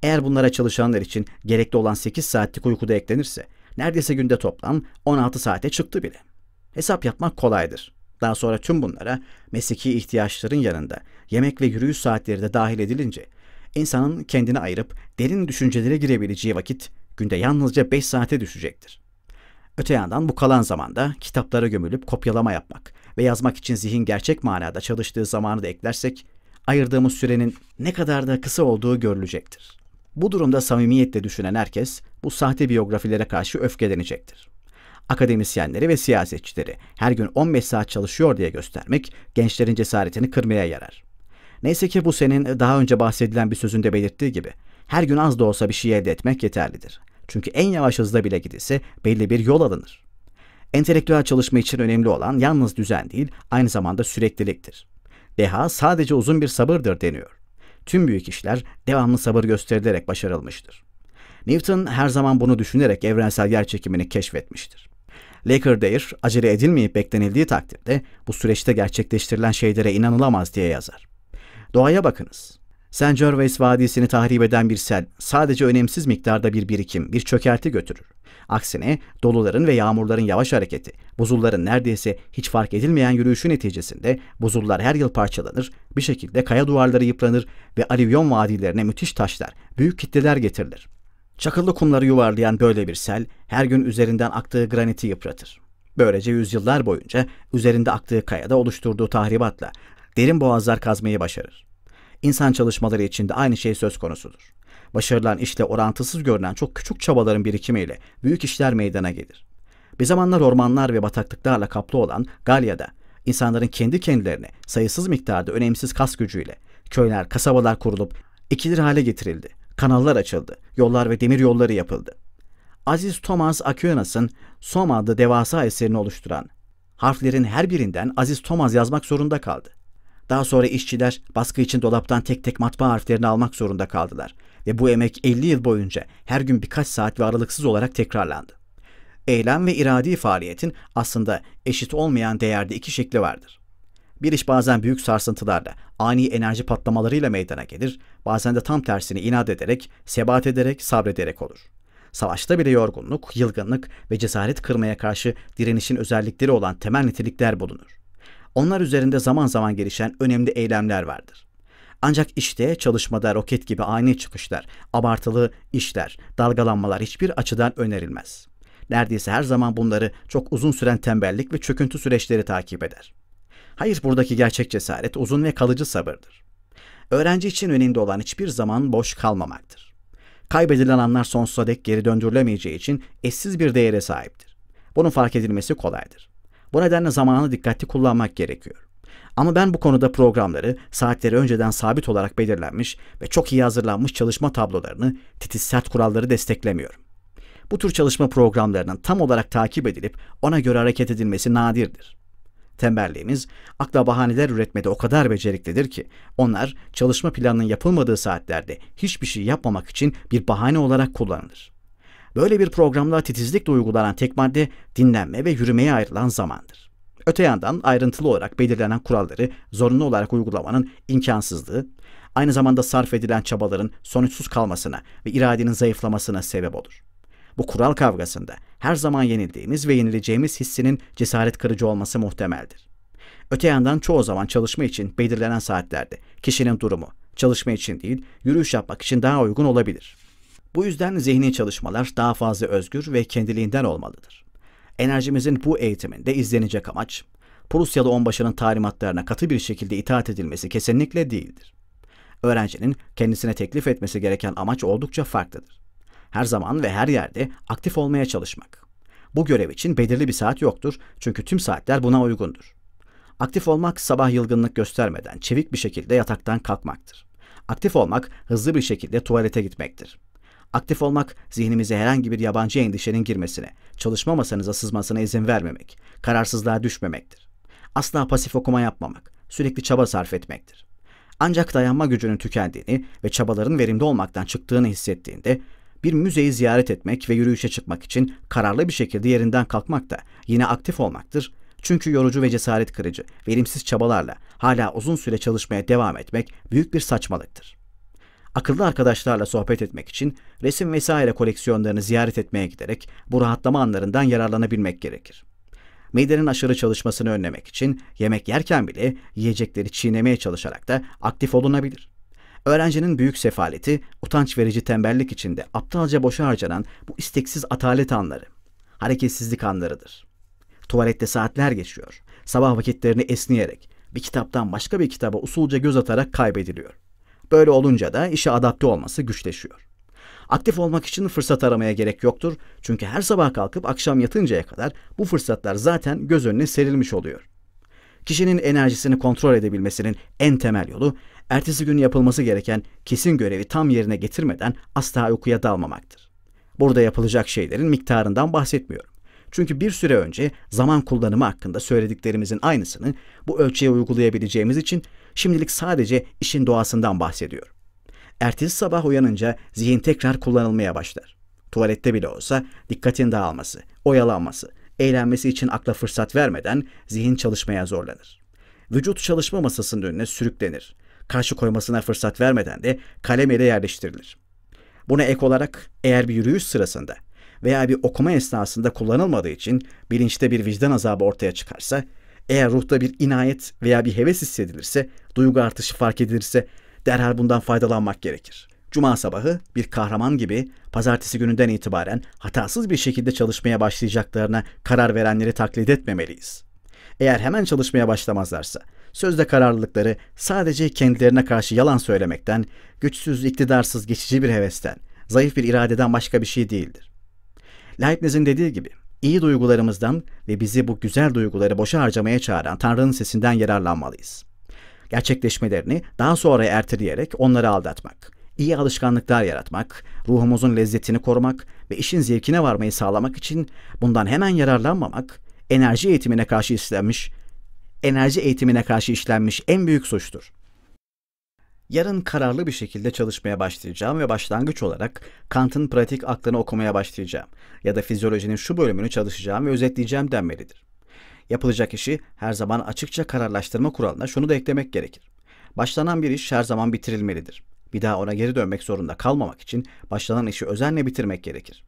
Eğer bunlara çalışanlar için gerekli olan 8 saatlik uykuda eklenirse, neredeyse günde toplam 16 saate çıktı bile. Hesap yapmak kolaydır. Daha sonra tüm bunlara mesleki ihtiyaçların yanında yemek ve yürüyüş saatleri de dahil edilince insanın kendini ayırıp derin düşüncelere girebileceği vakit günde yalnızca 5 saate düşecektir. Öte yandan bu kalan zamanda kitaplara gömülüp kopyalama yapmak ve yazmak için zihin gerçek manada çalıştığı zamanı da eklersek ayırdığımız sürenin ne kadar da kısa olduğu görülecektir. Bu durumda samimiyetle düşünen herkes bu sahte biyografilere karşı öfkelenecektir. Akademisyenleri ve siyasetçileri her gün 15 saat çalışıyor diye göstermek gençlerin cesaretini kırmaya yarar. Neyse ki bu senin daha önce bahsedilen bir sözünde belirttiği gibi her gün az da olsa bir şey elde etmek yeterlidir. Çünkü en yavaş hızda bile gidilse belli bir yol alınır. Entelektüel çalışma için önemli olan yalnız düzen değil, aynı zamanda sürekliliktir. Deha sadece uzun bir sabırdır deniyor. Tüm büyük işler devamlı sabır gösterilerek başarılmıştır. Newton her zaman bunu düşünerek evrensel yer çekimini keşfetmiştir. Lackerdale acele edilmeyip beklenildiği takdirde bu süreçte gerçekleştirilen şeylere inanılamaz diye yazar. Doğaya bakınız. St. Gervais Vadisi'ni tahrip eden bir sel sadece önemsiz miktarda bir birikim, bir çökerti götürür. Aksine doluların ve yağmurların yavaş hareketi, buzulların neredeyse hiç fark edilmeyen yürüyüşü neticesinde buzullar her yıl parçalanır, bir şekilde kaya duvarları yıpranır ve alüvyon vadilerine müthiş taşlar, büyük kitleler getirilir. Çakıllı kumları yuvarlayan böyle bir sel her gün üzerinden aktığı graniti yıpratır. Böylece yüzyıllar boyunca üzerinde aktığı kayada oluşturduğu tahribatla derin boğazlar kazmayı başarır insan çalışmaları için de aynı şey söz konusudur. Başarılan işle orantısız görünen çok küçük çabaların birikimiyle büyük işler meydana gelir. Bir zamanlar ormanlar ve bataklıklarla kaplı olan Galya'da insanların kendi kendilerine sayısız miktarda önemsiz kas gücüyle köyler, kasabalar kurulup ikilir hale getirildi. Kanallar açıldı, yollar ve demir yolları yapıldı. Aziz Thomas Aquinas'ın Soma adlı devasa eserini oluşturan harflerin her birinden Aziz Thomas yazmak zorunda kaldı. Daha sonra işçiler baskı için dolaptan tek tek matbaa harflerini almak zorunda kaldılar ve bu emek 50 yıl boyunca her gün birkaç saat ve aralıksız olarak tekrarlandı. Eylem ve iradi faaliyetin aslında eşit olmayan değerde iki şekli vardır. Bir iş bazen büyük sarsıntılarla, ani enerji patlamalarıyla meydana gelir, bazen de tam tersini inat ederek, sebat ederek, sabrederek olur. Savaşta bile yorgunluk, yılgınlık ve cesaret kırmaya karşı direnişin özellikleri olan temel nitelikler bulunur. Onlar üzerinde zaman zaman gelişen önemli eylemler vardır. Ancak işte çalışmada roket gibi aynı çıkışlar, abartılı işler, dalgalanmalar hiçbir açıdan önerilmez. Neredeyse her zaman bunları çok uzun süren tembellik ve çöküntü süreçleri takip eder. Hayır buradaki gerçek cesaret uzun ve kalıcı sabırdır. Öğrenci için önünde olan hiçbir zaman boş kalmamaktır. Kaybedilen anlar sonsuza dek geri döndürülemeyeceği için eşsiz bir değere sahiptir. Bunun fark edilmesi kolaydır. Bu nedenle zamanı dikkatli kullanmak gerekiyor. Ama ben bu konuda programları, saatleri önceden sabit olarak belirlenmiş ve çok iyi hazırlanmış çalışma tablolarını, titiz sert kuralları desteklemiyorum. Bu tür çalışma programlarının tam olarak takip edilip ona göre hareket edilmesi nadirdir. Tembelliğimiz akla bahaneler üretmede o kadar beceriklidir ki onlar çalışma planının yapılmadığı saatlerde hiçbir şey yapmamak için bir bahane olarak kullanılır. Böyle bir programda titizlikle uygulanan tek madde dinlenme ve yürümeye ayrılan zamandır. Öte yandan ayrıntılı olarak belirlenen kuralları zorunlu olarak uygulamanın imkansızlığı, aynı zamanda sarf edilen çabaların sonuçsuz kalmasına ve iradenin zayıflamasına sebep olur. Bu kural kavgasında her zaman yenildiğimiz ve yenileceğimiz hissinin cesaret kırıcı olması muhtemeldir. Öte yandan çoğu zaman çalışma için belirlenen saatlerde kişinin durumu çalışma için değil, yürüyüş yapmak için daha uygun olabilir. Bu yüzden zihni çalışmalar daha fazla özgür ve kendiliğinden olmalıdır. Enerjimizin bu eğitiminde izlenecek amaç, Prusyalı onbaşının talimatlarına katı bir şekilde itaat edilmesi kesinlikle değildir. Öğrencinin kendisine teklif etmesi gereken amaç oldukça farklıdır. Her zaman ve her yerde aktif olmaya çalışmak. Bu görev için belirli bir saat yoktur çünkü tüm saatler buna uygundur. Aktif olmak sabah yılgınlık göstermeden çevik bir şekilde yataktan kalkmaktır. Aktif olmak hızlı bir şekilde tuvalete gitmektir. Aktif olmak, zihnimize herhangi bir yabancı endişenin girmesine, çalışma masanıza sızmasına izin vermemek, kararsızlığa düşmemektir. Asla pasif okuma yapmamak, sürekli çaba sarf etmektir. Ancak dayanma gücünün tükendiğini ve çabaların verimli olmaktan çıktığını hissettiğinde bir müzeyi ziyaret etmek ve yürüyüşe çıkmak için kararlı bir şekilde yerinden kalkmak da yine aktif olmaktır. Çünkü yorucu ve cesaret kırıcı, verimsiz çabalarla hala uzun süre çalışmaya devam etmek büyük bir saçmalıktır akıllı arkadaşlarla sohbet etmek için resim vesaire koleksiyonlarını ziyaret etmeye giderek bu rahatlama anlarından yararlanabilmek gerekir. Midenin aşırı çalışmasını önlemek için yemek yerken bile yiyecekleri çiğnemeye çalışarak da aktif olunabilir. Öğrencinin büyük sefaleti, utanç verici tembellik içinde aptalca boşa harcanan bu isteksiz atalet anları, hareketsizlik anlarıdır. Tuvalette saatler geçiyor. Sabah vakitlerini esniyerek, bir kitaptan başka bir kitaba usulca göz atarak kaybediliyor. Böyle olunca da işe adapte olması güçleşiyor. Aktif olmak için fırsat aramaya gerek yoktur. Çünkü her sabah kalkıp akşam yatıncaya kadar bu fırsatlar zaten göz önüne serilmiş oluyor. Kişinin enerjisini kontrol edebilmesinin en temel yolu ertesi gün yapılması gereken kesin görevi tam yerine getirmeden asla uykuya dalmamaktır. Burada yapılacak şeylerin miktarından bahsetmiyorum. Çünkü bir süre önce zaman kullanımı hakkında söylediklerimizin aynısını bu ölçüye uygulayabileceğimiz için Şimdilik sadece işin doğasından bahsediyor. Ertesi sabah uyanınca zihin tekrar kullanılmaya başlar. Tuvalette bile olsa dikkatin dağılması, oyalanması, eğlenmesi için akla fırsat vermeden zihin çalışmaya zorlanır. Vücut çalışma masasının önüne sürüklenir. Karşı koymasına fırsat vermeden de kalem ele yerleştirilir. Buna ek olarak eğer bir yürüyüş sırasında veya bir okuma esnasında kullanılmadığı için bilinçte bir vicdan azabı ortaya çıkarsa eğer ruhta bir inayet veya bir heves hissedilirse, duygu artışı fark edilirse derhal bundan faydalanmak gerekir. Cuma sabahı bir kahraman gibi pazartesi gününden itibaren hatasız bir şekilde çalışmaya başlayacaklarına karar verenleri taklit etmemeliyiz. Eğer hemen çalışmaya başlamazlarsa, sözde kararlılıkları sadece kendilerine karşı yalan söylemekten, güçsüz, iktidarsız, geçici bir hevesten, zayıf bir iradeden başka bir şey değildir. Leibniz'in dediği gibi iyi duygularımızdan ve bizi bu güzel duyguları boşa harcamaya çağıran Tanrı'nın sesinden yararlanmalıyız. Gerçekleşmelerini daha sonra erteleyerek onları aldatmak, iyi alışkanlıklar yaratmak, ruhumuzun lezzetini korumak ve işin zevkine varmayı sağlamak için bundan hemen yararlanmamak, enerji eğitimine karşı işlenmiş, enerji eğitimine karşı işlenmiş en büyük suçtur. Yarın kararlı bir şekilde çalışmaya başlayacağım ve başlangıç olarak Kant'ın pratik aklını okumaya başlayacağım ya da fizyolojinin şu bölümünü çalışacağım ve özetleyeceğim denmelidir. Yapılacak işi her zaman açıkça kararlaştırma kuralına şunu da eklemek gerekir. Başlanan bir iş her zaman bitirilmelidir. Bir daha ona geri dönmek zorunda kalmamak için başlanan işi özenle bitirmek gerekir.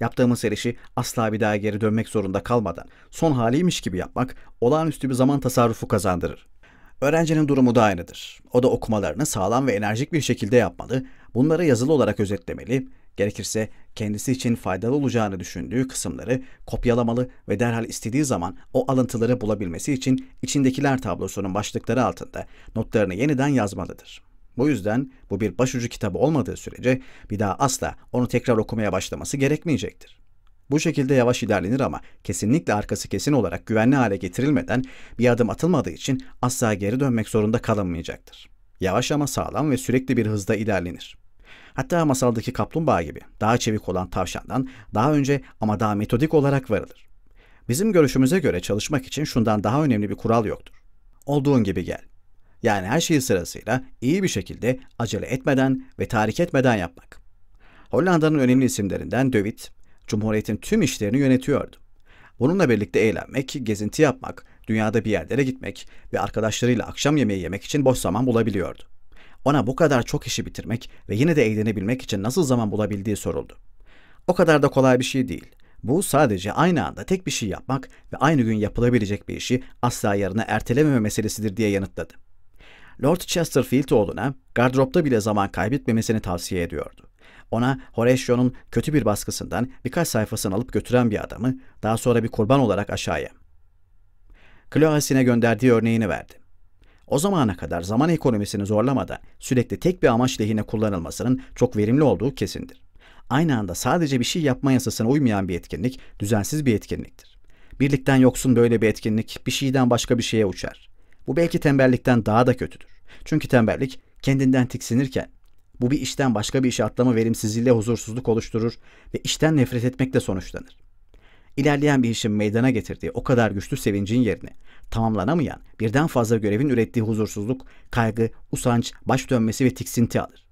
Yaptığımız her işi asla bir daha geri dönmek zorunda kalmadan son haliymiş gibi yapmak olağanüstü bir zaman tasarrufu kazandırır. Öğrencinin durumu da aynıdır. O da okumalarını sağlam ve enerjik bir şekilde yapmalı, bunları yazılı olarak özetlemeli, gerekirse kendisi için faydalı olacağını düşündüğü kısımları kopyalamalı ve derhal istediği zaman o alıntıları bulabilmesi için içindekiler tablosunun başlıkları altında notlarını yeniden yazmalıdır. Bu yüzden bu bir başucu kitabı olmadığı sürece bir daha asla onu tekrar okumaya başlaması gerekmeyecektir. Bu şekilde yavaş ilerlenir ama kesinlikle arkası kesin olarak güvenli hale getirilmeden bir adım atılmadığı için asla geri dönmek zorunda kalınmayacaktır. Yavaş ama sağlam ve sürekli bir hızda ilerlenir. Hatta masaldaki kaplumbağa gibi daha çevik olan tavşandan daha önce ama daha metodik olarak varılır. Bizim görüşümüze göre çalışmak için şundan daha önemli bir kural yoktur. Olduğun gibi gel. Yani her şeyi sırasıyla iyi bir şekilde acele etmeden ve tahrik etmeden yapmak. Hollanda'nın önemli isimlerinden Dövit. Cumhuriyetin tüm işlerini yönetiyordu. Bununla birlikte eğlenmek, gezinti yapmak, dünyada bir yerlere gitmek ve arkadaşlarıyla akşam yemeği yemek için boş zaman bulabiliyordu. Ona bu kadar çok işi bitirmek ve yine de eğlenebilmek için nasıl zaman bulabildiği soruldu. O kadar da kolay bir şey değil. Bu sadece aynı anda tek bir şey yapmak ve aynı gün yapılabilecek bir işi asla yarına ertelememe meselesidir diye yanıtladı. Lord Chesterfield oğluna gardıropta bile zaman kaybetmemesini tavsiye ediyordu ona Horatio'nun kötü bir baskısından birkaç sayfasını alıp götüren bir adamı daha sonra bir kurban olarak aşağıya. Cloas'ine gönderdiği örneğini verdi. O zamana kadar zaman ekonomisini zorlamadan sürekli tek bir amaç lehine kullanılmasının çok verimli olduğu kesindir. Aynı anda sadece bir şey yapma yasasına uymayan bir etkinlik düzensiz bir etkinliktir. Birlikten yoksun böyle bir etkinlik bir şeyden başka bir şeye uçar. Bu belki tembellikten daha da kötüdür. Çünkü tembellik kendinden tiksinirken bu bir işten başka bir işe atlama verimsizliğiyle huzursuzluk oluşturur ve işten nefret etmekle sonuçlanır. İlerleyen bir işin meydana getirdiği o kadar güçlü sevincin yerine tamamlanamayan birden fazla görevin ürettiği huzursuzluk, kaygı, usanç, baş dönmesi ve tiksinti alır.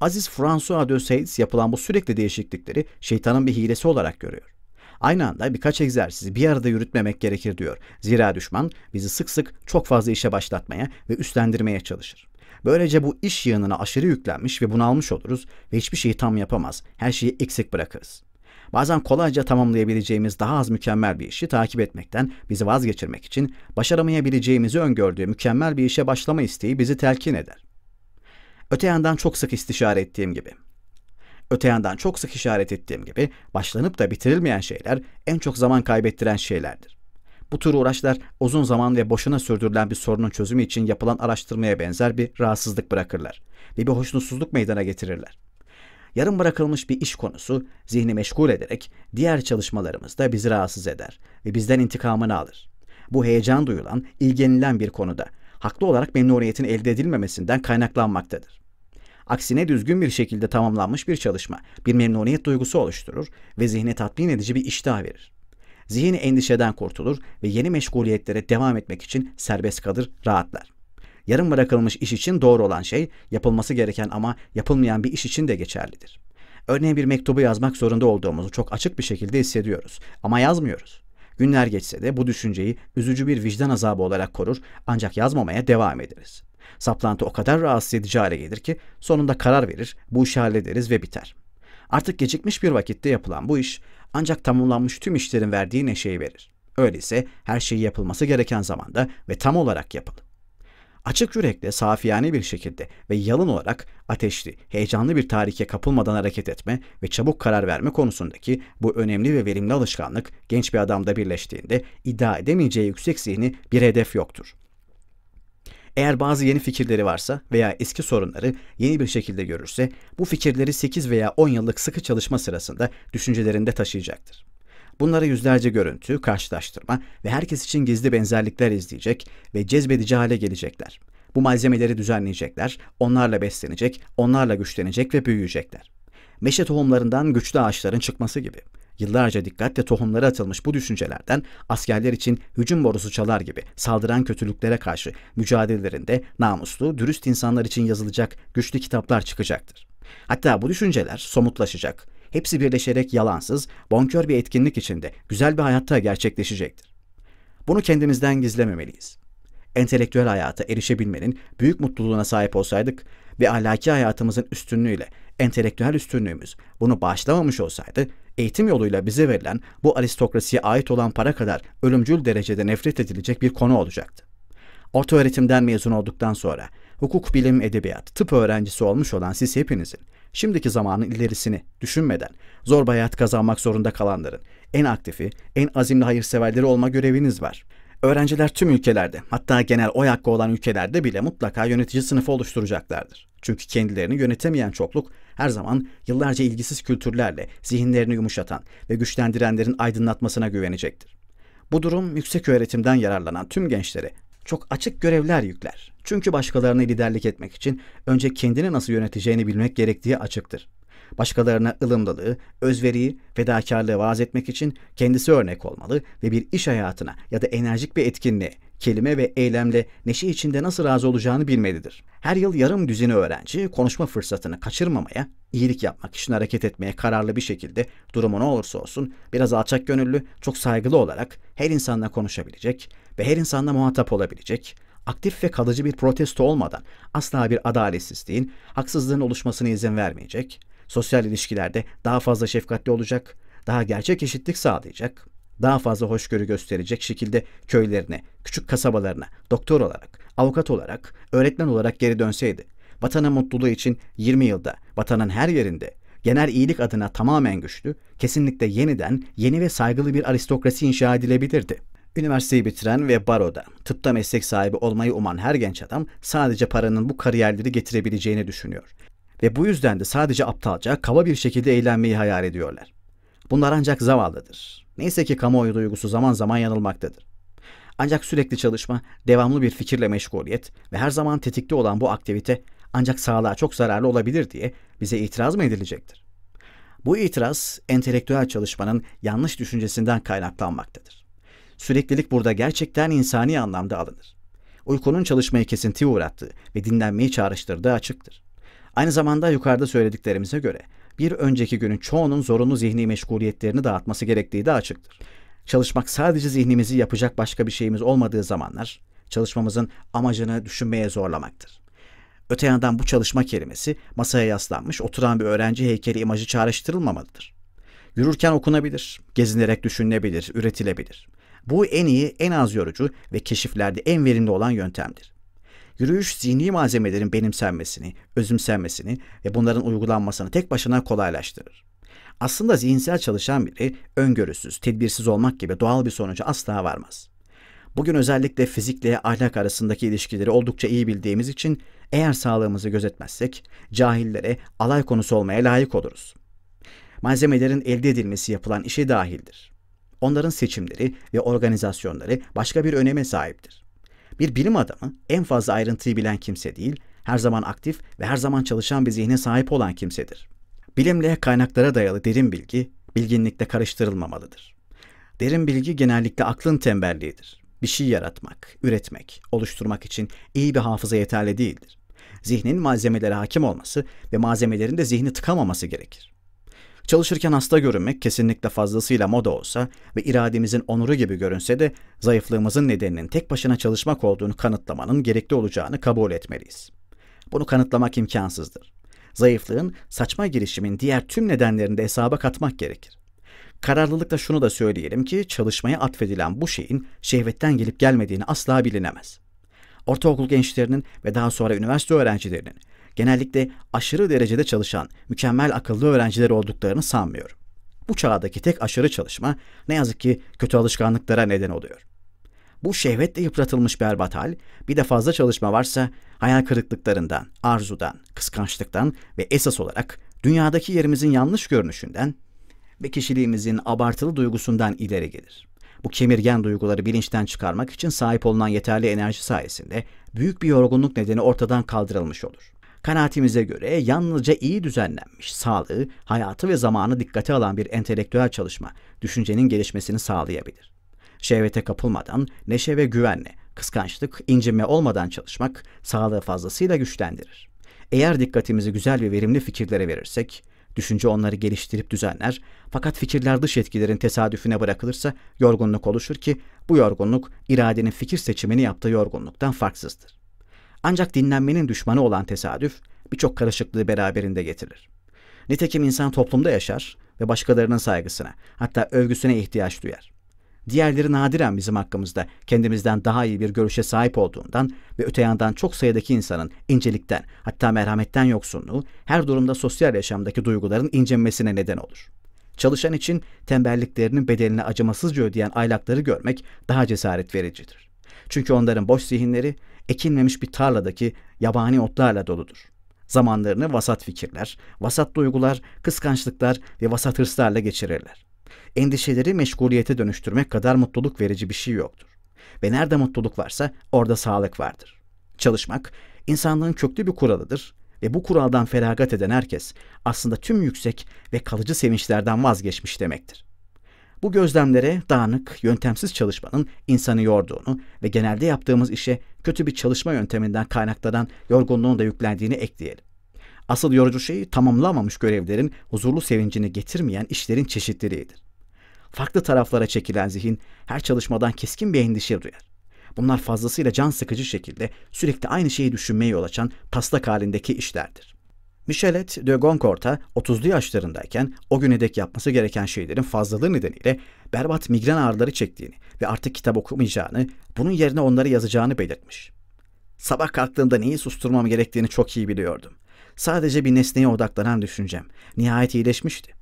Aziz François de Sales yapılan bu sürekli değişiklikleri şeytanın bir hilesi olarak görüyor. Aynı anda birkaç egzersizi bir arada yürütmemek gerekir diyor. Zira düşman bizi sık sık çok fazla işe başlatmaya ve üstlendirmeye çalışır. Böylece bu iş yığınına aşırı yüklenmiş ve bunalmış oluruz ve hiçbir şeyi tam yapamaz, her şeyi eksik bırakırız. Bazen kolayca tamamlayabileceğimiz daha az mükemmel bir işi takip etmekten bizi vazgeçirmek için başaramayabileceğimizi öngördüğü mükemmel bir işe başlama isteği bizi telkin eder. Öte yandan çok sık istişare ettiğim gibi. Öte yandan çok sık işaret ettiğim gibi başlanıp da bitirilmeyen şeyler en çok zaman kaybettiren şeylerdir. Bu tür uğraşlar uzun zaman ve boşuna sürdürülen bir sorunun çözümü için yapılan araştırmaya benzer bir rahatsızlık bırakırlar ve bir hoşnutsuzluk meydana getirirler. Yarım bırakılmış bir iş konusu zihni meşgul ederek diğer çalışmalarımızda bizi rahatsız eder ve bizden intikamını alır. Bu heyecan duyulan, ilgilenilen bir konuda haklı olarak memnuniyetin elde edilmemesinden kaynaklanmaktadır. Aksine düzgün bir şekilde tamamlanmış bir çalışma bir memnuniyet duygusu oluşturur ve zihne tatmin edici bir iştah verir. Zihni endişeden kurtulur ve yeni meşguliyetlere devam etmek için serbest kalır, rahatlar. Yarım bırakılmış iş için doğru olan şey yapılması gereken ama yapılmayan bir iş için de geçerlidir. Örneğin bir mektubu yazmak zorunda olduğumuzu çok açık bir şekilde hissediyoruz ama yazmıyoruz. Günler geçse de bu düşünceyi üzücü bir vicdan azabı olarak korur ancak yazmamaya devam ederiz. Saplantı o kadar rahatsız edici hale gelir ki sonunda karar verir, bu işi hallederiz ve biter. Artık gecikmiş bir vakitte yapılan bu iş ancak tamamlanmış tüm işlerin verdiği neşeyi verir. Öyleyse her şeyi yapılması gereken zamanda ve tam olarak yapılır. Açık yürekle, safiyane bir şekilde ve yalın olarak ateşli, heyecanlı bir tarihe kapılmadan hareket etme ve çabuk karar verme konusundaki bu önemli ve verimli alışkanlık genç bir adamda birleştiğinde iddia edemeyeceği yüksek zihni bir hedef yoktur. Eğer bazı yeni fikirleri varsa veya eski sorunları yeni bir şekilde görürse bu fikirleri 8 veya 10 yıllık sıkı çalışma sırasında düşüncelerinde taşıyacaktır. Bunlara yüzlerce görüntü, karşılaştırma ve herkes için gizli benzerlikler izleyecek ve cezbedici hale gelecekler. Bu malzemeleri düzenleyecekler, onlarla beslenecek, onlarla güçlenecek ve büyüyecekler. Meşe tohumlarından güçlü ağaçların çıkması gibi. Yıllarca dikkatle tohumları atılmış bu düşüncelerden askerler için hücum borusu çalar gibi saldıran kötülüklere karşı mücadelelerinde namuslu, dürüst insanlar için yazılacak güçlü kitaplar çıkacaktır. Hatta bu düşünceler somutlaşacak. Hepsi birleşerek yalansız, bonkör bir etkinlik içinde güzel bir hayatta gerçekleşecektir. Bunu kendimizden gizlememeliyiz entelektüel hayata erişebilmenin büyük mutluluğuna sahip olsaydık ve ahlaki hayatımızın üstünlüğüyle entelektüel üstünlüğümüz bunu bağışlamamış olsaydı eğitim yoluyla bize verilen bu aristokrasiye ait olan para kadar ölümcül derecede nefret edilecek bir konu olacaktı. Orta öğretimden mezun olduktan sonra hukuk, bilim, edebiyat, tıp öğrencisi olmuş olan siz hepinizin şimdiki zamanın ilerisini düşünmeden zor hayat kazanmak zorunda kalanların en aktifi, en azimli hayırseverleri olma göreviniz var. Öğrenciler tüm ülkelerde hatta genel oy hakkı olan ülkelerde bile mutlaka yönetici sınıfı oluşturacaklardır. Çünkü kendilerini yönetemeyen çokluk her zaman yıllarca ilgisiz kültürlerle zihinlerini yumuşatan ve güçlendirenlerin aydınlatmasına güvenecektir. Bu durum yüksek öğretimden yararlanan tüm gençlere çok açık görevler yükler. Çünkü başkalarına liderlik etmek için önce kendini nasıl yöneteceğini bilmek gerektiği açıktır. Başkalarına ılımlılığı, özveriyi, fedakarlığı vaaz etmek için kendisi örnek olmalı ve bir iş hayatına ya da enerjik bir etkinliğe kelime ve eylemle neşe içinde nasıl razı olacağını bilmelidir. Her yıl yarım düzini öğrenci konuşma fırsatını kaçırmamaya, iyilik yapmak için hareket etmeye kararlı bir şekilde durumu ne olursa olsun biraz alçak gönüllü, çok saygılı olarak her insanla konuşabilecek ve her insanla muhatap olabilecek, aktif ve kalıcı bir protesto olmadan asla bir adaletsizliğin, haksızlığın oluşmasına izin vermeyecek, Sosyal ilişkilerde daha fazla şefkatli olacak, daha gerçek eşitlik sağlayacak, daha fazla hoşgörü gösterecek şekilde köylerine, küçük kasabalarına, doktor olarak, avukat olarak, öğretmen olarak geri dönseydi, vatanın mutluluğu için 20 yılda vatanın her yerinde genel iyilik adına tamamen güçlü, kesinlikle yeniden yeni ve saygılı bir aristokrasi inşa edilebilirdi. Üniversiteyi bitiren ve baroda, tıpta meslek sahibi olmayı uman her genç adam sadece paranın bu kariyerleri getirebileceğini düşünüyor. Ve bu yüzden de sadece aptalca, kaba bir şekilde eğlenmeyi hayal ediyorlar. Bunlar ancak zavallıdır. Neyse ki kamuoyu duygusu zaman zaman yanılmaktadır. Ancak sürekli çalışma, devamlı bir fikirle meşguliyet ve her zaman tetikte olan bu aktivite ancak sağlığa çok zararlı olabilir diye bize itiraz mı edilecektir? Bu itiraz entelektüel çalışmanın yanlış düşüncesinden kaynaklanmaktadır. Süreklilik burada gerçekten insani anlamda alınır. Uykunun çalışmayı kesintiye uğrattığı ve dinlenmeyi çağrıştırdığı açıktır. Aynı zamanda yukarıda söylediklerimize göre bir önceki günün çoğunun zorunlu zihni meşguliyetlerini dağıtması gerektiği de açıktır. Çalışmak sadece zihnimizi yapacak başka bir şeyimiz olmadığı zamanlar çalışmamızın amacını düşünmeye zorlamaktır. Öte yandan bu çalışma kelimesi masaya yaslanmış oturan bir öğrenci heykeli imajı çağrıştırılmamalıdır. Yürürken okunabilir, gezinerek düşünülebilir, üretilebilir. Bu en iyi, en az yorucu ve keşiflerde en verimli olan yöntemdir. Yürüyüş zihni malzemelerin benimsenmesini, özümsenmesini ve bunların uygulanmasını tek başına kolaylaştırır. Aslında zihinsel çalışan biri öngörüsüz, tedbirsiz olmak gibi doğal bir sonuca asla varmaz. Bugün özellikle fizikle ahlak arasındaki ilişkileri oldukça iyi bildiğimiz için eğer sağlığımızı gözetmezsek cahillere alay konusu olmaya layık oluruz. Malzemelerin elde edilmesi yapılan işe dahildir. Onların seçimleri ve organizasyonları başka bir öneme sahiptir. Bir bilim adamı en fazla ayrıntıyı bilen kimse değil, her zaman aktif ve her zaman çalışan bir zihne sahip olan kimsedir. Bilimle kaynaklara dayalı derin bilgi, bilginlikle karıştırılmamalıdır. Derin bilgi genellikle aklın tembelliğidir. Bir şey yaratmak, üretmek, oluşturmak için iyi bir hafıza yeterli değildir. Zihnin malzemelere hakim olması ve malzemelerin de zihni tıkamaması gerekir. Çalışırken hasta görünmek kesinlikle fazlasıyla moda olsa ve irademizin onuru gibi görünse de zayıflığımızın nedeninin tek başına çalışmak olduğunu kanıtlamanın gerekli olacağını kabul etmeliyiz. Bunu kanıtlamak imkansızdır. Zayıflığın saçma girişimin diğer tüm nedenlerini de hesaba katmak gerekir. Kararlılıkla şunu da söyleyelim ki çalışmaya atfedilen bu şeyin şehvetten gelip gelmediğini asla bilinemez. Ortaokul gençlerinin ve daha sonra üniversite öğrencilerinin genellikle aşırı derecede çalışan, mükemmel akıllı öğrenciler olduklarını sanmıyorum. Bu çağdaki tek aşırı çalışma ne yazık ki kötü alışkanlıklara neden oluyor. Bu şehvetle yıpratılmış berbat hal, bir de fazla çalışma varsa hayal kırıklıklarından, arzudan, kıskançlıktan ve esas olarak dünyadaki yerimizin yanlış görünüşünden ve kişiliğimizin abartılı duygusundan ileri gelir. Bu kemirgen duyguları bilinçten çıkarmak için sahip olunan yeterli enerji sayesinde büyük bir yorgunluk nedeni ortadan kaldırılmış olur. Kanaatimize göre yalnızca iyi düzenlenmiş, sağlığı, hayatı ve zamanı dikkate alan bir entelektüel çalışma düşüncenin gelişmesini sağlayabilir. Şehvete kapılmadan, neşe ve güvenle, kıskançlık, incinme olmadan çalışmak sağlığı fazlasıyla güçlendirir. Eğer dikkatimizi güzel ve verimli fikirlere verirsek, düşünce onları geliştirip düzenler fakat fikirler dış etkilerin tesadüfüne bırakılırsa yorgunluk oluşur ki bu yorgunluk iradenin fikir seçimini yaptığı yorgunluktan farksızdır. Ancak dinlenmenin düşmanı olan tesadüf birçok karışıklığı beraberinde getirir. Nitekim insan toplumda yaşar ve başkalarının saygısına, hatta övgüsüne ihtiyaç duyar. Diğerleri nadiren bizim hakkımızda kendimizden daha iyi bir görüşe sahip olduğundan ve öte yandan çok sayıdaki insanın incelikten hatta merhametten yoksunluğu her durumda sosyal yaşamdaki duyguların incinmesine neden olur. Çalışan için tembelliklerinin bedelini acımasızca ödeyen aylakları görmek daha cesaret vericidir. Çünkü onların boş zihinleri ekilmemiş bir tarladaki yabani otlarla doludur. Zamanlarını vasat fikirler, vasat duygular, kıskançlıklar ve vasat hırslarla geçirirler. Endişeleri meşguliyete dönüştürmek kadar mutluluk verici bir şey yoktur. Ve nerede mutluluk varsa orada sağlık vardır. Çalışmak, insanlığın köklü bir kuralıdır ve bu kuraldan feragat eden herkes aslında tüm yüksek ve kalıcı sevinçlerden vazgeçmiş demektir. Bu gözlemlere dağınık, yöntemsiz çalışmanın insanı yorduğunu ve genelde yaptığımız işe kötü bir çalışma yönteminden kaynaklanan yorgunluğun da yüklendiğini ekleyelim. Asıl yorucu şey tamamlamamış görevlerin huzurlu sevincini getirmeyen işlerin çeşitliliğidir. Farklı taraflara çekilen zihin her çalışmadan keskin bir endişe duyar. Bunlar fazlasıyla can sıkıcı şekilde sürekli aynı şeyi düşünmeye yol açan taslak halindeki işlerdir. Michelet de Goncourt'a 30'lu yaşlarındayken o güne dek yapması gereken şeylerin fazlalığı nedeniyle berbat migren ağrıları çektiğini ve artık kitap okumayacağını, bunun yerine onları yazacağını belirtmiş. Sabah kalktığımda neyi susturmam gerektiğini çok iyi biliyordum. Sadece bir nesneye odaklanan düşüncem nihayet iyileşmişti.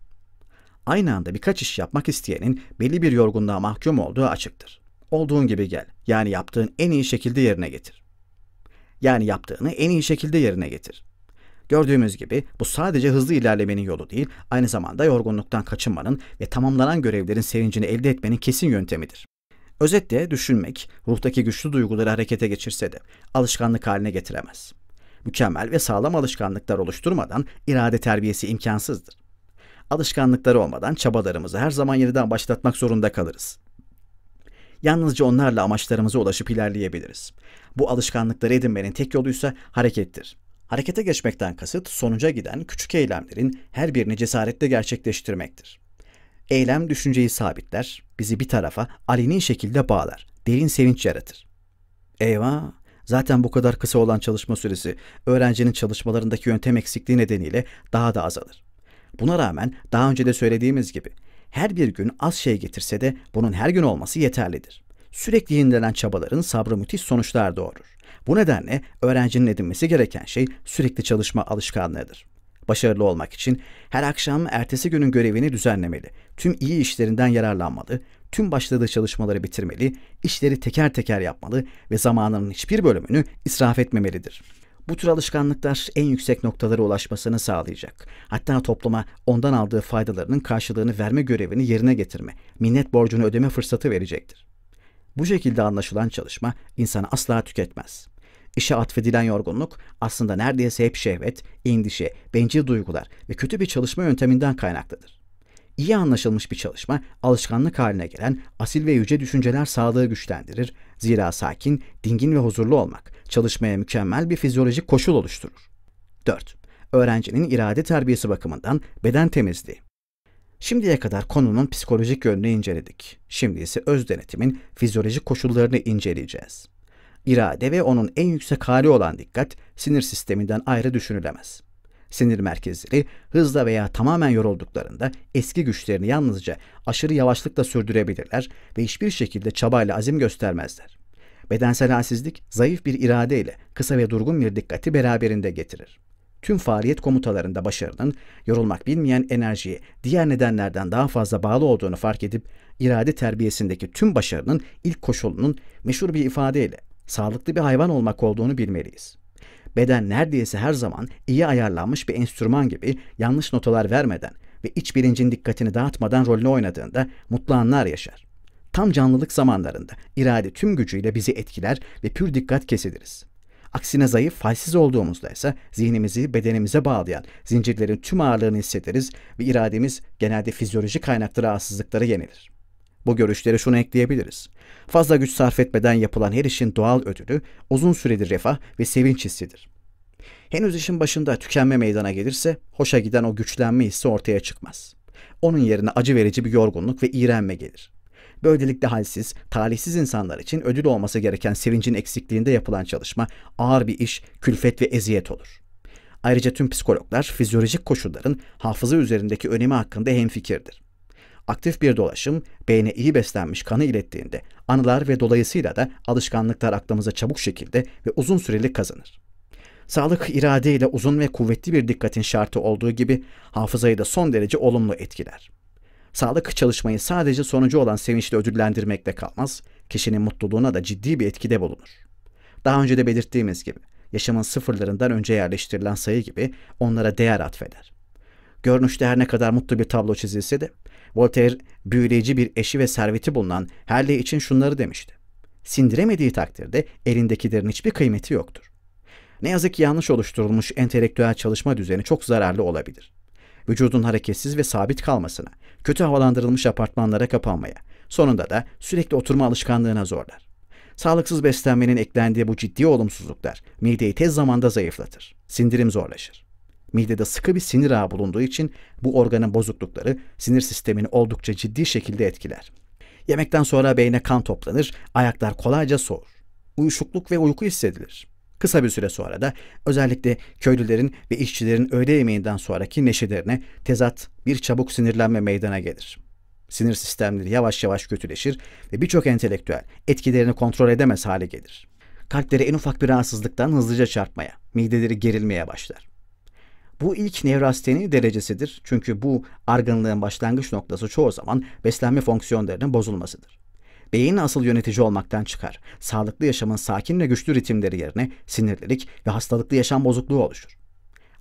Aynı anda birkaç iş yapmak isteyenin belli bir yorgunluğa mahkum olduğu açıktır. Olduğun gibi gel, yani yaptığın en iyi şekilde yerine getir. Yani yaptığını en iyi şekilde yerine getir.'' Gördüğümüz gibi bu sadece hızlı ilerlemenin yolu değil, aynı zamanda yorgunluktan kaçınmanın ve tamamlanan görevlerin sevincini elde etmenin kesin yöntemidir. Özetle düşünmek, ruhtaki güçlü duyguları harekete geçirse de alışkanlık haline getiremez. Mükemmel ve sağlam alışkanlıklar oluşturmadan irade terbiyesi imkansızdır. Alışkanlıkları olmadan çabalarımızı her zaman yeniden başlatmak zorunda kalırız. Yalnızca onlarla amaçlarımıza ulaşıp ilerleyebiliriz. Bu alışkanlıkları edinmenin tek yoluysa harekettir. Harekete geçmekten kasıt sonuca giden küçük eylemlerin her birini cesaretle gerçekleştirmektir. Eylem düşünceyi sabitler, bizi bir tarafa aleni şekilde bağlar, derin sevinç yaratır. Eyvah! Zaten bu kadar kısa olan çalışma süresi öğrencinin çalışmalarındaki yöntem eksikliği nedeniyle daha da azalır. Buna rağmen daha önce de söylediğimiz gibi her bir gün az şey getirse de bunun her gün olması yeterlidir. Sürekli yenilenen çabaların sabrı müthiş sonuçlar doğurur. Bu nedenle öğrencinin edinmesi gereken şey sürekli çalışma alışkanlığıdır. Başarılı olmak için her akşam ertesi günün görevini düzenlemeli, tüm iyi işlerinden yararlanmalı, tüm başladığı çalışmaları bitirmeli, işleri teker teker yapmalı ve zamanının hiçbir bölümünü israf etmemelidir. Bu tür alışkanlıklar en yüksek noktalara ulaşmasını sağlayacak. Hatta topluma ondan aldığı faydalarının karşılığını verme görevini yerine getirme, minnet borcunu ödeme fırsatı verecektir. Bu şekilde anlaşılan çalışma insanı asla tüketmez. İşe atfedilen yorgunluk aslında neredeyse hep şehvet, endişe, bencil duygular ve kötü bir çalışma yönteminden kaynaklıdır. İyi anlaşılmış bir çalışma alışkanlık haline gelen asil ve yüce düşünceler sağlığı güçlendirir. Zira sakin, dingin ve huzurlu olmak çalışmaya mükemmel bir fizyolojik koşul oluşturur. 4. Öğrencinin irade terbiyesi bakımından beden temizliği. Şimdiye kadar konunun psikolojik yönünü inceledik. Şimdi ise öz denetimin fizyolojik koşullarını inceleyeceğiz. İrade ve onun en yüksek hali olan dikkat sinir sisteminden ayrı düşünülemez. Sinir merkezleri hızla veya tamamen yorulduklarında eski güçlerini yalnızca aşırı yavaşlıkla sürdürebilirler ve hiçbir şekilde çabayla azim göstermezler. Bedensel halsizlik zayıf bir irade ile kısa ve durgun bir dikkati beraberinde getirir tüm faaliyet komutalarında başarının yorulmak bilmeyen enerjiye diğer nedenlerden daha fazla bağlı olduğunu fark edip irade terbiyesindeki tüm başarının ilk koşulunun meşhur bir ifadeyle sağlıklı bir hayvan olmak olduğunu bilmeliyiz. Beden neredeyse her zaman iyi ayarlanmış bir enstrüman gibi yanlış notalar vermeden ve iç bilincin dikkatini dağıtmadan rolünü oynadığında mutlu anlar yaşar. Tam canlılık zamanlarında irade tüm gücüyle bizi etkiler ve pür dikkat kesiliriz. Aksine zayıf, halsiz olduğumuzda ise zihnimizi bedenimize bağlayan zincirlerin tüm ağırlığını hissederiz ve irademiz genelde fizyoloji kaynaklı rahatsızlıklara yenilir. Bu görüşlere şunu ekleyebiliriz. Fazla güç sarf etmeden yapılan her işin doğal ödülü uzun süredir refah ve sevinç hissidir. Henüz işin başında tükenme meydana gelirse hoşa giden o güçlenme hissi ortaya çıkmaz. Onun yerine acı verici bir yorgunluk ve iğrenme gelir. Böylelikle halsiz, talihsiz insanlar için ödül olması gereken sevincin eksikliğinde yapılan çalışma ağır bir iş, külfet ve eziyet olur. Ayrıca tüm psikologlar fizyolojik koşulların hafıza üzerindeki önemi hakkında hemfikirdir. Aktif bir dolaşım beyne iyi beslenmiş kanı ilettiğinde anılar ve dolayısıyla da alışkanlıklar aklımıza çabuk şekilde ve uzun süreli kazanır. Sağlık iradeyle uzun ve kuvvetli bir dikkatin şartı olduğu gibi hafızayı da son derece olumlu etkiler. Sağlık çalışmayı sadece sonucu olan sevinçle ödüllendirmekle kalmaz, kişinin mutluluğuna da ciddi bir etkide bulunur. Daha önce de belirttiğimiz gibi, yaşamın sıfırlarından önce yerleştirilen sayı gibi onlara değer atfeder. Görünüşte her ne kadar mutlu bir tablo çizilse de, Voltaire büyüleyici bir eşi ve serveti bulunan Herley için şunları demişti. Sindiremediği takdirde elindekilerin hiçbir kıymeti yoktur. Ne yazık ki yanlış oluşturulmuş entelektüel çalışma düzeni çok zararlı olabilir vücudun hareketsiz ve sabit kalmasına, kötü havalandırılmış apartmanlara kapanmaya, sonunda da sürekli oturma alışkanlığına zorlar. Sağlıksız beslenmenin eklendiği bu ciddi olumsuzluklar mideyi tez zamanda zayıflatır. Sindirim zorlaşır. Midede sıkı bir sinir ağı bulunduğu için bu organın bozuklukları sinir sistemini oldukça ciddi şekilde etkiler. Yemekten sonra beyne kan toplanır, ayaklar kolayca soğur. Uyuşukluk ve uyku hissedilir. Kısa bir süre sonra da özellikle köylülerin ve işçilerin öğle yemeğinden sonraki neşelerine tezat bir çabuk sinirlenme meydana gelir. Sinir sistemleri yavaş yavaş kötüleşir ve birçok entelektüel etkilerini kontrol edemez hale gelir. Kalpleri en ufak bir rahatsızlıktan hızlıca çarpmaya, mideleri gerilmeye başlar. Bu ilk nevrasteni derecesidir çünkü bu argınlığın başlangıç noktası çoğu zaman beslenme fonksiyonlarının bozulmasıdır beyin asıl yönetici olmaktan çıkar. Sağlıklı yaşamın sakin ve güçlü ritimleri yerine sinirlilik ve hastalıklı yaşam bozukluğu oluşur.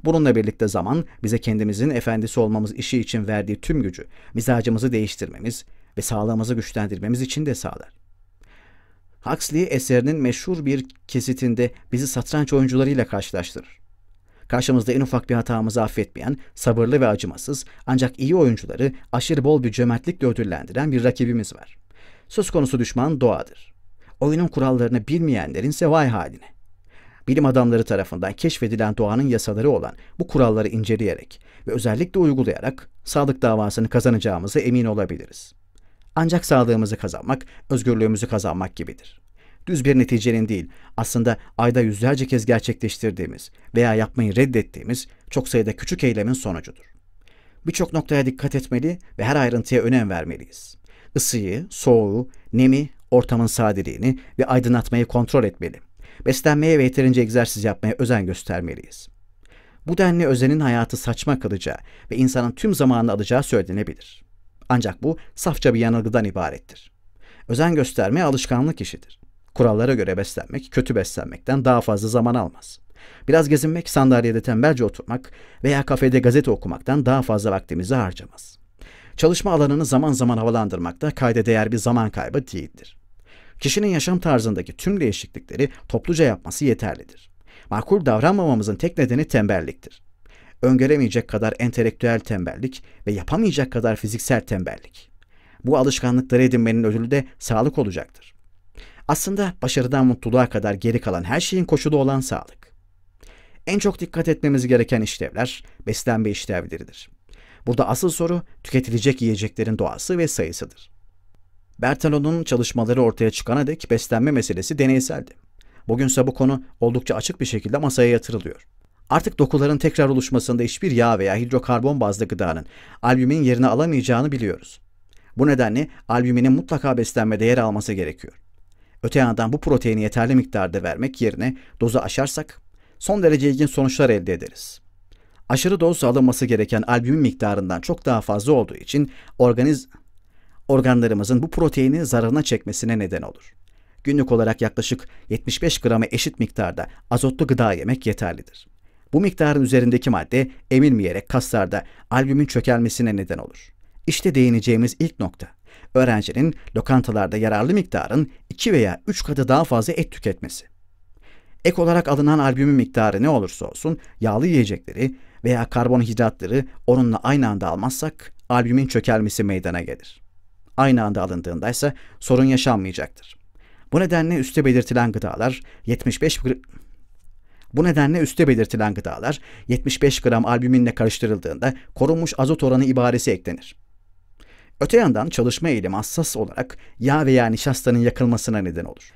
Bununla birlikte zaman bize kendimizin efendisi olmamız işi için verdiği tüm gücü, mizacımızı değiştirmemiz ve sağlığımızı güçlendirmemiz için de sağlar. Huxley eserinin meşhur bir kesitinde bizi satranç oyuncularıyla karşılaştırır. Karşımızda en ufak bir hatamızı affetmeyen, sabırlı ve acımasız ancak iyi oyuncuları aşırı bol bir cömertlikle ödüllendiren bir rakibimiz var. Söz konusu düşman doğadır. Oyunun kurallarını bilmeyenlerin ise haline. Bilim adamları tarafından keşfedilen doğanın yasaları olan bu kuralları inceleyerek ve özellikle uygulayarak sağlık davasını kazanacağımıza emin olabiliriz. Ancak sağlığımızı kazanmak, özgürlüğümüzü kazanmak gibidir. Düz bir neticenin değil, aslında ayda yüzlerce kez gerçekleştirdiğimiz veya yapmayı reddettiğimiz çok sayıda küçük eylemin sonucudur. Birçok noktaya dikkat etmeli ve her ayrıntıya önem vermeliyiz ısıyı, soğuğu, nemi, ortamın sadeliğini ve aydınlatmayı kontrol etmeli. Beslenmeye ve yeterince egzersiz yapmaya özen göstermeliyiz. Bu denli özenin hayatı saçma kılacağı ve insanın tüm zamanını alacağı söylenebilir. Ancak bu safça bir yanılgıdan ibarettir. Özen gösterme alışkanlık işidir. Kurallara göre beslenmek kötü beslenmekten daha fazla zaman almaz. Biraz gezinmek, sandalyede tembelce oturmak veya kafede gazete okumaktan daha fazla vaktimizi harcamaz çalışma alanını zaman zaman havalandırmak da kayda değer bir zaman kaybı değildir. Kişinin yaşam tarzındaki tüm değişiklikleri topluca yapması yeterlidir. Makul davranmamamızın tek nedeni tembelliktir. Öngöremeyecek kadar entelektüel tembellik ve yapamayacak kadar fiziksel tembellik. Bu alışkanlıkları edinmenin ödülü de sağlık olacaktır. Aslında başarıdan mutluluğa kadar geri kalan her şeyin koşulu olan sağlık. En çok dikkat etmemiz gereken işlevler beslenme işlevleridir. Burada asıl soru tüketilecek yiyeceklerin doğası ve sayısıdır. Bertolon'un çalışmaları ortaya çıkana dek beslenme meselesi deneyseldi. Bugünse bu konu oldukça açık bir şekilde masaya yatırılıyor. Artık dokuların tekrar oluşmasında hiçbir yağ veya hidrokarbon bazlı gıdanın albümin yerini alamayacağını biliyoruz. Bu nedenle albüminin mutlaka beslenmede yer alması gerekiyor. Öte yandan bu proteini yeterli miktarda vermek yerine dozu aşarsak son derece ilginç sonuçlar elde ederiz aşırı dozda alınması gereken albümin miktarından çok daha fazla olduğu için organiz organlarımızın bu proteini zararına çekmesine neden olur. Günlük olarak yaklaşık 75 grama eşit miktarda azotlu gıda yemek yeterlidir. Bu miktarın üzerindeki madde emilmeyerek kaslarda albümin çökelmesine neden olur. İşte değineceğimiz ilk nokta. Öğrencinin lokantalarda yararlı miktarın 2 veya 3 katı daha fazla et tüketmesi. Ek olarak alınan albümin miktarı ne olursa olsun yağlı yiyecekleri, veya karbonhidratları onunla aynı anda almazsak albümin çökelmesi meydana gelir. Aynı anda alındığında ise sorun yaşanmayacaktır. Bu nedenle üstte belirtilen gıdalar 75 bu nedenle üstte belirtilen gıdalar 75 gram albüminle karıştırıldığında korunmuş azot oranı ibaresi eklenir. Öte yandan çalışma eğilim hassas olarak yağ veya nişastanın yakılmasına neden olur.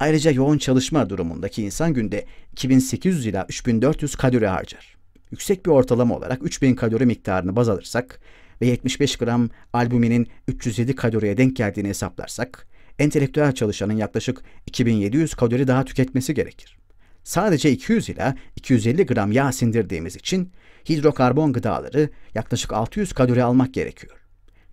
Ayrıca yoğun çalışma durumundaki insan günde 2800 ila 3400 kalori harcar yüksek bir ortalama olarak 3000 kalori miktarını baz alırsak ve 75 gram albüminin 307 kaloriye denk geldiğini hesaplarsak, entelektüel çalışanın yaklaşık 2700 kalori daha tüketmesi gerekir. Sadece 200 ila 250 gram yağ sindirdiğimiz için hidrokarbon gıdaları yaklaşık 600 kalori almak gerekiyor.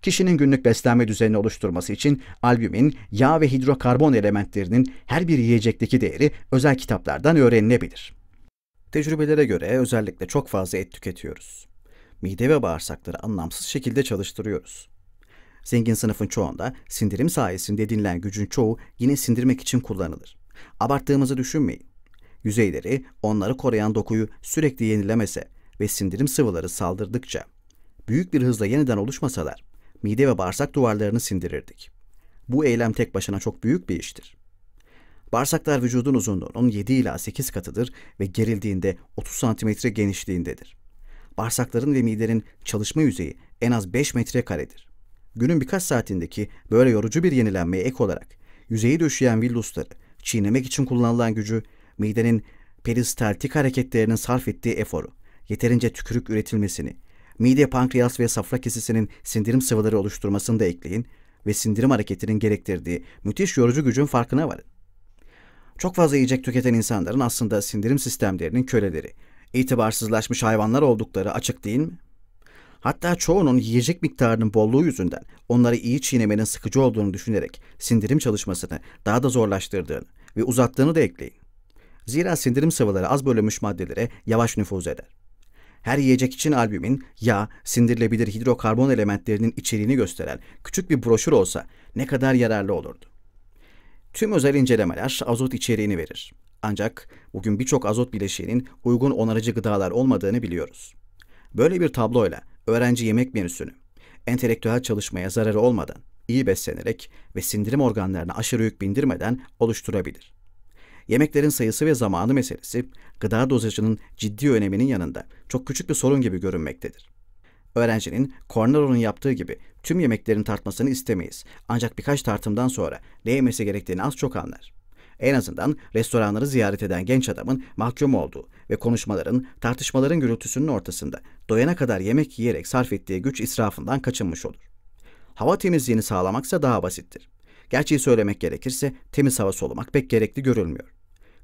Kişinin günlük beslenme düzenini oluşturması için albümin, yağ ve hidrokarbon elementlerinin her bir yiyecekteki değeri özel kitaplardan öğrenilebilir. Tecrübelere göre özellikle çok fazla et tüketiyoruz. Mide ve bağırsakları anlamsız şekilde çalıştırıyoruz. Zengin sınıfın çoğunda sindirim sayesinde edinilen gücün çoğu yine sindirmek için kullanılır. Abarttığımızı düşünmeyin. Yüzeyleri onları koruyan dokuyu sürekli yenilemese ve sindirim sıvıları saldırdıkça büyük bir hızla yeniden oluşmasalar mide ve bağırsak duvarlarını sindirirdik. Bu eylem tek başına çok büyük bir iştir. Bağırsaklar vücudun uzunluğunun 7 ila 8 katıdır ve gerildiğinde 30 santimetre genişliğindedir. Bağırsakların ve midenin çalışma yüzeyi en az 5 metrekaredir. Günün birkaç saatindeki böyle yorucu bir yenilenmeye ek olarak yüzeyi döşeyen villusları çiğnemek için kullanılan gücü, midenin peristaltik hareketlerinin sarf ettiği eforu, yeterince tükürük üretilmesini, mide pankreas ve safra kesisinin sindirim sıvıları oluşturmasını da ekleyin ve sindirim hareketinin gerektirdiği müthiş yorucu gücün farkına varın. Çok fazla yiyecek tüketen insanların aslında sindirim sistemlerinin köleleri, itibarsızlaşmış hayvanlar oldukları açık değil mi? Hatta çoğunun yiyecek miktarının bolluğu yüzünden onları iyi çiğnemenin sıkıcı olduğunu düşünerek sindirim çalışmasını daha da zorlaştırdığını ve uzattığını da ekleyin. Zira sindirim sıvıları az bölünmüş maddelere yavaş nüfuz eder. Her yiyecek için albümin, yağ, sindirilebilir hidrokarbon elementlerinin içeriğini gösteren küçük bir broşür olsa ne kadar yararlı olurdu. Tüm özel incelemeler azot içeriğini verir. Ancak bugün birçok azot bileşiğinin uygun onarıcı gıdalar olmadığını biliyoruz. Böyle bir tabloyla öğrenci yemek menüsünü entelektüel çalışmaya zararı olmadan, iyi beslenerek ve sindirim organlarına aşırı yük bindirmeden oluşturabilir. Yemeklerin sayısı ve zamanı meselesi gıda dozajının ciddi öneminin yanında çok küçük bir sorun gibi görünmektedir. Öğrencinin Cornero'nun yaptığı gibi tüm yemeklerin tartmasını istemeyiz. Ancak birkaç tartımdan sonra ne yemesi gerektiğini az çok anlar. En azından restoranları ziyaret eden genç adamın mahkum olduğu ve konuşmaların, tartışmaların gürültüsünün ortasında doyana kadar yemek yiyerek sarf ettiği güç israfından kaçınmış olur. Hava temizliğini sağlamaksa daha basittir. Gerçeği söylemek gerekirse temiz hava solumak pek gerekli görülmüyor.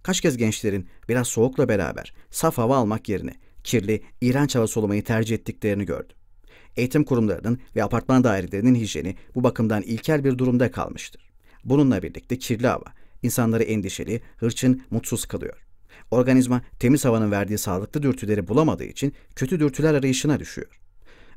Kaç kez gençlerin biraz soğukla beraber saf hava almak yerine kirli, iğrenç hava solumayı tercih ettiklerini gördüm eğitim kurumlarının ve apartman dairelerinin hijyeni bu bakımdan ilkel bir durumda kalmıştır. Bununla birlikte kirli hava insanları endişeli, hırçın, mutsuz kılıyor. Organizma temiz havanın verdiği sağlıklı dürtüleri bulamadığı için kötü dürtüler arayışına düşüyor.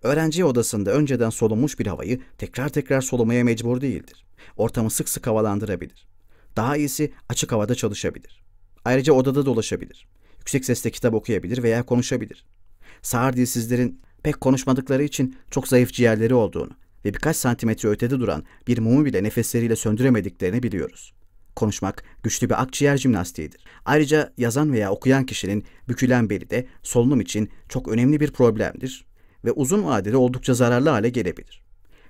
Öğrenci odasında önceden solunmuş bir havayı tekrar tekrar solumaya mecbur değildir. Ortamı sık sık havalandırabilir. Daha iyisi açık havada çalışabilir. Ayrıca odada dolaşabilir. Yüksek sesle kitap okuyabilir veya konuşabilir. Sağır dilsizlerin pek konuşmadıkları için çok zayıf ciğerleri olduğunu ve birkaç santimetre ötede duran bir mumu bile nefesleriyle söndüremediklerini biliyoruz. Konuşmak güçlü bir akciğer jimnastiğidir. Ayrıca yazan veya okuyan kişinin bükülen beli de solunum için çok önemli bir problemdir ve uzun vadede oldukça zararlı hale gelebilir.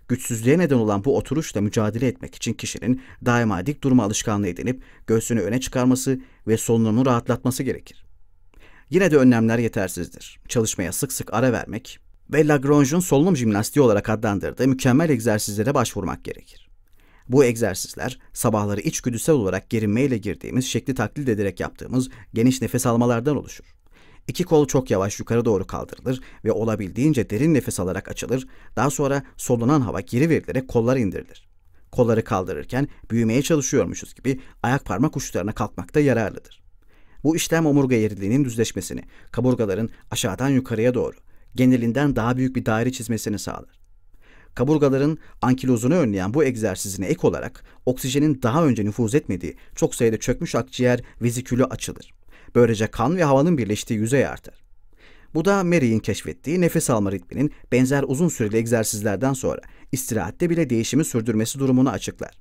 Güçsüzlüğe neden olan bu oturuşla mücadele etmek için kişinin daima dik durma alışkanlığı edinip göğsünü öne çıkarması ve solunumu rahatlatması gerekir. Yine de önlemler yetersizdir. Çalışmaya sık sık ara vermek ve Lagrange'un solunum jimnastiği olarak adlandırdığı mükemmel egzersizlere başvurmak gerekir. Bu egzersizler sabahları içgüdüsel olarak gerinmeyle girdiğimiz, şekli taklit ederek yaptığımız geniş nefes almalardan oluşur. İki kol çok yavaş yukarı doğru kaldırılır ve olabildiğince derin nefes alarak açılır. Daha sonra solunan hava geri verilerek kollar indirilir. Kolları kaldırırken büyümeye çalışıyormuşuz gibi ayak parmak uçlarına kalkmakta yararlıdır. Bu işlem omurga eğriliğinin düzleşmesini, kaburgaların aşağıdan yukarıya doğru, genelinden daha büyük bir daire çizmesini sağlar. Kaburgaların ankilozunu önleyen bu egzersizine ek olarak oksijenin daha önce nüfuz etmediği çok sayıda çökmüş akciğer vezikülü açılır. Böylece kan ve havanın birleştiği yüzey artar. Bu da Mary'in keşfettiği nefes alma ritminin benzer uzun süreli egzersizlerden sonra istirahatte bile değişimi sürdürmesi durumunu açıklar.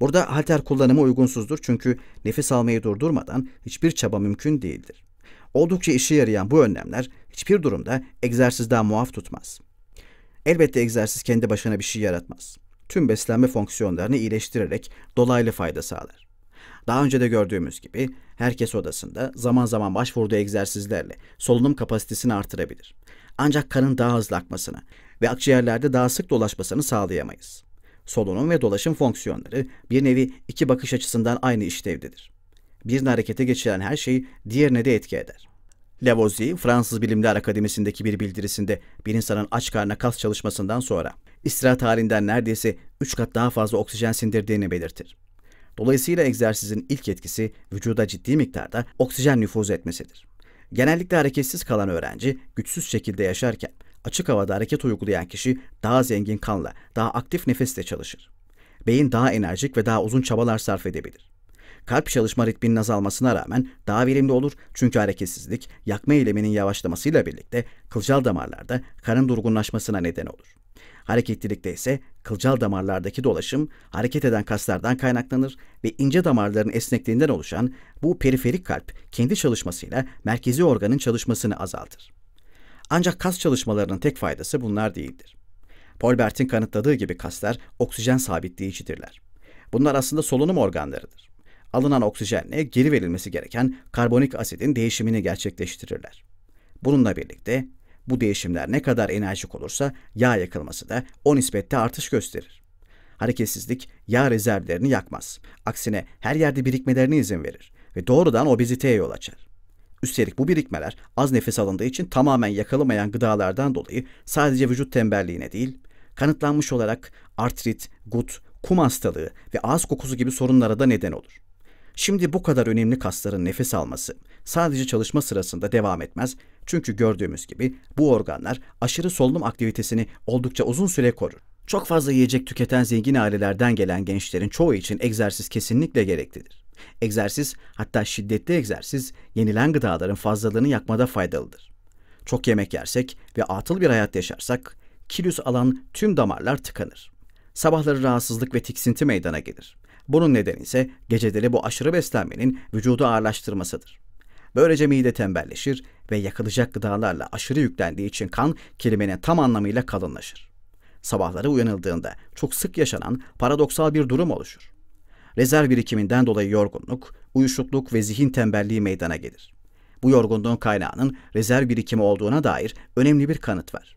Burada halter kullanımı uygunsuzdur çünkü nefes almayı durdurmadan hiçbir çaba mümkün değildir. Oldukça işe yarayan bu önlemler hiçbir durumda egzersizden muaf tutmaz. Elbette egzersiz kendi başına bir şey yaratmaz. Tüm beslenme fonksiyonlarını iyileştirerek dolaylı fayda sağlar. Daha önce de gördüğümüz gibi herkes odasında zaman zaman başvurduğu egzersizlerle solunum kapasitesini artırabilir. Ancak kanın daha hızlı akmasını ve akciğerlerde daha sık dolaşmasını sağlayamayız solunum ve dolaşım fonksiyonları bir nevi iki bakış açısından aynı işlevdedir. Birine harekete geçiren her şey diğerine de etki eder. Lavoisier, Fransız Bilimler Akademisi'ndeki bir bildirisinde bir insanın aç karna kas çalışmasından sonra istirahat halinden neredeyse 3 kat daha fazla oksijen sindirdiğini belirtir. Dolayısıyla egzersizin ilk etkisi vücuda ciddi miktarda oksijen nüfuz etmesidir. Genellikle hareketsiz kalan öğrenci güçsüz şekilde yaşarken Açık havada hareket uygulayan kişi daha zengin kanla, daha aktif nefesle çalışır. Beyin daha enerjik ve daha uzun çabalar sarf edebilir. Kalp çalışma ritminin azalmasına rağmen daha verimli olur çünkü hareketsizlik yakma eyleminin yavaşlamasıyla birlikte kılcal damarlarda kanın durgunlaşmasına neden olur. Hareketlilikte ise kılcal damarlardaki dolaşım hareket eden kaslardan kaynaklanır ve ince damarların esnekliğinden oluşan bu periferik kalp kendi çalışmasıyla merkezi organın çalışmasını azaltır. Ancak kas çalışmalarının tek faydası bunlar değildir. Polbert'in kanıtladığı gibi kaslar oksijen sabitleyicidirler. Bunlar aslında solunum organlarıdır. Alınan oksijenle geri verilmesi gereken karbonik asidin değişimini gerçekleştirirler. Bununla birlikte bu değişimler ne kadar enerjik olursa yağ yakılması da o nispette artış gösterir. Hareketsizlik yağ rezervlerini yakmaz. Aksine her yerde birikmelerine izin verir ve doğrudan obeziteye yol açar. Üstelik bu birikmeler az nefes alındığı için tamamen yakalamayan gıdalardan dolayı sadece vücut tembelliğine değil, kanıtlanmış olarak artrit, gut, kum hastalığı ve ağız kokusu gibi sorunlara da neden olur. Şimdi bu kadar önemli kasların nefes alması sadece çalışma sırasında devam etmez çünkü gördüğümüz gibi bu organlar aşırı solunum aktivitesini oldukça uzun süre korur. Çok fazla yiyecek tüketen zengin ailelerden gelen gençlerin çoğu için egzersiz kesinlikle gereklidir. Egzersiz, hatta şiddetli egzersiz yenilen gıdaların fazlalığını yakmada faydalıdır. Çok yemek yersek ve atıl bir hayat yaşarsak kilüs alan tüm damarlar tıkanır. Sabahları rahatsızlık ve tiksinti meydana gelir. Bunun nedeni ise geceleri bu aşırı beslenmenin vücudu ağırlaştırmasıdır. Böylece mide tembelleşir ve yakılacak gıdalarla aşırı yüklendiği için kan kelimenin tam anlamıyla kalınlaşır. Sabahları uyanıldığında çok sık yaşanan paradoksal bir durum oluşur. Rezerv birikiminden dolayı yorgunluk, uyuşukluk ve zihin tembelliği meydana gelir. Bu yorgunluğun kaynağının rezerv birikimi olduğuna dair önemli bir kanıt var.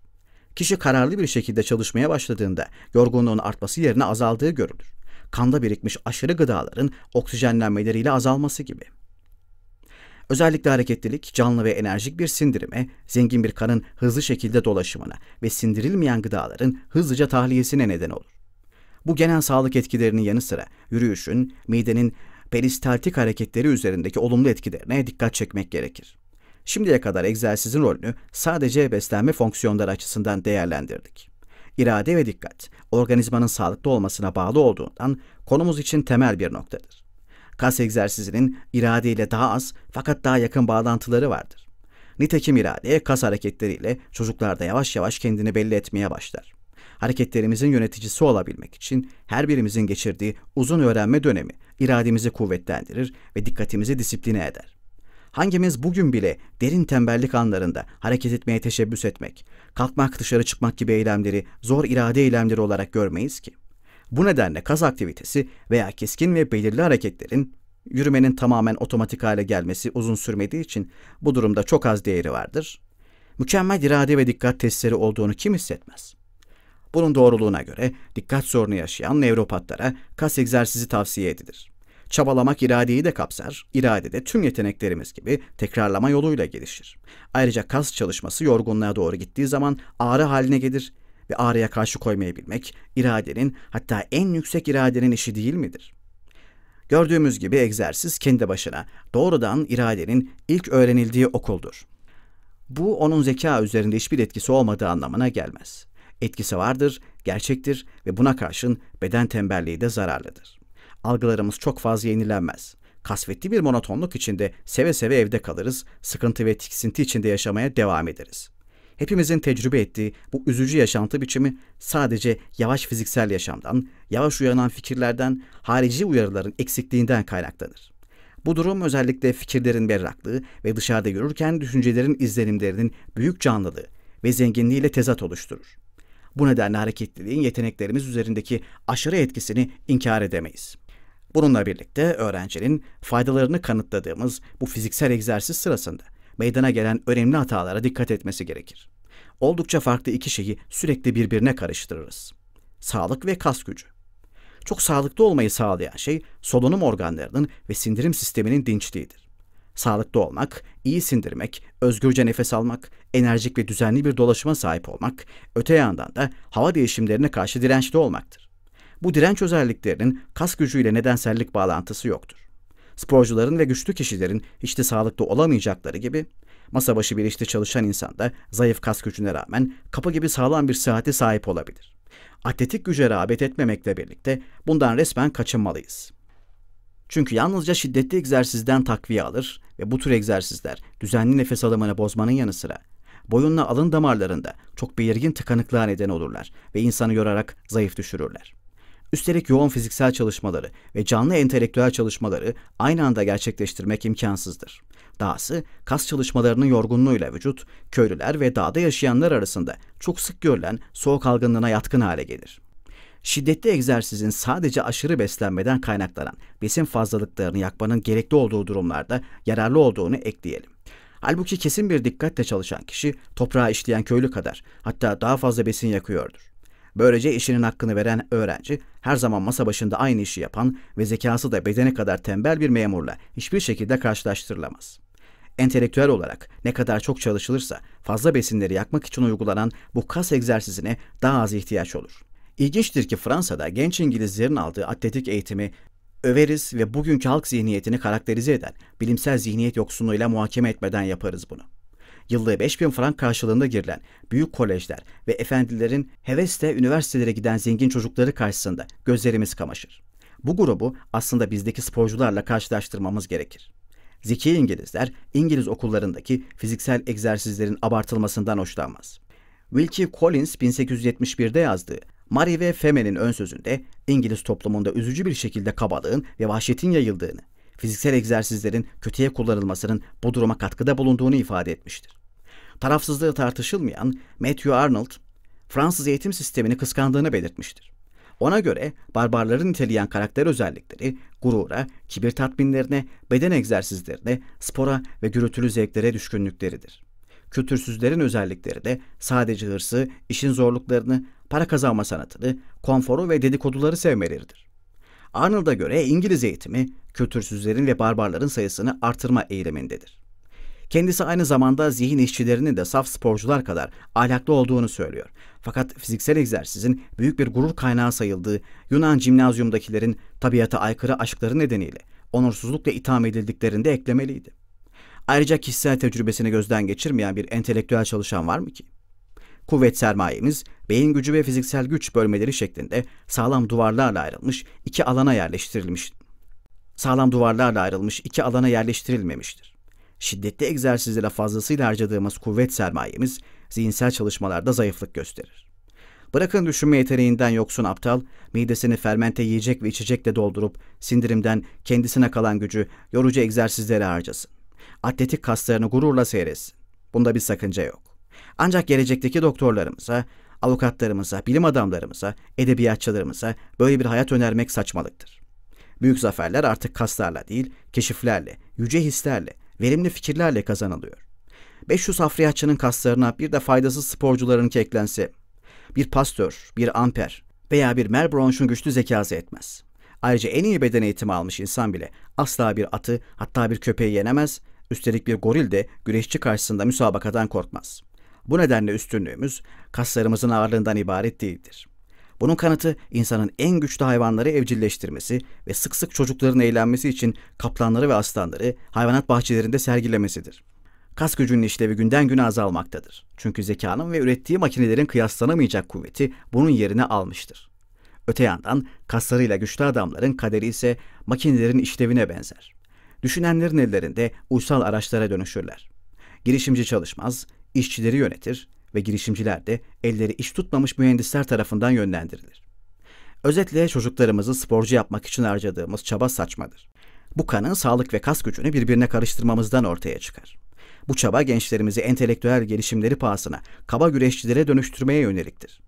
Kişi kararlı bir şekilde çalışmaya başladığında yorgunluğun artması yerine azaldığı görülür. Kanda birikmiş aşırı gıdaların oksijenlenmeleriyle azalması gibi. Özellikle hareketlilik, canlı ve enerjik bir sindirime, zengin bir kanın hızlı şekilde dolaşımına ve sindirilmeyen gıdaların hızlıca tahliyesine neden olur. Bu genel sağlık etkilerinin yanı sıra yürüyüşün, midenin peristaltik hareketleri üzerindeki olumlu etkilerine dikkat çekmek gerekir. Şimdiye kadar egzersizin rolünü sadece beslenme fonksiyonları açısından değerlendirdik. İrade ve dikkat, organizmanın sağlıklı olmasına bağlı olduğundan konumuz için temel bir noktadır. Kas egzersizinin irade ile daha az fakat daha yakın bağlantıları vardır. Nitekim irade kas hareketleriyle çocuklarda yavaş yavaş kendini belli etmeye başlar. Hareketlerimizin yöneticisi olabilmek için her birimizin geçirdiği uzun öğrenme dönemi irademizi kuvvetlendirir ve dikkatimizi disipline eder. Hangimiz bugün bile derin tembellik anlarında hareket etmeye teşebbüs etmek, kalkmak dışarı çıkmak gibi eylemleri zor irade eylemleri olarak görmeyiz ki? Bu nedenle kaz aktivitesi veya keskin ve belirli hareketlerin yürümenin tamamen otomatik hale gelmesi uzun sürmediği için bu durumda çok az değeri vardır. Mükemmel irade ve dikkat testleri olduğunu kim hissetmez? Bunun doğruluğuna göre dikkat sorunu yaşayan nevropatlara kas egzersizi tavsiye edilir. Çabalamak iradeyi de kapsar. İrade de tüm yeteneklerimiz gibi tekrarlama yoluyla gelişir. Ayrıca kas çalışması yorgunluğa doğru gittiği zaman ağrı haline gelir ve ağrıya karşı koymayı bilmek iradenin hatta en yüksek iradenin işi değil midir? Gördüğümüz gibi egzersiz kendi başına doğrudan iradenin ilk öğrenildiği okuldur. Bu onun zeka üzerinde hiçbir etkisi olmadığı anlamına gelmez etkisi vardır, gerçektir ve buna karşın beden tembelliği de zararlıdır. Algılarımız çok fazla yenilenmez. Kasvetli bir monotonluk içinde seve seve evde kalırız, sıkıntı ve tiksinti içinde yaşamaya devam ederiz. Hepimizin tecrübe ettiği bu üzücü yaşantı biçimi sadece yavaş fiziksel yaşamdan, yavaş uyanan fikirlerden, harici uyarıların eksikliğinden kaynaklanır. Bu durum özellikle fikirlerin berraklığı ve dışarıda yürürken düşüncelerin izlenimlerinin büyük canlılığı ve zenginliğiyle tezat oluşturur. Bu nedenle hareketliliğin yeteneklerimiz üzerindeki aşırı etkisini inkar edemeyiz. Bununla birlikte öğrencinin faydalarını kanıtladığımız bu fiziksel egzersiz sırasında meydana gelen önemli hatalara dikkat etmesi gerekir. Oldukça farklı iki şeyi sürekli birbirine karıştırırız. Sağlık ve kas gücü. Çok sağlıklı olmayı sağlayan şey solunum organlarının ve sindirim sisteminin dinçliğidir. Sağlıklı olmak, iyi sindirmek, özgürce nefes almak, enerjik ve düzenli bir dolaşıma sahip olmak, öte yandan da hava değişimlerine karşı dirençli olmaktır. Bu direnç özelliklerinin kas gücüyle nedensellik bağlantısı yoktur. Sporcuların ve güçlü kişilerin hiç de sağlıklı olamayacakları gibi, masa başı bir işte çalışan insan da zayıf kas gücüne rağmen kapı gibi sağlam bir sıhhate sahip olabilir. Atletik güce rağbet etmemekle birlikte bundan resmen kaçınmalıyız.'' Çünkü yalnızca şiddetli egzersizden takviye alır ve bu tür egzersizler düzenli nefes alımını bozmanın yanı sıra boyunla alın damarlarında çok belirgin tıkanıklığa neden olurlar ve insanı yorarak zayıf düşürürler. Üstelik yoğun fiziksel çalışmaları ve canlı entelektüel çalışmaları aynı anda gerçekleştirmek imkansızdır. Dahası kas çalışmalarının yorgunluğuyla vücut köylüler ve dağda yaşayanlar arasında çok sık görülen soğuk algınlığına yatkın hale gelir. Şiddetli egzersizin sadece aşırı beslenmeden kaynaklanan besin fazlalıklarını yakmanın gerekli olduğu durumlarda yararlı olduğunu ekleyelim. Halbuki kesin bir dikkatle çalışan kişi toprağa işleyen köylü kadar hatta daha fazla besin yakıyordur. Böylece işinin hakkını veren öğrenci her zaman masa başında aynı işi yapan ve zekası da bedene kadar tembel bir memurla hiçbir şekilde karşılaştırılamaz. Entelektüel olarak ne kadar çok çalışılırsa fazla besinleri yakmak için uygulanan bu kas egzersizine daha az ihtiyaç olur. İlginçtir ki Fransa'da genç İngilizlerin aldığı atletik eğitimi överiz ve bugünkü halk zihniyetini karakterize eden bilimsel zihniyet yoksunluğuyla muhakeme etmeden yaparız bunu. Yıllığı 5000 frank karşılığında girilen büyük kolejler ve efendilerin hevesle üniversitelere giden zengin çocukları karşısında gözlerimiz kamaşır. Bu grubu aslında bizdeki sporcularla karşılaştırmamız gerekir. Zeki İngilizler, İngiliz okullarındaki fiziksel egzersizlerin abartılmasından hoşlanmaz. Wilkie Collins 1871'de yazdığı Mary ve Femen'in ön sözünde İngiliz toplumunda üzücü bir şekilde kabalığın ve vahşetin yayıldığını, fiziksel egzersizlerin kötüye kullanılmasının bu duruma katkıda bulunduğunu ifade etmiştir. Tarafsızlığı tartışılmayan Matthew Arnold, Fransız eğitim sistemini kıskandığını belirtmiştir. Ona göre barbarları niteleyen karakter özellikleri gurura, kibir tatminlerine, beden egzersizlerine, spora ve gürültülü zevklere düşkünlükleridir. Kültürsüzlerin özellikleri de sadece hırsı, işin zorluklarını, para kazanma sanatını, konforu ve dedikoduları sevmeleridir. Arnold'a göre İngiliz eğitimi kültürsüzlerin ve barbarların sayısını artırma eğilimindedir. Kendisi aynı zamanda zihin işçilerinin de saf sporcular kadar ahlaklı olduğunu söylüyor. Fakat fiziksel egzersizin büyük bir gurur kaynağı sayıldığı Yunan cimnazyumdakilerin tabiata aykırı aşkları nedeniyle onursuzlukla itham edildiklerinde eklemeliydi. Ayrıca kişisel tecrübesini gözden geçirmeyen bir entelektüel çalışan var mı ki? kuvvet sermayemiz beyin gücü ve fiziksel güç bölmeleri şeklinde sağlam duvarlarla ayrılmış iki alana yerleştirilmiş. Sağlam duvarlarla ayrılmış iki alana yerleştirilmemiştir. Şiddetli egzersizlere fazlasıyla harcadığımız kuvvet sermayemiz zihinsel çalışmalarda zayıflık gösterir. Bırakın düşünme yeteneğinden yoksun aptal, midesini fermente yiyecek ve içecekle doldurup sindirimden kendisine kalan gücü yorucu egzersizlere harcasın. Atletik kaslarını gururla seyretsin. Bunda bir sakınca yok. Ancak gelecekteki doktorlarımıza, avukatlarımıza, bilim adamlarımıza, edebiyatçılarımıza böyle bir hayat önermek saçmalıktır. Büyük zaferler artık kaslarla değil, keşiflerle, yüce hislerle, verimli fikirlerle kazanılıyor. 500 afriyatçının kaslarına bir de faydasız sporcuların eklense, bir pastör, bir amper veya bir Mel Bronch'un güçlü zekası etmez. Ayrıca en iyi beden eğitimi almış insan bile asla bir atı hatta bir köpeği yenemez, üstelik bir goril de güreşçi karşısında müsabakadan korkmaz.'' Bu nedenle üstünlüğümüz kaslarımızın ağırlığından ibaret değildir. Bunun kanıtı insanın en güçlü hayvanları evcilleştirmesi ve sık sık çocukların eğlenmesi için kaplanları ve aslanları hayvanat bahçelerinde sergilemesidir. Kas gücünün işlevi günden güne azalmaktadır. Çünkü zekanın ve ürettiği makinelerin kıyaslanamayacak kuvveti bunun yerine almıştır. Öte yandan kaslarıyla güçlü adamların kaderi ise makinelerin işlevine benzer. Düşünenlerin ellerinde uysal araçlara dönüşürler. Girişimci çalışmaz, işçileri yönetir ve girişimciler de elleri iş tutmamış mühendisler tarafından yönlendirilir. Özetle çocuklarımızı sporcu yapmak için harcadığımız çaba saçmadır. Bu kanın sağlık ve kas gücünü birbirine karıştırmamızdan ortaya çıkar. Bu çaba gençlerimizi entelektüel gelişimleri pahasına kaba güreşçilere dönüştürmeye yöneliktir.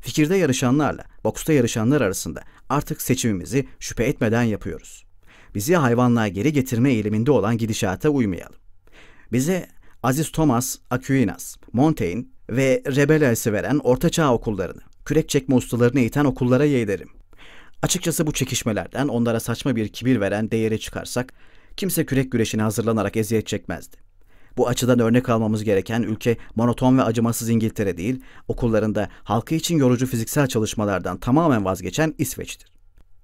Fikirde yarışanlarla boksta yarışanlar arasında artık seçimimizi şüphe etmeden yapıyoruz. Bizi hayvanlığa geri getirme eğiliminde olan gidişata uymayalım. Bize Aziz Thomas Aquinas, Montaigne ve Rebeles'i veren ortaçağ okullarını, kürek çekme ustalarını eğiten okullara yeğlerim. Açıkçası bu çekişmelerden onlara saçma bir kibir veren değeri çıkarsak, kimse kürek güreşine hazırlanarak eziyet çekmezdi. Bu açıdan örnek almamız gereken ülke monoton ve acımasız İngiltere değil, okullarında halkı için yorucu fiziksel çalışmalardan tamamen vazgeçen İsveç'tir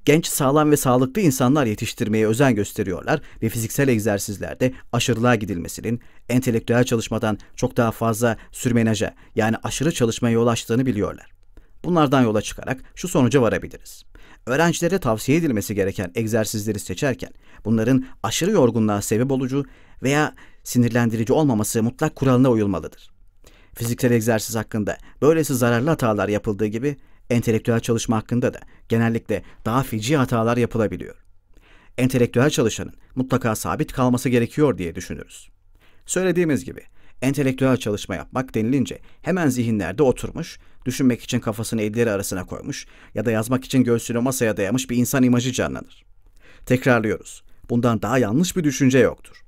genç, sağlam ve sağlıklı insanlar yetiştirmeye özen gösteriyorlar ve fiziksel egzersizlerde aşırılığa gidilmesinin entelektüel çalışmadan çok daha fazla sürmenaja yani aşırı çalışmaya yol açtığını biliyorlar. Bunlardan yola çıkarak şu sonuca varabiliriz. Öğrencilere tavsiye edilmesi gereken egzersizleri seçerken bunların aşırı yorgunluğa sebep olucu veya sinirlendirici olmaması mutlak kuralına uyulmalıdır. Fiziksel egzersiz hakkında böylesi zararlı hatalar yapıldığı gibi Entelektüel çalışma hakkında da genellikle daha feci hatalar yapılabiliyor. Entelektüel çalışanın mutlaka sabit kalması gerekiyor diye düşünürüz. Söylediğimiz gibi entelektüel çalışma yapmak denilince hemen zihinlerde oturmuş, düşünmek için kafasını elleri arasına koymuş ya da yazmak için göğsünü masaya dayamış bir insan imajı canlanır. Tekrarlıyoruz. Bundan daha yanlış bir düşünce yoktur.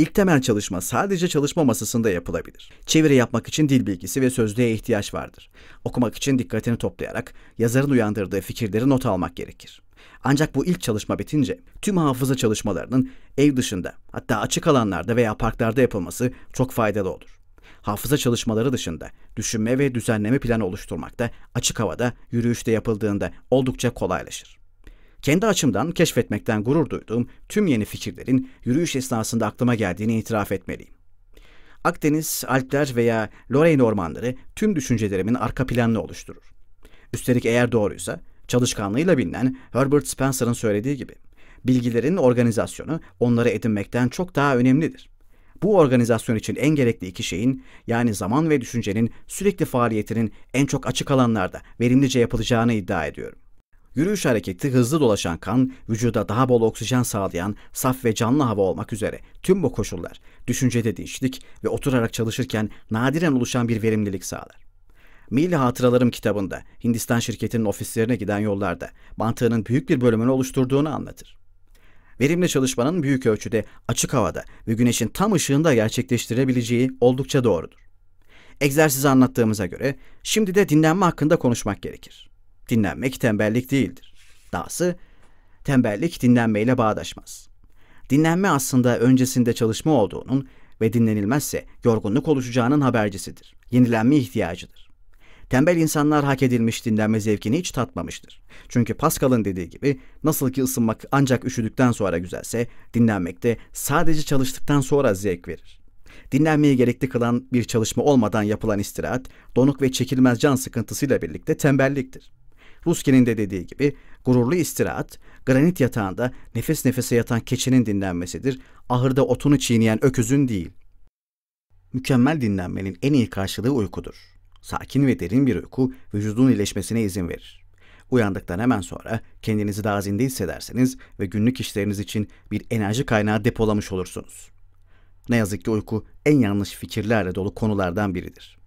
İlk temel çalışma sadece çalışma masasında yapılabilir. Çeviri yapmak için dil bilgisi ve sözlüğe ihtiyaç vardır. Okumak için dikkatini toplayarak yazarın uyandırdığı fikirleri not almak gerekir. Ancak bu ilk çalışma bitince tüm hafıza çalışmalarının ev dışında hatta açık alanlarda veya parklarda yapılması çok faydalı olur. Hafıza çalışmaları dışında düşünme ve düzenleme planı oluşturmakta da açık havada yürüyüşte yapıldığında oldukça kolaylaşır. Kendi açımdan keşfetmekten gurur duyduğum tüm yeni fikirlerin yürüyüş esnasında aklıma geldiğini itiraf etmeliyim. Akdeniz, Alpler veya Lorraine ormanları tüm düşüncelerimin arka planını oluşturur. Üstelik eğer doğruysa, çalışkanlığıyla bilinen Herbert Spencer'ın söylediği gibi, bilgilerin organizasyonu onları edinmekten çok daha önemlidir. Bu organizasyon için en gerekli iki şeyin, yani zaman ve düşüncenin sürekli faaliyetinin en çok açık alanlarda verimlice yapılacağını iddia ediyorum. Yürüyüş hareketi hızlı dolaşan kan, vücuda daha bol oksijen sağlayan saf ve canlı hava olmak üzere tüm bu koşullar düşüncede değişiklik ve oturarak çalışırken nadiren oluşan bir verimlilik sağlar. Milli Hatıralarım kitabında Hindistan şirketinin ofislerine giden yollarda mantığının büyük bir bölümünü oluşturduğunu anlatır. Verimli çalışmanın büyük ölçüde açık havada ve güneşin tam ışığında gerçekleştirebileceği oldukça doğrudur. Egzersizi anlattığımıza göre şimdi de dinlenme hakkında konuşmak gerekir. Dinlenmek tembellik değildir. Dahası tembellik dinlenmeyle bağdaşmaz. Dinlenme aslında öncesinde çalışma olduğunun ve dinlenilmezse yorgunluk oluşacağının habercisidir. Yenilenme ihtiyacıdır. Tembel insanlar hak edilmiş dinlenme zevkini hiç tatmamıştır. Çünkü Pascal'ın dediği gibi nasıl ki ısınmak ancak üşüdükten sonra güzelse dinlenmek de sadece çalıştıktan sonra zevk verir. Dinlenmeye gerekli kılan bir çalışma olmadan yapılan istirahat, donuk ve çekilmez can sıkıntısıyla birlikte tembelliktir. Ruskin'in de dediği gibi gururlu istirahat, granit yatağında nefes nefese yatan keçinin dinlenmesidir, ahırda otunu çiğneyen öküzün değil. Mükemmel dinlenmenin en iyi karşılığı uykudur. Sakin ve derin bir uyku vücudun iyileşmesine izin verir. Uyandıktan hemen sonra kendinizi daha zinde hissederseniz ve günlük işleriniz için bir enerji kaynağı depolamış olursunuz. Ne yazık ki uyku en yanlış fikirlerle dolu konulardan biridir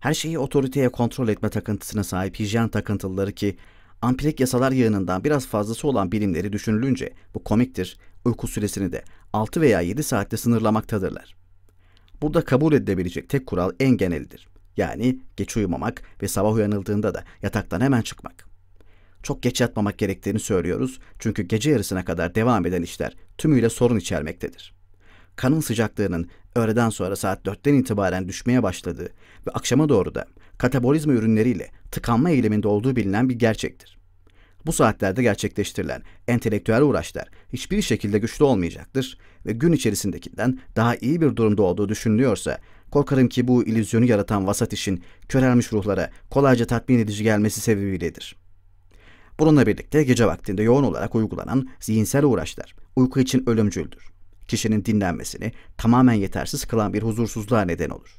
her şeyi otoriteye kontrol etme takıntısına sahip hijyen takıntılıları ki ampirik yasalar yığınından biraz fazlası olan bilimleri düşünülünce bu komiktir, uyku süresini de 6 veya 7 saatte sınırlamaktadırlar. Burada kabul edilebilecek tek kural en geneldir. Yani geç uyumamak ve sabah uyanıldığında da yataktan hemen çıkmak. Çok geç yatmamak gerektiğini söylüyoruz çünkü gece yarısına kadar devam eden işler tümüyle sorun içermektedir kanın sıcaklığının öğleden sonra saat 4'ten itibaren düşmeye başladığı ve akşama doğru da katabolizma ürünleriyle tıkanma eğiliminde olduğu bilinen bir gerçektir. Bu saatlerde gerçekleştirilen entelektüel uğraşlar hiçbir şekilde güçlü olmayacaktır ve gün içerisindekinden daha iyi bir durumda olduğu düşünülüyorsa korkarım ki bu ilüzyonu yaratan vasat işin körelmiş ruhlara kolayca tatmin edici gelmesi sebebiyledir. Bununla birlikte gece vaktinde yoğun olarak uygulanan zihinsel uğraşlar uyku için ölümcüldür kişinin dinlenmesini tamamen yetersiz kılan bir huzursuzluğa neden olur.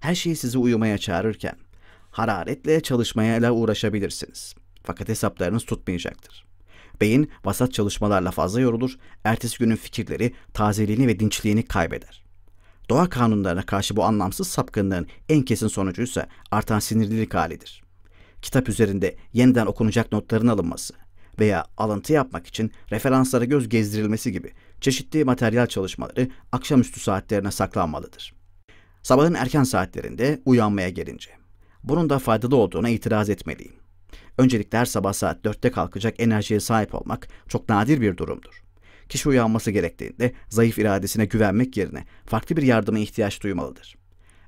Her şeyi sizi uyumaya çağırırken hararetle çalışmaya çalışmayla uğraşabilirsiniz. Fakat hesaplarınız tutmayacaktır. Beyin vasat çalışmalarla fazla yorulur, ertesi günün fikirleri tazeliğini ve dinçliğini kaybeder. Doğa kanunlarına karşı bu anlamsız sapkınlığın en kesin sonucuysa artan sinirlilik halidir. Kitap üzerinde yeniden okunacak notların alınması veya alıntı yapmak için referanslara göz gezdirilmesi gibi çeşitli materyal çalışmaları akşamüstü saatlerine saklanmalıdır. Sabahın erken saatlerinde uyanmaya gelince. Bunun da faydalı olduğuna itiraz etmeliyim. Öncelikle her sabah saat 4'te kalkacak enerjiye sahip olmak çok nadir bir durumdur. Kişi uyanması gerektiğinde zayıf iradesine güvenmek yerine farklı bir yardıma ihtiyaç duymalıdır.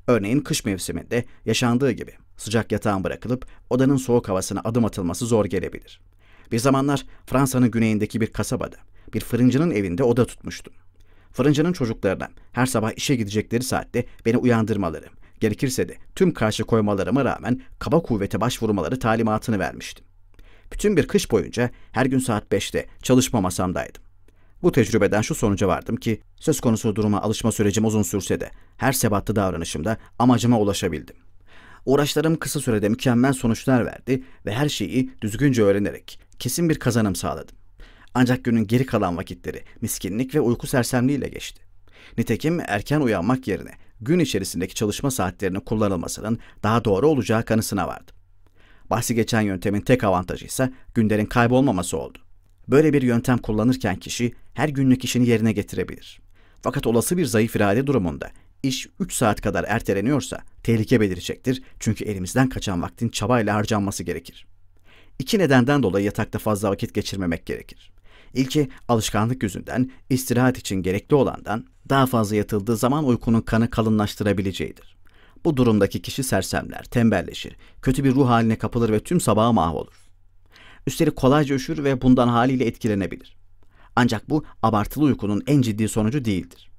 Örneğin kış mevsiminde yaşandığı gibi sıcak yatağın bırakılıp odanın soğuk havasına adım atılması zor gelebilir. Bir zamanlar Fransa'nın güneyindeki bir kasabada bir fırıncının evinde oda tutmuştum. Fırıncının çocuklarına her sabah işe gidecekleri saatte beni uyandırmaları, gerekirse de tüm karşı koymalarıma rağmen kaba kuvvete başvurmaları talimatını vermiştim. Bütün bir kış boyunca her gün saat 5'te çalışma masamdaydım. Bu tecrübeden şu sonuca vardım ki söz konusu duruma alışma sürecim uzun sürse de her sebatlı davranışımda amacıma ulaşabildim. Uğraşlarım kısa sürede mükemmel sonuçlar verdi ve her şeyi düzgünce öğrenerek kesin bir kazanım sağladım. Ancak günün geri kalan vakitleri miskinlik ve uyku sersemliğiyle geçti. Nitekim erken uyanmak yerine gün içerisindeki çalışma saatlerinin kullanılmasının daha doğru olacağı kanısına vardı. Bahsi geçen yöntemin tek avantajı ise günlerin kaybolmaması oldu. Böyle bir yöntem kullanırken kişi her günlük işini yerine getirebilir. Fakat olası bir zayıf irade durumunda iş 3 saat kadar erteleniyorsa tehlike belirecektir çünkü elimizden kaçan vaktin çabayla harcanması gerekir. İki nedenden dolayı yatakta fazla vakit geçirmemek gerekir. İlki alışkanlık yüzünden istirahat için gerekli olandan daha fazla yatıldığı zaman uykunun kanı kalınlaştırabileceğidir. Bu durumdaki kişi sersemler, tembelleşir, kötü bir ruh haline kapılır ve tüm sabahı mahvolur. Üstelik kolayca üşür ve bundan haliyle etkilenebilir. Ancak bu abartılı uykunun en ciddi sonucu değildir.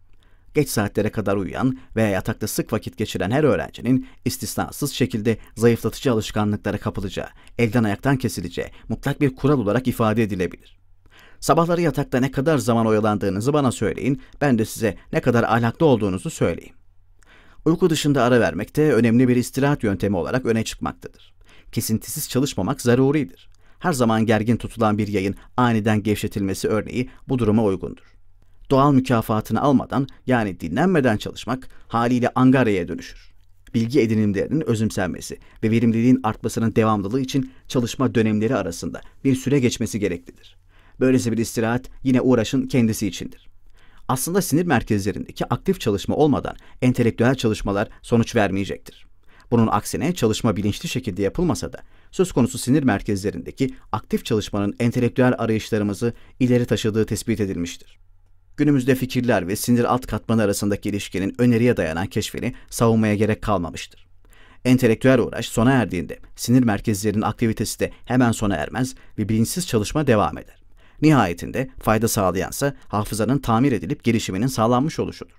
Geç saatlere kadar uyuyan veya yatakta sık vakit geçiren her öğrencinin istisnasız şekilde zayıflatıcı alışkanlıklara kapılacağı, elden ayaktan kesileceği mutlak bir kural olarak ifade edilebilir. Sabahları yatakta ne kadar zaman oyalandığınızı bana söyleyin, ben de size ne kadar ahlaklı olduğunuzu söyleyeyim. Uyku dışında ara vermek de önemli bir istirahat yöntemi olarak öne çıkmaktadır. Kesintisiz çalışmamak zaruridir. Her zaman gergin tutulan bir yayın aniden gevşetilmesi örneği bu duruma uygundur. Doğal mükafatını almadan yani dinlenmeden çalışmak haliyle angaryaya dönüşür bilgi edinimlerinin özümsenmesi ve verimliliğin artmasının devamlılığı için çalışma dönemleri arasında bir süre geçmesi gereklidir. Böylesi bir istirahat yine uğraşın kendisi içindir. Aslında sinir merkezlerindeki aktif çalışma olmadan entelektüel çalışmalar sonuç vermeyecektir. Bunun aksine çalışma bilinçli şekilde yapılmasa da söz konusu sinir merkezlerindeki aktif çalışmanın entelektüel arayışlarımızı ileri taşıdığı tespit edilmiştir. Günümüzde fikirler ve sinir alt katmanı arasındaki ilişkinin öneriye dayanan keşfini savunmaya gerek kalmamıştır. Entelektüel uğraş sona erdiğinde sinir merkezlerinin aktivitesi de hemen sona ermez ve bilinçsiz çalışma devam eder. Nihayetinde fayda sağlayansa hafızanın tamir edilip gelişiminin sağlanmış oluşudur.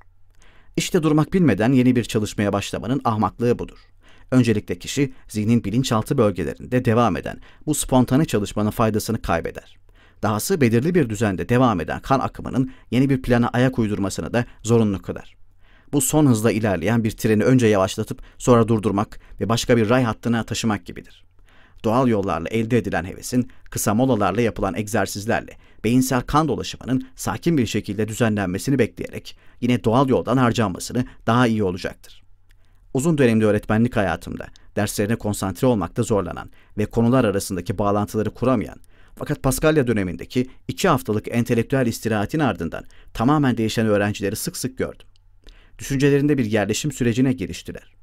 İşte durmak bilmeden yeni bir çalışmaya başlamanın ahmaklığı budur. Öncelikle kişi zihnin bilinçaltı bölgelerinde devam eden bu spontane çalışmanın faydasını kaybeder. Dahası belirli bir düzende devam eden kan akımının yeni bir plana ayak uydurmasını da zorunlu kadar. Bu son hızla ilerleyen bir treni önce yavaşlatıp sonra durdurmak ve başka bir ray hattına taşımak gibidir doğal yollarla elde edilen hevesin, kısa molalarla yapılan egzersizlerle, beyinsel kan dolaşımının sakin bir şekilde düzenlenmesini bekleyerek yine doğal yoldan harcanmasını daha iyi olacaktır. Uzun dönemli öğretmenlik hayatımda derslerine konsantre olmakta zorlanan ve konular arasındaki bağlantıları kuramayan fakat Paskalya dönemindeki iki haftalık entelektüel istirahatin ardından tamamen değişen öğrencileri sık sık gördüm. Düşüncelerinde bir yerleşim sürecine giriştiler.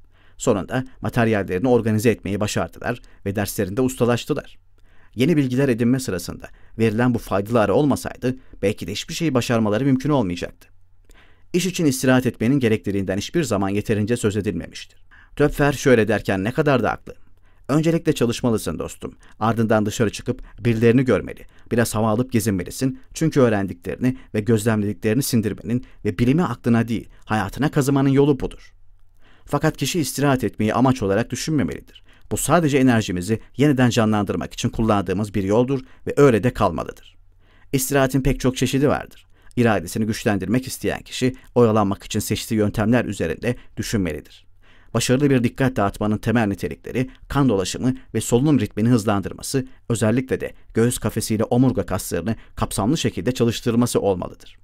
Sonunda materyallerini organize etmeyi başardılar ve derslerinde ustalaştılar. Yeni bilgiler edinme sırasında verilen bu faydalı ara olmasaydı belki de hiçbir şeyi başarmaları mümkün olmayacaktı. İş için istirahat etmenin gerekliliğinden hiçbir zaman yeterince söz edilmemiştir. Töpfer şöyle derken ne kadar da haklı. Öncelikle çalışmalısın dostum. Ardından dışarı çıkıp birilerini görmeli. Biraz hava alıp gezinmelisin. Çünkü öğrendiklerini ve gözlemlediklerini sindirmenin ve bilimi aklına değil, hayatına kazımanın yolu budur. Fakat kişi istirahat etmeyi amaç olarak düşünmemelidir. Bu sadece enerjimizi yeniden canlandırmak için kullandığımız bir yoldur ve öyle de kalmalıdır. İstirahatin pek çok çeşidi vardır. İradesini güçlendirmek isteyen kişi oyalanmak için seçtiği yöntemler üzerinde düşünmelidir. Başarılı bir dikkat dağıtmanın temel nitelikleri kan dolaşımı ve solunum ritmini hızlandırması, özellikle de göğüs kafesiyle omurga kaslarını kapsamlı şekilde çalıştırması olmalıdır.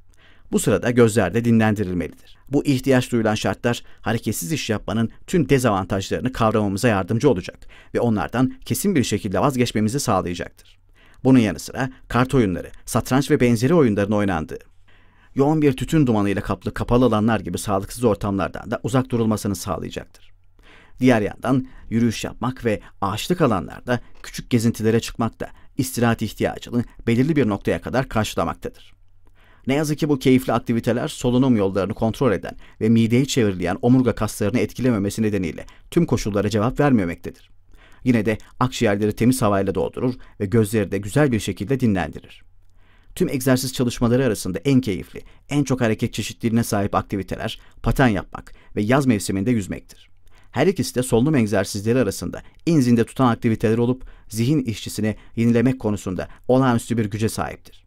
Bu sırada gözler de dinlendirilmelidir. Bu ihtiyaç duyulan şartlar hareketsiz iş yapmanın tüm dezavantajlarını kavramamıza yardımcı olacak ve onlardan kesin bir şekilde vazgeçmemizi sağlayacaktır. Bunun yanı sıra kart oyunları, satranç ve benzeri oyunların oynandığı, yoğun bir tütün dumanıyla kaplı kapalı alanlar gibi sağlıksız ortamlardan da uzak durulmasını sağlayacaktır. Diğer yandan yürüyüş yapmak ve ağaçlık alanlarda küçük gezintilere çıkmak da istirahat ihtiyacını belirli bir noktaya kadar karşılamaktadır. Ne yazık ki bu keyifli aktiviteler solunum yollarını kontrol eden ve mideyi çevirleyen omurga kaslarını etkilememesi nedeniyle tüm koşullara cevap vermemektedir. Yine de akciğerleri temiz havayla doldurur ve gözleri de güzel bir şekilde dinlendirir. Tüm egzersiz çalışmaları arasında en keyifli, en çok hareket çeşitliliğine sahip aktiviteler paten yapmak ve yaz mevsiminde yüzmektir. Her ikisi de solunum egzersizleri arasında inzinde tutan aktiviteler olup zihin işçisini yenilemek konusunda olağanüstü bir güce sahiptir.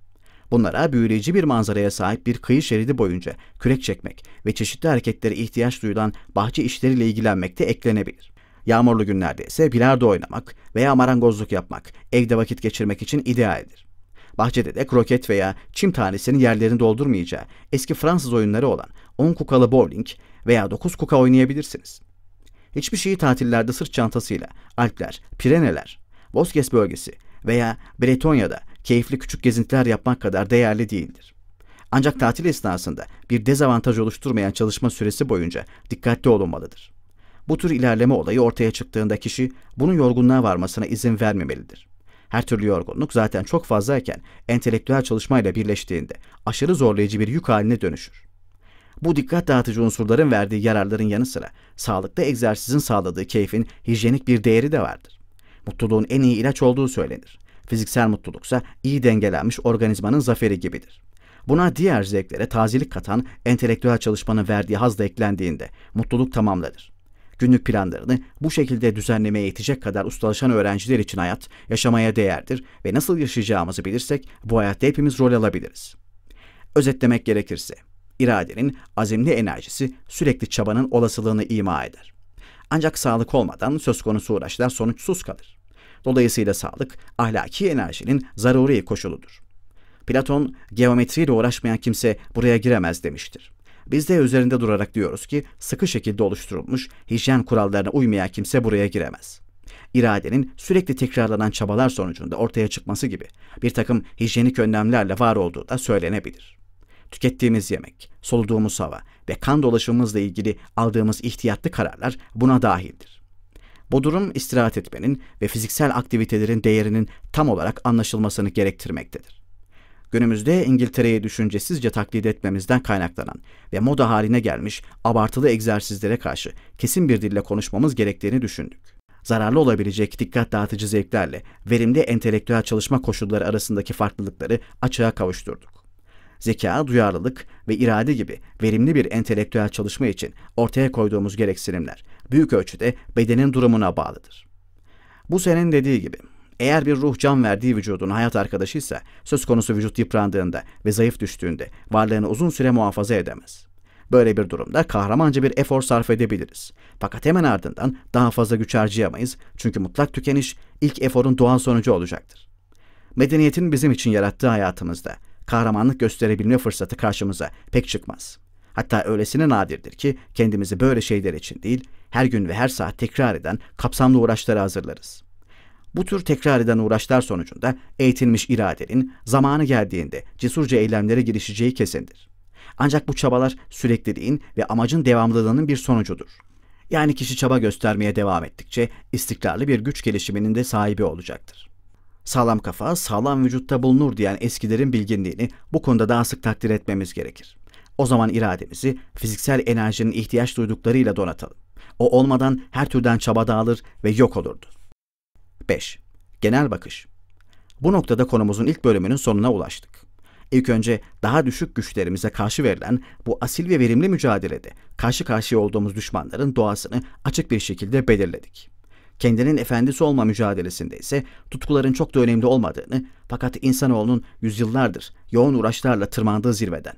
Bunlara büyüleyici bir manzaraya sahip bir kıyı şeridi boyunca kürek çekmek ve çeşitli hareketlere ihtiyaç duyulan bahçe işleriyle ilgilenmek de eklenebilir. Yağmurlu günlerde ise bilardo oynamak veya marangozluk yapmak evde vakit geçirmek için idealdir. Bahçede de kroket veya çim tanesinin yerlerini doldurmayacağı eski Fransız oyunları olan 10 kukalı bowling veya 9 kuka oynayabilirsiniz. Hiçbir şeyi tatillerde sırt çantasıyla Alpler, Pireneler, Bosges bölgesi veya Bretonya'da keyifli küçük gezintiler yapmak kadar değerli değildir. Ancak tatil esnasında bir dezavantaj oluşturmayan çalışma süresi boyunca dikkatli olunmalıdır. Bu tür ilerleme olayı ortaya çıktığında kişi bunun yorgunluğa varmasına izin vermemelidir. Her türlü yorgunluk zaten çok fazlayken entelektüel çalışmayla birleştiğinde aşırı zorlayıcı bir yük haline dönüşür. Bu dikkat dağıtıcı unsurların verdiği yararların yanı sıra sağlıklı egzersizin sağladığı keyfin hijyenik bir değeri de vardır. Mutluluğun en iyi ilaç olduğu söylenir. Fiziksel mutluluksa iyi dengelenmiş organizmanın zaferi gibidir. Buna diğer zevklere tazilik katan entelektüel çalışmanın verdiği haz da eklendiğinde mutluluk tamamladır. Günlük planlarını bu şekilde düzenlemeye yetecek kadar ustalaşan öğrenciler için hayat yaşamaya değerdir ve nasıl yaşayacağımızı bilirsek bu hayatta hepimiz rol alabiliriz. Özetlemek gerekirse, iradenin azimli enerjisi sürekli çabanın olasılığını ima eder. Ancak sağlık olmadan söz konusu uğraşlar sonuçsuz kalır. Dolayısıyla sağlık ahlaki enerjinin zaruri koşuludur. Platon geometriyle uğraşmayan kimse buraya giremez demiştir. Biz de üzerinde durarak diyoruz ki sıkı şekilde oluşturulmuş hijyen kurallarına uymayan kimse buraya giremez. İradenin sürekli tekrarlanan çabalar sonucunda ortaya çıkması gibi bir takım hijyenik önlemlerle var olduğu da söylenebilir. Tükettiğimiz yemek, soluduğumuz hava ve kan dolaşımımızla ilgili aldığımız ihtiyatlı kararlar buna dahildir. Bu durum istirahat etmenin ve fiziksel aktivitelerin değerinin tam olarak anlaşılmasını gerektirmektedir. Günümüzde İngiltere'yi düşüncesizce taklit etmemizden kaynaklanan ve moda haline gelmiş abartılı egzersizlere karşı kesin bir dille konuşmamız gerektiğini düşündük zararlı olabilecek dikkat dağıtıcı zevklerle verimli entelektüel çalışma koşulları arasındaki farklılıkları açığa kavuşturdu zeka, duyarlılık ve irade gibi verimli bir entelektüel çalışma için ortaya koyduğumuz gereksinimler büyük ölçüde bedenin durumuna bağlıdır. Bu senin dediği gibi eğer bir ruh can verdiği vücudun hayat arkadaşıysa söz konusu vücut yıprandığında ve zayıf düştüğünde varlığını uzun süre muhafaza edemez. Böyle bir durumda kahramanca bir efor sarf edebiliriz. Fakat hemen ardından daha fazla güç harcayamayız çünkü mutlak tükeniş ilk eforun doğal sonucu olacaktır. Medeniyetin bizim için yarattığı hayatımızda kahramanlık gösterebilme fırsatı karşımıza pek çıkmaz. Hatta öylesine nadirdir ki kendimizi böyle şeyler için değil, her gün ve her saat tekrar eden kapsamlı uğraşlara hazırlarız. Bu tür tekrar eden uğraşlar sonucunda eğitilmiş iradenin zamanı geldiğinde cesurca eylemlere girişeceği kesindir. Ancak bu çabalar sürekliliğin ve amacın devamlılığının bir sonucudur. Yani kişi çaba göstermeye devam ettikçe istikrarlı bir güç gelişiminin de sahibi olacaktır. Sağlam kafa sağlam vücutta bulunur diyen eskilerin bilginliğini bu konuda daha sık takdir etmemiz gerekir. O zaman irademizi fiziksel enerjinin ihtiyaç duyduklarıyla donatalım. O olmadan her türden çaba dağılır ve yok olurdu. 5. Genel bakış. Bu noktada konumuzun ilk bölümünün sonuna ulaştık. İlk önce daha düşük güçlerimize karşı verilen bu asil ve verimli mücadelede karşı karşıya olduğumuz düşmanların doğasını açık bir şekilde belirledik kendinin efendisi olma mücadelesinde ise tutkuların çok da önemli olmadığını fakat insanoğlunun yüzyıllardır yoğun uğraşlarla tırmandığı zirveden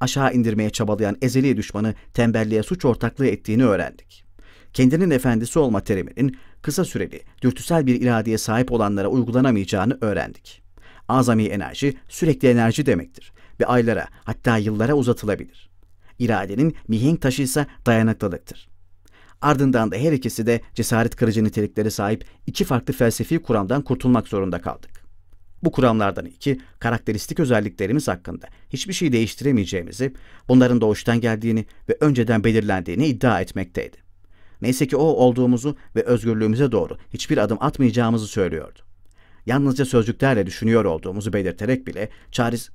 aşağı indirmeye çabalayan ezeli düşmanı tembelliğe suç ortaklığı ettiğini öğrendik. Kendinin efendisi olma teriminin kısa süreli, dürtüsel bir iradeye sahip olanlara uygulanamayacağını öğrendik. Azami enerji sürekli enerji demektir ve aylara hatta yıllara uzatılabilir. İradenin mihenk taşı ise dayanıklılıktır. Ardından da her ikisi de cesaret kırıcı niteliklere sahip iki farklı felsefi kuramdan kurtulmak zorunda kaldık. Bu kuramlardan iki, karakteristik özelliklerimiz hakkında hiçbir şey değiştiremeyeceğimizi, bunların doğuştan geldiğini ve önceden belirlendiğini iddia etmekteydi. Neyse ki o olduğumuzu ve özgürlüğümüze doğru hiçbir adım atmayacağımızı söylüyordu. Yalnızca sözcüklerle düşünüyor olduğumuzu belirterek bile çaresiz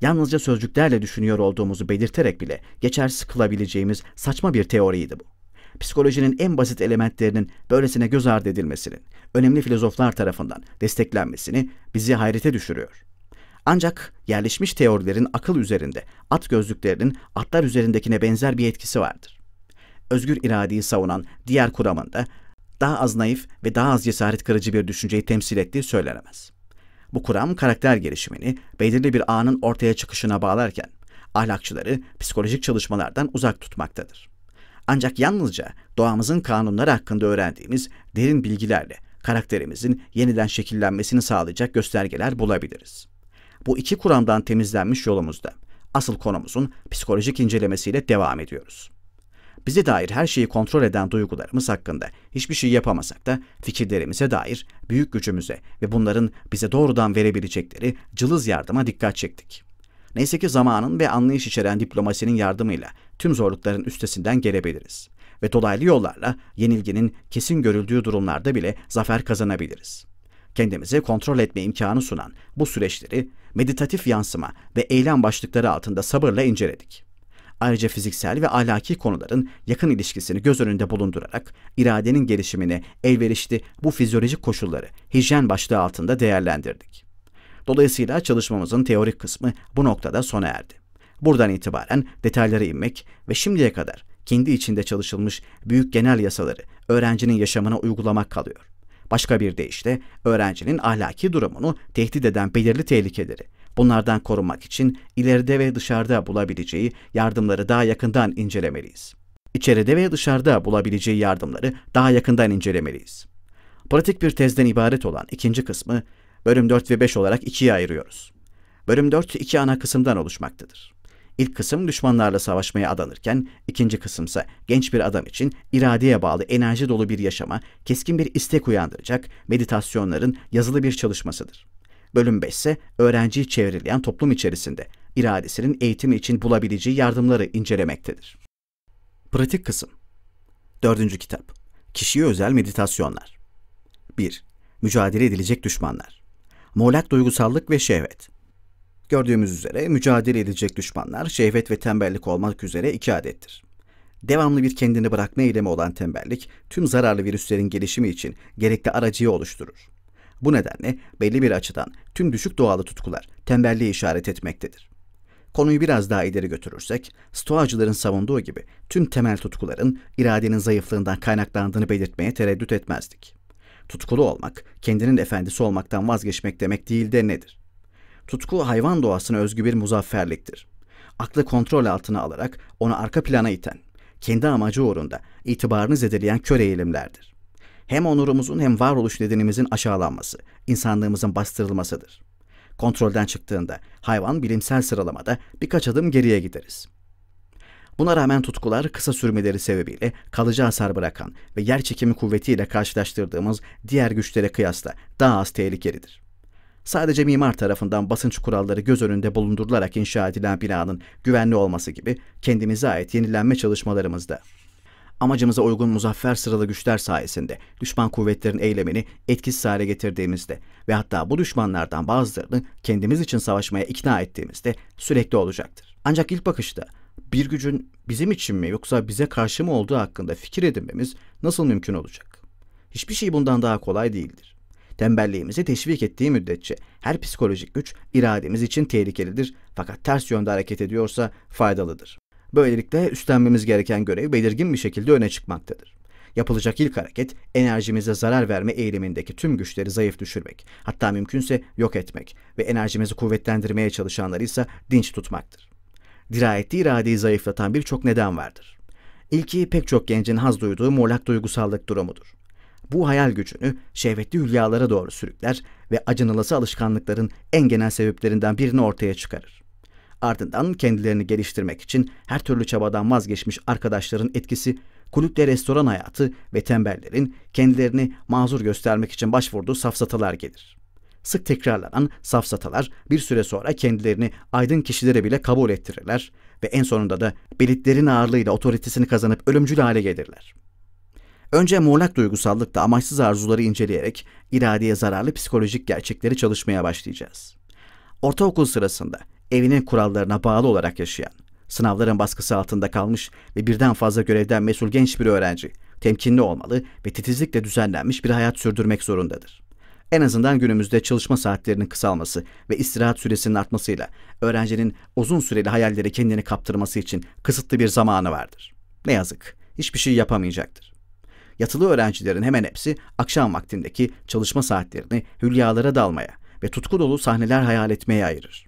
yalnızca sözcüklerle düşünüyor olduğumuzu belirterek bile geçersiz kılabileceğimiz saçma bir teoriydi bu psikolojinin en basit elementlerinin böylesine göz ardı edilmesinin, önemli filozoflar tarafından desteklenmesini bizi hayrete düşürüyor. Ancak yerleşmiş teorilerin akıl üzerinde, at gözlüklerinin atlar üzerindekine benzer bir etkisi vardır. Özgür iradeyi savunan diğer kuramında daha az naif ve daha az cesaret kırıcı bir düşünceyi temsil ettiği söylenemez. Bu kuram karakter gelişimini belirli bir anın ortaya çıkışına bağlarken ahlakçıları psikolojik çalışmalardan uzak tutmaktadır. Ancak yalnızca doğamızın kanunları hakkında öğrendiğimiz derin bilgilerle karakterimizin yeniden şekillenmesini sağlayacak göstergeler bulabiliriz. Bu iki kuramdan temizlenmiş yolumuzda asıl konumuzun psikolojik incelemesiyle devam ediyoruz. Bize dair her şeyi kontrol eden duygularımız hakkında hiçbir şey yapamasak da fikirlerimize dair büyük gücümüze ve bunların bize doğrudan verebilecekleri cılız yardıma dikkat çektik. Neyse ki zamanın ve anlayış içeren diplomasinin yardımıyla tüm zorlukların üstesinden gelebiliriz ve dolaylı yollarla yenilginin kesin görüldüğü durumlarda bile zafer kazanabiliriz. Kendimize kontrol etme imkanı sunan bu süreçleri meditatif yansıma ve eylem başlıkları altında sabırla inceledik. Ayrıca fiziksel ve ahlaki konuların yakın ilişkisini göz önünde bulundurarak iradenin gelişimine elverişli bu fizyolojik koşulları hijyen başlığı altında değerlendirdik. Dolayısıyla çalışmamızın teorik kısmı bu noktada sona erdi. Buradan itibaren detaylara inmek ve şimdiye kadar kendi içinde çalışılmış büyük genel yasaları öğrencinin yaşamına uygulamak kalıyor. Başka bir deyişle öğrencinin ahlaki durumunu tehdit eden belirli tehlikeleri, bunlardan korunmak için ileride ve dışarıda bulabileceği yardımları daha yakından incelemeliyiz. İçeride ve dışarıda bulabileceği yardımları daha yakından incelemeliyiz. Pratik bir tezden ibaret olan ikinci kısmı bölüm 4 ve 5 olarak ikiye ayırıyoruz. Bölüm 4 iki ana kısımdan oluşmaktadır. İlk kısım düşmanlarla savaşmaya adanırken, ikinci kısımsa genç bir adam için iradeye bağlı enerji dolu bir yaşama, keskin bir istek uyandıracak meditasyonların yazılı bir çalışmasıdır. Bölüm 5 ise öğrenciyi çevrileyen toplum içerisinde iradesinin eğitimi için bulabileceği yardımları incelemektedir. Pratik kısım Dördüncü kitap Kişiye özel meditasyonlar 1. Mücadele edilecek düşmanlar muğlak duygusallık ve şehvet. Gördüğümüz üzere mücadele edecek düşmanlar şehvet ve tembellik olmak üzere iki adettir. Devamlı bir kendini bırakma eylemi olan tembellik tüm zararlı virüslerin gelişimi için gerekli aracıyı oluşturur. Bu nedenle belli bir açıdan tüm düşük doğalı tutkular tembelliği işaret etmektedir. Konuyu biraz daha ileri götürürsek, stoacıların savunduğu gibi tüm temel tutkuların iradenin zayıflığından kaynaklandığını belirtmeye tereddüt etmezdik. Tutkulu olmak, kendinin efendisi olmaktan vazgeçmek demek değil de nedir? Tutku hayvan doğasına özgü bir muzafferliktir. Aklı kontrol altına alarak onu arka plana iten, kendi amacı uğrunda itibarını zedeleyen köre eğilimlerdir. Hem onurumuzun hem varoluş nedenimizin aşağılanması, insanlığımızın bastırılmasıdır. Kontrolden çıktığında hayvan bilimsel sıralamada birkaç adım geriye gideriz. Buna rağmen tutkular kısa sürmeleri sebebiyle kalıcı hasar bırakan ve yer çekimi kuvvetiyle karşılaştırdığımız diğer güçlere kıyasla daha az tehlikelidir. Sadece mimar tarafından basınç kuralları göz önünde bulundurularak inşa edilen binanın güvenli olması gibi kendimize ait yenilenme çalışmalarımızda amacımıza uygun muzaffer sıralı güçler sayesinde düşman kuvvetlerin eylemini etkisiz hale getirdiğimizde ve hatta bu düşmanlardan bazılarını kendimiz için savaşmaya ikna ettiğimizde sürekli olacaktır. Ancak ilk bakışta bir gücün bizim için mi yoksa bize karşı mı olduğu hakkında fikir edinmemiz nasıl mümkün olacak? Hiçbir şey bundan daha kolay değildir. Tembelliğimizi teşvik ettiği müddetçe her psikolojik güç irademiz için tehlikelidir fakat ters yönde hareket ediyorsa faydalıdır. Böylelikle üstlenmemiz gereken görev belirgin bir şekilde öne çıkmaktadır. Yapılacak ilk hareket enerjimize zarar verme eğilimindeki tüm güçleri zayıf düşürmek, hatta mümkünse yok etmek ve enerjimizi kuvvetlendirmeye çalışanları ise dinç tutmaktır dirayetli iradeyi zayıflatan birçok neden vardır. İlki pek çok gencin haz duyduğu morlak duygusallık durumudur. Bu hayal gücünü şehvetli hülyalara doğru sürükler ve acınılası alışkanlıkların en genel sebeplerinden birini ortaya çıkarır. Ardından kendilerini geliştirmek için her türlü çabadan vazgeçmiş arkadaşların etkisi, kulüple restoran hayatı ve tembellerin kendilerini mazur göstermek için başvurduğu safsatalar gelir. Sık tekrarlanan safsatalar bir süre sonra kendilerini aydın kişilere bile kabul ettirirler ve en sonunda da belitlerin ağırlığıyla otoritesini kazanıp ölümcül hale gelirler. Önce muğlak duygusallıkta amaçsız arzuları inceleyerek iradeye zararlı psikolojik gerçekleri çalışmaya başlayacağız. Ortaokul sırasında evinin kurallarına bağlı olarak yaşayan, sınavların baskısı altında kalmış ve birden fazla görevden mesul genç bir öğrenci, temkinli olmalı ve titizlikle düzenlenmiş bir hayat sürdürmek zorundadır. En azından günümüzde çalışma saatlerinin kısalması ve istirahat süresinin artmasıyla öğrencinin uzun süreli hayallere kendini kaptırması için kısıtlı bir zamanı vardır. Ne yazık, hiçbir şey yapamayacaktır. Yatılı öğrencilerin hemen hepsi akşam vaktindeki çalışma saatlerini hülyalara dalmaya ve tutku dolu sahneler hayal etmeye ayırır.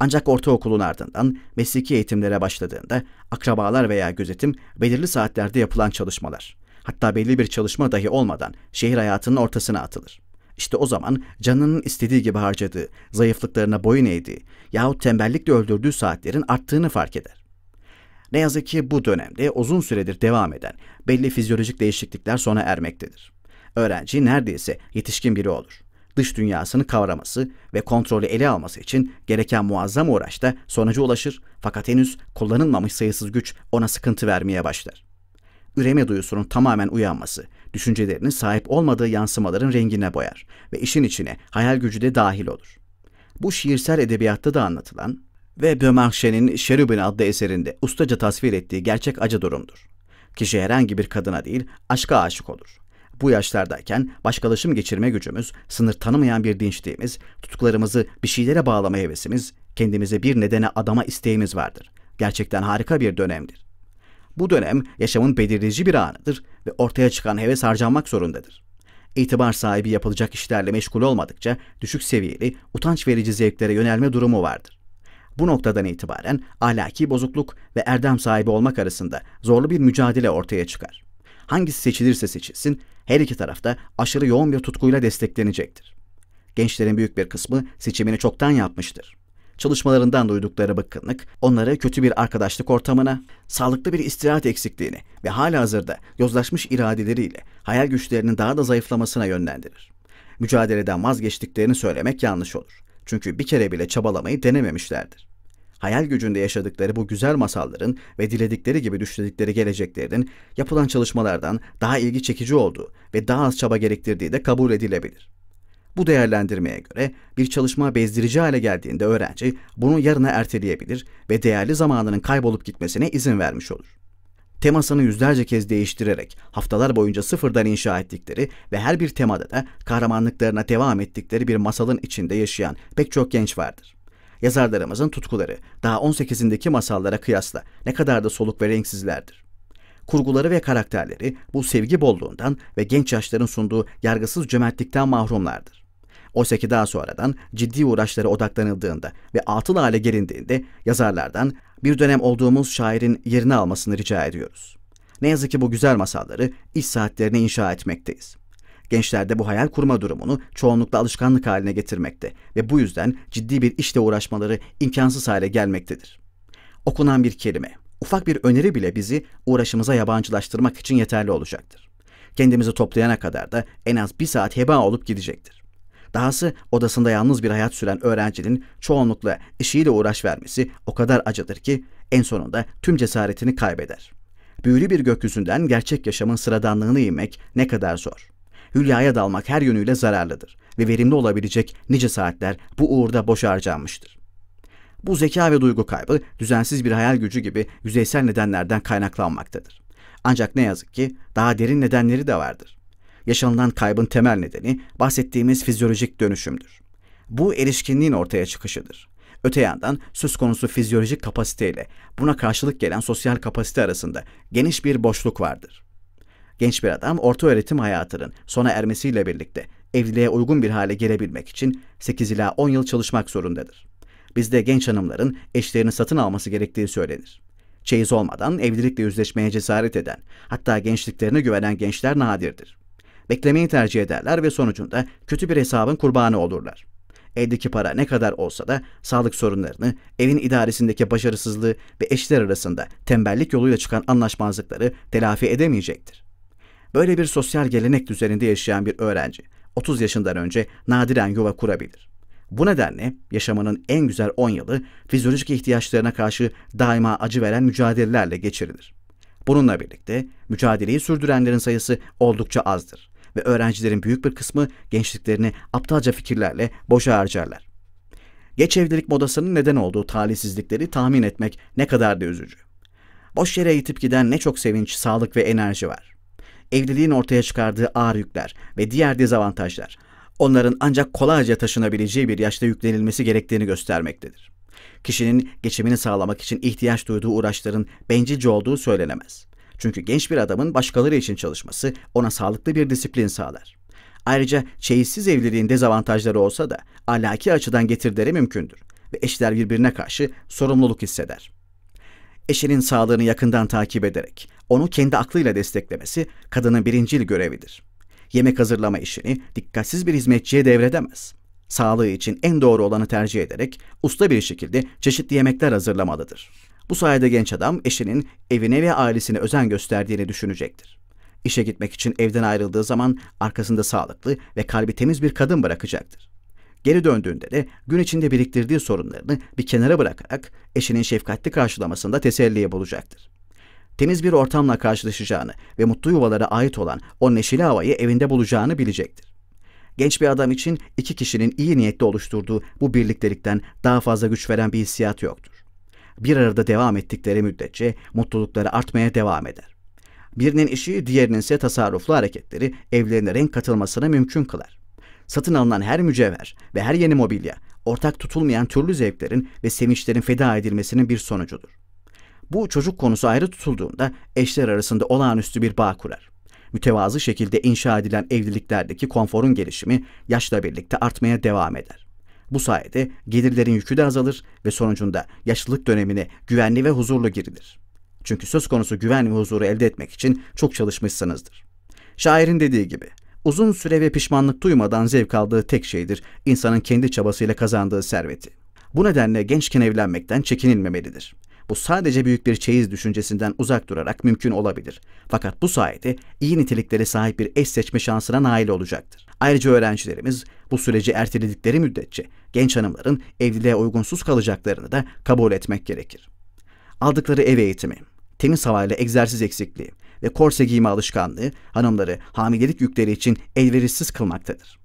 Ancak ortaokulun ardından mesleki eğitimlere başladığında akrabalar veya gözetim belirli saatlerde yapılan çalışmalar, hatta belli bir çalışma dahi olmadan şehir hayatının ortasına atılır. İşte o zaman canının istediği gibi harcadığı, zayıflıklarına boyun eğdiği yahut tembellikle öldürdüğü saatlerin arttığını fark eder. Ne yazık ki bu dönemde uzun süredir devam eden belli fizyolojik değişiklikler sona ermektedir. Öğrenci neredeyse yetişkin biri olur. Dış dünyasını kavraması ve kontrolü ele alması için gereken muazzam uğraşta sonuca ulaşır fakat henüz kullanılmamış sayısız güç ona sıkıntı vermeye başlar. Üreme duyusunun tamamen uyanması, düşüncelerinin sahip olmadığı yansımaların rengine boyar ve işin içine hayal gücü de dahil olur. Bu şiirsel edebiyatta da anlatılan ve Beaumarchains'in Şerubin adlı eserinde ustaca tasvir ettiği gerçek acı durumdur. Kişi herhangi bir kadına değil, aşka aşık olur. Bu yaşlardayken başkalaşım geçirme gücümüz, sınır tanımayan bir dinçliğimiz, tutuklarımızı bir şeylere bağlama hevesimiz, kendimize bir nedene adama isteğimiz vardır. Gerçekten harika bir dönemdir. Bu dönem yaşamın belirleyici bir anıdır ve ortaya çıkan heves harcanmak zorundadır. İtibar sahibi yapılacak işlerle meşgul olmadıkça düşük seviyeli, utanç verici zevklere yönelme durumu vardır. Bu noktadan itibaren ahlaki bozukluk ve erdem sahibi olmak arasında zorlu bir mücadele ortaya çıkar. Hangisi seçilirse seçilsin, her iki tarafta aşırı yoğun bir tutkuyla desteklenecektir. Gençlerin büyük bir kısmı seçimini çoktan yapmıştır çalışmalarından duydukları bıkkınlık onları kötü bir arkadaşlık ortamına, sağlıklı bir istirahat eksikliğini ve hala hazırda yozlaşmış iradeleriyle hayal güçlerinin daha da zayıflamasına yönlendirir. Mücadeleden vazgeçtiklerini söylemek yanlış olur. Çünkü bir kere bile çabalamayı denememişlerdir. Hayal gücünde yaşadıkları bu güzel masalların ve diledikleri gibi düşledikleri geleceklerin yapılan çalışmalardan daha ilgi çekici olduğu ve daha az çaba gerektirdiği de kabul edilebilir. Bu değerlendirmeye göre bir çalışma bezdirici hale geldiğinde öğrenci bunu yarına erteleyebilir ve değerli zamanının kaybolup gitmesine izin vermiş olur. Temasını yüzlerce kez değiştirerek haftalar boyunca sıfırdan inşa ettikleri ve her bir temada da kahramanlıklarına devam ettikleri bir masalın içinde yaşayan pek çok genç vardır yazarlarımızın tutkuları daha 18'indeki masallara kıyasla ne kadar da soluk ve renksizlerdir. Kurguları ve karakterleri bu sevgi bolluğundan ve genç yaşların sunduğu yargısız cömertlikten mahrumlardır. Oysa ki daha sonradan ciddi uğraşlara odaklanıldığında ve atıl hale gelindiğinde yazarlardan bir dönem olduğumuz şairin yerini almasını rica ediyoruz. Ne yazık ki bu güzel masalları iş saatlerine inşa etmekteyiz. Gençlerde bu hayal kurma durumunu çoğunlukla alışkanlık haline getirmekte ve bu yüzden ciddi bir işle uğraşmaları imkansız hale gelmektedir. Okunan bir kelime, ufak bir öneri bile bizi uğraşımıza yabancılaştırmak için yeterli olacaktır. Kendimizi toplayana kadar da en az bir saat heba olup gidecektir. Dahası odasında yalnız bir hayat süren öğrencinin çoğunlukla işiyle uğraş vermesi o kadar acıdır ki en sonunda tüm cesaretini kaybeder. Büyülü bir gökyüzünden gerçek yaşamın sıradanlığını inmek ne kadar zor. Hülyaya dalmak her yönüyle zararlıdır ve verimli olabilecek nice saatler bu uğurda boş harcanmıştır. Bu zeka ve duygu kaybı düzensiz bir hayal gücü gibi yüzeysel nedenlerden kaynaklanmaktadır. Ancak ne yazık ki daha derin nedenleri de vardır yaşanılan kaybın temel nedeni bahsettiğimiz fizyolojik dönüşümdür. Bu erişkinliğin ortaya çıkışıdır. Öte yandan söz konusu fizyolojik kapasiteyle buna karşılık gelen sosyal kapasite arasında geniş bir boşluk vardır. Genç bir adam orta öğretim hayatının sona ermesiyle birlikte evliliğe uygun bir hale gelebilmek için 8 ila 10 yıl çalışmak zorundadır. Bizde genç hanımların eşlerini satın alması gerektiği söylenir. Çeyiz olmadan evlilikle yüzleşmeye cesaret eden, hatta gençliklerine güvenen gençler nadirdir beklemeyi tercih ederler ve sonucunda kötü bir hesabın kurbanı olurlar. Eldeki para ne kadar olsa da sağlık sorunlarını, evin idaresindeki başarısızlığı ve eşler arasında tembellik yoluyla çıkan anlaşmazlıkları telafi edemeyecektir. Böyle bir sosyal gelenek düzeninde yaşayan bir öğrenci 30 yaşından önce nadiren yuva kurabilir. Bu nedenle yaşamanın en güzel 10 yılı fizyolojik ihtiyaçlarına karşı daima acı veren mücadelelerle geçirilir. Bununla birlikte mücadeleyi sürdürenlerin sayısı oldukça azdır ve öğrencilerin büyük bir kısmı gençliklerini aptalca fikirlerle boşa harcarlar. Geç evlilik modasının neden olduğu talihsizlikleri tahmin etmek ne kadar da üzücü. Boş yere eğitip giden ne çok sevinç, sağlık ve enerji var. Evliliğin ortaya çıkardığı ağır yükler ve diğer dezavantajlar onların ancak kolayca taşınabileceği bir yaşta yüklenilmesi gerektiğini göstermektedir. Kişinin geçimini sağlamak için ihtiyaç duyduğu uğraşların bencilce olduğu söylenemez. Çünkü genç bir adamın başkaları için çalışması ona sağlıklı bir disiplin sağlar. Ayrıca çeyizsiz evliliğin dezavantajları olsa da alaki açıdan getirileri mümkündür ve eşler birbirine karşı sorumluluk hisseder. Eşinin sağlığını yakından takip ederek onu kendi aklıyla desteklemesi kadının birincil görevidir. Yemek hazırlama işini dikkatsiz bir hizmetçiye devredemez. Sağlığı için en doğru olanı tercih ederek usta bir şekilde çeşitli yemekler hazırlamalıdır. Bu sayede genç adam eşinin evine ve ailesine özen gösterdiğini düşünecektir. İşe gitmek için evden ayrıldığı zaman arkasında sağlıklı ve kalbi temiz bir kadın bırakacaktır. Geri döndüğünde de gün içinde biriktirdiği sorunlarını bir kenara bırakarak eşinin şefkatli karşılamasında teselliye bulacaktır. Temiz bir ortamla karşılaşacağını ve mutlu yuvalara ait olan o neşeli havayı evinde bulacağını bilecektir. Genç bir adam için iki kişinin iyi niyetle oluşturduğu bu birliktelikten daha fazla güç veren bir hissiyat yoktur bir arada devam ettikleri müddetçe mutlulukları artmaya devam eder. Birinin işi, diğerinin ise tasarruflu hareketleri evlerine renk katılmasına mümkün kılar. Satın alınan her mücevher ve her yeni mobilya, ortak tutulmayan türlü zevklerin ve sevinçlerin feda edilmesinin bir sonucudur. Bu çocuk konusu ayrı tutulduğunda eşler arasında olağanüstü bir bağ kurar. Mütevazı şekilde inşa edilen evliliklerdeki konforun gelişimi yaşla birlikte artmaya devam eder. Bu sayede gelirlerin yükü de azalır ve sonucunda yaşlılık dönemine güvenli ve huzurlu girilir. Çünkü söz konusu güven ve huzuru elde etmek için çok çalışmışsınızdır. Şairin dediği gibi, uzun süre ve pişmanlık duymadan zevk aldığı tek şeydir insanın kendi çabasıyla kazandığı serveti. Bu nedenle gençken evlenmekten çekinilmemelidir. Bu sadece büyük bir çeyiz düşüncesinden uzak durarak mümkün olabilir. Fakat bu sayede iyi niteliklere sahip bir eş seçme şansına nail olacaktır. Ayrıca öğrencilerimiz bu süreci erteledikleri müddetçe genç hanımların evliliğe uygunsuz kalacaklarını da kabul etmek gerekir. Aldıkları ev eğitimi, temiz havayla egzersiz eksikliği ve korse giyme alışkanlığı hanımları hamilelik yükleri için elverişsiz kılmaktadır.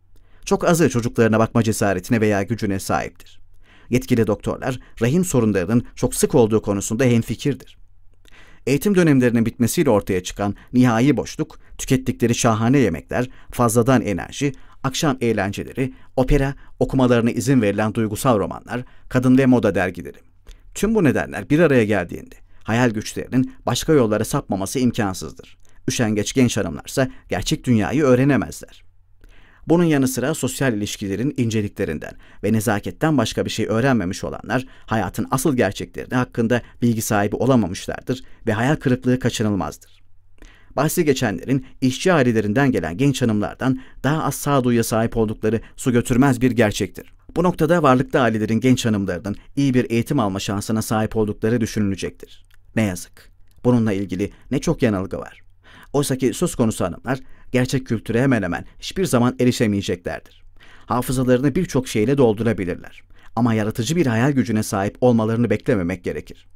Çok azı çocuklarına bakma cesaretine veya gücüne sahiptir yetkili doktorlar rahim sorunlarının çok sık olduğu konusunda hemfikirdir. Eğitim dönemlerinin bitmesiyle ortaya çıkan nihai boşluk, tükettikleri şahane yemekler, fazladan enerji, akşam eğlenceleri, opera, okumalarına izin verilen duygusal romanlar, kadın ve moda dergileri. Tüm bu nedenler bir araya geldiğinde hayal güçlerinin başka yollara sapmaması imkansızdır. Üşengeç genç hanımlarsa gerçek dünyayı öğrenemezler.'' Bunun yanı sıra sosyal ilişkilerin inceliklerinden ve nezaketten başka bir şey öğrenmemiş olanlar hayatın asıl gerçeklerini hakkında bilgi sahibi olamamışlardır ve hayal kırıklığı kaçınılmazdır. Bahsi geçenlerin işçi ailelerinden gelen genç hanımlardan daha az sağduyuya sahip oldukları su götürmez bir gerçektir. Bu noktada varlıklı ailelerin genç hanımlarının iyi bir eğitim alma şansına sahip oldukları düşünülecektir. Ne yazık. Bununla ilgili ne çok yanılgı var. Oysa ki söz konusu hanımlar gerçek kültüre hemen hemen hiçbir zaman erişemeyeceklerdir. Hafızalarını birçok şeyle doldurabilirler. Ama yaratıcı bir hayal gücüne sahip olmalarını beklememek gerekir.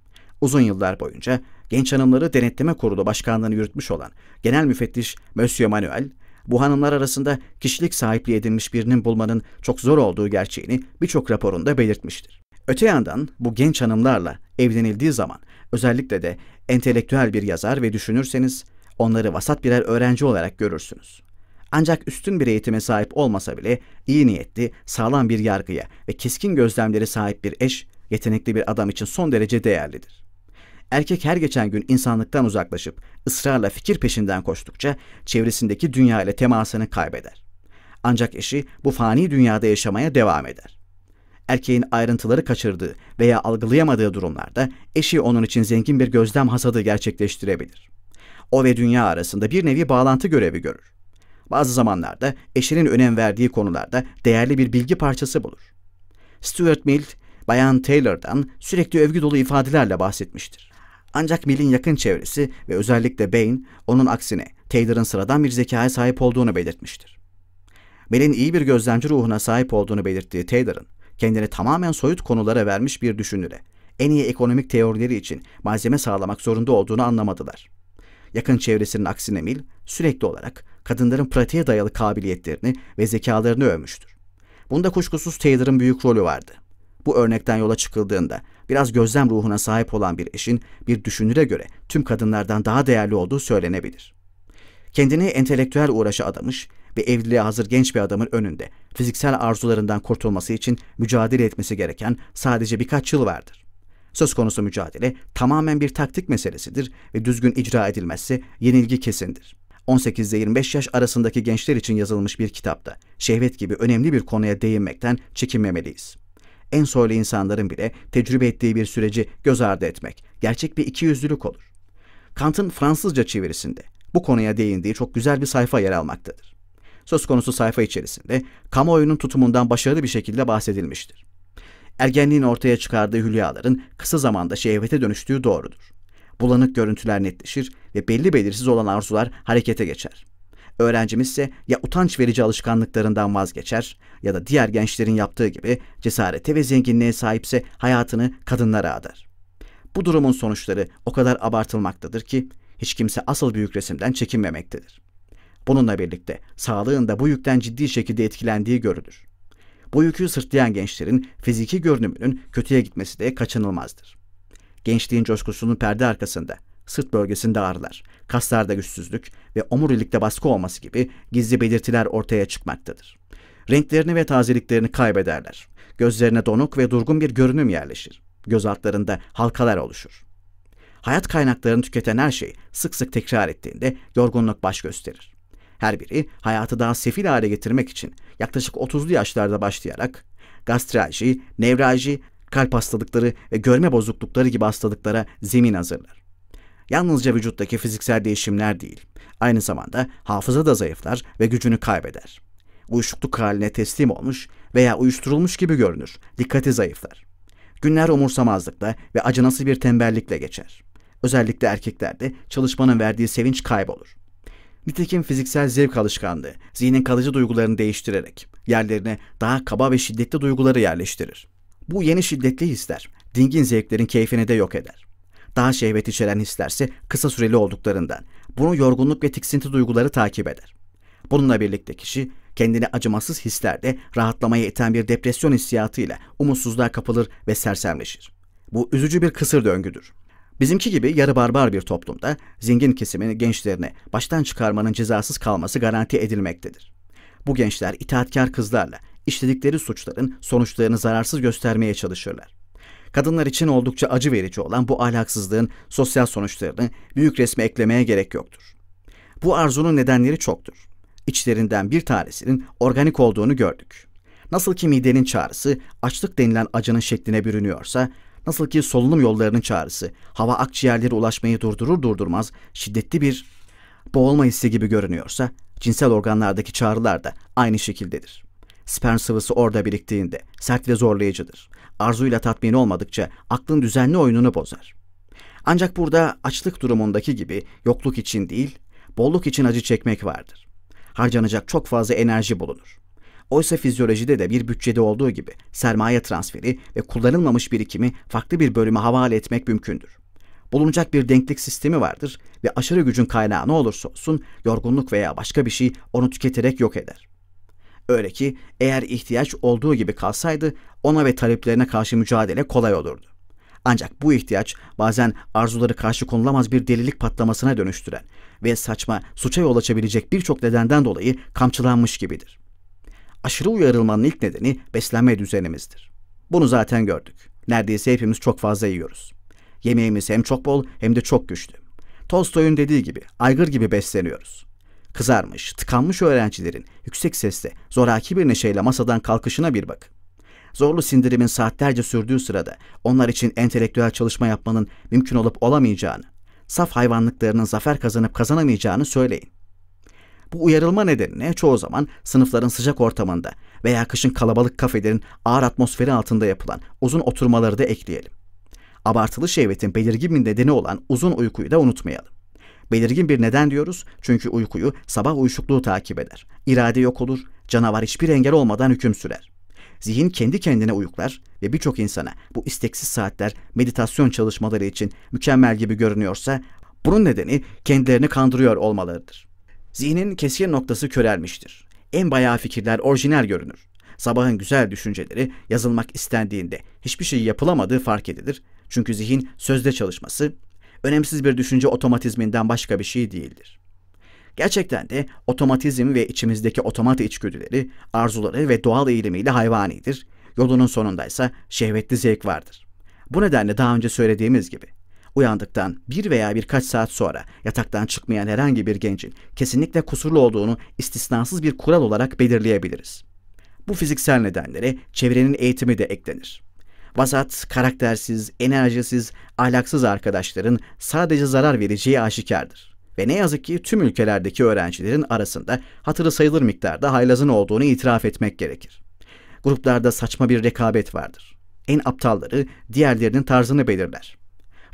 Uzun yıllar boyunca Genç Hanımları Denetleme Kurulu Başkanlığını yürütmüş olan Genel Müfettiş Monsieur Manuel, bu hanımlar arasında kişilik sahipliği edinmiş birinin bulmanın çok zor olduğu gerçeğini birçok raporunda belirtmiştir. Öte yandan bu genç hanımlarla evlenildiği zaman özellikle de entelektüel bir yazar ve düşünürseniz Onları vasat birer öğrenci olarak görürsünüz. Ancak üstün bir eğitime sahip olmasa bile iyi niyetli, sağlam bir yargıya ve keskin gözlemleri sahip bir eş, yetenekli bir adam için son derece değerlidir. Erkek her geçen gün insanlıktan uzaklaşıp ısrarla fikir peşinden koştukça çevresindeki dünya ile temasını kaybeder. Ancak eşi bu fani dünyada yaşamaya devam eder. Erkeğin ayrıntıları kaçırdığı veya algılayamadığı durumlarda eşi onun için zengin bir gözlem hasadı gerçekleştirebilir.'' O ve dünya arasında bir nevi bağlantı görevi görür. Bazı zamanlarda eşinin önem verdiği konularda değerli bir bilgi parçası bulur. Stuart Mill, Bayan Taylor'dan sürekli övgü dolu ifadelerle bahsetmiştir. Ancak Mill'in yakın çevresi ve özellikle Bain, onun aksine Taylor'ın sıradan bir zekaya sahip olduğunu belirtmiştir. Mill'in iyi bir gözlemci ruhuna sahip olduğunu belirttiği Taylor'ın, kendini tamamen soyut konulara vermiş bir düşünüre, en iyi ekonomik teorileri için malzeme sağlamak zorunda olduğunu anlamadılar. Yakın çevresinin aksine mil sürekli olarak kadınların pratiğe dayalı kabiliyetlerini ve zekalarını övmüştür. Bunda kuşkusuz Taylor'ın büyük rolü vardı. Bu örnekten yola çıkıldığında biraz gözlem ruhuna sahip olan bir eşin bir düşünüre göre tüm kadınlardan daha değerli olduğu söylenebilir. Kendini entelektüel uğraşa adamış ve evliliğe hazır genç bir adamın önünde fiziksel arzularından kurtulması için mücadele etmesi gereken sadece birkaç yıl vardır. Söz konusu mücadele tamamen bir taktik meselesidir ve düzgün icra edilmezse yenilgi kesindir. 18 ile 25 yaş arasındaki gençler için yazılmış bir kitapta şehvet gibi önemli bir konuya değinmekten çekinmemeliyiz. En soylu insanların bile tecrübe ettiği bir süreci göz ardı etmek gerçek bir ikiyüzlülük olur. Kant'ın Fransızca çevirisinde bu konuya değindiği çok güzel bir sayfa yer almaktadır. Söz konusu sayfa içerisinde kamuoyunun tutumundan başarılı bir şekilde bahsedilmiştir ergenliğin ortaya çıkardığı hülyaların kısa zamanda şehvete dönüştüğü doğrudur. Bulanık görüntüler netleşir ve belli belirsiz olan arzular harekete geçer. Öğrencimiz ise ya utanç verici alışkanlıklarından vazgeçer ya da diğer gençlerin yaptığı gibi cesarete ve zenginliğe sahipse hayatını kadınlara adar. Bu durumun sonuçları o kadar abartılmaktadır ki hiç kimse asıl büyük resimden çekinmemektedir. Bununla birlikte sağlığında bu yükten ciddi şekilde etkilendiği görülür. Bu yükü sırtlayan gençlerin fiziki görünümünün kötüye gitmesi de kaçınılmazdır. Gençliğin coşkusunun perde arkasında, sırt bölgesinde ağrılar, kaslarda güçsüzlük ve omurilikte baskı olması gibi gizli belirtiler ortaya çıkmaktadır. Renklerini ve tazeliklerini kaybederler. Gözlerine donuk ve durgun bir görünüm yerleşir. Göz altlarında halkalar oluşur. Hayat kaynaklarını tüketen her şey sık sık tekrar ettiğinde yorgunluk baş gösterir. Her biri hayatı daha sefil hale getirmek için yaklaşık 30'lu yaşlarda başlayarak gastralji, nevralji, kalp hastalıkları ve görme bozuklukları gibi hastalıklara zemin hazırlar. Yalnızca vücuttaki fiziksel değişimler değil, aynı zamanda hafıza da zayıflar ve gücünü kaybeder. Uyuşukluk haline teslim olmuş veya uyuşturulmuş gibi görünür, dikkati zayıflar. Günler umursamazlıkla ve acınası bir tembellikle geçer. Özellikle erkeklerde çalışmanın verdiği sevinç kaybolur. Nitekim fiziksel zevk alışkanlığı zihnin kalıcı duygularını değiştirerek yerlerine daha kaba ve şiddetli duyguları yerleştirir. Bu yeni şiddetli hisler dingin zevklerin keyfini de yok eder. Daha şehvet içeren hislerse kısa süreli olduklarından bunu yorgunluk ve tiksinti duyguları takip eder. Bununla birlikte kişi kendini acımasız hislerde rahatlamaya iten bir depresyon hissiyatıyla umutsuzluğa kapılır ve sersemleşir. Bu üzücü bir kısır döngüdür. Bizimki gibi yarı barbar bir toplumda zengin kesimin gençlerini baştan çıkarmanın cezasız kalması garanti edilmektedir. Bu gençler itaatkar kızlarla işledikleri suçların sonuçlarını zararsız göstermeye çalışırlar. Kadınlar için oldukça acı verici olan bu ahlaksızlığın sosyal sonuçlarını büyük resme eklemeye gerek yoktur. Bu arzunun nedenleri çoktur. İçlerinden bir tanesinin organik olduğunu gördük. Nasıl ki midenin çağrısı açlık denilen acının şekline bürünüyorsa, Nasıl ki solunum yollarının çağrısı hava akciğerlere ulaşmayı durdurur durdurmaz şiddetli bir boğulma hissi gibi görünüyorsa cinsel organlardaki çağrılar da aynı şekildedir. Sperm sıvısı orada biriktiğinde sert ve zorlayıcıdır. Arzuyla tatmin olmadıkça aklın düzenli oyununu bozar. Ancak burada açlık durumundaki gibi yokluk için değil, bolluk için acı çekmek vardır. Harcanacak çok fazla enerji bulunur. Oysa fizyolojide de bir bütçede olduğu gibi sermaye transferi ve kullanılmamış birikimi farklı bir bölüme havale etmek mümkündür. Bulunacak bir denklik sistemi vardır ve aşırı gücün kaynağı ne olursa olsun yorgunluk veya başka bir şey onu tüketerek yok eder. Öyle ki eğer ihtiyaç olduğu gibi kalsaydı ona ve taleplerine karşı mücadele kolay olurdu. Ancak bu ihtiyaç bazen arzuları karşı konulamaz bir delilik patlamasına dönüştüren ve saçma suça yol açabilecek birçok nedenden dolayı kamçılanmış gibidir. Aşırı uyarılmanın ilk nedeni beslenme düzenimizdir. Bunu zaten gördük. Neredeyse hepimiz çok fazla yiyoruz. Yemeğimiz hem çok bol hem de çok güçlü. Tolstoy'un dediği gibi aygır gibi besleniyoruz. Kızarmış, tıkanmış öğrencilerin yüksek sesle, zoraki bir neşeyle masadan kalkışına bir bak. Zorlu sindirimin saatlerce sürdüğü sırada onlar için entelektüel çalışma yapmanın mümkün olup olamayacağını, saf hayvanlıklarının zafer kazanıp kazanamayacağını söyleyin. Bu uyarılma nedenine çoğu zaman sınıfların sıcak ortamında veya kışın kalabalık kafelerin ağır atmosferi altında yapılan uzun oturmaları da ekleyelim. Abartılı şehvetin belirgin bir nedeni olan uzun uykuyu da unutmayalım. Belirgin bir neden diyoruz çünkü uykuyu sabah uyuşukluğu takip eder. İrade yok olur, canavar hiçbir engel olmadan hüküm sürer. Zihin kendi kendine uyuklar ve birçok insana bu isteksiz saatler meditasyon çalışmaları için mükemmel gibi görünüyorsa bunun nedeni kendilerini kandırıyor olmalarıdır. Zihnin keskin noktası körelmiştir. En bayağı fikirler orijinal görünür. Sabahın güzel düşünceleri yazılmak istendiğinde hiçbir şey yapılamadığı fark edilir. Çünkü zihin sözde çalışması önemsiz bir düşünce otomatizminden başka bir şey değildir. Gerçekten de otomatizm ve içimizdeki otomat içgüdüleri, arzuları ve doğal eğilimiyle hayvanidir. Yolunun sonunda ise şehvetli zevk vardır. Bu nedenle daha önce söylediğimiz gibi Uyandıktan bir veya birkaç saat sonra yataktan çıkmayan herhangi bir gencin kesinlikle kusurlu olduğunu istisnasız bir kural olarak belirleyebiliriz. Bu fiziksel nedenlere çevrenin eğitimi de eklenir. Vasat, karaktersiz, enerjisiz, ahlaksız arkadaşların sadece zarar vereceği aşikardır. Ve ne yazık ki tüm ülkelerdeki öğrencilerin arasında hatırı sayılır miktarda haylazın olduğunu itiraf etmek gerekir. Gruplarda saçma bir rekabet vardır. En aptalları diğerlerinin tarzını belirler.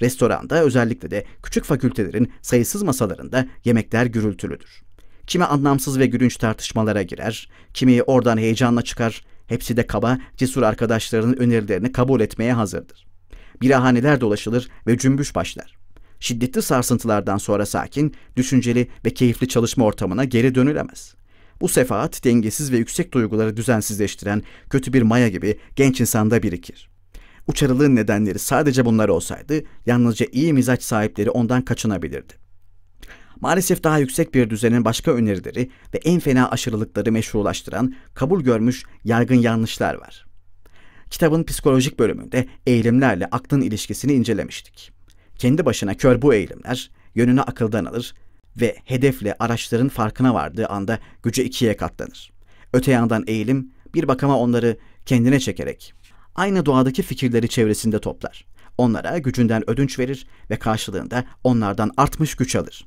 Restoranda özellikle de küçük fakültelerin sayısız masalarında yemekler gürültülüdür. Kimi anlamsız ve gülünç tartışmalara girer, kimi oradan heyecanla çıkar, hepsi de kaba, cesur arkadaşlarının önerilerini kabul etmeye hazırdır. Birahaneler dolaşılır ve cümbüş başlar. Şiddetli sarsıntılardan sonra sakin, düşünceli ve keyifli çalışma ortamına geri dönülemez. Bu sefaat dengesiz ve yüksek duyguları düzensizleştiren kötü bir maya gibi genç insanda birikir. Uçarılığın nedenleri sadece bunlar olsaydı yalnızca iyi mizaç sahipleri ondan kaçınabilirdi. Maalesef daha yüksek bir düzenin başka önerileri ve en fena aşırılıkları meşrulaştıran, kabul görmüş yaygın yanlışlar var. Kitabın psikolojik bölümünde eğilimlerle aklın ilişkisini incelemiştik. Kendi başına kör bu eğilimler yönünü akıldan alır ve hedefle araçların farkına vardığı anda gücü ikiye katlanır. Öte yandan eğilim bir bakıma onları kendine çekerek aynı doğadaki fikirleri çevresinde toplar. Onlara gücünden ödünç verir ve karşılığında onlardan artmış güç alır.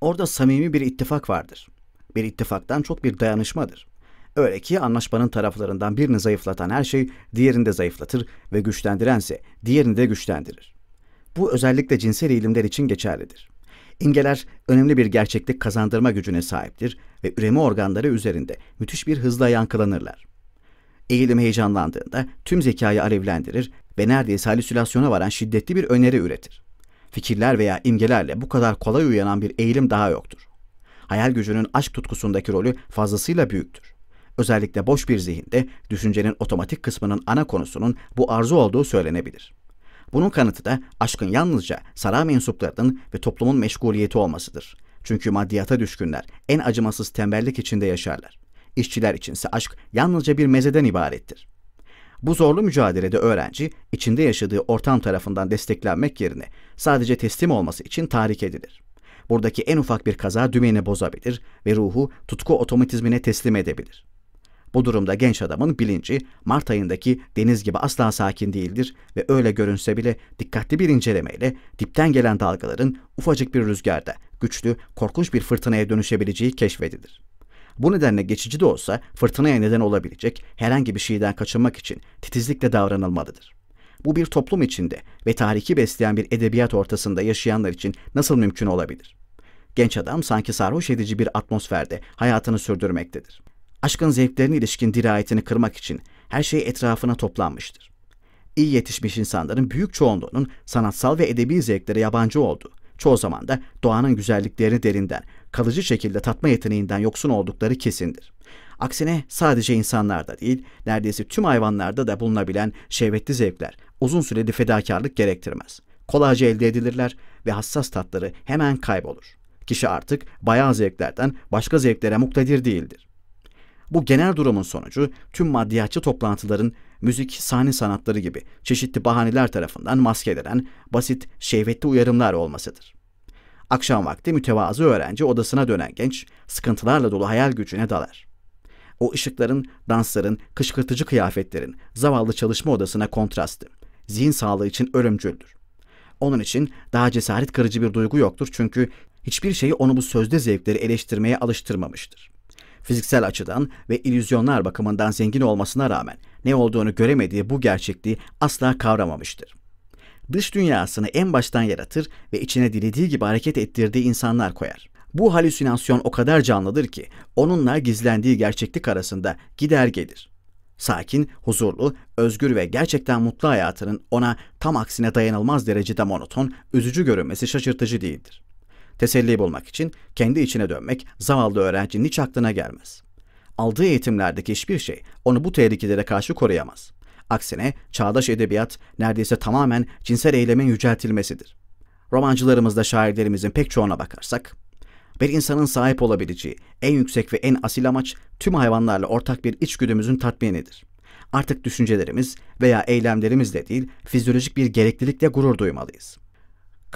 Orada samimi bir ittifak vardır. Bir ittifaktan çok bir dayanışmadır. Öyle ki anlaşmanın taraflarından birini zayıflatan her şey diğerini de zayıflatır ve güçlendirense diğerini de güçlendirir. Bu özellikle cinsel eğilimler için geçerlidir. İngeler önemli bir gerçeklik kazandırma gücüne sahiptir ve üreme organları üzerinde müthiş bir hızla yankılanırlar. Eğilim heyecanlandığında tüm zekayı alevlendirir ve neredeyse halüsinasyona varan şiddetli bir öneri üretir. Fikirler veya imgelerle bu kadar kolay uyanan bir eğilim daha yoktur. Hayal gücünün aşk tutkusundaki rolü fazlasıyla büyüktür. Özellikle boş bir zihinde düşüncenin otomatik kısmının ana konusunun bu arzu olduğu söylenebilir. Bunun kanıtı da aşkın yalnızca saray mensuplarının ve toplumun meşguliyeti olmasıdır. Çünkü maddiyata düşkünler en acımasız tembellik içinde yaşarlar işçiler içinse aşk yalnızca bir mezeden ibarettir. Bu zorlu mücadelede öğrenci içinde yaşadığı ortam tarafından desteklenmek yerine sadece teslim olması için tahrik edilir. Buradaki en ufak bir kaza dümeni bozabilir ve ruhu tutku otomatizmine teslim edebilir. Bu durumda genç adamın bilinci Mart ayındaki deniz gibi asla sakin değildir ve öyle görünse bile dikkatli bir incelemeyle dipten gelen dalgaların ufacık bir rüzgarda güçlü, korkunç bir fırtınaya dönüşebileceği keşfedilir. Bu nedenle geçici de olsa fırtınaya neden olabilecek herhangi bir şeyden kaçınmak için titizlikle davranılmalıdır. Bu bir toplum içinde ve tarihi besleyen bir edebiyat ortasında yaşayanlar için nasıl mümkün olabilir? Genç adam sanki sarhoş edici bir atmosferde hayatını sürdürmektedir. Aşkın zevklerine ilişkin dirayetini kırmak için her şey etrafına toplanmıştır. İyi yetişmiş insanların büyük çoğunluğunun sanatsal ve edebi zevklere yabancı olduğu, çoğu zaman da doğanın güzelliklerini derinden, kalıcı şekilde tatma yeteneğinden yoksun oldukları kesindir. Aksine sadece insanlarda değil, neredeyse tüm hayvanlarda da bulunabilen şehvetli zevkler uzun süreli fedakarlık gerektirmez. Kolayca elde edilirler ve hassas tatları hemen kaybolur. Kişi artık bayağı zevklerden başka zevklere muktedir değildir. Bu genel durumun sonucu tüm maddiyatçı toplantıların müzik, sahne sanatları gibi çeşitli bahaneler tarafından maskedilen basit şehvetli uyarımlar olmasıdır. Akşam vakti mütevazı öğrenci odasına dönen genç sıkıntılarla dolu hayal gücüne dalar. O ışıkların, dansların, kışkırtıcı kıyafetlerin zavallı çalışma odasına kontrastı. Zihin sağlığı için ölümcüldür. Onun için daha cesaret kırıcı bir duygu yoktur çünkü hiçbir şeyi onu bu sözde zevkleri eleştirmeye alıştırmamıştır. Fiziksel açıdan ve illüzyonlar bakımından zengin olmasına rağmen ne olduğunu göremediği bu gerçekliği asla kavramamıştır dış dünyasını en baştan yaratır ve içine dilediği gibi hareket ettirdiği insanlar koyar. Bu halüsinasyon o kadar canlıdır ki onunla gizlendiği gerçeklik arasında gider gelir. Sakin, huzurlu, özgür ve gerçekten mutlu hayatının ona tam aksine dayanılmaz derecede monoton, üzücü görünmesi şaşırtıcı değildir. Teselli bulmak için kendi içine dönmek zavallı öğrencinin hiç aklına gelmez. Aldığı eğitimlerdeki hiçbir şey onu bu tehlikelere karşı koruyamaz. Aksine çağdaş edebiyat neredeyse tamamen cinsel eylemin yüceltilmesidir. Romancılarımızda, şairlerimizin pek çoğuna bakarsak, bir insanın sahip olabileceği en yüksek ve en asil amaç tüm hayvanlarla ortak bir içgüdümüzün tatminidir. Artık düşüncelerimiz veya eylemlerimizle değil, fizyolojik bir gereklilikle gurur duymalıyız.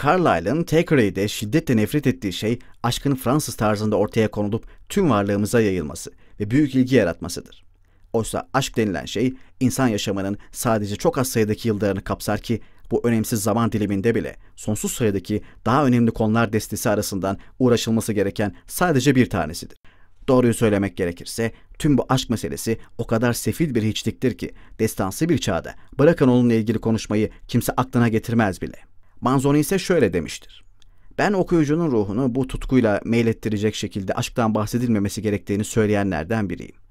Carlyle'ın Thackeray'de şiddetle nefret ettiği şey aşkın Fransız tarzında ortaya konulup tüm varlığımıza yayılması ve büyük ilgi yaratmasıdır. Oysa aşk denilen şey insan yaşamının sadece çok az sayıdaki yıllarını kapsar ki bu önemsiz zaman diliminde bile sonsuz sayıdaki daha önemli konular destesi arasından uğraşılması gereken sadece bir tanesidir. Doğruyu söylemek gerekirse tüm bu aşk meselesi o kadar sefil bir hiçliktir ki destansı bir çağda bırakın onunla ilgili konuşmayı kimse aklına getirmez bile. Manzoni ise şöyle demiştir. Ben okuyucunun ruhunu bu tutkuyla meylettirecek şekilde aşktan bahsedilmemesi gerektiğini söyleyenlerden biriyim.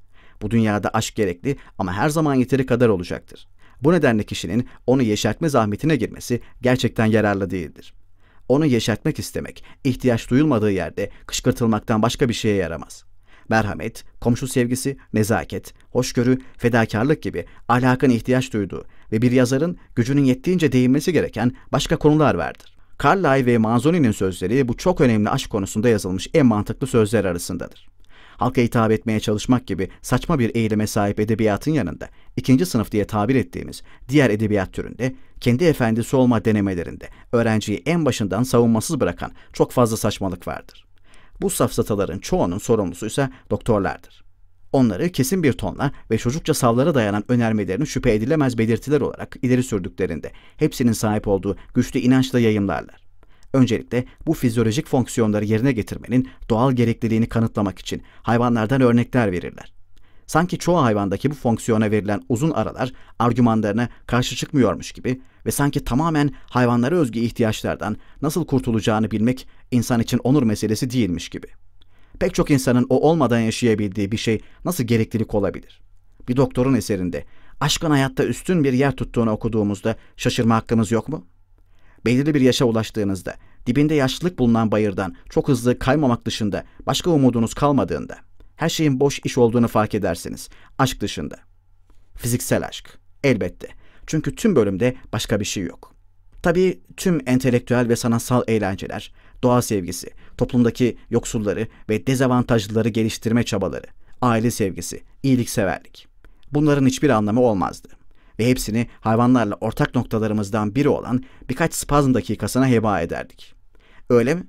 Bu dünyada aşk gerekli ama her zaman yeteri kadar olacaktır. Bu nedenle kişinin onu yeşertme zahmetine girmesi gerçekten yararlı değildir. Onu yeşertmek istemek, ihtiyaç duyulmadığı yerde kışkırtılmaktan başka bir şeye yaramaz. Merhamet, komşu sevgisi, nezaket, hoşgörü, fedakarlık gibi alakan ihtiyaç duyduğu ve bir yazarın gücünün yettiğince değinmesi gereken başka konular vardır. Carlyle ve Manzoni'nin sözleri bu çok önemli aşk konusunda yazılmış en mantıklı sözler arasındadır halka hitap etmeye çalışmak gibi saçma bir eğilime sahip edebiyatın yanında ikinci sınıf diye tabir ettiğimiz diğer edebiyat türünde kendi efendisi olma denemelerinde öğrenciyi en başından savunmasız bırakan çok fazla saçmalık vardır. Bu safsataların çoğunun sorumlusu ise doktorlardır. Onları kesin bir tonla ve çocukça savlara dayanan önermelerini şüphe edilemez belirtiler olarak ileri sürdüklerinde hepsinin sahip olduğu güçlü inançla yayımlarlar. Öncelikle bu fizyolojik fonksiyonları yerine getirmenin doğal gerekliliğini kanıtlamak için hayvanlardan örnekler verirler. Sanki çoğu hayvandaki bu fonksiyona verilen uzun aralar argümanlarına karşı çıkmıyormuş gibi ve sanki tamamen hayvanlara özgü ihtiyaçlardan nasıl kurtulacağını bilmek insan için onur meselesi değilmiş gibi. Pek çok insanın o olmadan yaşayabildiği bir şey nasıl gereklilik olabilir? Bir doktorun eserinde aşkın hayatta üstün bir yer tuttuğunu okuduğumuzda şaşırma hakkımız yok mu? belirli bir yaşa ulaştığınızda, dibinde yaşlılık bulunan bayırdan çok hızlı kaymamak dışında başka umudunuz kalmadığında, her şeyin boş iş olduğunu fark edersiniz. Aşk dışında. Fiziksel aşk. Elbette. Çünkü tüm bölümde başka bir şey yok. Tabii tüm entelektüel ve sanatsal eğlenceler, doğa sevgisi, toplumdaki yoksulları ve dezavantajlıları geliştirme çabaları, aile sevgisi, iyilikseverlik. Bunların hiçbir anlamı olmazdı ve hepsini hayvanlarla ortak noktalarımızdan biri olan birkaç spazm dakikasına heba ederdik. Öyle mi?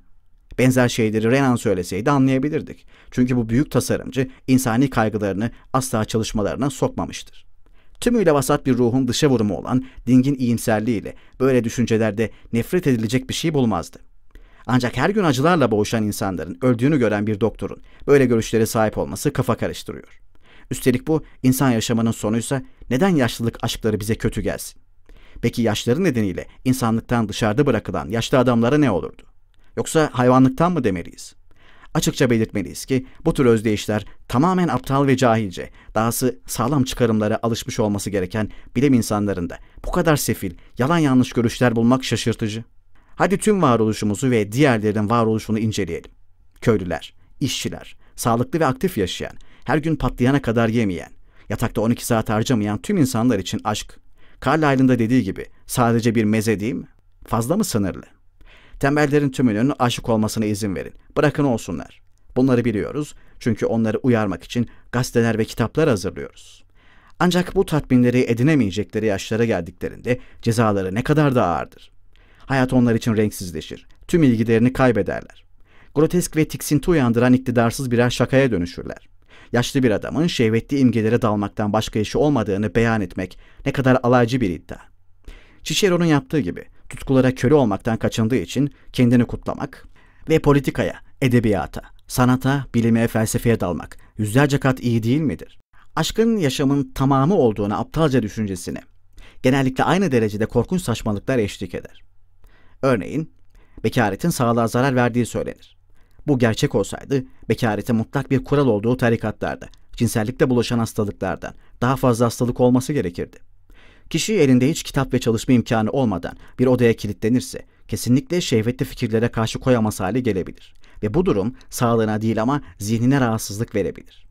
Benzer şeyleri Renan söyleseydi anlayabilirdik. Çünkü bu büyük tasarımcı insani kaygılarını asla çalışmalarına sokmamıştır. Tümüyle vasat bir ruhun dışa vurumu olan dingin iyimserliğiyle böyle düşüncelerde nefret edilecek bir şey bulmazdı. Ancak her gün acılarla boğuşan insanların öldüğünü gören bir doktorun böyle görüşlere sahip olması kafa karıştırıyor. Üstelik bu insan yaşamının sonuysa neden yaşlılık aşkları bize kötü gelsin? Peki yaşları nedeniyle insanlıktan dışarıda bırakılan yaşlı adamlara ne olurdu? Yoksa hayvanlıktan mı demeliyiz? Açıkça belirtmeliyiz ki bu tür özdeyişler tamamen aptal ve cahilce, dahası sağlam çıkarımlara alışmış olması gereken bilim insanlarında bu kadar sefil, yalan yanlış görüşler bulmak şaşırtıcı. Hadi tüm varoluşumuzu ve diğerlerinin varoluşunu inceleyelim. Köylüler, işçiler, sağlıklı ve aktif yaşayan, her gün patlayana kadar yemeyen, yatakta 12 saat harcamayan tüm insanlar için aşk, Carlyle'ın da dediği gibi sadece bir meze değil mi? Fazla mı sınırlı? Tembellerin tümünün aşık olmasına izin verin. Bırakın olsunlar. Bunları biliyoruz çünkü onları uyarmak için gazeteler ve kitaplar hazırlıyoruz. Ancak bu tatminleri edinemeyecekleri yaşlara geldiklerinde cezaları ne kadar da ağırdır. Hayat onlar için renksizleşir. Tüm ilgilerini kaybederler. Grotesk ve tiksinti uyandıran iktidarsız birer şakaya dönüşürler yaşlı bir adamın şehvetli imgelere dalmaktan başka işi olmadığını beyan etmek ne kadar alaycı bir iddia. Cicero'nun yaptığı gibi tutkulara köle olmaktan kaçındığı için kendini kutlamak ve politikaya, edebiyata, sanata, bilime, felsefeye dalmak yüzlerce kat iyi değil midir? Aşkın yaşamın tamamı olduğuna aptalca düşüncesini genellikle aynı derecede korkunç saçmalıklar eşlik eder. Örneğin, bekaretin sağlığa zarar verdiği söylenir. Bu gerçek olsaydı bekarete mutlak bir kural olduğu tarikatlarda, cinsellikle bulaşan hastalıklardan daha fazla hastalık olması gerekirdi. Kişi elinde hiç kitap ve çalışma imkanı olmadan bir odaya kilitlenirse kesinlikle şehvetli fikirlere karşı koyamaz hale gelebilir ve bu durum sağlığına değil ama zihnine rahatsızlık verebilir.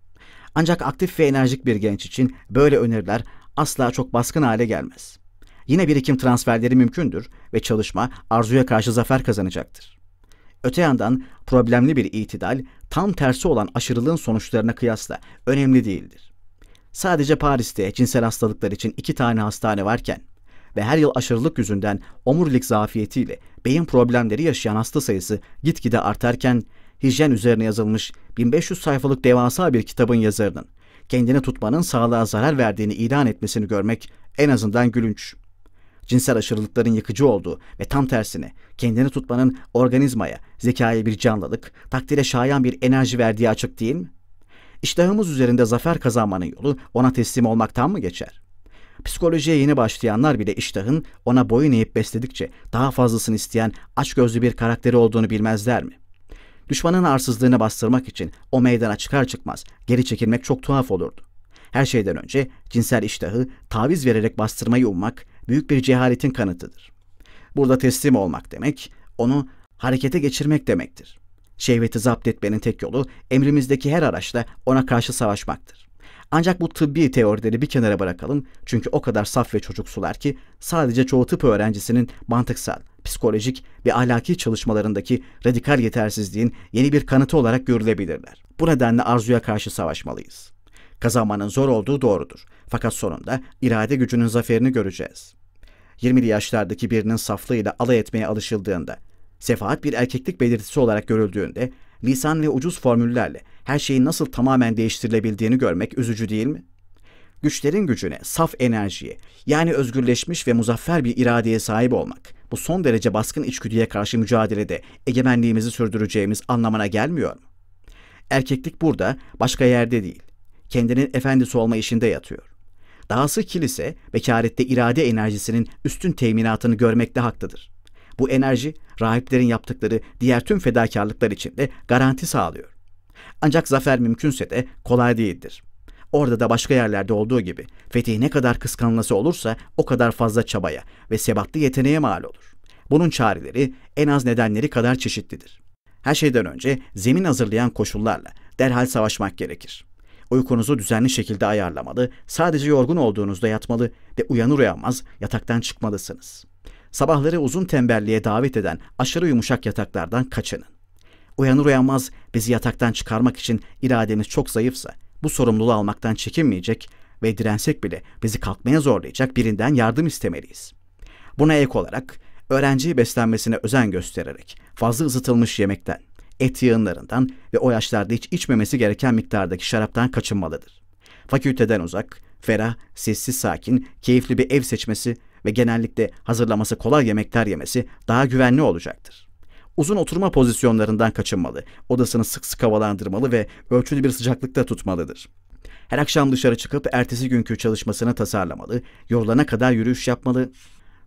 Ancak aktif ve enerjik bir genç için böyle öneriler asla çok baskın hale gelmez. Yine birikim transferleri mümkündür ve çalışma arzuya karşı zafer kazanacaktır. Öte yandan problemli bir itidal tam tersi olan aşırılığın sonuçlarına kıyasla önemli değildir. Sadece Paris'te cinsel hastalıklar için iki tane hastane varken ve her yıl aşırılık yüzünden omurilik zafiyetiyle beyin problemleri yaşayan hasta sayısı gitgide artarken hijyen üzerine yazılmış 1500 sayfalık devasa bir kitabın yazarının kendini tutmanın sağlığa zarar verdiğini ilan etmesini görmek en azından gülünç cinsel aşırılıkların yıkıcı olduğu ve tam tersine kendini tutmanın organizmaya, zekaya bir canlılık, takdire şayan bir enerji verdiği açık değil mi? İştahımız üzerinde zafer kazanmanın yolu ona teslim olmaktan mı geçer? Psikolojiye yeni başlayanlar bile iştahın ona boyun eğip besledikçe daha fazlasını isteyen açgözlü bir karakteri olduğunu bilmezler mi? Düşmanın arsızlığını bastırmak için o meydana çıkar çıkmaz geri çekilmek çok tuhaf olurdu. Her şeyden önce cinsel iştahı taviz vererek bastırmayı ummak büyük bir cehaletin kanıtıdır. Burada teslim olmak demek, onu harekete geçirmek demektir. Şehveti zapt etmenin tek yolu emrimizdeki her araçla ona karşı savaşmaktır. Ancak bu tıbbi teorileri bir kenara bırakalım çünkü o kadar saf ve çocuksular ki sadece çoğu tıp öğrencisinin mantıksal, psikolojik ve ahlaki çalışmalarındaki radikal yetersizliğin yeni bir kanıtı olarak görülebilirler. Bu nedenle arzuya karşı savaşmalıyız. Kazanmanın zor olduğu doğrudur. Fakat sonunda irade gücünün zaferini göreceğiz. 20'li yaşlardaki birinin saflığıyla alay etmeye alışıldığında, sefaat bir erkeklik belirtisi olarak görüldüğünde, lisan ve ucuz formüllerle her şeyin nasıl tamamen değiştirilebildiğini görmek üzücü değil mi? Güçlerin gücüne, saf enerjiye, yani özgürleşmiş ve muzaffer bir iradeye sahip olmak, bu son derece baskın içgüdüye karşı mücadelede egemenliğimizi sürdüreceğimiz anlamına gelmiyor mu? Erkeklik burada, başka yerde değil kendinin efendisi olma işinde yatıyor. Dahası kilise bekarette irade enerjisinin üstün teminatını görmekte haklıdır. Bu enerji rahiplerin yaptıkları diğer tüm fedakarlıklar için de garanti sağlıyor. Ancak zafer mümkünse de kolay değildir. Orada da başka yerlerde olduğu gibi fetih ne kadar kıskanılması olursa o kadar fazla çabaya ve sebatlı yeteneğe mal olur. Bunun çareleri en az nedenleri kadar çeşitlidir. Her şeyden önce zemin hazırlayan koşullarla derhal savaşmak gerekir. Uykunuzu düzenli şekilde ayarlamalı, sadece yorgun olduğunuzda yatmalı ve uyanır uyanmaz yataktan çıkmalısınız. Sabahları uzun tembelliğe davet eden aşırı yumuşak yataklardan kaçının. Uyanır uyanmaz bizi yataktan çıkarmak için irademiz çok zayıfsa bu sorumluluğu almaktan çekinmeyecek ve dirensek bile bizi kalkmaya zorlayacak birinden yardım istemeliyiz. Buna ek olarak öğrenci beslenmesine özen göstererek fazla ısıtılmış yemekten, et yığınlarından ve o yaşlarda hiç içmemesi gereken miktardaki şaraptan kaçınmalıdır. Fakülteden uzak, ferah, sessiz sakin, keyifli bir ev seçmesi ve genellikle hazırlaması kolay yemekler yemesi daha güvenli olacaktır. Uzun oturma pozisyonlarından kaçınmalı, odasını sık sık havalandırmalı ve ölçülü bir sıcaklıkta tutmalıdır. Her akşam dışarı çıkıp ertesi günkü çalışmasını tasarlamalı, yorulana kadar yürüyüş yapmalı,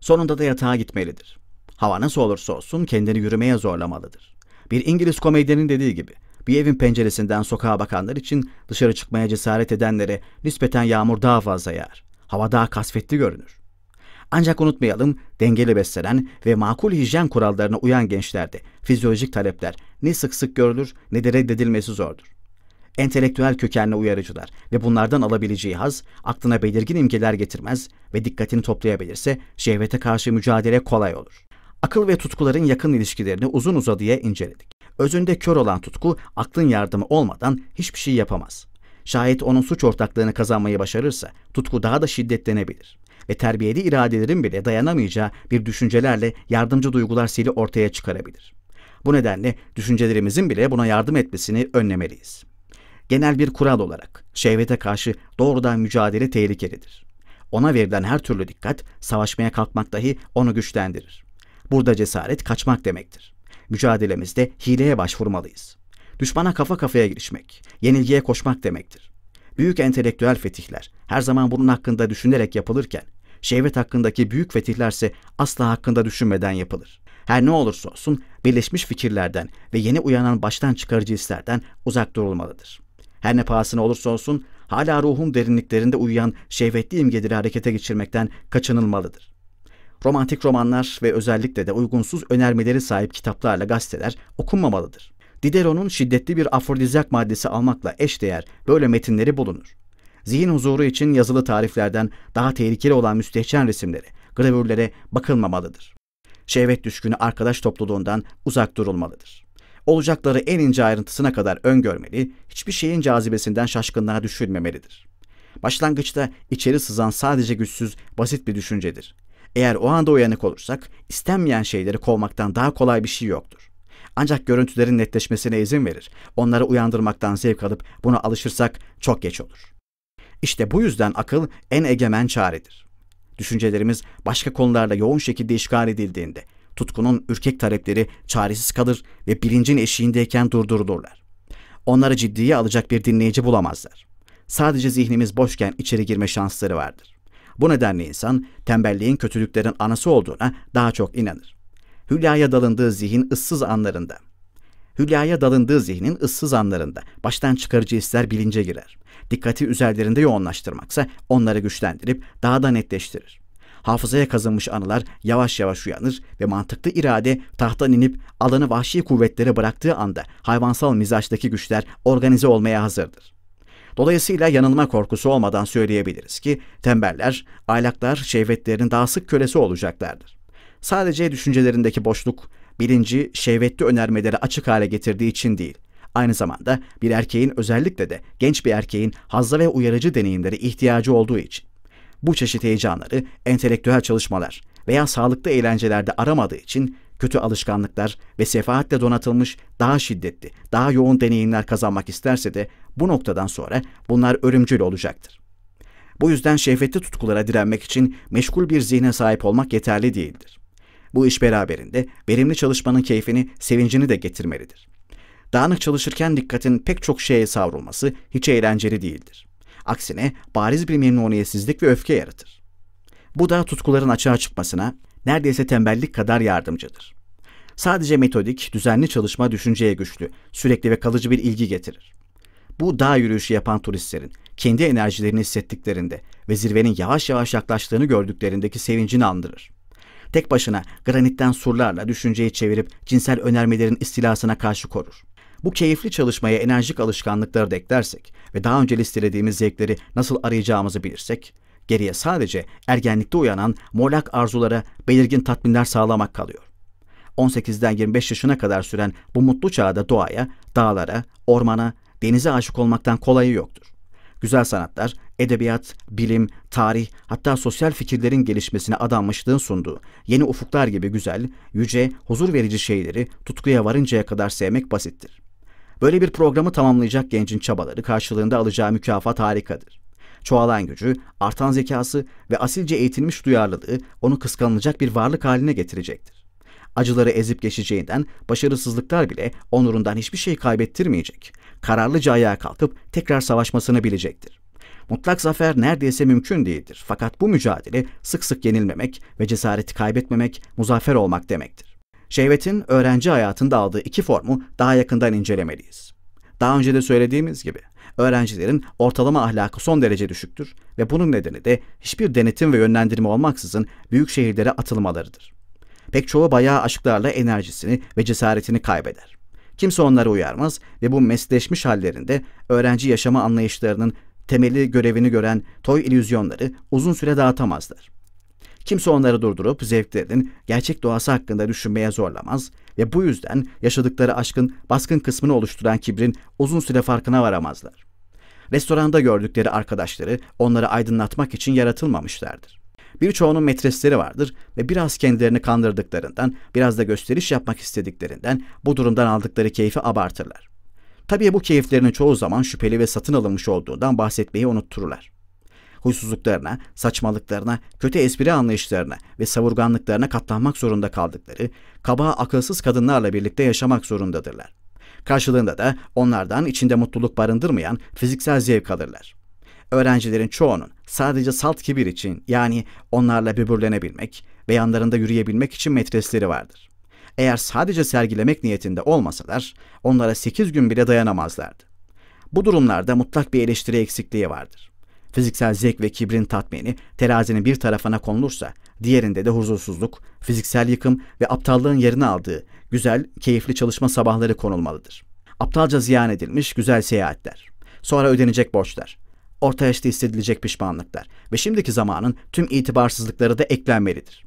sonunda da yatağa gitmelidir. Hava nasıl olursa olsun kendini yürümeye zorlamalıdır. Bir İngiliz komedyenin dediği gibi bir evin penceresinden sokağa bakanlar için dışarı çıkmaya cesaret edenlere nispeten yağmur daha fazla yağar. Hava daha kasvetli görünür. Ancak unutmayalım dengeli beslenen ve makul hijyen kurallarına uyan gençlerde fizyolojik talepler ne sık sık görülür ne de reddedilmesi zordur. Entelektüel kökenli uyarıcılar ve bunlardan alabileceği haz aklına belirgin imgeler getirmez ve dikkatini toplayabilirse şehvete karşı mücadele kolay olur akıl ve tutkuların yakın ilişkilerini uzun uzadıya inceledik. Özünde kör olan tutku aklın yardımı olmadan hiçbir şey yapamaz. Şayet onun suç ortaklığını kazanmayı başarırsa tutku daha da şiddetlenebilir ve terbiyeli iradelerin bile dayanamayacağı bir düşüncelerle yardımcı duygular sili ortaya çıkarabilir. Bu nedenle düşüncelerimizin bile buna yardım etmesini önlemeliyiz. Genel bir kural olarak şehvete karşı doğrudan mücadele tehlikelidir. Ona verilen her türlü dikkat savaşmaya kalkmak dahi onu güçlendirir. Burada cesaret kaçmak demektir. Mücadelemizde hileye başvurmalıyız. Düşmana kafa kafaya girişmek, yenilgiye koşmak demektir. Büyük entelektüel fetihler her zaman bunun hakkında düşünerek yapılırken, şehvet hakkındaki büyük fetihlerse asla hakkında düşünmeden yapılır. Her ne olursa olsun birleşmiş fikirlerden ve yeni uyanan baştan çıkarıcı hislerden uzak durulmalıdır. Her ne pahasına olursa olsun hala ruhun derinliklerinde uyuyan şehvetli imgeleri harekete geçirmekten kaçınılmalıdır. Romantik romanlar ve özellikle de uygunsuz önermeleri sahip kitaplarla gazeteler okunmamalıdır. Diderot'un şiddetli bir afrodizyak maddesi almakla eşdeğer böyle metinleri bulunur. Zihin huzuru için yazılı tariflerden daha tehlikeli olan müstehcen resimlere, gravürlere bakılmamalıdır. Şehvet düşkünü arkadaş topluluğundan uzak durulmalıdır. Olacakları en ince ayrıntısına kadar öngörmeli, hiçbir şeyin cazibesinden şaşkınlığa düşülmemelidir. Başlangıçta içeri sızan sadece güçsüz, basit bir düşüncedir. Eğer o anda uyanık olursak istenmeyen şeyleri kovmaktan daha kolay bir şey yoktur. Ancak görüntülerin netleşmesine izin verir. Onları uyandırmaktan zevk alıp buna alışırsak çok geç olur. İşte bu yüzden akıl en egemen çaredir. Düşüncelerimiz başka konularla yoğun şekilde işgal edildiğinde tutkunun ürkek talepleri çaresiz kalır ve bilincin eşiğindeyken durdurulurlar. Onları ciddiye alacak bir dinleyici bulamazlar. Sadece zihnimiz boşken içeri girme şansları vardır. Bu nedenle insan tembelliğin kötülüklerin anası olduğuna daha çok inanır. Hülyaya dalındığı zihin ıssız anlarında. Hülyaya dalındığı zihnin ıssız anlarında baştan çıkarıcı hisler bilince girer. Dikkati üzerlerinde yoğunlaştırmaksa onları güçlendirip daha da netleştirir. Hafızaya kazınmış anılar yavaş yavaş uyanır ve mantıklı irade tahttan inip alanı vahşi kuvvetlere bıraktığı anda hayvansal mizaçtaki güçler organize olmaya hazırdır. Dolayısıyla yanılma korkusu olmadan söyleyebiliriz ki tembeller, aylaklar şehvetlerinin daha sık kölesi olacaklardır. Sadece düşüncelerindeki boşluk, bilinci şehvetli önermeleri açık hale getirdiği için değil, aynı zamanda bir erkeğin özellikle de genç bir erkeğin hazza ve uyarıcı deneyimlere ihtiyacı olduğu için. Bu çeşit heyecanları entelektüel çalışmalar veya sağlıklı eğlencelerde aramadığı için kötü alışkanlıklar ve sefahatle donatılmış daha şiddetli, daha yoğun deneyimler kazanmak isterse de bu noktadan sonra bunlar ölümcül olacaktır. Bu yüzden şehvetli tutkulara direnmek için meşgul bir zihne sahip olmak yeterli değildir. Bu iş beraberinde verimli çalışmanın keyfini, sevincini de getirmelidir. Dağınık çalışırken dikkatin pek çok şeye savrulması hiç eğlenceli değildir. Aksine bariz bir memnuniyetsizlik ve öfke yaratır. Bu da tutkuların açığa çıkmasına neredeyse tembellik kadar yardımcıdır. Sadece metodik, düzenli çalışma düşünceye güçlü, sürekli ve kalıcı bir ilgi getirir. Bu dağ yürüyüşü yapan turistlerin kendi enerjilerini hissettiklerinde ve zirvenin yavaş yavaş yaklaştığını gördüklerindeki sevincini andırır. Tek başına granitten surlarla düşünceyi çevirip cinsel önermelerin istilasına karşı korur. Bu keyifli çalışmaya enerjik alışkanlıkları da eklersek ve daha önce listelediğimiz zevkleri nasıl arayacağımızı bilirsek, Geriye sadece ergenlikte uyanan molak arzulara belirgin tatminler sağlamak kalıyor. 18'den 25 yaşına kadar süren bu mutlu çağda doğaya, dağlara, ormana, denize aşık olmaktan kolayı yoktur. Güzel sanatlar, edebiyat, bilim, tarih hatta sosyal fikirlerin gelişmesine adanmışlığın sunduğu yeni ufuklar gibi güzel, yüce, huzur verici şeyleri tutkuya varıncaya kadar sevmek basittir. Böyle bir programı tamamlayacak gencin çabaları karşılığında alacağı mükafat harikadır çoğalan gücü, artan zekası ve asilce eğitilmiş duyarlılığı onu kıskanılacak bir varlık haline getirecektir. Acıları ezip geçeceğinden başarısızlıklar bile onurundan hiçbir şey kaybettirmeyecek. Kararlıca ayağa kalkıp tekrar savaşmasını bilecektir. Mutlak zafer neredeyse mümkün değildir. Fakat bu mücadele sık sık yenilmemek ve cesareti kaybetmemek muzaffer olmak demektir. Şehvetin öğrenci hayatında aldığı iki formu daha yakından incelemeliyiz. Daha önce de söylediğimiz gibi öğrencilerin ortalama ahlakı son derece düşüktür ve bunun nedeni de hiçbir denetim ve yönlendirme olmaksızın büyük şehirlere atılmalarıdır. Pek çoğu bayağı aşıklarla enerjisini ve cesaretini kaybeder. Kimse onları uyarmaz ve bu mesleşmiş hallerinde öğrenci yaşama anlayışlarının temeli görevini gören toy ilüzyonları uzun süre dağıtamazlar. Kimse onları durdurup zevklerinin gerçek doğası hakkında düşünmeye zorlamaz ve bu yüzden yaşadıkları aşkın baskın kısmını oluşturan kibrin uzun süre farkına varamazlar. Restoranda gördükleri arkadaşları onları aydınlatmak için yaratılmamışlardır. Birçoğunun metresleri vardır ve biraz kendilerini kandırdıklarından, biraz da gösteriş yapmak istediklerinden bu durumdan aldıkları keyfi abartırlar. Tabii bu keyiflerinin çoğu zaman şüpheli ve satın alınmış olduğundan bahsetmeyi unuttururlar huysuzluklarına, saçmalıklarına, kötü espri anlayışlarına ve savurganlıklarına katlanmak zorunda kaldıkları kaba akılsız kadınlarla birlikte yaşamak zorundadırlar. Karşılığında da onlardan içinde mutluluk barındırmayan fiziksel zevk alırlar. Öğrencilerin çoğunun sadece salt kibir için yani onlarla böbürlenebilmek ve yanlarında yürüyebilmek için metresleri vardır. Eğer sadece sergilemek niyetinde olmasalar onlara 8 gün bile dayanamazlardı. Bu durumlarda mutlak bir eleştiri eksikliği vardır. Fiziksel zevk ve kibrin tatmini terazinin bir tarafına konulursa diğerinde de huzursuzluk, fiziksel yıkım ve aptallığın yerini aldığı güzel, keyifli çalışma sabahları konulmalıdır. Aptalca ziyan edilmiş güzel seyahatler. Sonra ödenecek borçlar. Orta yaşta hissedilecek pişmanlıklar ve şimdiki zamanın tüm itibarsızlıkları da eklenmelidir.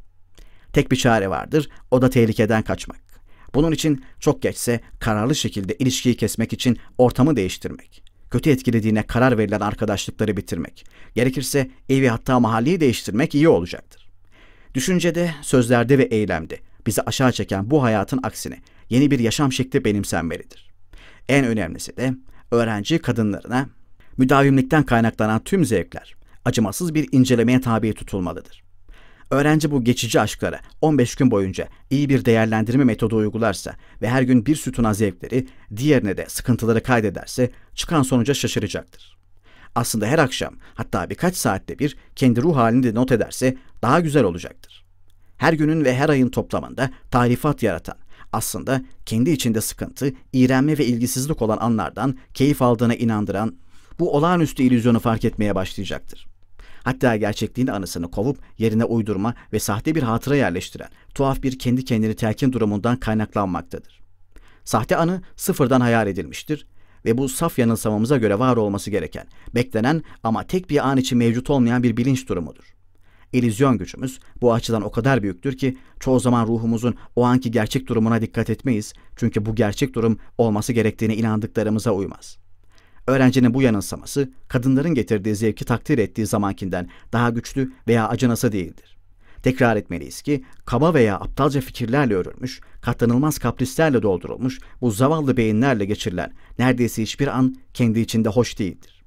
Tek bir çare vardır, o da tehlikeden kaçmak. Bunun için çok geçse kararlı şekilde ilişkiyi kesmek için ortamı değiştirmek kötü etkilediğine karar verilen arkadaşlıkları bitirmek, gerekirse evi hatta mahalleyi değiştirmek iyi olacaktır. Düşüncede, sözlerde ve eylemde bizi aşağı çeken bu hayatın aksine yeni bir yaşam şekli benimsenmelidir. En önemlisi de öğrenci kadınlarına müdavimlikten kaynaklanan tüm zevkler acımasız bir incelemeye tabi tutulmalıdır. Öğrenci bu geçici aşkları 15 gün boyunca iyi bir değerlendirme metodu uygularsa ve her gün bir sütuna zevkleri, diğerine de sıkıntıları kaydederse çıkan sonuca şaşıracaktır. Aslında her akşam hatta birkaç saatte bir kendi ruh halini de not ederse daha güzel olacaktır. Her günün ve her ayın toplamında tarifat yaratan, aslında kendi içinde sıkıntı, iğrenme ve ilgisizlik olan anlardan keyif aldığına inandıran bu olağanüstü illüzyonu fark etmeye başlayacaktır hatta gerçekliğin anısını kovup yerine uydurma ve sahte bir hatıra yerleştiren tuhaf bir kendi kendini telkin durumundan kaynaklanmaktadır. Sahte anı sıfırdan hayal edilmiştir ve bu saf yanılsamamıza göre var olması gereken, beklenen ama tek bir an için mevcut olmayan bir bilinç durumudur. Elizyon gücümüz bu açıdan o kadar büyüktür ki çoğu zaman ruhumuzun o anki gerçek durumuna dikkat etmeyiz çünkü bu gerçek durum olması gerektiğine inandıklarımıza uymaz.'' Öğrencinin bu yanılsaması kadınların getirdiği zevki takdir ettiği zamankinden daha güçlü veya acınası değildir. Tekrar etmeliyiz ki kaba veya aptalca fikirlerle örülmüş, katlanılmaz kaprislerle doldurulmuş bu zavallı beyinlerle geçirilen neredeyse hiçbir an kendi içinde hoş değildir.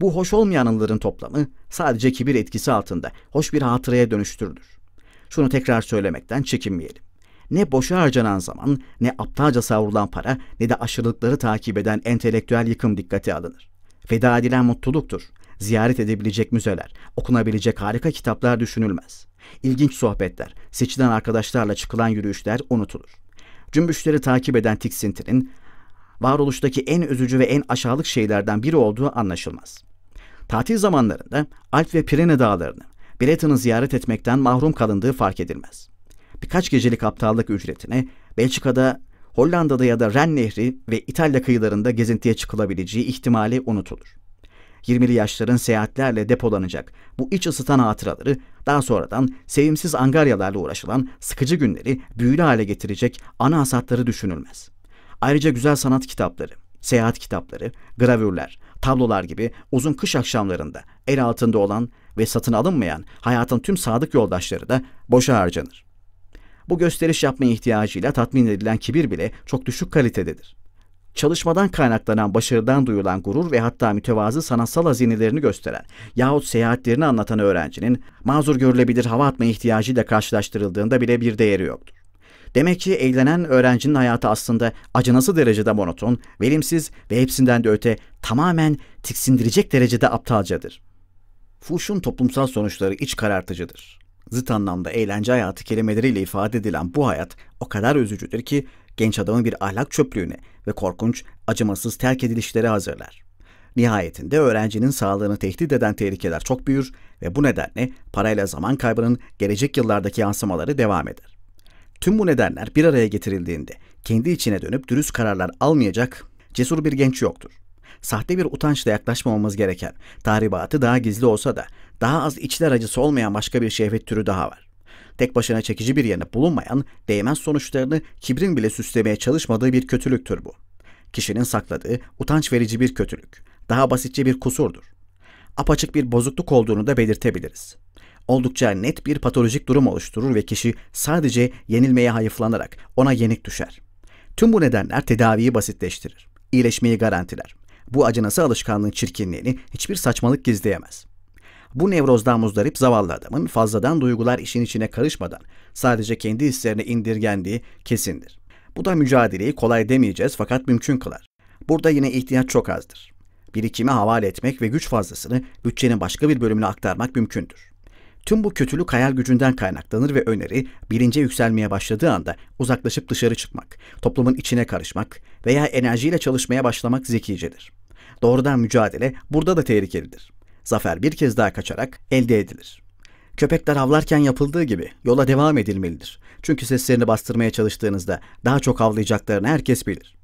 Bu hoş olmayan anıların toplamı sadece kibir etkisi altında hoş bir hatıraya dönüştürülür. Şunu tekrar söylemekten çekinmeyelim ne boşa harcanan zaman, ne aptalca savrulan para, ne de aşırılıkları takip eden entelektüel yıkım dikkate alınır. Feda edilen mutluluktur. Ziyaret edebilecek müzeler, okunabilecek harika kitaplar düşünülmez. İlginç sohbetler, seçilen arkadaşlarla çıkılan yürüyüşler unutulur. Cümbüşleri takip eden tiksintinin, varoluştaki en üzücü ve en aşağılık şeylerden biri olduğu anlaşılmaz. Tatil zamanlarında Alp ve Pirene dağlarını, Breton'u ziyaret etmekten mahrum kalındığı fark edilmez birkaç gecelik aptallık ücretine Belçika'da, Hollanda'da ya da Ren Nehri ve İtalya kıyılarında gezintiye çıkılabileceği ihtimali unutulur. 20'li yaşların seyahatlerle depolanacak bu iç ısıtan hatıraları daha sonradan sevimsiz angaryalarla uğraşılan sıkıcı günleri büyülü hale getirecek ana hasatları düşünülmez. Ayrıca güzel sanat kitapları, seyahat kitapları, gravürler, tablolar gibi uzun kış akşamlarında el altında olan ve satın alınmayan hayatın tüm sadık yoldaşları da boşa harcanır. Bu gösteriş yapma ihtiyacıyla tatmin edilen kibir bile çok düşük kalitededir. Çalışmadan kaynaklanan başarıdan duyulan gurur ve hatta mütevazı sanatsal hazinelerini gösteren yahut seyahatlerini anlatan öğrencinin mazur görülebilir hava atma ihtiyacıyla karşılaştırıldığında bile bir değeri yoktur. Demek ki eğlenen öğrencinin hayatı aslında acınası derecede monoton, verimsiz ve hepsinden de öte tamamen tiksindirecek derecede aptalcadır. Fuhşun toplumsal sonuçları iç karartıcıdır zıt anlamda eğlence hayatı kelimeleriyle ifade edilen bu hayat o kadar üzücüdür ki genç adamı bir ahlak çöplüğüne ve korkunç, acımasız terk edilişlere hazırlar. Nihayetinde öğrencinin sağlığını tehdit eden tehlikeler çok büyür ve bu nedenle parayla zaman kaybının gelecek yıllardaki yansımaları devam eder. Tüm bu nedenler bir araya getirildiğinde kendi içine dönüp dürüst kararlar almayacak cesur bir genç yoktur. Sahte bir utançla yaklaşmamamız gereken tahribatı daha gizli olsa da daha az içler acısı olmayan başka bir şehvet türü daha var. Tek başına çekici bir yerine bulunmayan, değmez sonuçlarını kibrin bile süslemeye çalışmadığı bir kötülüktür bu. Kişinin sakladığı, utanç verici bir kötülük. Daha basitçe bir kusurdur. Apaçık bir bozukluk olduğunu da belirtebiliriz. Oldukça net bir patolojik durum oluşturur ve kişi sadece yenilmeye hayıflanarak ona yenik düşer. Tüm bu nedenler tedaviyi basitleştirir. iyileşmeyi garantiler. Bu acınası alışkanlığın çirkinliğini hiçbir saçmalık gizleyemez.'' Bu nevrozdan muzdarip zavallı adamın fazladan duygular işin içine karışmadan sadece kendi hislerine indirgendiği kesindir. Bu da mücadeleyi kolay demeyeceğiz fakat mümkün kılar. Burada yine ihtiyaç çok azdır. Birikimi havale etmek ve güç fazlasını bütçenin başka bir bölümüne aktarmak mümkündür. Tüm bu kötülük hayal gücünden kaynaklanır ve öneri bilince yükselmeye başladığı anda uzaklaşıp dışarı çıkmak, toplumun içine karışmak veya enerjiyle çalışmaya başlamak zekicedir. Doğrudan mücadele burada da tehlikelidir zafer bir kez daha kaçarak elde edilir. Köpekler avlarken yapıldığı gibi yola devam edilmelidir. Çünkü seslerini bastırmaya çalıştığınızda daha çok avlayacaklarını herkes bilir.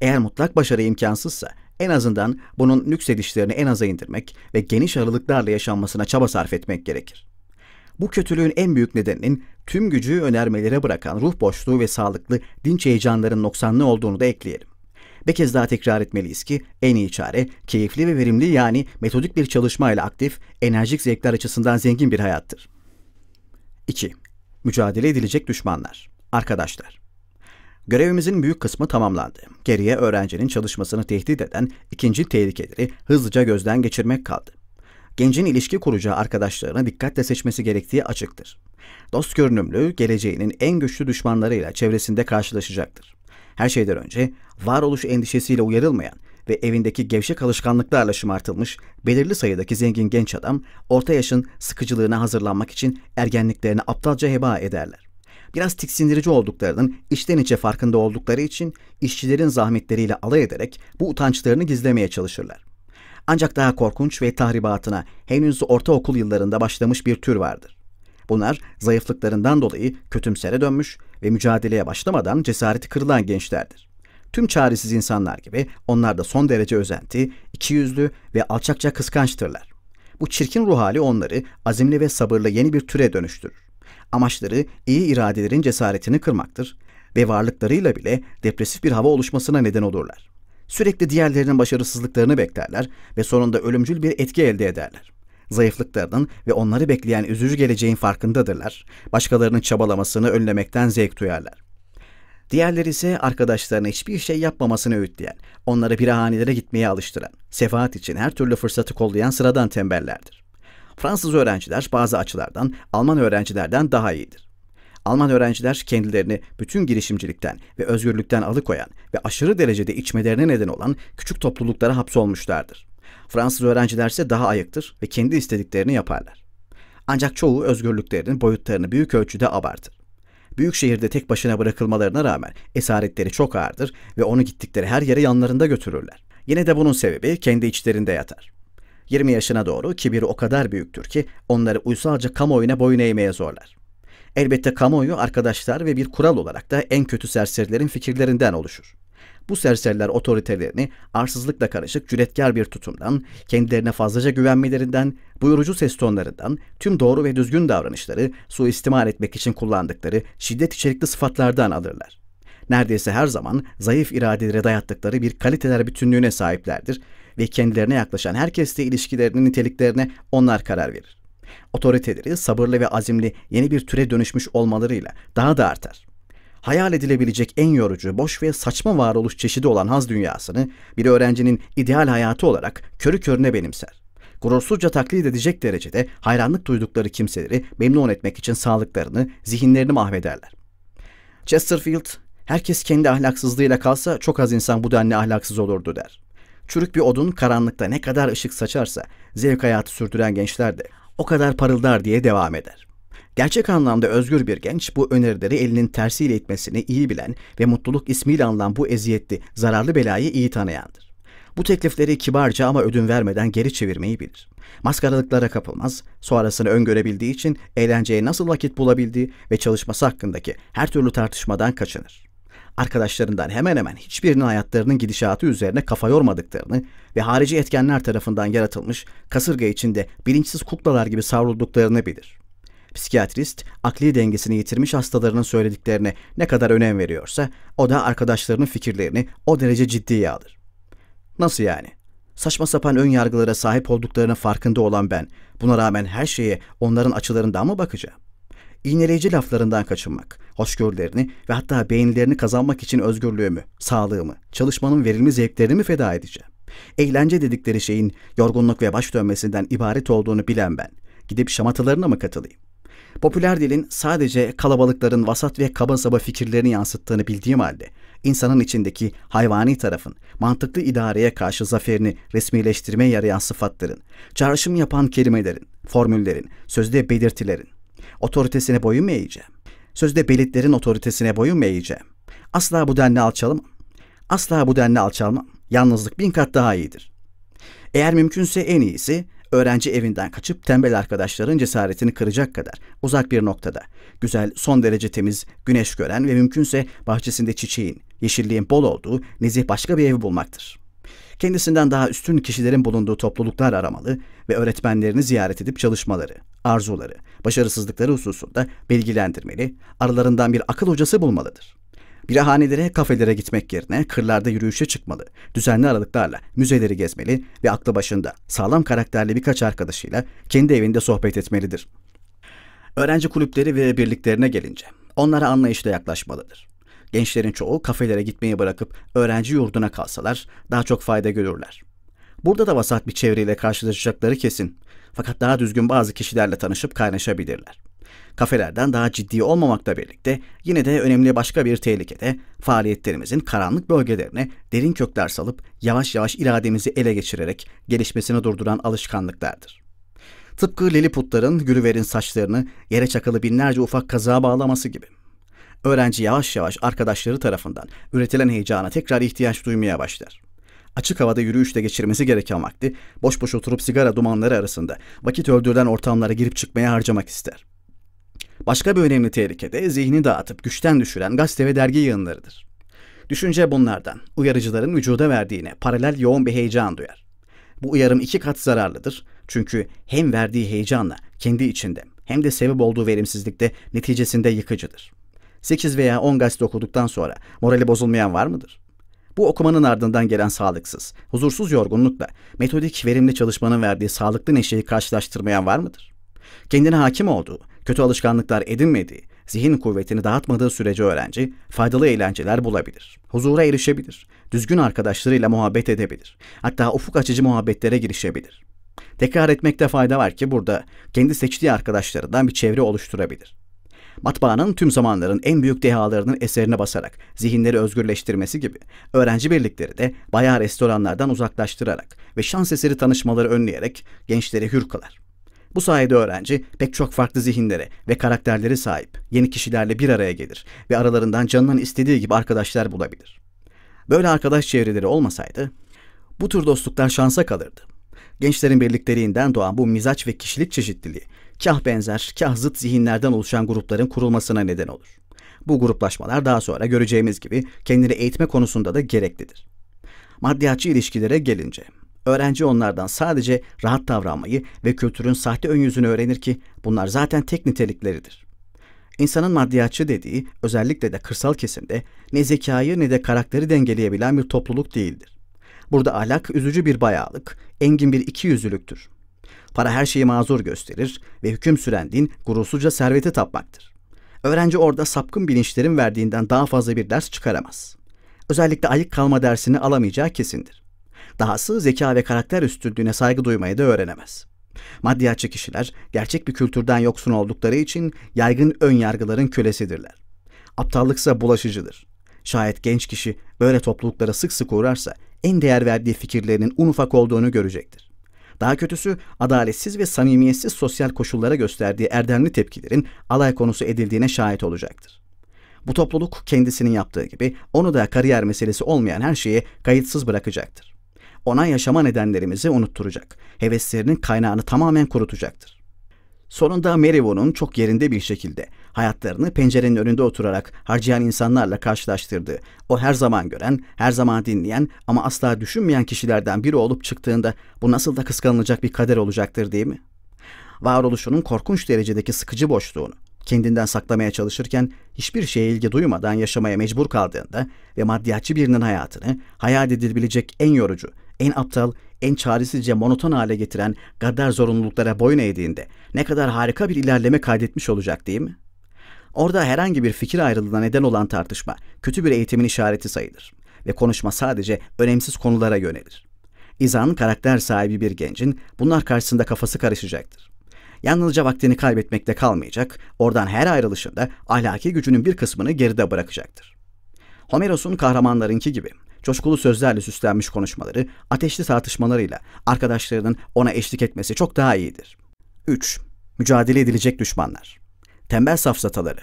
Eğer mutlak başarı imkansızsa en azından bunun lüks nüksedişlerini en aza indirmek ve geniş aralıklarla yaşanmasına çaba sarf etmek gerekir. Bu kötülüğün en büyük nedeninin tüm gücü önermelere bırakan ruh boşluğu ve sağlıklı dinç heyecanların noksanlığı olduğunu da ekleyelim. Bir kez daha tekrar etmeliyiz ki en iyi çare keyifli ve verimli yani metodik bir çalışmayla aktif, enerjik zevkler açısından zengin bir hayattır. 2. Mücadele edilecek düşmanlar, arkadaşlar. Görevimizin büyük kısmı tamamlandı. Geriye öğrencinin çalışmasını tehdit eden ikinci tehlikeleri hızlıca gözden geçirmek kaldı. Gencin ilişki kuracağı arkadaşlarına dikkatle seçmesi gerektiği açıktır. Dost görünümlü, geleceğinin en güçlü düşmanlarıyla çevresinde karşılaşacaktır. Her şeyden önce varoluş endişesiyle uyarılmayan ve evindeki gevşek alışkanlıklarla şımartılmış belirli sayıdaki zengin genç adam orta yaşın sıkıcılığına hazırlanmak için ergenliklerini aptalca heba ederler. Biraz tiksindirici olduklarının içten içe farkında oldukları için işçilerin zahmetleriyle alay ederek bu utançlarını gizlemeye çalışırlar. Ancak daha korkunç ve tahribatına henüz ortaokul yıllarında başlamış bir tür vardır. Bunlar zayıflıklarından dolayı kötümsere dönmüş ve mücadeleye başlamadan cesareti kırılan gençlerdir. Tüm çaresiz insanlar gibi onlar da son derece özenti, ikiyüzlü ve alçakça kıskançtırlar. Bu çirkin ruh hali onları azimli ve sabırlı yeni bir türe dönüştürür. Amaçları iyi iradelerin cesaretini kırmaktır ve varlıklarıyla bile depresif bir hava oluşmasına neden olurlar. Sürekli diğerlerinin başarısızlıklarını beklerler ve sonunda ölümcül bir etki elde ederler zayıflıklarının ve onları bekleyen üzücü geleceğin farkındadırlar. Başkalarının çabalamasını önlemekten zevk duyarlar. Diğerleri ise arkadaşlarına hiçbir şey yapmamasını öğütleyen, onları birahanelere gitmeye alıştıran, sefahat için her türlü fırsatı kollayan sıradan tembellerdir. Fransız öğrenciler bazı açılardan Alman öğrencilerden daha iyidir. Alman öğrenciler kendilerini bütün girişimcilikten ve özgürlükten alıkoyan ve aşırı derecede içmelerine neden olan küçük topluluklara hapsolmuşlardır. Fransız öğrenciler ise daha ayıktır ve kendi istediklerini yaparlar. Ancak çoğu özgürlüklerinin boyutlarını büyük ölçüde abartır. Büyük şehirde tek başına bırakılmalarına rağmen esaretleri çok ağırdır ve onu gittikleri her yere yanlarında götürürler. Yine de bunun sebebi kendi içlerinde yatar. 20 yaşına doğru kibiri o kadar büyüktür ki onları uysalca kamuoyuna boyun eğmeye zorlar. Elbette kamuoyu arkadaşlar ve bir kural olarak da en kötü serserilerin fikirlerinden oluşur. Bu serseriler otoritelerini arsızlıkla karışık cüretkar bir tutumdan, kendilerine fazlaca güvenmelerinden, buyurucu ses tonlarından, tüm doğru ve düzgün davranışları suistimal etmek için kullandıkları şiddet içerikli sıfatlardan alırlar neredeyse her zaman zayıf iradelere dayattıkları bir kaliteler bütünlüğüne sahiplerdir ve kendilerine yaklaşan herkesle ilişkilerinin niteliklerine onlar karar verir. Otoriteleri sabırlı ve azimli yeni bir türe dönüşmüş olmalarıyla daha da artar hayal edilebilecek en yorucu, boş ve saçma varoluş çeşidi olan haz dünyasını bir öğrencinin ideal hayatı olarak körü körüne benimser. Gurursuzca taklit edecek derecede hayranlık duydukları kimseleri memnun etmek için sağlıklarını, zihinlerini mahvederler. Chesterfield, herkes kendi ahlaksızlığıyla kalsa çok az insan bu denli ahlaksız olurdu der. Çürük bir odun karanlıkta ne kadar ışık saçarsa zevk hayatı sürdüren gençler de o kadar parıldar diye devam eder. Gerçek anlamda özgür bir genç bu önerileri elinin tersiyle itmesini iyi bilen ve mutluluk ismiyle anılan bu eziyetli, zararlı belayı iyi tanıyandır. Bu teklifleri kibarca ama ödün vermeden geri çevirmeyi bilir. Maskaralıklara kapılmaz, sonrasını öngörebildiği için eğlenceye nasıl vakit bulabildiği ve çalışması hakkındaki her türlü tartışmadan kaçınır. Arkadaşlarından hemen hemen hiçbirinin hayatlarının gidişatı üzerine kafa yormadıklarını ve harici etkenler tarafından yaratılmış kasırga içinde bilinçsiz kuklalar gibi savrulduklarını bilir. Psikiyatrist, akli dengesini yitirmiş hastalarının söylediklerine ne kadar önem veriyorsa, o da arkadaşlarının fikirlerini o derece ciddiye alır. Nasıl yani? Saçma sapan ön yargılara sahip olduklarının farkında olan ben, buna rağmen her şeye onların açılarından mı bakacağım? İğneleyici laflarından kaçınmak, hoşgörülerini ve hatta beğenilerini kazanmak için özgürlüğümü, sağlığımı, çalışmanın verilme zevklerini mi feda edeceğim? Eğlence dedikleri şeyin yorgunluk ve baş dönmesinden ibaret olduğunu bilen ben, gidip şamatalarına mı katılayım? Popüler dilin sadece kalabalıkların vasat ve kaba saba fikirlerini yansıttığını bildiğim halde insanın içindeki hayvani tarafın mantıklı idareye karşı zaferini resmileştirmeye yarayan sıfatların, çağrışım yapan kelimelerin, formüllerin, sözde belirtilerin, otoritesine boyun mu eğeceğim? Sözde belirtilerin otoritesine boyun mu eğeceğim? Asla bu denli alçalamam. Asla bu denli alçalmam. Yalnızlık bin kat daha iyidir. Eğer mümkünse en iyisi öğrenci evinden kaçıp tembel arkadaşların cesaretini kıracak kadar uzak bir noktada, güzel, son derece temiz, güneş gören ve mümkünse bahçesinde çiçeğin, yeşilliğin bol olduğu nezih başka bir evi bulmaktır. Kendisinden daha üstün kişilerin bulunduğu topluluklar aramalı ve öğretmenlerini ziyaret edip çalışmaları, arzuları, başarısızlıkları hususunda bilgilendirmeli, aralarından bir akıl hocası bulmalıdır.'' Birahanelere, kafelere gitmek yerine kırlarda yürüyüşe çıkmalı, düzenli aralıklarla müzeleri gezmeli ve aklı başında sağlam karakterli birkaç arkadaşıyla kendi evinde sohbet etmelidir. Öğrenci kulüpleri ve birliklerine gelince onlara anlayışla yaklaşmalıdır. Gençlerin çoğu kafelere gitmeyi bırakıp öğrenci yurduna kalsalar daha çok fayda görürler. Burada da vasat bir çevreyle karşılaşacakları kesin. Fakat daha düzgün bazı kişilerle tanışıp kaynaşabilirler. Kafelerden daha ciddi olmamakla birlikte yine de önemli başka bir tehlikede faaliyetlerimizin karanlık bölgelerine derin kökler salıp yavaş yavaş irademizi ele geçirerek gelişmesini durduran alışkanlıklardır. Tıpkı Lilliputların Gülüver'in saçlarını yere çakılı binlerce ufak kazığa bağlaması gibi. Öğrenci yavaş yavaş arkadaşları tarafından üretilen heyecana tekrar ihtiyaç duymaya başlar açık havada yürüyüşte geçirmesi gereken vakti boş boş oturup sigara dumanları arasında vakit öldürülen ortamlara girip çıkmaya harcamak ister. Başka bir önemli tehlike de zihni dağıtıp güçten düşüren gazete ve dergi yayınlarıdır. Düşünce bunlardan, uyarıcıların vücuda verdiğine paralel yoğun bir heyecan duyar. Bu uyarım iki kat zararlıdır çünkü hem verdiği heyecanla kendi içinde hem de sebep olduğu verimsizlikte neticesinde yıkıcıdır. 8 veya 10 gazete okuduktan sonra morali bozulmayan var mıdır? Bu okumanın ardından gelen sağlıksız, huzursuz yorgunlukla metodik verimli çalışmanın verdiği sağlıklı neşeyi karşılaştırmayan var mıdır? Kendine hakim olduğu, kötü alışkanlıklar edinmediği, zihin kuvvetini dağıtmadığı sürece öğrenci faydalı eğlenceler bulabilir, huzura erişebilir, düzgün arkadaşlarıyla muhabbet edebilir, hatta ufuk açıcı muhabbetlere girişebilir. Tekrar etmekte fayda var ki burada kendi seçtiği arkadaşlarından bir çevre oluşturabilir. Matbaanın tüm zamanların en büyük dehalarının eserine basarak zihinleri özgürleştirmesi gibi öğrenci birlikleri de bayağı restoranlardan uzaklaştırarak ve şans eseri tanışmaları önleyerek gençleri hür kılar. Bu sayede öğrenci pek çok farklı zihinlere ve karakterlere sahip yeni kişilerle bir araya gelir ve aralarından canının istediği gibi arkadaşlar bulabilir. Böyle arkadaş çevreleri olmasaydı bu tür dostluklar şansa kalırdı. Gençlerin birlikteliğinden doğan bu mizaç ve kişilik çeşitliliği kah benzer, kah zıt zihinlerden oluşan grupların kurulmasına neden olur. Bu gruplaşmalar daha sonra göreceğimiz gibi kendini eğitme konusunda da gereklidir. Maddiyatçı ilişkilere gelince Öğrenci onlardan sadece rahat davranmayı ve kültürün sahte ön yüzünü öğrenir ki bunlar zaten tek nitelikleridir. İnsanın maddiyatçı dediği özellikle de kırsal kesimde ne zekayı ne de karakteri dengeleyebilen bir topluluk değildir. Burada ahlak üzücü bir bayağılık, engin bir iki ikiyüzlülüktür. Para her şeyi mazur gösterir ve hüküm süren din gurursuzca serveti tapmaktır. Öğrenci orada sapkın bilinçlerin verdiğinden daha fazla bir ders çıkaramaz. Özellikle ayık kalma dersini alamayacağı kesindir. Dahası zeka ve karakter üstünlüğüne saygı duymayı da öğrenemez. Maddiyatçı kişiler gerçek bir kültürden yoksun oldukları için yaygın ön yargıların kölesidirler. Aptallıksa bulaşıcıdır. Şayet genç kişi böyle topluluklara sık sık uğrarsa en değer verdiği fikirlerinin un ufak olduğunu görecektir. Daha kötüsü adaletsiz ve samimiyetsiz sosyal koşullara gösterdiği erdemli tepkilerin alay konusu edildiğine şahit olacaktır. Bu topluluk kendisinin yaptığı gibi onu da kariyer meselesi olmayan her şeyi kayıtsız bırakacaktır ona yaşama nedenlerimizi unutturacak. Heveslerinin kaynağını tamamen kurutacaktır. Sonunda Merivo'nun çok yerinde bir şekilde hayatlarını pencerenin önünde oturarak harcayan insanlarla karşılaştırdığı, o her zaman gören, her zaman dinleyen ama asla düşünmeyen kişilerden biri olup çıktığında bu nasıl da kıskanılacak bir kader olacaktır değil mi? Varoluşunun korkunç derecedeki sıkıcı boşluğunu, kendinden saklamaya çalışırken hiçbir şeye ilgi duymadan yaşamaya mecbur kaldığında ve maddiyatçı birinin hayatını hayal edilebilecek en yorucu, en aptal, en çaresizce monoton hale getiren gaddar zorunluluklara boyun eğdiğinde ne kadar harika bir ilerleme kaydetmiş olacak değil mi? Orada herhangi bir fikir ayrılığına neden olan tartışma kötü bir eğitimin işareti sayılır ve konuşma sadece önemsiz konulara yönelir. İzan karakter sahibi bir gencin bunlar karşısında kafası karışacaktır. Yalnızca vaktini kaybetmekte kalmayacak, oradan her ayrılışında ahlaki gücünün bir kısmını geride bırakacaktır. Homeros'un kahramanlarınki gibi coşkulu sözlerle süslenmiş konuşmaları, ateşli tartışmalarıyla arkadaşlarının ona eşlik etmesi çok daha iyidir. 3. Mücadele edilecek düşmanlar. Tembel safsataları.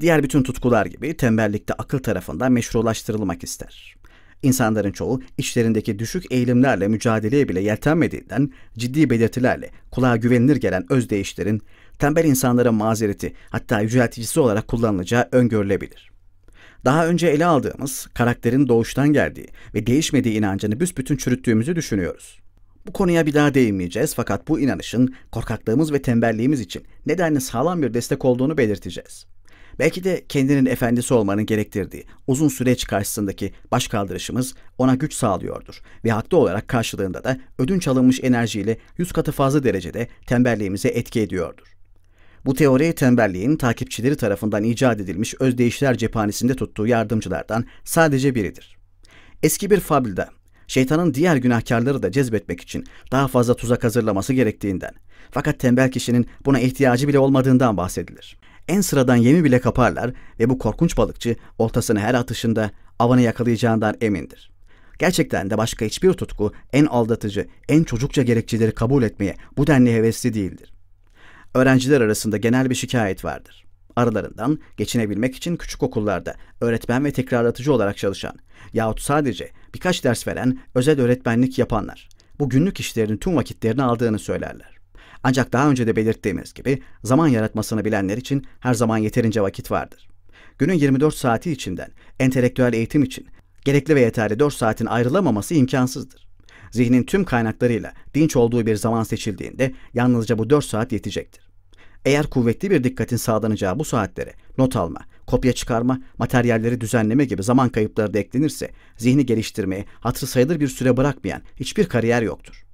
Diğer bütün tutkular gibi tembellikte akıl tarafından meşrulaştırılmak ister. İnsanların çoğu içlerindeki düşük eğilimlerle mücadeleye bile yeltenmediğinden ciddi belirtilerle kulağa güvenilir gelen özdeyişlerin tembel insanlara mazereti hatta yüceltici olarak kullanılacağı öngörülebilir. Daha önce ele aldığımız karakterin doğuştan geldiği ve değişmediği inancını büsbütün çürüttüğümüzü düşünüyoruz. Bu konuya bir daha değinmeyeceğiz fakat bu inanışın korkaklığımız ve tembelliğimiz için nedenle sağlam bir destek olduğunu belirteceğiz. Belki de kendinin efendisi olmanın gerektirdiği uzun süreç karşısındaki başkaldırışımız ona güç sağlıyordur ve haklı olarak karşılığında da ödünç alınmış enerjiyle yüz katı fazla derecede tembelliğimize etki ediyordur. Bu teoriye tembelliğin takipçileri tarafından icat edilmiş özdeyişler cephanesinde tuttuğu yardımcılardan sadece biridir. Eski bir fabilde şeytanın diğer günahkarları da cezbetmek için daha fazla tuzak hazırlaması gerektiğinden fakat tembel kişinin buna ihtiyacı bile olmadığından bahsedilir. En sıradan yemi bile kaparlar ve bu korkunç balıkçı oltasını her atışında avını yakalayacağından emindir. Gerçekten de başka hiçbir tutku en aldatıcı, en çocukça gerekçeleri kabul etmeye bu denli hevesli değildir. Öğrenciler arasında genel bir şikayet vardır. Aralarından geçinebilmek için küçük okullarda öğretmen ve tekrarlatıcı olarak çalışan yahut sadece birkaç ders veren özel öğretmenlik yapanlar bu günlük işlerin tüm vakitlerini aldığını söylerler. Ancak daha önce de belirttiğimiz gibi zaman yaratmasını bilenler için her zaman yeterince vakit vardır. Günün 24 saati içinden entelektüel eğitim için gerekli ve yeterli 4 saatin ayrılamaması imkansızdır. Zihnin tüm kaynaklarıyla dinç olduğu bir zaman seçildiğinde yalnızca bu 4 saat yetecektir. Eğer kuvvetli bir dikkatin sağlanacağı bu saatlere not alma, kopya çıkarma, materyalleri düzenleme gibi zaman kayıpları da eklenirse zihni geliştirmeye hatırı sayılır bir süre bırakmayan hiçbir kariyer yoktur.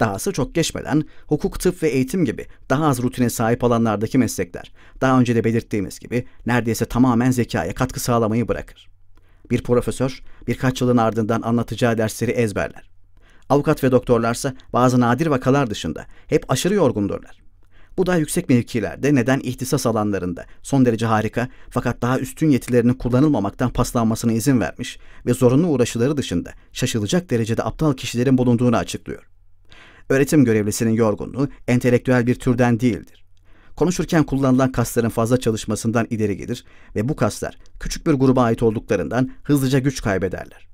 Dahası çok geçmeden hukuk, tıp ve eğitim gibi daha az rutine sahip alanlardaki meslekler daha önce de belirttiğimiz gibi neredeyse tamamen zekaya katkı sağlamayı bırakır. Bir profesör birkaç yılın ardından anlatacağı dersleri ezberler. Avukat ve doktorlarsa bazı nadir vakalar dışında hep aşırı yorgundurlar. Bu daha yüksek mevkilerde neden ihtisas alanlarında son derece harika fakat daha üstün yetilerinin kullanılmamaktan paslanmasına izin vermiş ve zorunlu uğraşıları dışında şaşılacak derecede aptal kişilerin bulunduğunu açıklıyor. Öğretim görevlisinin yorgunluğu entelektüel bir türden değildir. Konuşurken kullanılan kasların fazla çalışmasından ileri gelir ve bu kaslar küçük bir gruba ait olduklarından hızlıca güç kaybederler.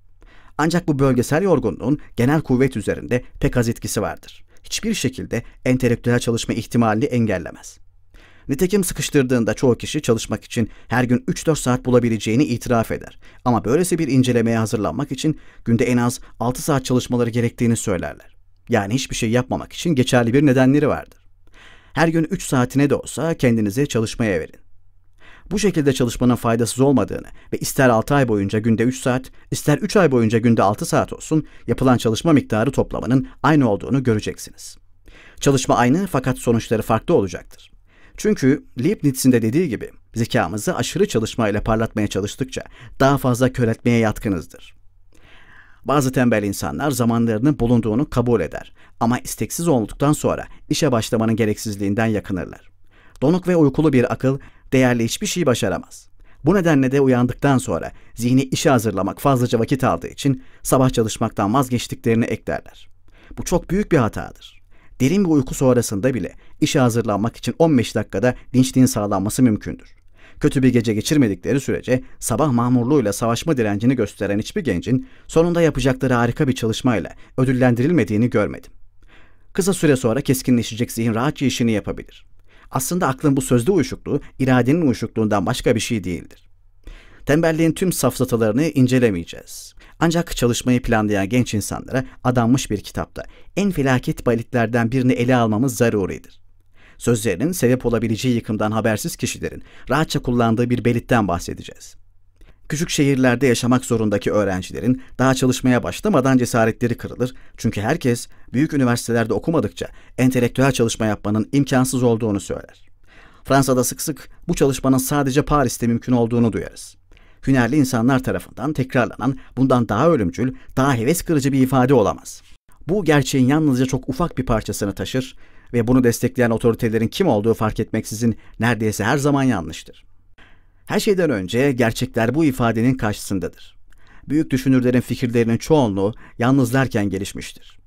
Ancak bu bölgesel yorgunluğun genel kuvvet üzerinde pek az etkisi vardır hiçbir şekilde entelektüel çalışma ihtimalini engellemez. Nitekim sıkıştırdığında çoğu kişi çalışmak için her gün 3-4 saat bulabileceğini itiraf eder. Ama böylesi bir incelemeye hazırlanmak için günde en az 6 saat çalışmaları gerektiğini söylerler. Yani hiçbir şey yapmamak için geçerli bir nedenleri vardır. Her gün 3 saatine de olsa kendinize çalışmaya verin bu şekilde çalışmanın faydasız olmadığını ve ister 6 ay boyunca günde 3 saat, ister 3 ay boyunca günde 6 saat olsun yapılan çalışma miktarı toplamanın aynı olduğunu göreceksiniz. Çalışma aynı fakat sonuçları farklı olacaktır. Çünkü Leibniz'in de dediği gibi zekamızı aşırı çalışma ile parlatmaya çalıştıkça daha fazla köreltmeye yatkınızdır. Bazı tembel insanlar zamanlarının bulunduğunu kabul eder ama isteksiz olduktan sonra işe başlamanın gereksizliğinden yakınırlar. Donuk ve uykulu bir akıl değerli hiçbir şey başaramaz. Bu nedenle de uyandıktan sonra zihni işe hazırlamak fazlaca vakit aldığı için sabah çalışmaktan vazgeçtiklerini eklerler. Bu çok büyük bir hatadır. Derin bir uyku sonrasında bile işe hazırlanmak için 15 dakikada dinçliğin sağlanması mümkündür. Kötü bir gece geçirmedikleri sürece sabah mahmurluğuyla savaşma direncini gösteren hiçbir gencin sonunda yapacakları harika bir çalışmayla ödüllendirilmediğini görmedim. Kısa süre sonra keskinleşecek zihin rahatça işini yapabilir aslında aklın bu sözde uyuşukluğu iradenin uyuşukluğundan başka bir şey değildir. Tembelliğin tüm safsatalarını incelemeyeceğiz. Ancak çalışmayı planlayan genç insanlara adanmış bir kitapta en felaket balitlerden birini ele almamız zaruridir. Sözlerinin sebep olabileceği yıkımdan habersiz kişilerin rahatça kullandığı bir belitten bahsedeceğiz. Küçük şehirlerde yaşamak zorundaki öğrencilerin daha çalışmaya başlamadan cesaretleri kırılır. Çünkü herkes büyük üniversitelerde okumadıkça entelektüel çalışma yapmanın imkansız olduğunu söyler. Fransa'da sık sık bu çalışmanın sadece Paris'te mümkün olduğunu duyarız. Hünerli insanlar tarafından tekrarlanan bundan daha ölümcül, daha heves kırıcı bir ifade olamaz. Bu gerçeğin yalnızca çok ufak bir parçasını taşır ve bunu destekleyen otoritelerin kim olduğu fark etmeksizin neredeyse her zaman yanlıştır. Her şeyden önce gerçekler bu ifadenin karşısındadır. Büyük düşünürlerin fikirlerinin çoğunluğu yalnızlarken gelişmiştir.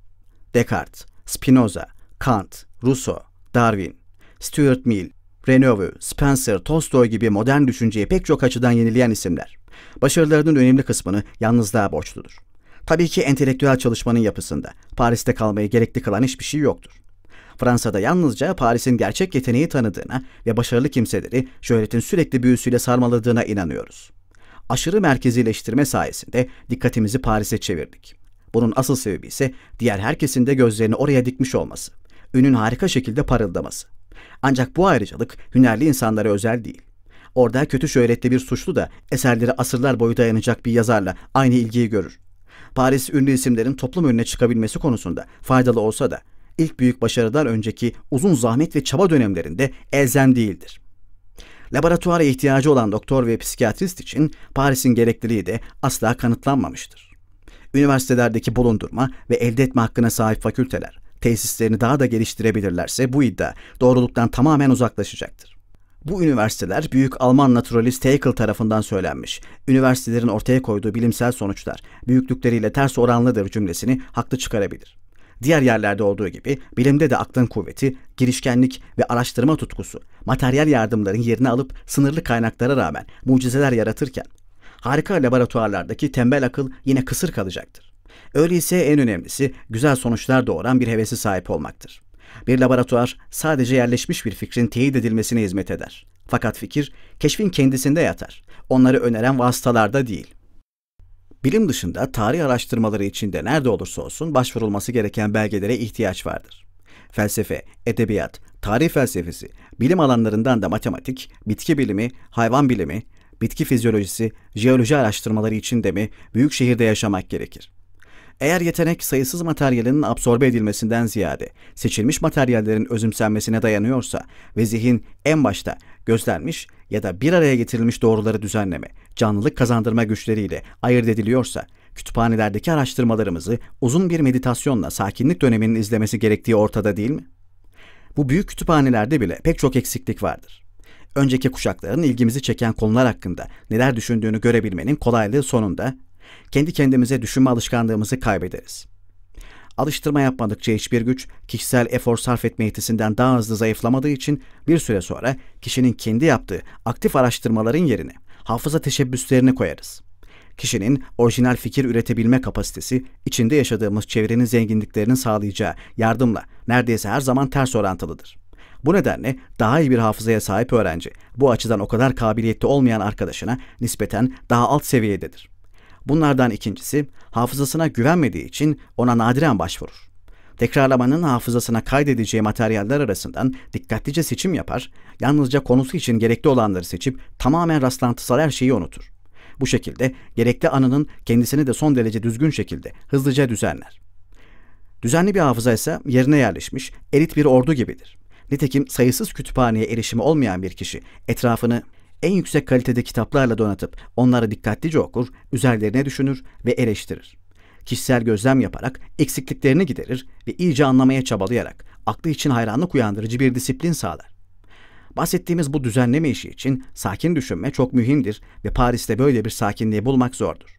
Descartes, Spinoza, Kant, Rousseau, Darwin, Stuart Mill, Renovu, Spencer, Tolstoy gibi modern düşünceyi pek çok açıdan yenileyen isimler. Başarılarının önemli kısmını yalnızlığa borçludur. Tabii ki entelektüel çalışmanın yapısında Paris'te kalmayı gerekli kılan hiçbir şey yoktur. Fransa'da yalnızca Paris'in gerçek yeteneği tanıdığına ve başarılı kimseleri şöhretin sürekli büyüsüyle sarmaladığına inanıyoruz. Aşırı merkezileştirme sayesinde dikkatimizi Paris'e çevirdik. Bunun asıl sebebi ise diğer herkesin de gözlerini oraya dikmiş olması. Ünün harika şekilde parıldaması. Ancak bu ayrıcalık hünerli insanlara özel değil. Orada kötü şöhretli bir suçlu da eserleri asırlar boyu dayanacak bir yazarla aynı ilgiyi görür. Paris ünlü isimlerin toplum önüne çıkabilmesi konusunda faydalı olsa da ilk büyük başarıdan önceki uzun zahmet ve çaba dönemlerinde elzem değildir. Laboratuvara ihtiyacı olan doktor ve psikiyatrist için Paris'in gerekliliği de asla kanıtlanmamıştır. Üniversitelerdeki bulundurma ve elde etme hakkına sahip fakülteler tesislerini daha da geliştirebilirlerse bu iddia doğruluktan tamamen uzaklaşacaktır. Bu üniversiteler büyük Alman naturalist Haeckel tarafından söylenmiş. Üniversitelerin ortaya koyduğu bilimsel sonuçlar büyüklükleriyle ters oranlıdır cümlesini haklı çıkarabilir diğer yerlerde olduğu gibi bilimde de aklın kuvveti, girişkenlik ve araştırma tutkusu materyal yardımların yerini alıp sınırlı kaynaklara rağmen mucizeler yaratırken harika laboratuvarlardaki tembel akıl yine kısır kalacaktır. Öyleyse en önemlisi güzel sonuçlar doğuran bir hevesi sahip olmaktır. Bir laboratuvar sadece yerleşmiş bir fikrin teyit edilmesine hizmet eder. Fakat fikir keşfin kendisinde yatar. Onları öneren vasıtalarda değil.'' Bilim dışında tarih araştırmaları içinde nerede olursa olsun başvurulması gereken belgelere ihtiyaç vardır. Felsefe, edebiyat, tarih felsefesi, bilim alanlarından da matematik, bitki bilimi, hayvan bilimi, bitki fizyolojisi, jeoloji araştırmaları için de mi büyük şehirde yaşamak gerekir? Eğer yetenek sayısız materyalin absorbe edilmesinden ziyade seçilmiş materyallerin özümsenmesine dayanıyorsa ve zihin en başta gözlenmiş ya da bir araya getirilmiş doğruları düzenleme, canlılık kazandırma güçleriyle ayırt ediliyorsa, kütüphanelerdeki araştırmalarımızı uzun bir meditasyonla sakinlik döneminin izlemesi gerektiği ortada değil mi? Bu büyük kütüphanelerde bile pek çok eksiklik vardır önceki kuşakların ilgimizi çeken konular hakkında neler düşündüğünü görebilmenin kolaylığı sonunda kendi kendimize düşünme alışkanlığımızı kaybederiz. Alıştırma yapmadıkça hiçbir güç kişisel efor sarf etme yetisinden daha hızlı zayıflamadığı için bir süre sonra kişinin kendi yaptığı aktif araştırmaların yerine hafıza teşebbüslerini koyarız. Kişinin orijinal fikir üretebilme kapasitesi içinde yaşadığımız çevrenin zenginliklerinin sağlayacağı yardımla neredeyse her zaman ters orantılıdır. Bu nedenle daha iyi bir hafızaya sahip öğrenci bu açıdan o kadar kabiliyette olmayan arkadaşına nispeten daha alt seviyededir. Bunlardan ikincisi hafızasına güvenmediği için ona nadiren başvurur. Tekrarlamanın hafızasına kaydedeceği materyaller arasından dikkatlice seçim yapar, yalnızca konusu için gerekli olanları seçip tamamen rastlantısal her şeyi unutur. Bu şekilde gerekli anının kendisini de son derece düzgün şekilde hızlıca düzenler. Düzenli bir hafıza ise yerine yerleşmiş, elit bir ordu gibidir. Nitekim sayısız kütüphaneye erişimi olmayan bir kişi etrafını en yüksek kalitede kitaplarla donatıp onları dikkatlice okur, üzerlerine düşünür ve eleştirir. Kişisel gözlem yaparak eksikliklerini giderir ve iyice anlamaya çabalayarak aklı için hayranlık uyandırıcı bir disiplin sağlar. Bahsettiğimiz bu düzenleme işi için sakin düşünme çok mühimdir ve Paris'te böyle bir sakinliği bulmak zordur.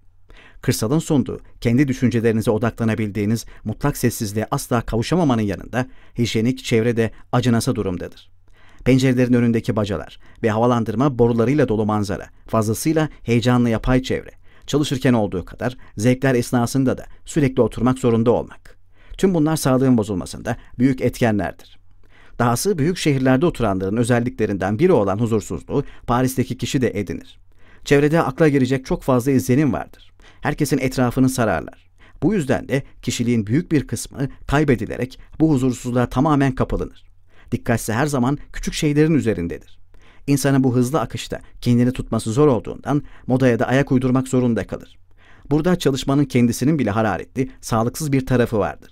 Kırsalın sunduğu, kendi düşüncelerinize odaklanabildiğiniz mutlak sessizliğe asla kavuşamamanın yanında hijyenik çevrede acınası durumdadır pencerelerin önündeki bacalar ve havalandırma borularıyla dolu manzara, fazlasıyla heyecanlı yapay çevre, çalışırken olduğu kadar zevkler esnasında da sürekli oturmak zorunda olmak. Tüm bunlar sağlığın bozulmasında büyük etkenlerdir. Dahası büyük şehirlerde oturanların özelliklerinden biri olan huzursuzluğu Paris'teki kişi de edinir. Çevrede akla girecek çok fazla izlenim vardır. Herkesin etrafını sararlar. Bu yüzden de kişiliğin büyük bir kısmı kaybedilerek bu huzursuzluğa tamamen kapılınır. Dikkatse her zaman küçük şeylerin üzerindedir. İnsanın bu hızlı akışta kendini tutması zor olduğundan modaya da ayak uydurmak zorunda kalır. Burada çalışmanın kendisinin bile hararetli, sağlıksız bir tarafı vardır.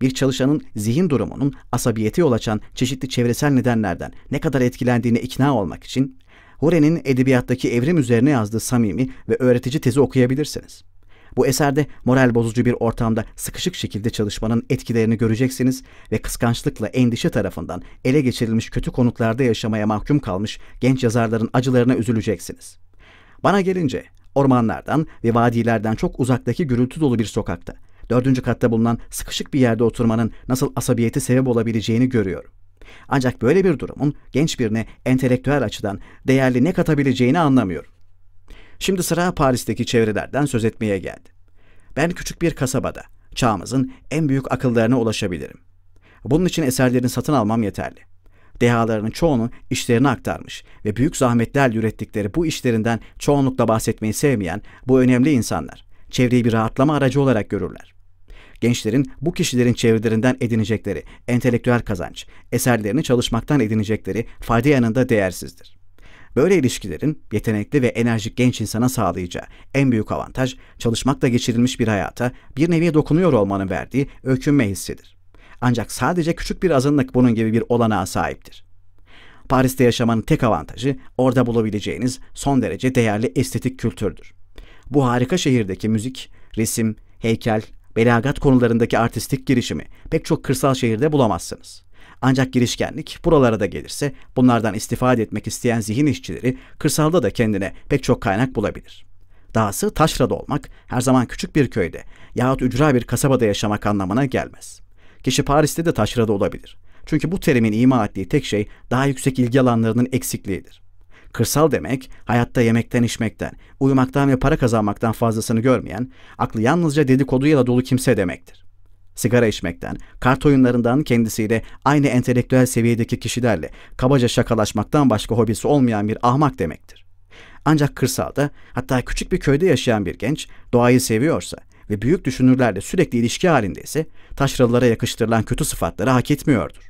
Bir çalışanın zihin durumunun asabiyeti yol açan çeşitli çevresel nedenlerden ne kadar etkilendiğine ikna olmak için Hore'nin edebiyattaki evrim üzerine yazdığı samimi ve öğretici tezi okuyabilirsiniz. Bu eserde moral bozucu bir ortamda sıkışık şekilde çalışmanın etkilerini göreceksiniz ve kıskançlıkla endişe tarafından ele geçirilmiş kötü konutlarda yaşamaya mahkum kalmış genç yazarların acılarına üzüleceksiniz. Bana gelince ormanlardan ve vadilerden çok uzaktaki gürültü dolu bir sokakta, dördüncü katta bulunan sıkışık bir yerde oturmanın nasıl asabiyeti sebep olabileceğini görüyorum. Ancak böyle bir durumun genç birine entelektüel açıdan değerli ne katabileceğini anlamıyorum. Şimdi sıra Paris'teki çevrelerden söz etmeye geldi. Ben küçük bir kasabada çağımızın en büyük akıllarına ulaşabilirim. Bunun için eserlerini satın almam yeterli. Dehalarının çoğunu işlerini aktarmış ve büyük zahmetler ürettikleri bu işlerinden çoğunlukla bahsetmeyi sevmeyen bu önemli insanlar çevreyi bir rahatlama aracı olarak görürler. Gençlerin bu kişilerin çevrelerinden edinecekleri entelektüel kazanç, eserlerini çalışmaktan edinecekleri fayda yanında değersizdir. Böyle ilişkilerin yetenekli ve enerjik genç insana sağlayacağı en büyük avantaj çalışmakla geçirilmiş bir hayata bir nevi dokunuyor olmanın verdiği öykünme hissidir. Ancak sadece küçük bir azınlık bunun gibi bir olanağa sahiptir. Paris'te yaşamanın tek avantajı orada bulabileceğiniz son derece değerli estetik kültürdür. Bu harika şehirdeki müzik, resim, heykel, belagat konularındaki artistik girişimi pek çok kırsal şehirde bulamazsınız. Ancak girişkenlik buralara da gelirse bunlardan istifade etmek isteyen zihin işçileri kırsalda da kendine pek çok kaynak bulabilir. Dahası taşrada olmak her zaman küçük bir köyde yahut ücra bir kasabada yaşamak anlamına gelmez. Kişi Paris'te de taşrada olabilir. Çünkü bu terimin ima ettiği tek şey daha yüksek ilgi alanlarının eksikliğidir. Kırsal demek, hayatta yemekten içmekten, uyumaktan ve para kazanmaktan fazlasını görmeyen, aklı yalnızca dedikoduyla dolu kimse demektir sigara içmekten, kart oyunlarından kendisiyle aynı entelektüel seviyedeki kişilerle kabaca şakalaşmaktan başka hobisi olmayan bir ahmak demektir. Ancak kırsalda, hatta küçük bir köyde yaşayan bir genç doğayı seviyorsa ve büyük düşünürlerle sürekli ilişki halindeyse taşralılara yakıştırılan kötü sıfatları hak etmiyordur.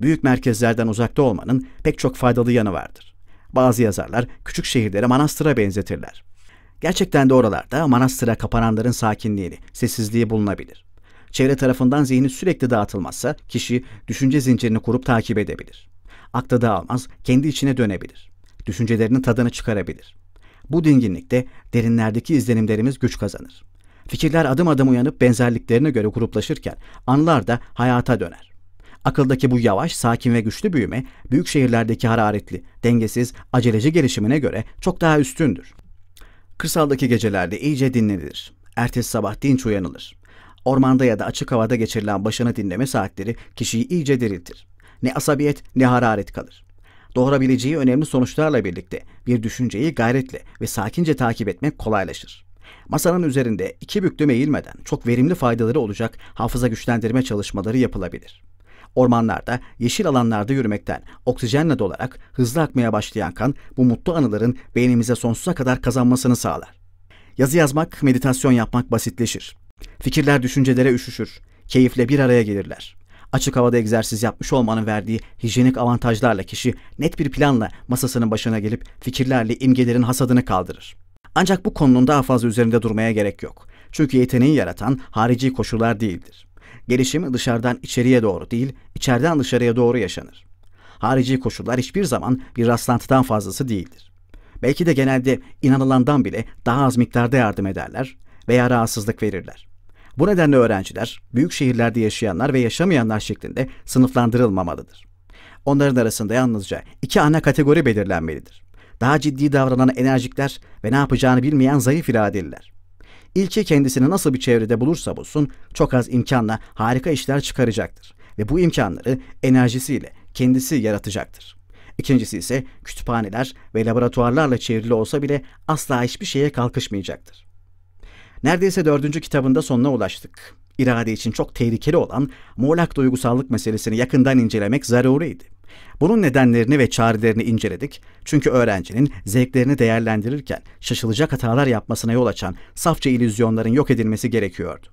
Büyük merkezlerden uzakta olmanın pek çok faydalı yanı vardır. Bazı yazarlar küçük şehirleri manastıra benzetirler. Gerçekten de oralarda manastıra kapananların sakinliğini, sessizliği bulunabilir çevre tarafından zihni sürekli dağıtılmazsa kişi düşünce zincirini kurup takip edebilir. Akta dağılmaz, kendi içine dönebilir. Düşüncelerinin tadını çıkarabilir. Bu dinginlikte derinlerdeki izlenimlerimiz güç kazanır. Fikirler adım adım uyanıp benzerliklerine göre gruplaşırken anlar da hayata döner. Akıldaki bu yavaş, sakin ve güçlü büyüme büyük şehirlerdeki hararetli, dengesiz, aceleci gelişimine göre çok daha üstündür. Kırsaldaki gecelerde iyice dinlenilir. Ertesi sabah dinç uyanılır. Ormanda ya da açık havada geçirilen başını dinleme saatleri kişiyi iyice diriltir. Ne asabiyet ne hararet kalır. Doğurabileceği önemli sonuçlarla birlikte bir düşünceyi gayretle ve sakince takip etmek kolaylaşır. Masanın üzerinde iki büklüm eğilmeden çok verimli faydaları olacak hafıza güçlendirme çalışmaları yapılabilir. Ormanlarda, yeşil alanlarda yürümekten oksijenle dolarak hızlı akmaya başlayan kan bu mutlu anıların beynimize sonsuza kadar kazanmasını sağlar. Yazı yazmak, meditasyon yapmak basitleşir. Fikirler düşüncelere üşüşür, keyifle bir araya gelirler. Açık havada egzersiz yapmış olmanın verdiği hijyenik avantajlarla kişi net bir planla masasının başına gelip fikirlerle imgelerin hasadını kaldırır. Ancak bu konunun daha fazla üzerinde durmaya gerek yok. Çünkü yeteneği yaratan harici koşullar değildir. Gelişim dışarıdan içeriye doğru değil, içeriden dışarıya doğru yaşanır. Harici koşullar hiçbir zaman bir rastlantıdan fazlası değildir. Belki de genelde inanılandan bile daha az miktarda yardım ederler veya rahatsızlık verirler. Bu nedenle öğrenciler, büyük şehirlerde yaşayanlar ve yaşamayanlar şeklinde sınıflandırılmamalıdır. Onların arasında yalnızca iki ana kategori belirlenmelidir. Daha ciddi davranan enerjikler ve ne yapacağını bilmeyen zayıf iradeliler. İlki kendisini nasıl bir çevrede bulursa bulsun çok az imkanla harika işler çıkaracaktır ve bu imkanları enerjisiyle kendisi yaratacaktır. İkincisi ise kütüphaneler ve laboratuvarlarla çevrili olsa bile asla hiçbir şeye kalkışmayacaktır. Neredeyse dördüncü kitabında sonuna ulaştık. İrade için çok tehlikeli olan muğlak duygusallık meselesini yakından incelemek zaruriydi. Bunun nedenlerini ve çarelerini inceledik çünkü öğrencinin zevklerini değerlendirirken şaşılacak hatalar yapmasına yol açan safça ilüzyonların yok edilmesi gerekiyordu.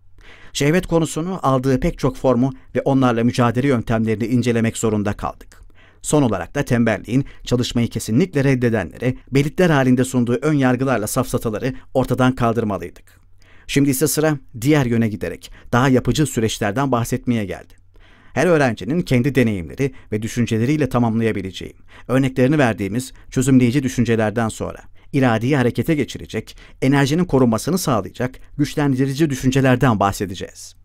Şehvet konusunu aldığı pek çok formu ve onlarla mücadele yöntemlerini incelemek zorunda kaldık. Son olarak da tembelliğin çalışmayı kesinlikle reddedenlere belirtiler halinde sunduğu ön yargılarla safsataları ortadan kaldırmalıydık. Şimdi ise sıra diğer yöne giderek daha yapıcı süreçlerden bahsetmeye geldi. Her öğrencinin kendi deneyimleri ve düşünceleriyle tamamlayabileceği, örneklerini verdiğimiz çözümleyici düşüncelerden sonra iradeyi harekete geçirecek, enerjinin korunmasını sağlayacak güçlendirici düşüncelerden bahsedeceğiz.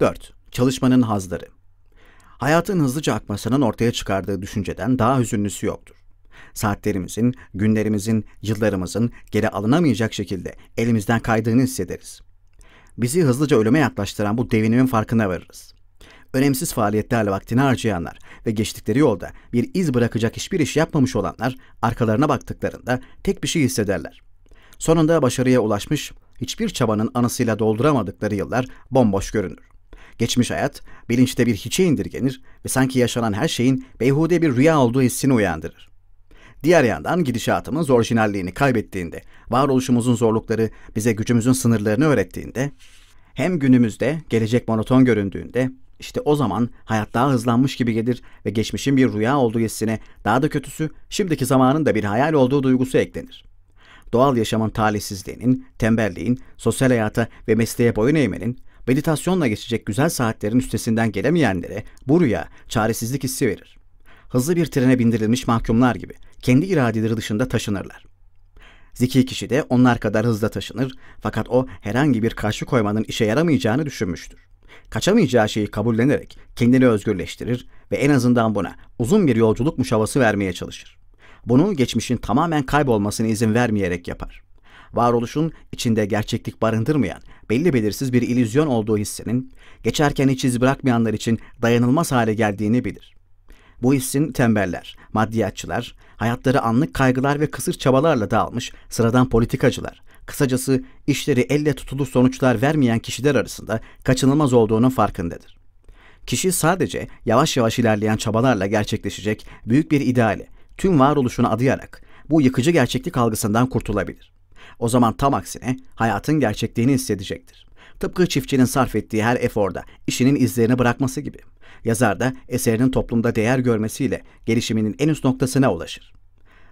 4. Çalışmanın hazları Hayatın hızlıca akmasının ortaya çıkardığı düşünceden daha hüzünlüsü yoktur. Saatlerimizin, günlerimizin, yıllarımızın geri alınamayacak şekilde elimizden kaydığını hissederiz. Bizi hızlıca ölüme yaklaştıran bu devinimin farkına varırız. Önemsiz faaliyetlerle vaktini harcayanlar ve geçtikleri yolda bir iz bırakacak hiçbir iş yapmamış olanlar arkalarına baktıklarında tek bir şey hissederler. Sonunda başarıya ulaşmış, hiçbir çabanın anısıyla dolduramadıkları yıllar bomboş görünür. Geçmiş hayat bilinçte bir hiçe indirgenir ve sanki yaşanan her şeyin beyhude bir rüya olduğu hissini uyandırır. Diğer yandan gidişatımız orijinalliğini kaybettiğinde, varoluşumuzun zorlukları bize gücümüzün sınırlarını öğrettiğinde, hem günümüzde gelecek monoton göründüğünde işte o zaman hayat daha hızlanmış gibi gelir ve geçmişin bir rüya olduğu hissine daha da kötüsü şimdiki zamanın da bir hayal olduğu duygusu eklenir. Doğal yaşamın talihsizliğinin, tembelliğin, sosyal hayata ve mesleğe boyun eğmenin, meditasyonla geçecek güzel saatlerin üstesinden gelemeyenlere bu rüya çaresizlik hissi verir hızlı bir trene bindirilmiş mahkumlar gibi kendi iradeleri dışında taşınırlar. Zeki kişi de onlar kadar hızla taşınır fakat o herhangi bir karşı koymanın işe yaramayacağını düşünmüştür. Kaçamayacağı şeyi kabullenerek kendini özgürleştirir ve en azından buna uzun bir yolculuk muşavası vermeye çalışır. Bunu geçmişin tamamen kaybolmasına izin vermeyerek yapar. Varoluşun içinde gerçeklik barındırmayan, belli belirsiz bir ilüzyon olduğu hissinin, geçerken hiç iz bırakmayanlar için dayanılmaz hale geldiğini bilir. Bu hissin tembeller, maddiyatçılar, hayatları anlık kaygılar ve kısır çabalarla dağılmış sıradan politikacılar, kısacası işleri elle tutulur sonuçlar vermeyen kişiler arasında kaçınılmaz olduğunun farkındadır. Kişi sadece yavaş yavaş ilerleyen çabalarla gerçekleşecek büyük bir ideali, tüm varoluşunu adayarak bu yıkıcı gerçeklik algısından kurtulabilir. O zaman tam aksine hayatın gerçekliğini hissedecektir. Tıpkı çiftçinin sarf ettiği her eforda işinin izlerini bırakması gibi. Yazar da eserinin toplumda değer görmesiyle gelişiminin en üst noktasına ulaşır.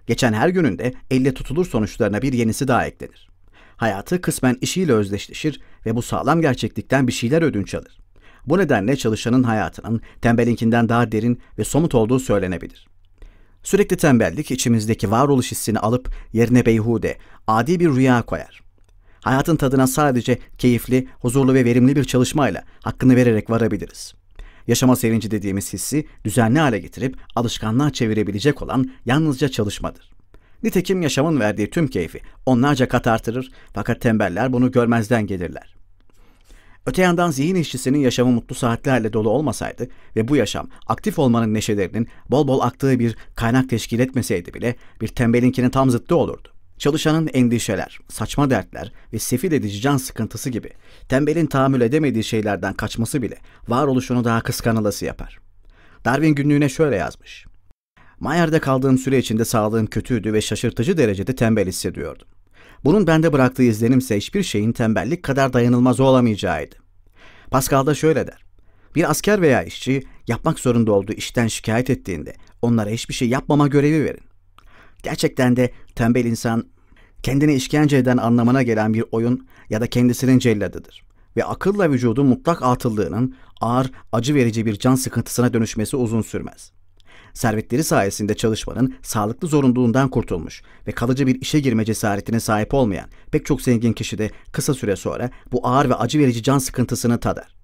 Geçen her gününde elle tutulur sonuçlarına bir yenisi daha eklenir. Hayatı kısmen işiyle özdeşleşir ve bu sağlam gerçeklikten bir şeyler ödünç alır. Bu nedenle çalışanın hayatının tembelinkinden daha derin ve somut olduğu söylenebilir. Sürekli tembellik içimizdeki varoluş hissini alıp yerine beyhude, adi bir rüya koyar hayatın tadına sadece keyifli, huzurlu ve verimli bir çalışmayla hakkını vererek varabiliriz. Yaşama sevinci dediğimiz hissi düzenli hale getirip alışkanlığa çevirebilecek olan yalnızca çalışmadır. Nitekim yaşamın verdiği tüm keyfi onlarca kat artırır fakat tembeller bunu görmezden gelirler. Öte yandan zihin işçisinin yaşamı mutlu saatlerle dolu olmasaydı ve bu yaşam aktif olmanın neşelerinin bol bol aktığı bir kaynak teşkil etmeseydi bile bir tembelinkinin tam zıttı olurdu. Çalışanın endişeler, saçma dertler ve sefil edici can sıkıntısı gibi tembelin tahammül edemediği şeylerden kaçması bile varoluşunu daha kıskanılası yapar. Darwin günlüğüne şöyle yazmış. Mayer'de kaldığım süre içinde sağlığım kötüydü ve şaşırtıcı derecede tembel hissediyordum. Bunun bende bıraktığı izlenimse hiçbir şeyin tembellik kadar dayanılmaz olamayacağıydı. Pascal da şöyle der. Bir asker veya işçi yapmak zorunda olduğu işten şikayet ettiğinde onlara hiçbir şey yapmama görevi verin. Gerçekten de tembel insan kendini işkence eden anlamına gelen bir oyun ya da kendisinin celladıdır ve akılla vücudun mutlak atıllığının ağır, acı verici bir can sıkıntısına dönüşmesi uzun sürmez. Servetleri sayesinde çalışmanın sağlıklı zorunluluğundan kurtulmuş ve kalıcı bir işe girme cesaretine sahip olmayan pek çok zengin kişi de kısa süre sonra bu ağır ve acı verici can sıkıntısını tadar.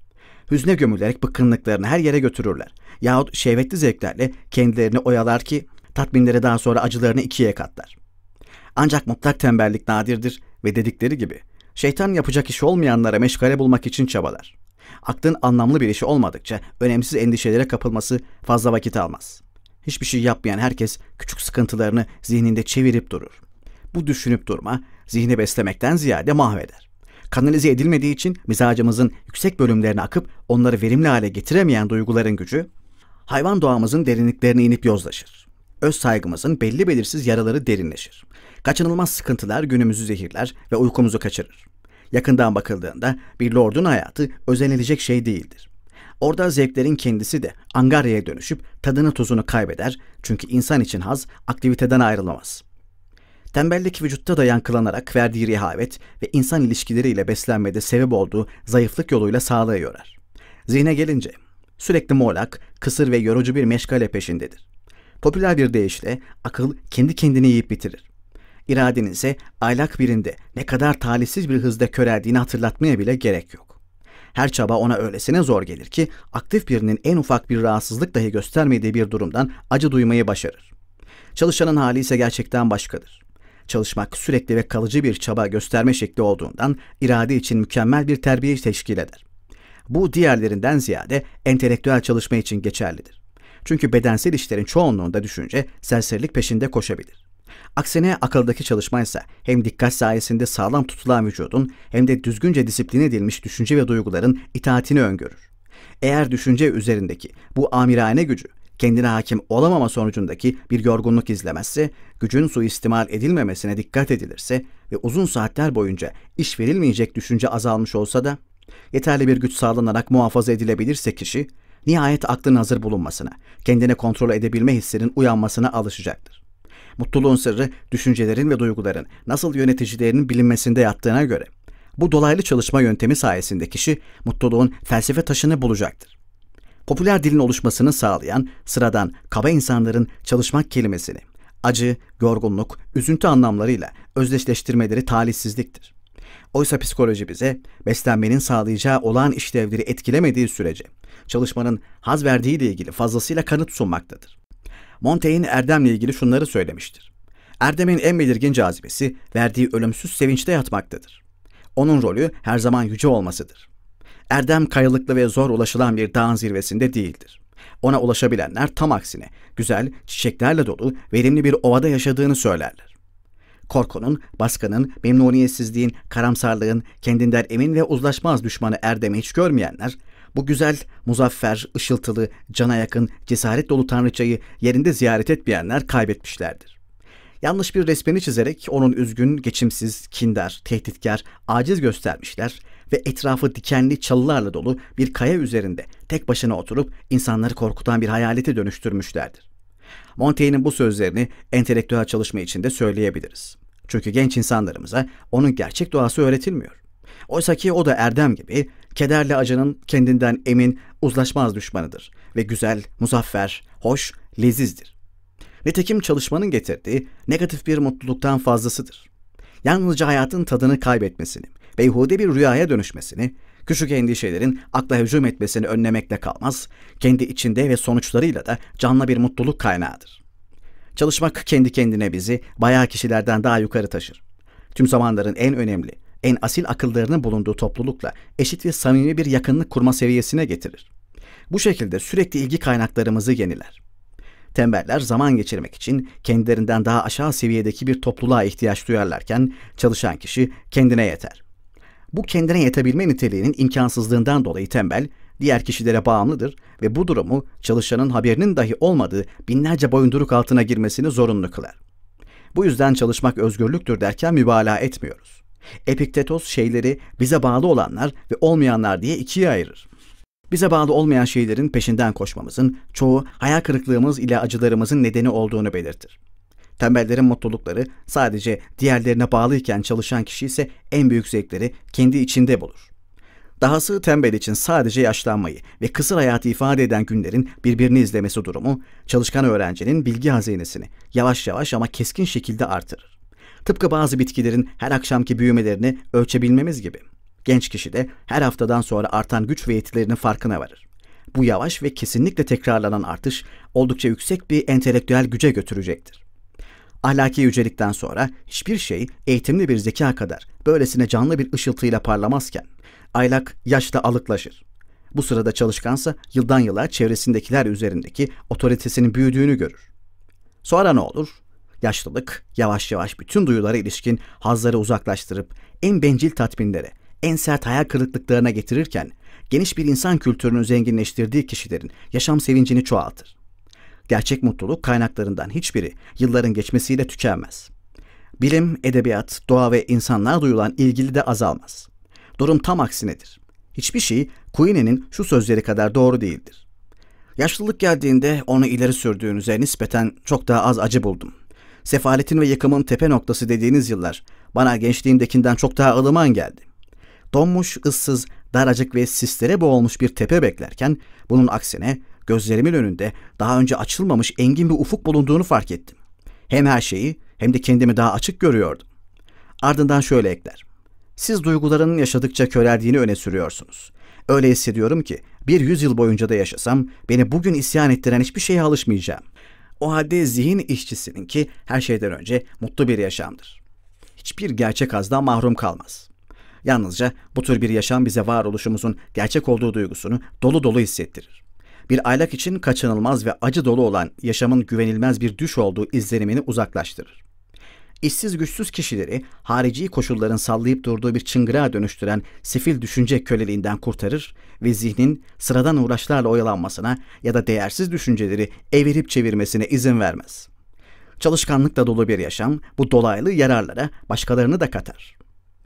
Hüzne gömülerek bıkkınlıklarını her yere götürürler yahut şehvetli zevklerle kendilerini oyalar ki tatminleri daha sonra acılarını ikiye katlar. Ancak mutlak tembellik nadirdir ve dedikleri gibi şeytan yapacak iş olmayanlara meşgale bulmak için çabalar. Aklın anlamlı bir işi olmadıkça önemsiz endişelere kapılması fazla vakit almaz. Hiçbir şey yapmayan herkes küçük sıkıntılarını zihninde çevirip durur. Bu düşünüp durma zihni beslemekten ziyade mahveder. Kanalize edilmediği için mizacımızın yüksek bölümlerine akıp onları verimli hale getiremeyen duyguların gücü hayvan doğamızın derinliklerine inip yozlaşır öz saygımızın belli belirsiz yaraları derinleşir. Kaçınılmaz sıkıntılar günümüzü zehirler ve uykumuzu kaçırır. Yakından bakıldığında bir lordun hayatı özenilecek şey değildir. Orada zevklerin kendisi de angaryaya dönüşüp tadını tuzunu kaybeder çünkü insan için haz aktiviteden ayrılamaz. Tembellik vücutta da yankılanarak verdiği rehavet ve insan ilişkileriyle beslenmede sebep olduğu zayıflık yoluyla sağlığı yorar. Zihne gelince sürekli molak, kısır ve yorucu bir meşgale peşindedir. Popüler bir deyişle akıl kendi kendini yiyip bitirir. İradenize aylak birinde ne kadar talihsiz bir hızda köreldiğini hatırlatmaya bile gerek yok. Her çaba ona öylesine zor gelir ki aktif birinin en ufak bir rahatsızlık dahi göstermediği bir durumdan acı duymayı başarır. Çalışanın hali ise gerçekten başkadır. Çalışmak sürekli ve kalıcı bir çaba gösterme şekli olduğundan irade için mükemmel bir terbiye teşkil eder. Bu diğerlerinden ziyade entelektüel çalışma için geçerlidir. Çünkü bedensel işlerin çoğunluğunda düşünce serserilik peşinde koşabilir. Aksine akıldaki çalışma ise hem dikkat sayesinde sağlam tutulan vücudun hem de düzgünce disiplin edilmiş düşünce ve duyguların itaatini öngörür. Eğer düşünce üzerindeki bu amirane gücü kendine hakim olamama sonucundaki bir yorgunluk izlemezse, gücün suistimal edilmemesine dikkat edilirse ve uzun saatler boyunca iş verilmeyecek düşünce azalmış olsa da, yeterli bir güç sağlanarak muhafaza edilebilirse kişi, nihayet aklın hazır bulunmasına, kendini kontrol edebilme hissinin uyanmasına alışacaktır. Mutluluğun sırrı düşüncelerin ve duyguların nasıl yöneticilerinin bilinmesinde yattığına göre bu dolaylı çalışma yöntemi sayesinde kişi mutluluğun felsefe taşını bulacaktır. Popüler dilin oluşmasını sağlayan sıradan kaba insanların çalışmak kelimesini acı, yorgunluk, üzüntü anlamlarıyla özdeşleştirmeleri talihsizliktir. Oysa psikoloji bize beslenmenin sağlayacağı olağan işlevleri etkilemediği sürece çalışmanın haz verdiği ile ilgili fazlasıyla kanıt sunmaktadır. Montaigne erdemle ilgili şunları söylemiştir. Erdemin en belirgin cazibesi verdiği ölümsüz sevinçte yatmaktadır. Onun rolü her zaman yüce olmasıdır. Erdem kayalıklı ve zor ulaşılan bir dağın zirvesinde değildir. Ona ulaşabilenler tam aksine güzel, çiçeklerle dolu, verimli bir ovada yaşadığını söylerler. Korkunun, baskının, memnuniyetsizliğin, karamsarlığın, kendinden emin ve uzlaşmaz düşmanı Erdem'i hiç görmeyenler, bu güzel, muzaffer, ışıltılı, cana yakın, cesaret dolu tanrıçayı yerinde ziyaret etmeyenler kaybetmişlerdir. Yanlış bir resmini çizerek onun üzgün, geçimsiz, kindar, tehditkar, aciz göstermişler ve etrafı dikenli çalılarla dolu bir kaya üzerinde tek başına oturup insanları korkutan bir hayalete dönüştürmüşlerdir. Montaigne'in bu sözlerini entelektüel çalışma içinde söyleyebiliriz. Çünkü genç insanlarımıza onun gerçek doğası öğretilmiyor. Oysa ki o da Erdem gibi kederle acının kendinden emin, uzlaşmaz düşmanıdır ve güzel, muzaffer, hoş, lezizdir. Nitekim çalışmanın getirdiği negatif bir mutluluktan fazlasıdır. Yalnızca hayatın tadını kaybetmesini, beyhude bir rüyaya dönüşmesini, Küçük endişelerin akla hücum etmesini önlemekle kalmaz, kendi içinde ve sonuçlarıyla da canlı bir mutluluk kaynağıdır. Çalışmak kendi kendine bizi bayağı kişilerden daha yukarı taşır. Tüm zamanların en önemli, en asil akıllarının bulunduğu toplulukla eşit ve samimi bir yakınlık kurma seviyesine getirir. Bu şekilde sürekli ilgi kaynaklarımızı yeniler. Tembeller zaman geçirmek için kendilerinden daha aşağı seviyedeki bir topluluğa ihtiyaç duyarlarken çalışan kişi kendine yeter. Bu kendine yetebilme niteliğinin imkansızlığından dolayı tembel, diğer kişilere bağımlıdır ve bu durumu çalışanın haberinin dahi olmadığı binlerce boyunduruk altına girmesini zorunlu kılar. Bu yüzden çalışmak özgürlüktür derken mübalağa etmiyoruz. Epiktetos şeyleri bize bağlı olanlar ve olmayanlar diye ikiye ayırır. Bize bağlı olmayan şeylerin peşinden koşmamızın çoğu hayal kırıklığımız ile acılarımızın nedeni olduğunu belirtir. Tembellerin mutlulukları sadece diğerlerine bağlıyken çalışan kişi ise en büyük zevkleri kendi içinde bulur. Dahası tembel için sadece yaşlanmayı ve kısır hayatı ifade eden günlerin birbirini izlemesi durumu çalışkan öğrencinin bilgi hazinesini yavaş yavaş ama keskin şekilde artırır. Tıpkı bazı bitkilerin her akşamki büyümelerini ölçebilmemiz gibi. Genç kişi de her haftadan sonra artan güç ve yetilerinin farkına varır. Bu yavaş ve kesinlikle tekrarlanan artış oldukça yüksek bir entelektüel güce götürecektir. Ahlaki yücelikten sonra hiçbir şey eğitimli bir zeka kadar böylesine canlı bir ışıltıyla parlamazken aylak yaşla alıklaşır. Bu sırada çalışkansa yıldan yıla çevresindekiler üzerindeki otoritesinin büyüdüğünü görür. Sonra ne olur? Yaşlılık yavaş yavaş bütün duyulara ilişkin hazları uzaklaştırıp en bencil tatminlere, en sert hayal kırıklıklarına getirirken geniş bir insan kültürünü zenginleştirdiği kişilerin yaşam sevincini çoğaltır. Gerçek mutluluk kaynaklarından hiçbiri yılların geçmesiyle tükenmez. Bilim, edebiyat, doğa ve insanlar duyulan ilgili de azalmaz. Durum tam aksinedir. Hiçbir şey Queenie'nin şu sözleri kadar doğru değildir. Yaşlılık geldiğinde onu ileri sürdüğünüze nispeten çok daha az acı buldum. Sefaletin ve yıkımın tepe noktası dediğiniz yıllar bana gençliğimdekinden çok daha ılıman geldi. Donmuş, ıssız, daracık ve sislere boğulmuş bir tepe beklerken bunun aksine gözlerimin önünde daha önce açılmamış engin bir ufuk bulunduğunu fark ettim. Hem her şeyi hem de kendimi daha açık görüyordum. Ardından şöyle ekler. Siz duygularının yaşadıkça köreldiğini öne sürüyorsunuz. Öyle hissediyorum ki bir yüzyıl boyunca da yaşasam beni bugün isyan ettiren hiçbir şeye alışmayacağım. O halde zihin işçisinin ki her şeyden önce mutlu bir yaşamdır. Hiçbir gerçek azdan mahrum kalmaz. Yalnızca bu tür bir yaşam bize varoluşumuzun gerçek olduğu duygusunu dolu dolu hissettirir bir aylak için kaçınılmaz ve acı dolu olan yaşamın güvenilmez bir düş olduğu izlenimini uzaklaştırır. İşsiz güçsüz kişileri harici koşulların sallayıp durduğu bir çıngırağa dönüştüren sefil düşünce köleliğinden kurtarır ve zihnin sıradan uğraşlarla oyalanmasına ya da değersiz düşünceleri evirip çevirmesine izin vermez. Çalışkanlıkla dolu bir yaşam bu dolaylı yararlara başkalarını da katar.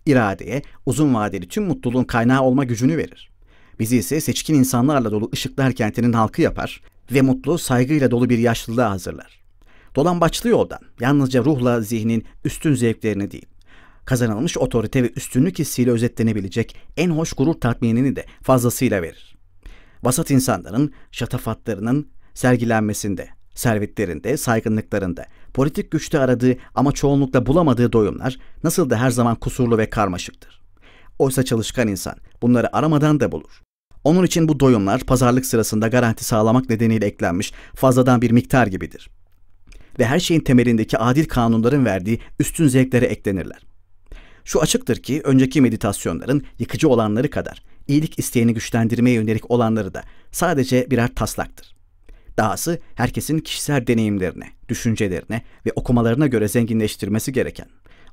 İradeye uzun vadeli tüm mutluluğun kaynağı olma gücünü verir. Bizi ise seçkin insanlarla dolu ışıklar kentinin halkı yapar ve mutlu, saygıyla dolu bir yaşlılığa hazırlar. Dolambaçlı yoldan, yalnızca ruhla zihnin üstün zevklerini değil, kazanılmış otorite ve üstünlük hissiyle özetlenebilecek en hoş gurur tatminini de fazlasıyla verir. Vasat insanların şatafatlarının sergilenmesinde, servetlerinde, saygınlıklarında, politik güçte aradığı ama çoğunlukla bulamadığı doyumlar nasıl da her zaman kusurlu ve karmaşıktır. Oysa çalışkan insan bunları aramadan da bulur. Onun için bu doyumlar pazarlık sırasında garanti sağlamak nedeniyle eklenmiş fazladan bir miktar gibidir. Ve her şeyin temelindeki adil kanunların verdiği üstün zevklere eklenirler. Şu açıktır ki önceki meditasyonların yıkıcı olanları kadar iyilik isteğini güçlendirmeye yönelik olanları da sadece birer taslaktır. Dahası herkesin kişisel deneyimlerine, düşüncelerine ve okumalarına göre zenginleştirmesi gereken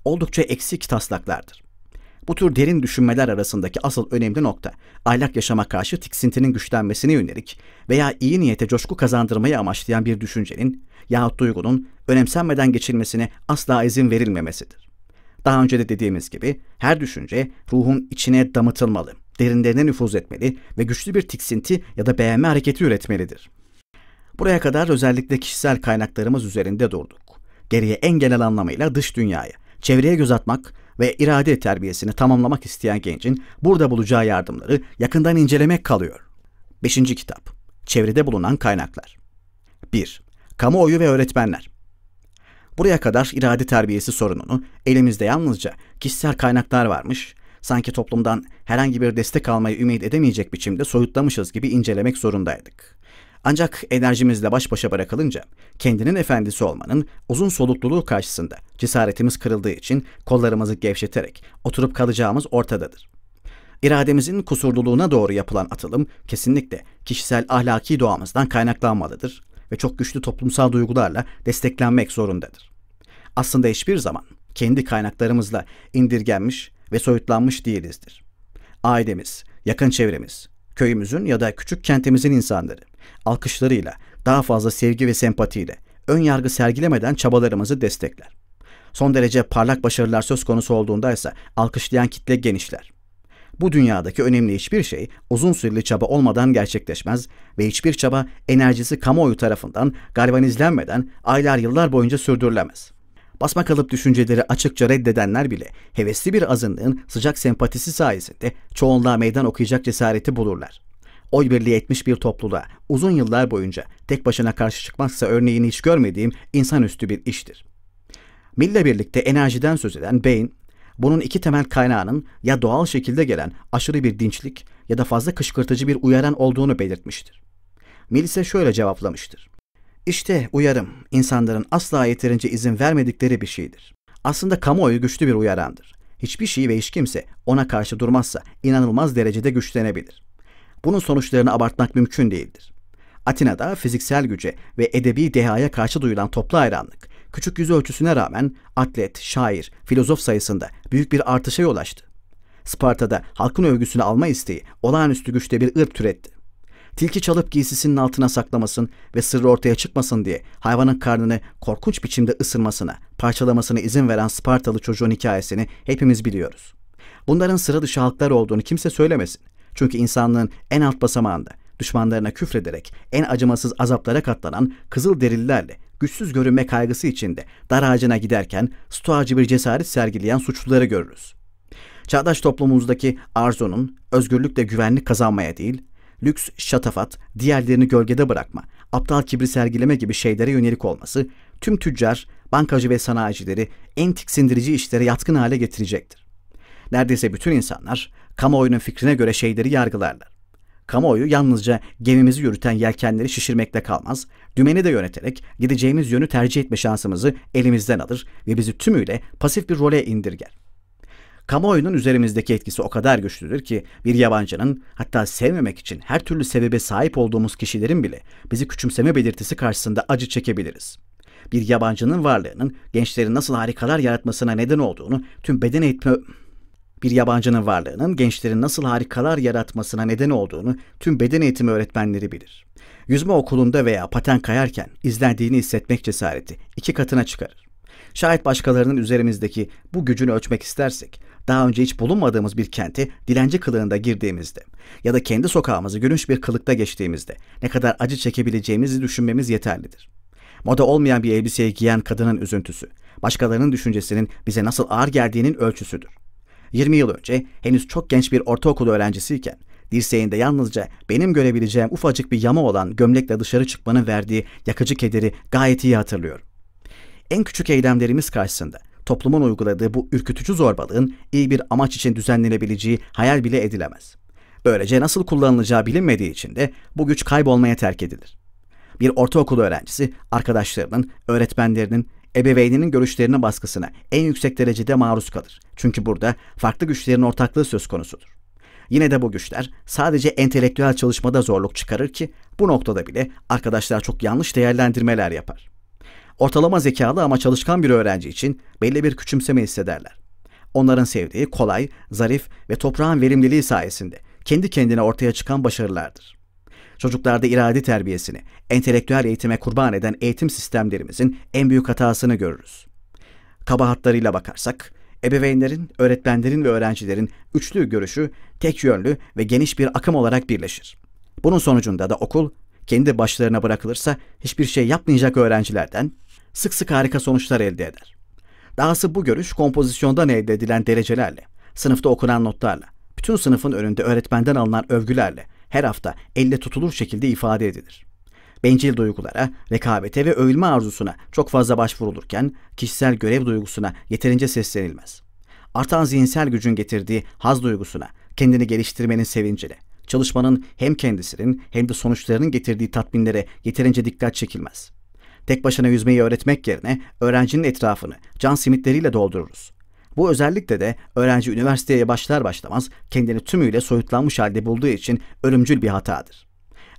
oldukça eksik taslaklardır. Bu tür derin düşünmeler arasındaki asıl önemli nokta, aylak yaşama karşı tiksintinin güçlenmesine yönelik veya iyi niyete coşku kazandırmayı amaçlayan bir düşüncenin yahut duygunun önemsenmeden geçilmesine asla izin verilmemesidir. Daha önce de dediğimiz gibi her düşünce ruhun içine damıtılmalı, derinlerine nüfuz etmeli ve güçlü bir tiksinti ya da beğenme hareketi üretmelidir. Buraya kadar özellikle kişisel kaynaklarımız üzerinde durduk. Geriye en genel anlamıyla dış dünyaya, çevreye göz atmak ve irade terbiyesini tamamlamak isteyen gencin burada bulacağı yardımları yakından incelemek kalıyor. 5. Kitap Çevrede bulunan kaynaklar 1. Kamuoyu ve öğretmenler Buraya kadar irade terbiyesi sorununu elimizde yalnızca kişisel kaynaklar varmış, sanki toplumdan herhangi bir destek almayı ümit edemeyecek biçimde soyutlamışız gibi incelemek zorundaydık. Ancak enerjimizle baş başa bırakılınca kendinin efendisi olmanın uzun solukluluğu karşısında cesaretimiz kırıldığı için kollarımızı gevşeterek oturup kalacağımız ortadadır. İrademizin kusurluluğuna doğru yapılan atılım kesinlikle kişisel ahlaki doğamızdan kaynaklanmalıdır ve çok güçlü toplumsal duygularla desteklenmek zorundadır. Aslında hiçbir zaman kendi kaynaklarımızla indirgenmiş ve soyutlanmış değilizdir. Ailemiz, yakın çevremiz, köyümüzün ya da küçük kentimizin insanları, alkışlarıyla, daha fazla sevgi ve sempatiyle, ön yargı sergilemeden çabalarımızı destekler. Son derece parlak başarılar söz konusu olduğunda ise alkışlayan kitle genişler. Bu dünyadaki önemli hiçbir şey uzun süreli çaba olmadan gerçekleşmez ve hiçbir çaba enerjisi kamuoyu tarafından galvanizlenmeden aylar yıllar boyunca sürdürülemez. Basma kalıp düşünceleri açıkça reddedenler bile hevesli bir azınlığın sıcak sempatisi sayesinde çoğunluğa meydan okuyacak cesareti bulurlar oy birliği etmiş bir topluluğa uzun yıllar boyunca tek başına karşı çıkmazsa örneğini hiç görmediğim insanüstü bir iştir. Mille birlikte enerjiden söz eden Bain, bunun iki temel kaynağının ya doğal şekilde gelen aşırı bir dinçlik ya da fazla kışkırtıcı bir uyaran olduğunu belirtmiştir. Mill ise şöyle cevaplamıştır. İşte uyarım, insanların asla yeterince izin vermedikleri bir şeydir. Aslında kamuoyu güçlü bir uyarandır. Hiçbir şey ve hiç kimse ona karşı durmazsa inanılmaz derecede güçlenebilir bunun sonuçlarını abartmak mümkün değildir. Atina'da fiziksel güce ve edebi dehaya karşı duyulan toplu hayranlık, küçük yüz ölçüsüne rağmen atlet, şair, filozof sayısında büyük bir artışa yol açtı. Sparta'da halkın övgüsünü alma isteği olağanüstü güçte bir ırk türetti. Tilki çalıp giysisinin altına saklamasın ve sırrı ortaya çıkmasın diye hayvanın karnını korkunç biçimde ısırmasına, parçalamasına izin veren Spartalı çocuğun hikayesini hepimiz biliyoruz. Bunların sıra dışı halklar olduğunu kimse söylemesin. Çünkü insanlığın en alt basamağında düşmanlarına küfrederek en acımasız azaplara katlanan kızıl derillerle, güçsüz görünme kaygısı içinde dar ağacına giderken stoacı bir cesaret sergileyen suçluları görürüz. Çağdaş toplumumuzdaki arzunun özgürlükle güvenlik kazanmaya değil, lüks, şatafat, diğerlerini gölgede bırakma, aptal kibri sergileme gibi şeylere yönelik olması tüm tüccar, bankacı ve sanayicileri en tiksindirici işlere yatkın hale getirecektir. Neredeyse bütün insanlar kamuoyunun fikrine göre şeyleri yargılarlar. Kamuoyu yalnızca gemimizi yürüten yelkenleri şişirmekle kalmaz, dümeni de yöneterek gideceğimiz yönü tercih etme şansımızı elimizden alır ve bizi tümüyle pasif bir role indirger. Kamuoyunun üzerimizdeki etkisi o kadar güçlüdür ki bir yabancının hatta sevmemek için her türlü sebebe sahip olduğumuz kişilerin bile bizi küçümseme belirtisi karşısında acı çekebiliriz. Bir yabancının varlığının gençlerin nasıl harikalar yaratmasına neden olduğunu tüm beden eğitimi bir yabancının varlığının gençlerin nasıl harikalar yaratmasına neden olduğunu tüm beden eğitimi öğretmenleri bilir. Yüzme okulunda veya paten kayarken izlendiğini hissetmek cesareti iki katına çıkarır. Şayet başkalarının üzerimizdeki bu gücünü ölçmek istersek, daha önce hiç bulunmadığımız bir kenti dilenci kılığında girdiğimizde ya da kendi sokağımızı gülünç bir kılıkta geçtiğimizde ne kadar acı çekebileceğimizi düşünmemiz yeterlidir. Moda olmayan bir elbiseyi giyen kadının üzüntüsü, başkalarının düşüncesinin bize nasıl ağır geldiğinin ölçüsüdür. 20 yıl önce henüz çok genç bir ortaokul öğrencisiyken dirseğinde yalnızca benim görebileceğim ufacık bir yama olan gömlekle dışarı çıkmanın verdiği yakıcı kederi gayet iyi hatırlıyorum. En küçük eylemlerimiz karşısında toplumun uyguladığı bu ürkütücü zorbalığın iyi bir amaç için düzenlenebileceği hayal bile edilemez. Böylece nasıl kullanılacağı bilinmediği için de bu güç kaybolmaya terk edilir. Bir ortaokul öğrencisi arkadaşlarının, öğretmenlerinin ebeveyninin görüşlerine baskısına en yüksek derecede maruz kalır. Çünkü burada farklı güçlerin ortaklığı söz konusudur. Yine de bu güçler sadece entelektüel çalışmada zorluk çıkarır ki bu noktada bile arkadaşlar çok yanlış değerlendirmeler yapar. Ortalama zekalı ama çalışkan bir öğrenci için belli bir küçümseme hissederler. Onların sevdiği kolay, zarif ve toprağın verimliliği sayesinde kendi kendine ortaya çıkan başarılardır çocuklarda irade terbiyesini, entelektüel eğitime kurban eden eğitim sistemlerimizin en büyük hatasını görürüz. Kabahatlarıyla bakarsak, ebeveynlerin, öğretmenlerin ve öğrencilerin üçlü görüşü tek yönlü ve geniş bir akım olarak birleşir. Bunun sonucunda da okul kendi başlarına bırakılırsa hiçbir şey yapmayacak öğrencilerden sık sık harika sonuçlar elde eder. Dahası bu görüş kompozisyondan elde edilen derecelerle, sınıfta okunan notlarla, bütün sınıfın önünde öğretmenden alınan övgülerle her hafta elle tutulur şekilde ifade edilir. Bencil duygulara, rekabete ve övülme arzusuna çok fazla başvurulurken kişisel görev duygusuna yeterince seslenilmez. Artan zihinsel gücün getirdiği haz duygusuna, kendini geliştirmenin sevincine, çalışmanın hem kendisinin hem de sonuçlarının getirdiği tatminlere yeterince dikkat çekilmez. Tek başına yüzmeyi öğretmek yerine öğrencinin etrafını can simitleriyle doldururuz. Bu özellikle de öğrenci üniversiteye başlar başlamaz kendini tümüyle soyutlanmış halde bulduğu için ölümcül bir hatadır.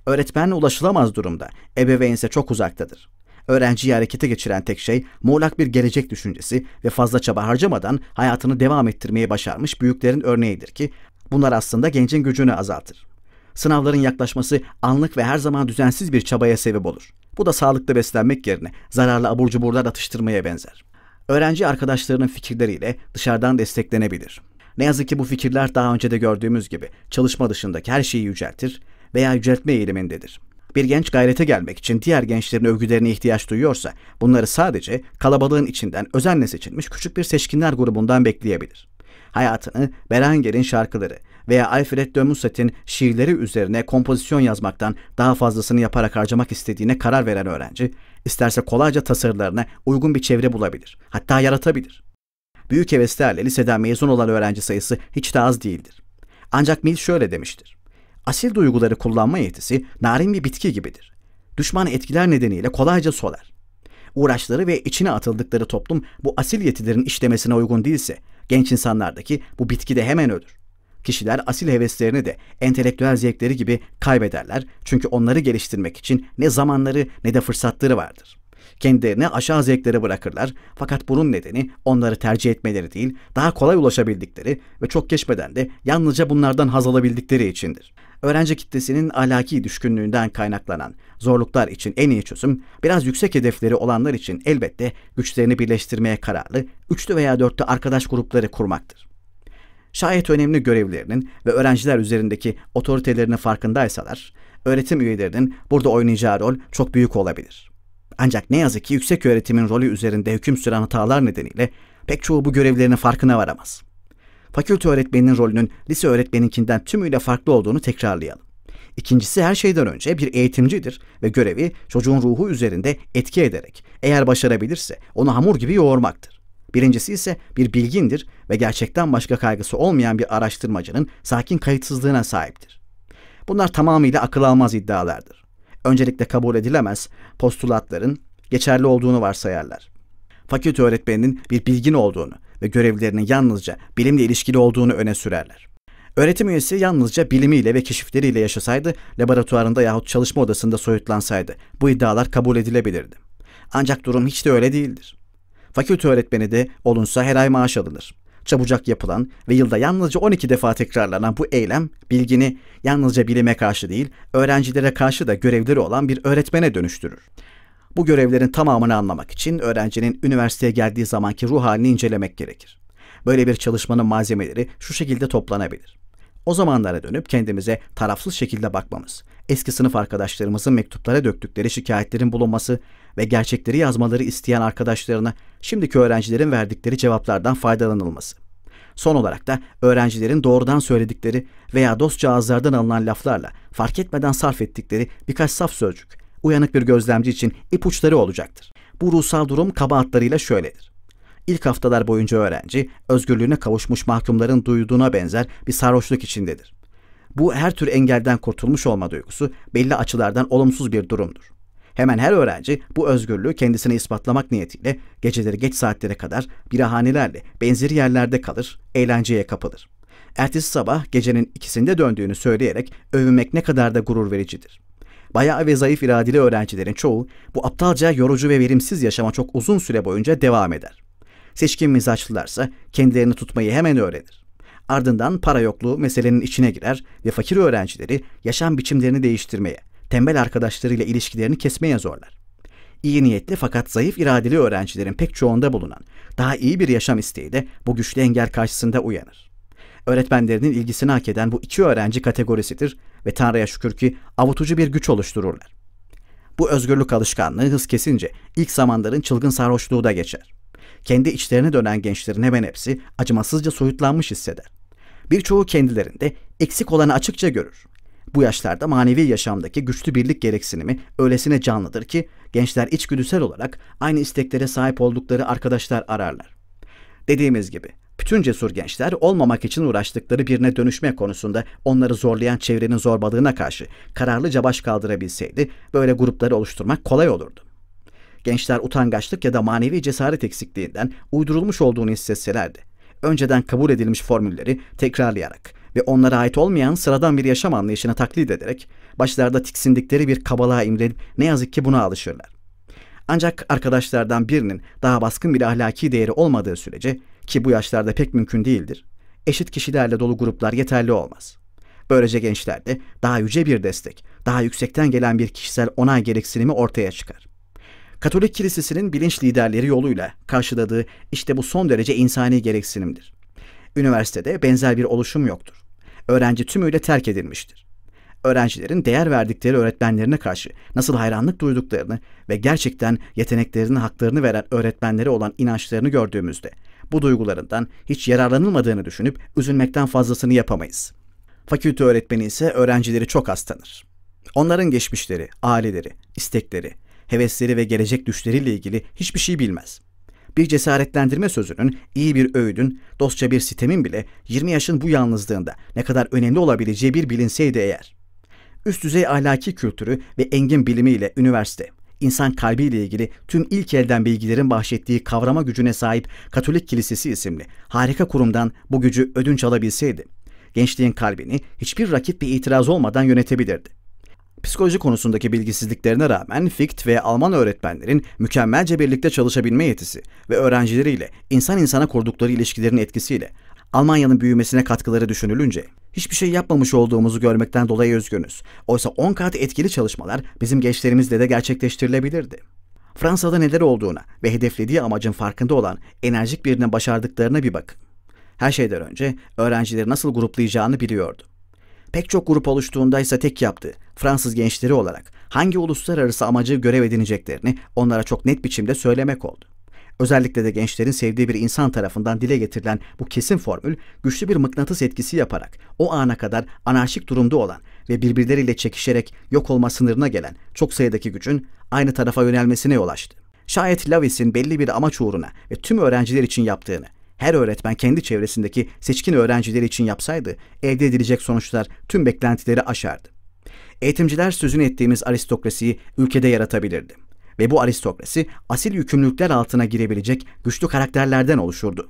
Öğretmen ulaşılamaz durumda, ebeveyn ise çok uzaktadır. Öğrenciyi harekete geçiren tek şey muğlak bir gelecek düşüncesi ve fazla çaba harcamadan hayatını devam ettirmeyi başarmış büyüklerin örneğidir ki bunlar aslında gencin gücünü azaltır. Sınavların yaklaşması anlık ve her zaman düzensiz bir çabaya sebep olur. Bu da sağlıklı beslenmek yerine zararlı abur cuburlar atıştırmaya benzer öğrenci arkadaşlarının fikirleriyle dışarıdan desteklenebilir. Ne yazık ki bu fikirler daha önce de gördüğümüz gibi çalışma dışındaki her şeyi yüceltir veya yüceltme eğilimindedir. Bir genç gayrete gelmek için diğer gençlerin övgülerine ihtiyaç duyuyorsa bunları sadece kalabalığın içinden özenle seçilmiş küçük bir seçkinler grubundan bekleyebilir. Hayatını Berenger'in şarkıları veya Alfred de Musset'in şiirleri üzerine kompozisyon yazmaktan daha fazlasını yaparak harcamak istediğine karar veren öğrenci isterse kolayca tasarılarına uygun bir çevre bulabilir, hatta yaratabilir. Büyük heveslerle liseden mezun olan öğrenci sayısı hiç de az değildir. Ancak Mill şöyle demiştir. Asil duyguları kullanma yetisi narin bir bitki gibidir. Düşman etkiler nedeniyle kolayca solar. Uğraşları ve içine atıldıkları toplum bu asil yetilerin işlemesine uygun değilse genç insanlardaki bu bitki de hemen ölür. Kişiler asil heveslerini de entelektüel zevkleri gibi kaybederler çünkü onları geliştirmek için ne zamanları ne de fırsatları vardır. Kendilerini aşağı zevklere bırakırlar fakat bunun nedeni onları tercih etmeleri değil, daha kolay ulaşabildikleri ve çok geçmeden de yalnızca bunlardan haz alabildikleri içindir. Öğrenci kitlesinin alaki düşkünlüğünden kaynaklanan zorluklar için en iyi çözüm, biraz yüksek hedefleri olanlar için elbette güçlerini birleştirmeye kararlı, üçlü veya dörtlü arkadaş grupları kurmaktır. Şayet önemli görevlerinin ve öğrenciler üzerindeki otoritelerinin farkındaysalar, öğretim üyelerinin burada oynayacağı rol çok büyük olabilir. Ancak ne yazık ki yüksek öğretimin rolü üzerinde hüküm süren hatalar nedeniyle pek çoğu bu görevlerinin farkına varamaz. Fakülte öğretmeninin rolünün lise öğretmeninkinden tümüyle farklı olduğunu tekrarlayalım. İkincisi her şeyden önce bir eğitimcidir ve görevi çocuğun ruhu üzerinde etki ederek eğer başarabilirse onu hamur gibi yoğurmaktır. Birincisi ise bir bilgindir ve gerçekten başka kaygısı olmayan bir araştırmacının sakin kayıtsızlığına sahiptir. Bunlar tamamıyla akıl almaz iddialardır. Öncelikle kabul edilemez postulatların geçerli olduğunu varsayarlar. Fakülte öğretmeninin bir bilgin olduğunu ve görevlerinin yalnızca bilimle ilişkili olduğunu öne sürerler. Öğretim üyesi yalnızca bilimiyle ve keşifleriyle yaşasaydı, laboratuvarında yahut çalışma odasında soyutlansaydı bu iddialar kabul edilebilirdi. Ancak durum hiç de öyle değildir. Fakülte öğretmeni de olunsa her ay maaş alınır. Çabucak yapılan ve yılda yalnızca 12 defa tekrarlanan bu eylem bilgini yalnızca bilime karşı değil, öğrencilere karşı da görevleri olan bir öğretmene dönüştürür. Bu görevlerin tamamını anlamak için öğrencinin üniversiteye geldiği zamanki ruh halini incelemek gerekir. Böyle bir çalışmanın malzemeleri şu şekilde toplanabilir. O zamanlara dönüp kendimize tarafsız şekilde bakmamız, eski sınıf arkadaşlarımızın mektuplara döktükleri şikayetlerin bulunması ve gerçekleri yazmaları isteyen arkadaşlarına şimdiki öğrencilerin verdikleri cevaplardan faydalanılması. Son olarak da öğrencilerin doğrudan söyledikleri veya dostça ağızlardan alınan laflarla fark etmeden sarf ettikleri birkaç saf sözcük, uyanık bir gözlemci için ipuçları olacaktır. Bu ruhsal durum kaba hatlarıyla şöyledir. İlk haftalar boyunca öğrenci, özgürlüğüne kavuşmuş mahkumların duyduğuna benzer bir sarhoşluk içindedir. Bu her tür engelden kurtulmuş olma duygusu belli açılardan olumsuz bir durumdur. Hemen her öğrenci bu özgürlüğü kendisine ispatlamak niyetiyle geceleri geç saatlere kadar birahanelerle benzeri yerlerde kalır, eğlenceye kapılır. Ertesi sabah gecenin ikisinde döndüğünü söyleyerek övünmek ne kadar da gurur vericidir. Bayağı ve zayıf iradeli öğrencilerin çoğu bu aptalca, yorucu ve verimsiz yaşama çok uzun süre boyunca devam eder. Seçkin mizaçlılarsa kendilerini tutmayı hemen öğrenir. Ardından para yokluğu meselenin içine girer ve fakir öğrencileri yaşam biçimlerini değiştirmeye, tembel arkadaşlarıyla ilişkilerini kesmeye zorlar. İyi niyetli fakat zayıf iradeli öğrencilerin pek çoğunda bulunan daha iyi bir yaşam isteği de bu güçlü engel karşısında uyanır. Öğretmenlerinin ilgisini hak eden bu iki öğrenci kategorisidir ve Tanrı'ya şükür ki avutucu bir güç oluştururlar. Bu özgürlük alışkanlığı hız kesince ilk zamanların çılgın sarhoşluğu da geçer. Kendi içlerine dönen gençlerin hemen hepsi acımasızca soyutlanmış hisseder. Birçoğu kendilerinde eksik olanı açıkça görür. Bu yaşlarda manevi yaşamdaki güçlü birlik gereksinimi öylesine canlıdır ki gençler içgüdüsel olarak aynı isteklere sahip oldukları arkadaşlar ararlar. Dediğimiz gibi bütün cesur gençler olmamak için uğraştıkları birine dönüşme konusunda onları zorlayan çevrenin zorbalığına karşı kararlıca baş kaldırabilseydi böyle grupları oluşturmak kolay olurdu. Gençler utangaçlık ya da manevi cesaret eksikliğinden uydurulmuş olduğunu hissetselerdi önceden kabul edilmiş formülleri tekrarlayarak ve onlara ait olmayan sıradan bir yaşam anlayışına taklit ederek başlarda tiksindikleri bir kabalığa imrenip ne yazık ki buna alışırlar. Ancak arkadaşlardan birinin daha baskın bir ahlaki değeri olmadığı sürece ki bu yaşlarda pek mümkün değildir, eşit kişilerle dolu gruplar yeterli olmaz. Böylece gençlerde daha yüce bir destek, daha yüksekten gelen bir kişisel onay gereksinimi ortaya çıkar. Katolik Kilisesi'nin bilinç liderleri yoluyla karşıladığı işte bu son derece insani gereksinimdir. Üniversitede benzer bir oluşum yoktur. Öğrenci tümüyle terk edilmiştir. Öğrencilerin değer verdikleri öğretmenlerine karşı nasıl hayranlık duyduklarını ve gerçekten yeteneklerinin haklarını veren öğretmenlere olan inançlarını gördüğümüzde bu duygularından hiç yararlanılmadığını düşünüp üzülmekten fazlasını yapamayız. Fakülte öğretmeni ise öğrencileri çok az tanır. Onların geçmişleri, aileleri, istekleri, hevesleri ve gelecek düşleriyle ilgili hiçbir şey bilmez. Bir cesaretlendirme sözünün, iyi bir öğüdün, dostça bir sitemin bile 20 yaşın bu yalnızlığında ne kadar önemli olabileceği bir bilinseydi eğer. Üst düzey ahlaki kültürü ve engin bilimiyle üniversite, insan kalbiyle ilgili tüm ilk elden bilgilerin bahşettiği kavrama gücüne sahip Katolik Kilisesi isimli harika kurumdan bu gücü ödünç alabilseydi, gençliğin kalbini hiçbir rakip bir itiraz olmadan yönetebilirdi. Psikoloji konusundaki bilgisizliklerine rağmen Ficht ve Alman öğretmenlerin mükemmelce birlikte çalışabilme yetisi ve öğrencileriyle insan insana kurdukları ilişkilerin etkisiyle Almanya'nın büyümesine katkıları düşünülünce hiçbir şey yapmamış olduğumuzu görmekten dolayı üzgünüz. Oysa 10 kat etkili çalışmalar bizim gençlerimizle de gerçekleştirilebilirdi. Fransa'da neler olduğuna ve hedeflediği amacın farkında olan enerjik birine başardıklarına bir bakın. Her şeyden önce öğrencileri nasıl gruplayacağını biliyordu. Pek çok grup oluştuğunda ise tek yaptığı Fransız gençleri olarak hangi uluslararası amacı görev edineceklerini onlara çok net biçimde söylemek oldu. Özellikle de gençlerin sevdiği bir insan tarafından dile getirilen bu kesin formül güçlü bir mıknatıs etkisi yaparak o ana kadar anarşik durumda olan ve birbirleriyle çekişerek yok olma sınırına gelen çok sayıdaki gücün aynı tarafa yönelmesine yol açtı. Şayet Lavis'in belli bir amaç uğruna ve tüm öğrenciler için yaptığını her öğretmen kendi çevresindeki seçkin öğrencileri için yapsaydı elde edilecek sonuçlar tüm beklentileri aşardı. Eğitimciler sözünü ettiğimiz aristokrasiyi ülkede yaratabilirdi ve bu aristokrasi asil yükümlülükler altına girebilecek güçlü karakterlerden oluşurdu.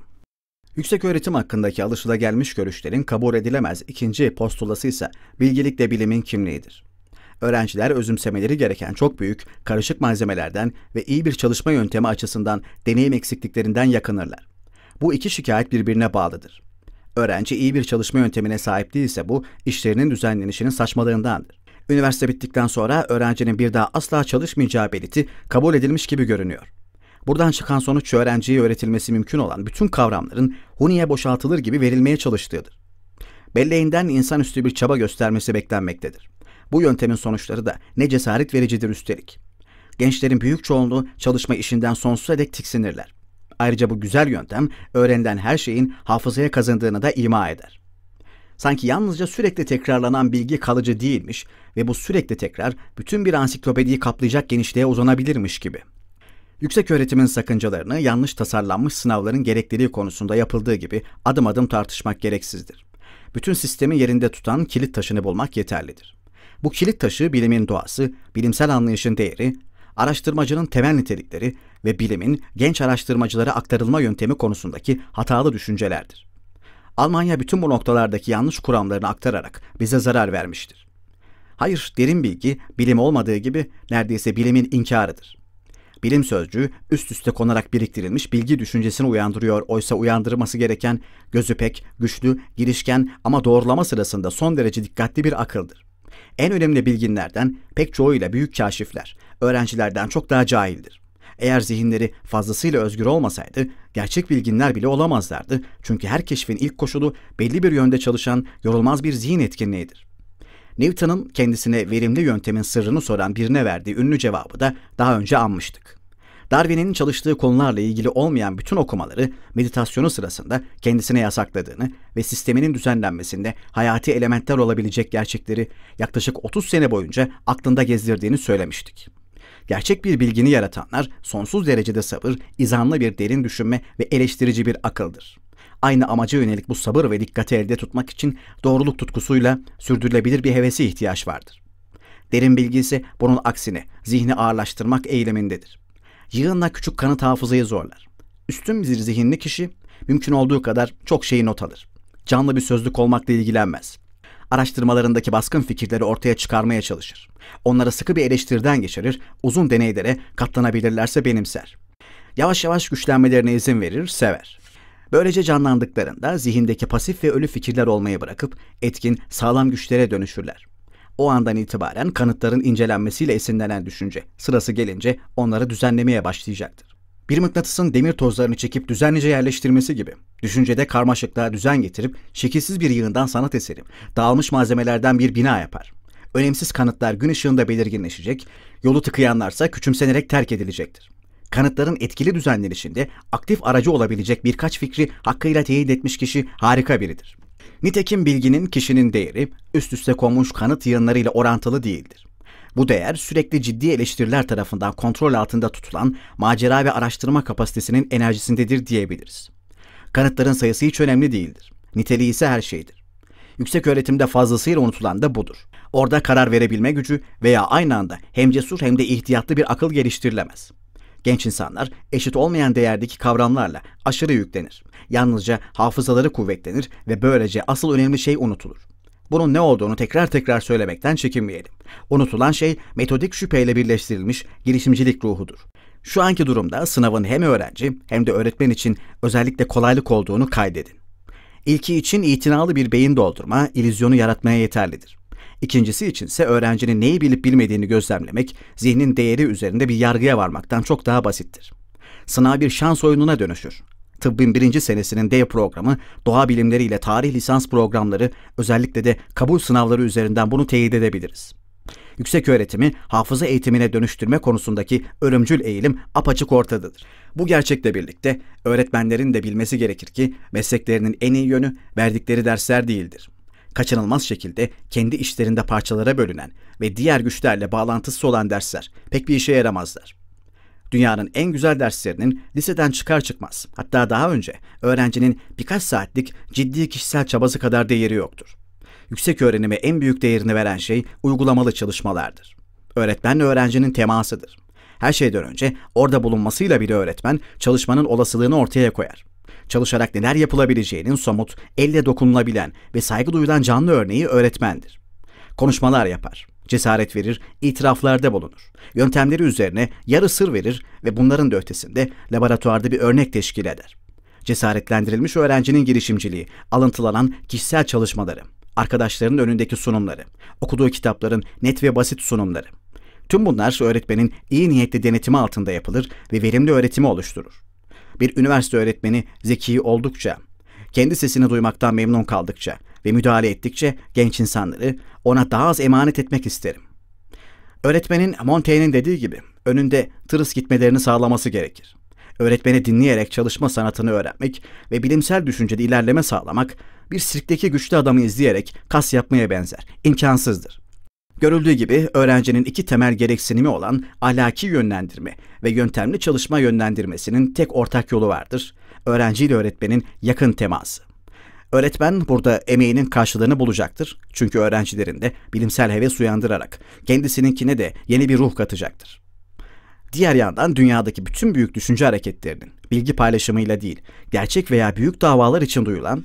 Yüksek öğretim hakkındaki alışılagelmiş görüşlerin kabul edilemez ikinci postulası ise bilgelikle bilimin kimliğidir. Öğrenciler özümsemeleri gereken çok büyük, karışık malzemelerden ve iyi bir çalışma yöntemi açısından deneyim eksikliklerinden yakınırlar. Bu iki şikayet birbirine bağlıdır. Öğrenci iyi bir çalışma yöntemine sahip değilse bu işlerinin düzenlenişinin saçmalığındandır. Üniversite bittikten sonra öğrencinin bir daha asla çalışmayacağı belirti kabul edilmiş gibi görünüyor. Buradan çıkan sonuç öğrenciye öğretilmesi mümkün olan bütün kavramların Huni'ye boşaltılır gibi verilmeye çalıştığıdır. Belleğinden insanüstü bir çaba göstermesi beklenmektedir. Bu yöntemin sonuçları da ne cesaret vericidir üstelik. Gençlerin büyük çoğunluğu çalışma işinden sonsuza dek tiksinirler. Ayrıca bu güzel yöntem öğrenilen her şeyin hafızaya kazındığını da ima eder. Sanki yalnızca sürekli tekrarlanan bilgi kalıcı değilmiş ve bu sürekli tekrar bütün bir ansiklopediyi kaplayacak genişliğe uzanabilirmiş gibi. Yüksek öğretimin sakıncalarını yanlış tasarlanmış sınavların gerekliliği konusunda yapıldığı gibi adım adım tartışmak gereksizdir. Bütün sistemi yerinde tutan kilit taşını bulmak yeterlidir. Bu kilit taşı bilimin doğası, bilimsel anlayışın değeri, araştırmacının temel nitelikleri ve bilimin genç araştırmacılara aktarılma yöntemi konusundaki hatalı düşüncelerdir. Almanya bütün bu noktalardaki yanlış kuramlarını aktararak bize zarar vermiştir. Hayır, derin bilgi bilim olmadığı gibi neredeyse bilimin inkarıdır. Bilim sözcüğü üst üste konarak biriktirilmiş bilgi düşüncesini uyandırıyor oysa uyandırması gereken gözü pek, güçlü, girişken ama doğrulama sırasında son derece dikkatli bir akıldır. En önemli bilginlerden pek çoğuyla büyük kaşifler, öğrencilerden çok daha cahildir. Eğer zihinleri fazlasıyla özgür olmasaydı gerçek bilginler bile olamazlardı. Çünkü her keşfin ilk koşulu belli bir yönde çalışan yorulmaz bir zihin etkinliğidir. Newton'un kendisine verimli yöntemin sırrını soran birine verdiği ünlü cevabı da daha önce anmıştık. Darwin'in çalıştığı konularla ilgili olmayan bütün okumaları meditasyonu sırasında kendisine yasakladığını ve sisteminin düzenlenmesinde hayati elementler olabilecek gerçekleri yaklaşık 30 sene boyunca aklında gezdirdiğini söylemiştik. Gerçek bir bilgini yaratanlar sonsuz derecede sabır, izanlı bir derin düşünme ve eleştirici bir akıldır. Aynı amaca yönelik bu sabır ve dikkati elde tutmak için doğruluk tutkusuyla sürdürülebilir bir hevesi ihtiyaç vardır. Derin bilgi ise bunun aksine zihni ağırlaştırmak eylemindedir. Yığınla küçük kanıt hafızayı zorlar. Üstün bir zihinli kişi mümkün olduğu kadar çok şeyi not alır. Canlı bir sözlük olmakla ilgilenmez araştırmalarındaki baskın fikirleri ortaya çıkarmaya çalışır. Onları sıkı bir eleştiriden geçirir, uzun deneylere katlanabilirlerse benimser. Yavaş yavaş güçlenmelerine izin verir, sever. Böylece canlandıklarında zihindeki pasif ve ölü fikirler olmayı bırakıp etkin, sağlam güçlere dönüşürler. O andan itibaren kanıtların incelenmesiyle esinlenen düşünce sırası gelince onları düzenlemeye başlayacaktır bir mıknatısın demir tozlarını çekip düzenlice yerleştirmesi gibi. Düşüncede karmaşıklığa düzen getirip şekilsiz bir yığından sanat eseri, dağılmış malzemelerden bir bina yapar. Önemsiz kanıtlar gün ışığında belirginleşecek, yolu tıkayanlarsa küçümsenerek terk edilecektir. Kanıtların etkili düzenlenişinde aktif aracı olabilecek birkaç fikri hakkıyla teyit etmiş kişi harika biridir. Nitekim bilginin kişinin değeri üst üste konmuş kanıt yığınlarıyla orantılı değildir. Bu değer sürekli ciddi eleştiriler tarafından kontrol altında tutulan macera ve araştırma kapasitesinin enerjisindedir diyebiliriz. Kanıtların sayısı hiç önemli değildir. Niteliği ise her şeydir. Yüksek öğretimde fazlasıyla unutulan da budur. Orada karar verebilme gücü veya aynı anda hem cesur hem de ihtiyatlı bir akıl geliştirilemez. Genç insanlar eşit olmayan değerdeki kavramlarla aşırı yüklenir. Yalnızca hafızaları kuvvetlenir ve böylece asıl önemli şey unutulur. Bunun ne olduğunu tekrar tekrar söylemekten çekinmeyelim. Unutulan şey metodik şüpheyle birleştirilmiş girişimcilik ruhudur. Şu anki durumda sınavın hem öğrenci hem de öğretmen için özellikle kolaylık olduğunu kaydedin. İlki için itinalı bir beyin doldurma, ilüzyonu yaratmaya yeterlidir. İkincisi içinse öğrencinin neyi bilip bilmediğini gözlemlemek, zihnin değeri üzerinde bir yargıya varmaktan çok daha basittir. Sınav bir şans oyununa dönüşür tıbbın birinci senesinin D programı, doğa bilimleri ile tarih lisans programları özellikle de kabul sınavları üzerinden bunu teyit edebiliriz. Yüksek öğretimi hafıza eğitimine dönüştürme konusundaki ölümcül eğilim apaçık ortadadır. Bu gerçekle birlikte öğretmenlerin de bilmesi gerekir ki mesleklerinin en iyi yönü verdikleri dersler değildir kaçınılmaz şekilde kendi işlerinde parçalara bölünen ve diğer güçlerle bağlantısı olan dersler pek bir işe yaramazlar dünyanın en güzel derslerinin liseden çıkar çıkmaz, hatta daha önce öğrencinin birkaç saatlik ciddi kişisel çabası kadar değeri yoktur. Yüksek öğrenime en büyük değerini veren şey uygulamalı çalışmalardır. Öğretmenle öğrencinin temasıdır. Her şeyden önce orada bulunmasıyla bile öğretmen çalışmanın olasılığını ortaya koyar. Çalışarak neler yapılabileceğinin somut, elle dokunulabilen ve saygı duyulan canlı örneği öğretmendir. Konuşmalar yapar cesaret verir, itiraflarda bulunur. Yöntemleri üzerine yarı sır verir ve bunların da ötesinde laboratuvarda bir örnek teşkil eder. Cesaretlendirilmiş öğrencinin girişimciliği, alıntılanan kişisel çalışmaları, arkadaşlarının önündeki sunumları, okuduğu kitapların net ve basit sunumları. Tüm bunlar öğretmenin iyi niyetli denetimi altında yapılır ve verimli öğretimi oluşturur. Bir üniversite öğretmeni zeki oldukça, kendi sesini duymaktan memnun kaldıkça, ve müdahale ettikçe genç insanları ona daha az emanet etmek isterim. Öğretmenin Montaigne'in dediği gibi önünde tırıs gitmelerini sağlaması gerekir. Öğretmeni dinleyerek çalışma sanatını öğrenmek ve bilimsel düşüncede ilerleme sağlamak bir sirkteki güçlü adamı izleyerek kas yapmaya benzer. İmkansızdır. Görüldüğü gibi öğrencinin iki temel gereksinimi olan alaki yönlendirme ve yöntemli çalışma yönlendirmesinin tek ortak yolu vardır. Öğrenci ile öğretmenin yakın teması. Öğretmen burada emeğinin karşılığını bulacaktır. Çünkü öğrencilerinde bilimsel heves uyandırarak kendisininkine de yeni bir ruh katacaktır. Diğer yandan dünyadaki bütün büyük düşünce hareketlerinin bilgi paylaşımıyla değil, gerçek veya büyük davalar için duyulan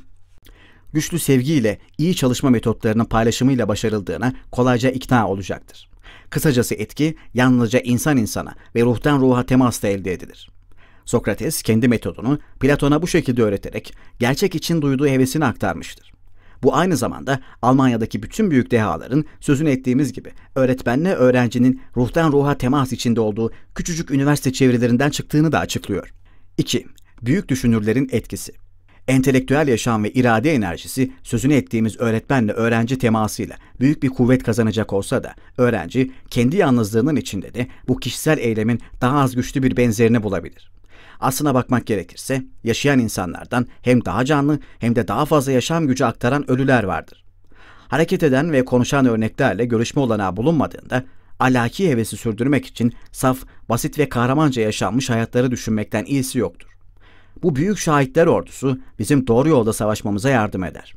güçlü sevgiyle, iyi çalışma metotlarının paylaşımıyla başarıldığına kolayca ikna olacaktır. Kısacası etki yalnızca insan insana ve ruhtan ruha temasla elde edilir. Sokrates kendi metodunu Platon'a bu şekilde öğreterek gerçek için duyduğu hevesini aktarmıştır. Bu aynı zamanda Almanya'daki bütün büyük dehaların sözünü ettiğimiz gibi öğretmenle öğrencinin ruhtan ruha temas içinde olduğu küçücük üniversite çevrelerinden çıktığını da açıklıyor. 2. Büyük düşünürlerin etkisi entelektüel yaşam ve irade enerjisi sözünü ettiğimiz öğretmenle öğrenci temasıyla büyük bir kuvvet kazanacak olsa da öğrenci kendi yalnızlığının içinde de bu kişisel eylemin daha az güçlü bir benzerini bulabilir. Aslına bakmak gerekirse yaşayan insanlardan hem daha canlı hem de daha fazla yaşam gücü aktaran ölüler vardır. Hareket eden ve konuşan örneklerle görüşme olanağı bulunmadığında alaki hevesi sürdürmek için saf, basit ve kahramanca yaşanmış hayatları düşünmekten iyisi yoktur. Bu büyük şahitler ordusu bizim doğru yolda savaşmamıza yardım eder.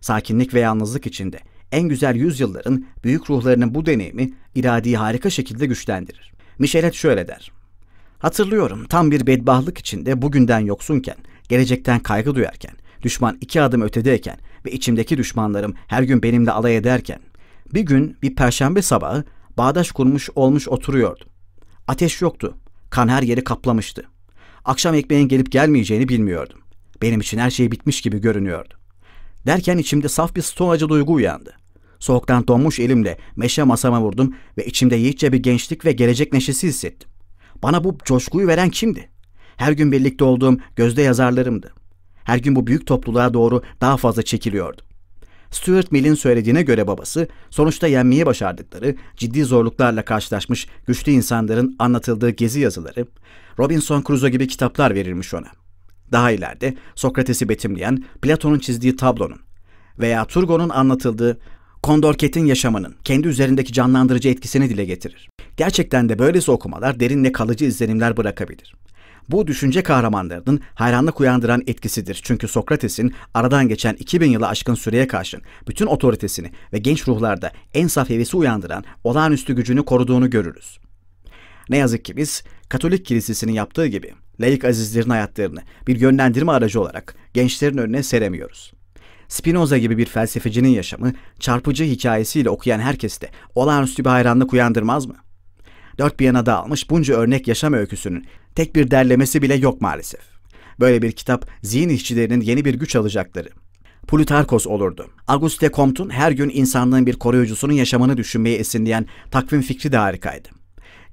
Sakinlik ve yalnızlık içinde en güzel yüzyılların büyük ruhlarının bu deneyimi iradiyi harika şekilde güçlendirir. Michelet şöyle der. Hatırlıyorum tam bir bedbahtlık içinde bugünden yoksunken, gelecekten kaygı duyarken, düşman iki adım ötedeyken ve içimdeki düşmanlarım her gün benimle alay ederken, bir gün bir perşembe sabahı bağdaş kurmuş olmuş oturuyordum. Ateş yoktu, kan her yeri kaplamıştı. Akşam ekmeğin gelip gelmeyeceğini bilmiyordum. Benim için her şey bitmiş gibi görünüyordu. Derken içimde saf bir stoğacı duygu uyandı. Soğuktan donmuş elimle meşe masama vurdum ve içimde yiğitçe bir gençlik ve gelecek neşesi hissettim. Bana bu coşkuyu veren kimdi? Her gün birlikte olduğum gözde yazarlarımdı. Her gün bu büyük topluluğa doğru daha fazla çekiliyordu. Stuart Mill'in söylediğine göre babası, sonuçta yenmeyi başardıkları, ciddi zorluklarla karşılaşmış güçlü insanların anlatıldığı gezi yazıları, Robinson Crusoe gibi kitaplar verilmiş ona. Daha ileride Sokrates'i betimleyen Platon'un çizdiği tablonun veya Turgon'un anlatıldığı Condorcet'in yaşamının kendi üzerindeki canlandırıcı etkisini dile getirir. Gerçekten de böylesi okumalar derin ve kalıcı izlenimler bırakabilir. Bu düşünce kahramanlarının hayranlık uyandıran etkisidir. Çünkü Sokrates'in aradan geçen 2000 yılı aşkın süreye karşın bütün otoritesini ve genç ruhlarda en saf hevesi uyandıran olağanüstü gücünü koruduğunu görürüz. Ne yazık ki biz Katolik Kilisesi'nin yaptığı gibi laik azizlerin hayatlarını bir yönlendirme aracı olarak gençlerin önüne seremiyoruz. Spinoza gibi bir felsefecinin yaşamı çarpıcı hikayesiyle okuyan herkeste olağanüstü bir hayranlık uyandırmaz mı? Dört bir yana dağılmış bunca örnek yaşam öyküsünün tek bir derlemesi bile yok maalesef. Böyle bir kitap zihin işçilerinin yeni bir güç alacakları. Plutarkos olurdu. Auguste Comte'un her gün insanlığın bir koruyucusunun yaşamını düşünmeye esinleyen takvim fikri de harikaydı.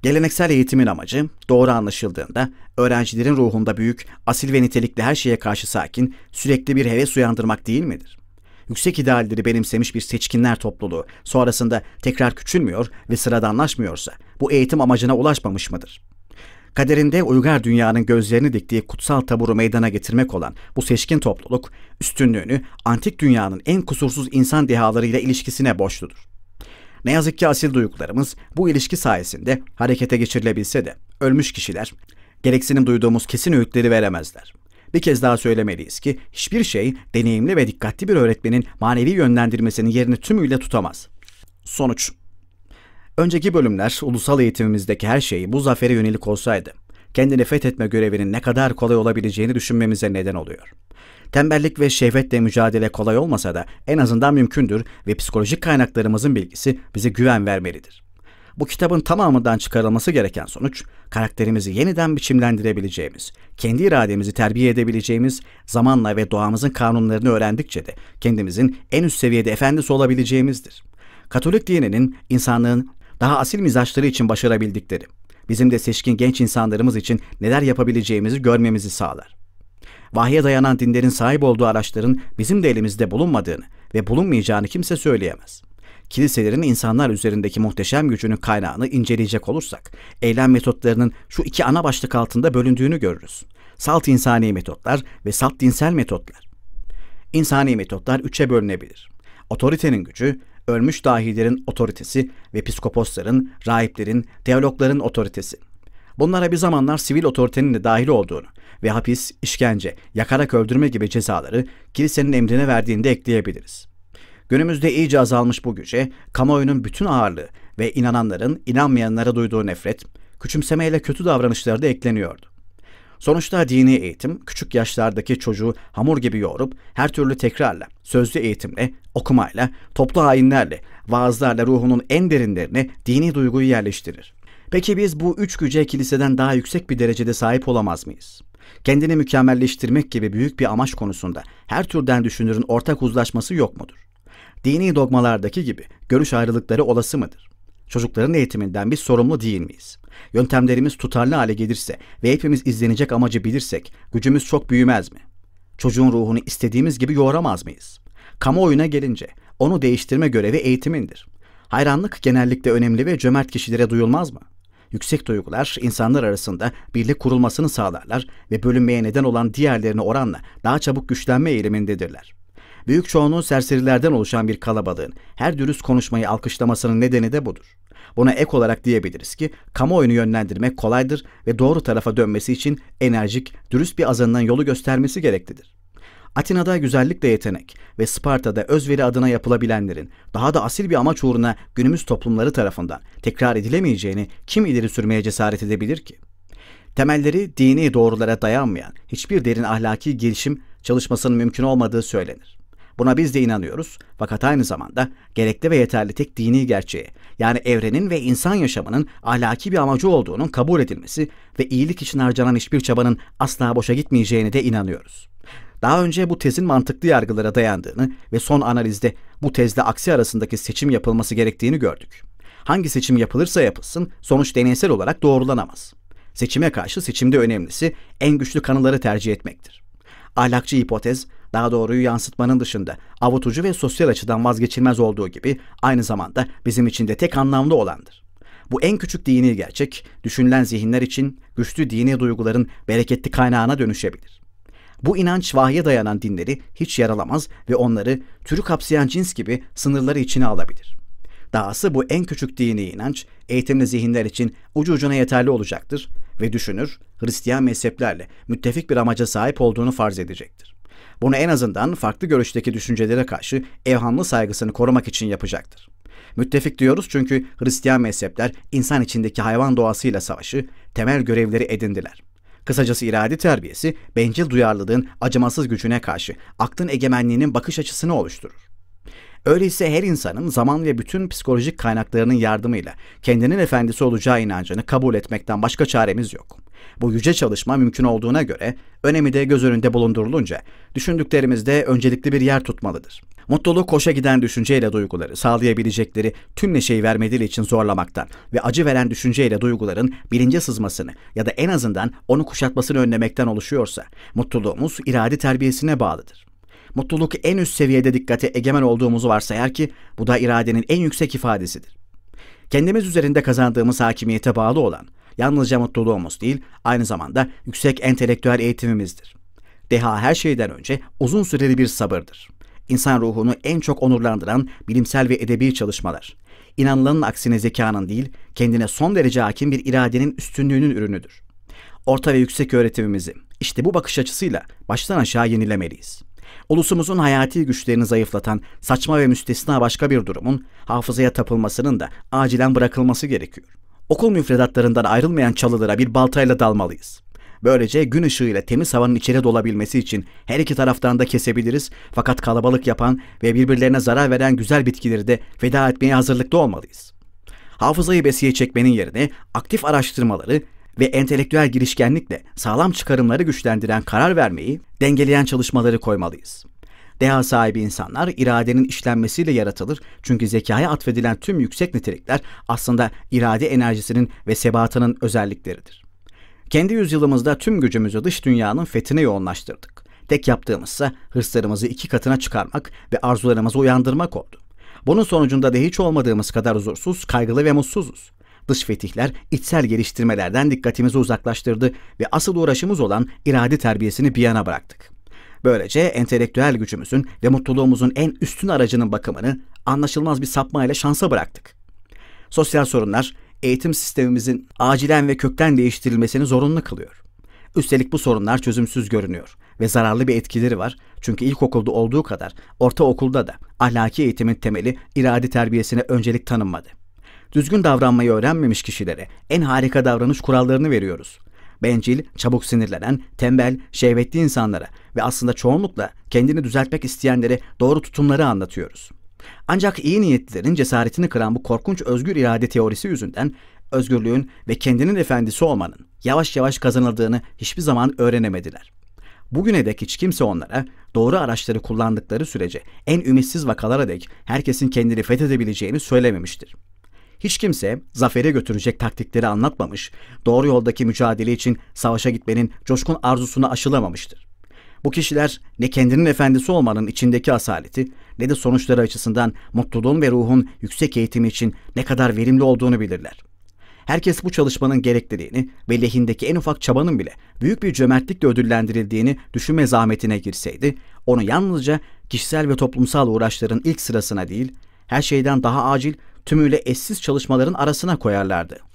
Geleneksel eğitimin amacı doğru anlaşıldığında öğrencilerin ruhunda büyük, asil ve nitelikli her şeye karşı sakin, sürekli bir heves uyandırmak değil midir? Yüksek idealleri benimsemiş bir seçkinler topluluğu sonrasında tekrar küçülmüyor ve sıradanlaşmıyorsa bu eğitim amacına ulaşmamış mıdır? Kaderinde uygar dünyanın gözlerini diktiği kutsal taburu meydana getirmek olan bu seçkin topluluk üstünlüğünü antik dünyanın en kusursuz insan dehalarıyla ilişkisine borçludur. Ne yazık ki asil duygularımız bu ilişki sayesinde harekete geçirilebilse de ölmüş kişiler gereksinim duyduğumuz kesin öğütleri veremezler. Bir kez daha söylemeliyiz ki hiçbir şey deneyimli ve dikkatli bir öğretmenin manevi yönlendirmesinin yerini tümüyle tutamaz. Sonuç Önceki bölümler ulusal eğitimimizdeki her şeyi bu zafere yönelik olsaydı, kendini fethetme görevinin ne kadar kolay olabileceğini düşünmemize neden oluyor. Tembellik ve şehvetle mücadele kolay olmasa da en azından mümkündür ve psikolojik kaynaklarımızın bilgisi bize güven vermelidir. Bu kitabın tamamından çıkarılması gereken sonuç, karakterimizi yeniden biçimlendirebileceğimiz, kendi irademizi terbiye edebileceğimiz, zamanla ve doğamızın kanunlarını öğrendikçe de kendimizin en üst seviyede efendisi olabileceğimizdir. Katolik dininin insanlığın daha asil mizaçları için başarabildikleri, bizim de seçkin genç insanlarımız için neler yapabileceğimizi görmemizi sağlar vahye dayanan dinlerin sahip olduğu araçların bizim de elimizde bulunmadığını ve bulunmayacağını kimse söyleyemez. Kiliselerin insanlar üzerindeki muhteşem gücünün kaynağını inceleyecek olursak, eylem metotlarının şu iki ana başlık altında bölündüğünü görürüz. Salt insani metotlar ve salt dinsel metotlar. İnsani metotlar üçe bölünebilir. Otoritenin gücü, ölmüş dahilerin otoritesi ve piskoposların, rahiplerin, teologların otoritesi. Bunlara bir zamanlar sivil otoritenin de dahil olduğunu ve hapis, işkence, yakarak öldürme gibi cezaları kilisenin emrine verdiğinde ekleyebiliriz. Günümüzde iyice azalmış bu güce, kamuoyunun bütün ağırlığı ve inananların inanmayanlara duyduğu nefret, küçümsemeyle kötü davranışları da ekleniyordu. Sonuçta dini eğitim, küçük yaşlardaki çocuğu hamur gibi yoğurup her türlü tekrarla, sözlü eğitimle, okumayla, toplu hainlerle, vaazlarla ruhunun en derinlerine dini duyguyu yerleştirir. Peki biz bu üç güce kiliseden daha yüksek bir derecede sahip olamaz mıyız? kendini mükemmelleştirmek gibi büyük bir amaç konusunda her türden düşünürün ortak uzlaşması yok mudur? Dini dogmalardaki gibi görüş ayrılıkları olası mıdır? Çocukların eğitiminden biz sorumlu değil miyiz? Yöntemlerimiz tutarlı hale gelirse ve hepimiz izlenecek amacı bilirsek gücümüz çok büyümez mi? Çocuğun ruhunu istediğimiz gibi yoğuramaz mıyız? Kamuoyuna gelince onu değiştirme görevi eğitimindir. Hayranlık genellikle önemli ve cömert kişilere duyulmaz mı? Yüksek duygular insanlar arasında birlik kurulmasını sağlarlar ve bölünmeye neden olan diğerlerine oranla daha çabuk güçlenme eğilimindedirler. Büyük çoğunluğun serserilerden oluşan bir kalabalığın her dürüst konuşmayı alkışlamasının nedeni de budur. Buna ek olarak diyebiliriz ki kamuoyunu yönlendirmek kolaydır ve doğru tarafa dönmesi için enerjik, dürüst bir azınlığın yolu göstermesi gereklidir. Atina'da güzellik de yetenek ve Sparta'da özveri adına yapılabilenlerin daha da asil bir amaç uğruna günümüz toplumları tarafından tekrar edilemeyeceğini kim ileri sürmeye cesaret edebilir ki? Temelleri dini doğrulara dayanmayan hiçbir derin ahlaki gelişim çalışmasının mümkün olmadığı söylenir. Buna biz de inanıyoruz fakat aynı zamanda gerekli ve yeterli tek dini gerçeği yani evrenin ve insan yaşamının ahlaki bir amacı olduğunun kabul edilmesi ve iyilik için harcanan hiçbir çabanın asla boşa gitmeyeceğine de inanıyoruz daha önce bu tezin mantıklı yargılara dayandığını ve son analizde bu tezle aksi arasındaki seçim yapılması gerektiğini gördük. Hangi seçim yapılırsa yapılsın sonuç deneysel olarak doğrulanamaz. Seçime karşı seçimde önemlisi en güçlü kanıları tercih etmektir. Ahlakçı hipotez daha doğruyu yansıtmanın dışında avutucu ve sosyal açıdan vazgeçilmez olduğu gibi aynı zamanda bizim için de tek anlamlı olandır. Bu en küçük dini gerçek düşünülen zihinler için güçlü dini duyguların bereketli kaynağına dönüşebilir. Bu inanç vahye dayanan dinleri hiç yaralamaz ve onları türü kapsayan cins gibi sınırları içine alabilir. Dahası bu en küçük dini inanç eğitimli zihinler için ucu ucuna yeterli olacaktır ve düşünür Hristiyan mezheplerle müttefik bir amaca sahip olduğunu farz edecektir. Bunu en azından farklı görüşteki düşüncelere karşı evhanlı saygısını korumak için yapacaktır. Müttefik diyoruz çünkü Hristiyan mezhepler insan içindeki hayvan doğasıyla savaşı temel görevleri edindiler. Kısacası irade terbiyesi bencil duyarlılığın acımasız gücüne karşı aklın egemenliğinin bakış açısını oluşturur. Öyleyse her insanın zaman ve bütün psikolojik kaynaklarının yardımıyla kendinin efendisi olacağı inancını kabul etmekten başka çaremiz yok. Bu yüce çalışma mümkün olduğuna göre önemi de göz önünde bulundurulunca düşündüklerimizde öncelikli bir yer tutmalıdır. Mutluluk koşa giden düşünceyle duyguları sağlayabilecekleri tüm neşeyi vermediği için zorlamaktan ve acı veren düşünceyle duyguların bilince sızmasını ya da en azından onu kuşatmasını önlemekten oluşuyorsa mutluluğumuz irade terbiyesine bağlıdır. Mutluluk en üst seviyede dikkate egemen olduğumuzu varsayar ki bu da iradenin en yüksek ifadesidir. Kendimiz üzerinde kazandığımız hakimiyete bağlı olan yalnızca mutluluğumuz değil, aynı zamanda yüksek entelektüel eğitimimizdir. Deha her şeyden önce uzun süreli bir sabırdır. İnsan ruhunu en çok onurlandıran bilimsel ve edebi çalışmalar. İnanılanın aksine zekanın değil, kendine son derece hakim bir iradenin üstünlüğünün ürünüdür. Orta ve yüksek öğretimimizi işte bu bakış açısıyla baştan aşağı yenilemeliyiz. Ulusumuzun hayati güçlerini zayıflatan saçma ve müstesna başka bir durumun hafızaya tapılmasının da acilen bırakılması gerekiyor. Okul müfredatlarından ayrılmayan çalılara bir baltayla dalmalıyız. Böylece gün ışığıyla temiz havanın içeri dolabilmesi için her iki taraftan da kesebiliriz fakat kalabalık yapan ve birbirlerine zarar veren güzel bitkileri de feda etmeye hazırlıklı olmalıyız. Hafızayı besiye çekmenin yerine aktif araştırmaları ve entelektüel girişkenlikle sağlam çıkarımları güçlendiren karar vermeyi, dengeleyen çalışmaları koymalıyız. Deha sahibi insanlar iradenin işlenmesiyle yaratılır. Çünkü zekaya atfedilen tüm yüksek nitelikler aslında irade enerjisinin ve sebatının özellikleridir. Kendi yüzyılımızda tüm gücümüzü dış dünyanın fethine yoğunlaştırdık. Tek yaptığımızsa hırslarımızı iki katına çıkarmak ve arzularımızı uyandırmak oldu. Bunun sonucunda da hiç olmadığımız kadar huzursuz, kaygılı ve mutsuzuz. Dış fetihler içsel geliştirmelerden dikkatimizi uzaklaştırdı ve asıl uğraşımız olan irade terbiyesini bir yana bıraktık. Böylece entelektüel gücümüzün ve mutluluğumuzun en üstün aracının bakımını anlaşılmaz bir sapmayla şansa bıraktık. Sosyal sorunlar eğitim sistemimizin acilen ve kökten değiştirilmesini zorunlu kılıyor. Üstelik bu sorunlar çözümsüz görünüyor ve zararlı bir etkileri var. Çünkü ilkokulda olduğu kadar ortaokulda da ahlaki eğitimin temeli irade terbiyesine öncelik tanınmadı. Düzgün davranmayı öğrenmemiş kişilere en harika davranış kurallarını veriyoruz bencil, çabuk sinirlenen, tembel, şehvetli insanlara ve aslında çoğunlukla kendini düzeltmek isteyenlere doğru tutumları anlatıyoruz. Ancak iyi niyetlilerin cesaretini kıran bu korkunç özgür irade teorisi yüzünden özgürlüğün ve kendinin efendisi olmanın yavaş yavaş kazanıldığını hiçbir zaman öğrenemediler. Bugüne dek hiç kimse onlara doğru araçları kullandıkları sürece en ümitsiz vakalara dek herkesin kendini fethedebileceğini söylememiştir. Hiç kimse zafere götürecek taktikleri anlatmamış, doğru yoldaki mücadele için savaşa gitmenin coşkun arzusunu aşılamamıştır. Bu kişiler ne kendinin efendisi olmanın içindeki asaleti ne de sonuçları açısından mutluluğun ve ruhun yüksek eğitimi için ne kadar verimli olduğunu bilirler. Herkes bu çalışmanın gerekliliğini ve lehindeki en ufak çabanın bile büyük bir cömertlikle ödüllendirildiğini düşünme zahmetine girseydi, onu yalnızca kişisel ve toplumsal uğraşların ilk sırasına değil, her şeyden daha acil tümüyle eşsiz çalışmaların arasına koyarlardı.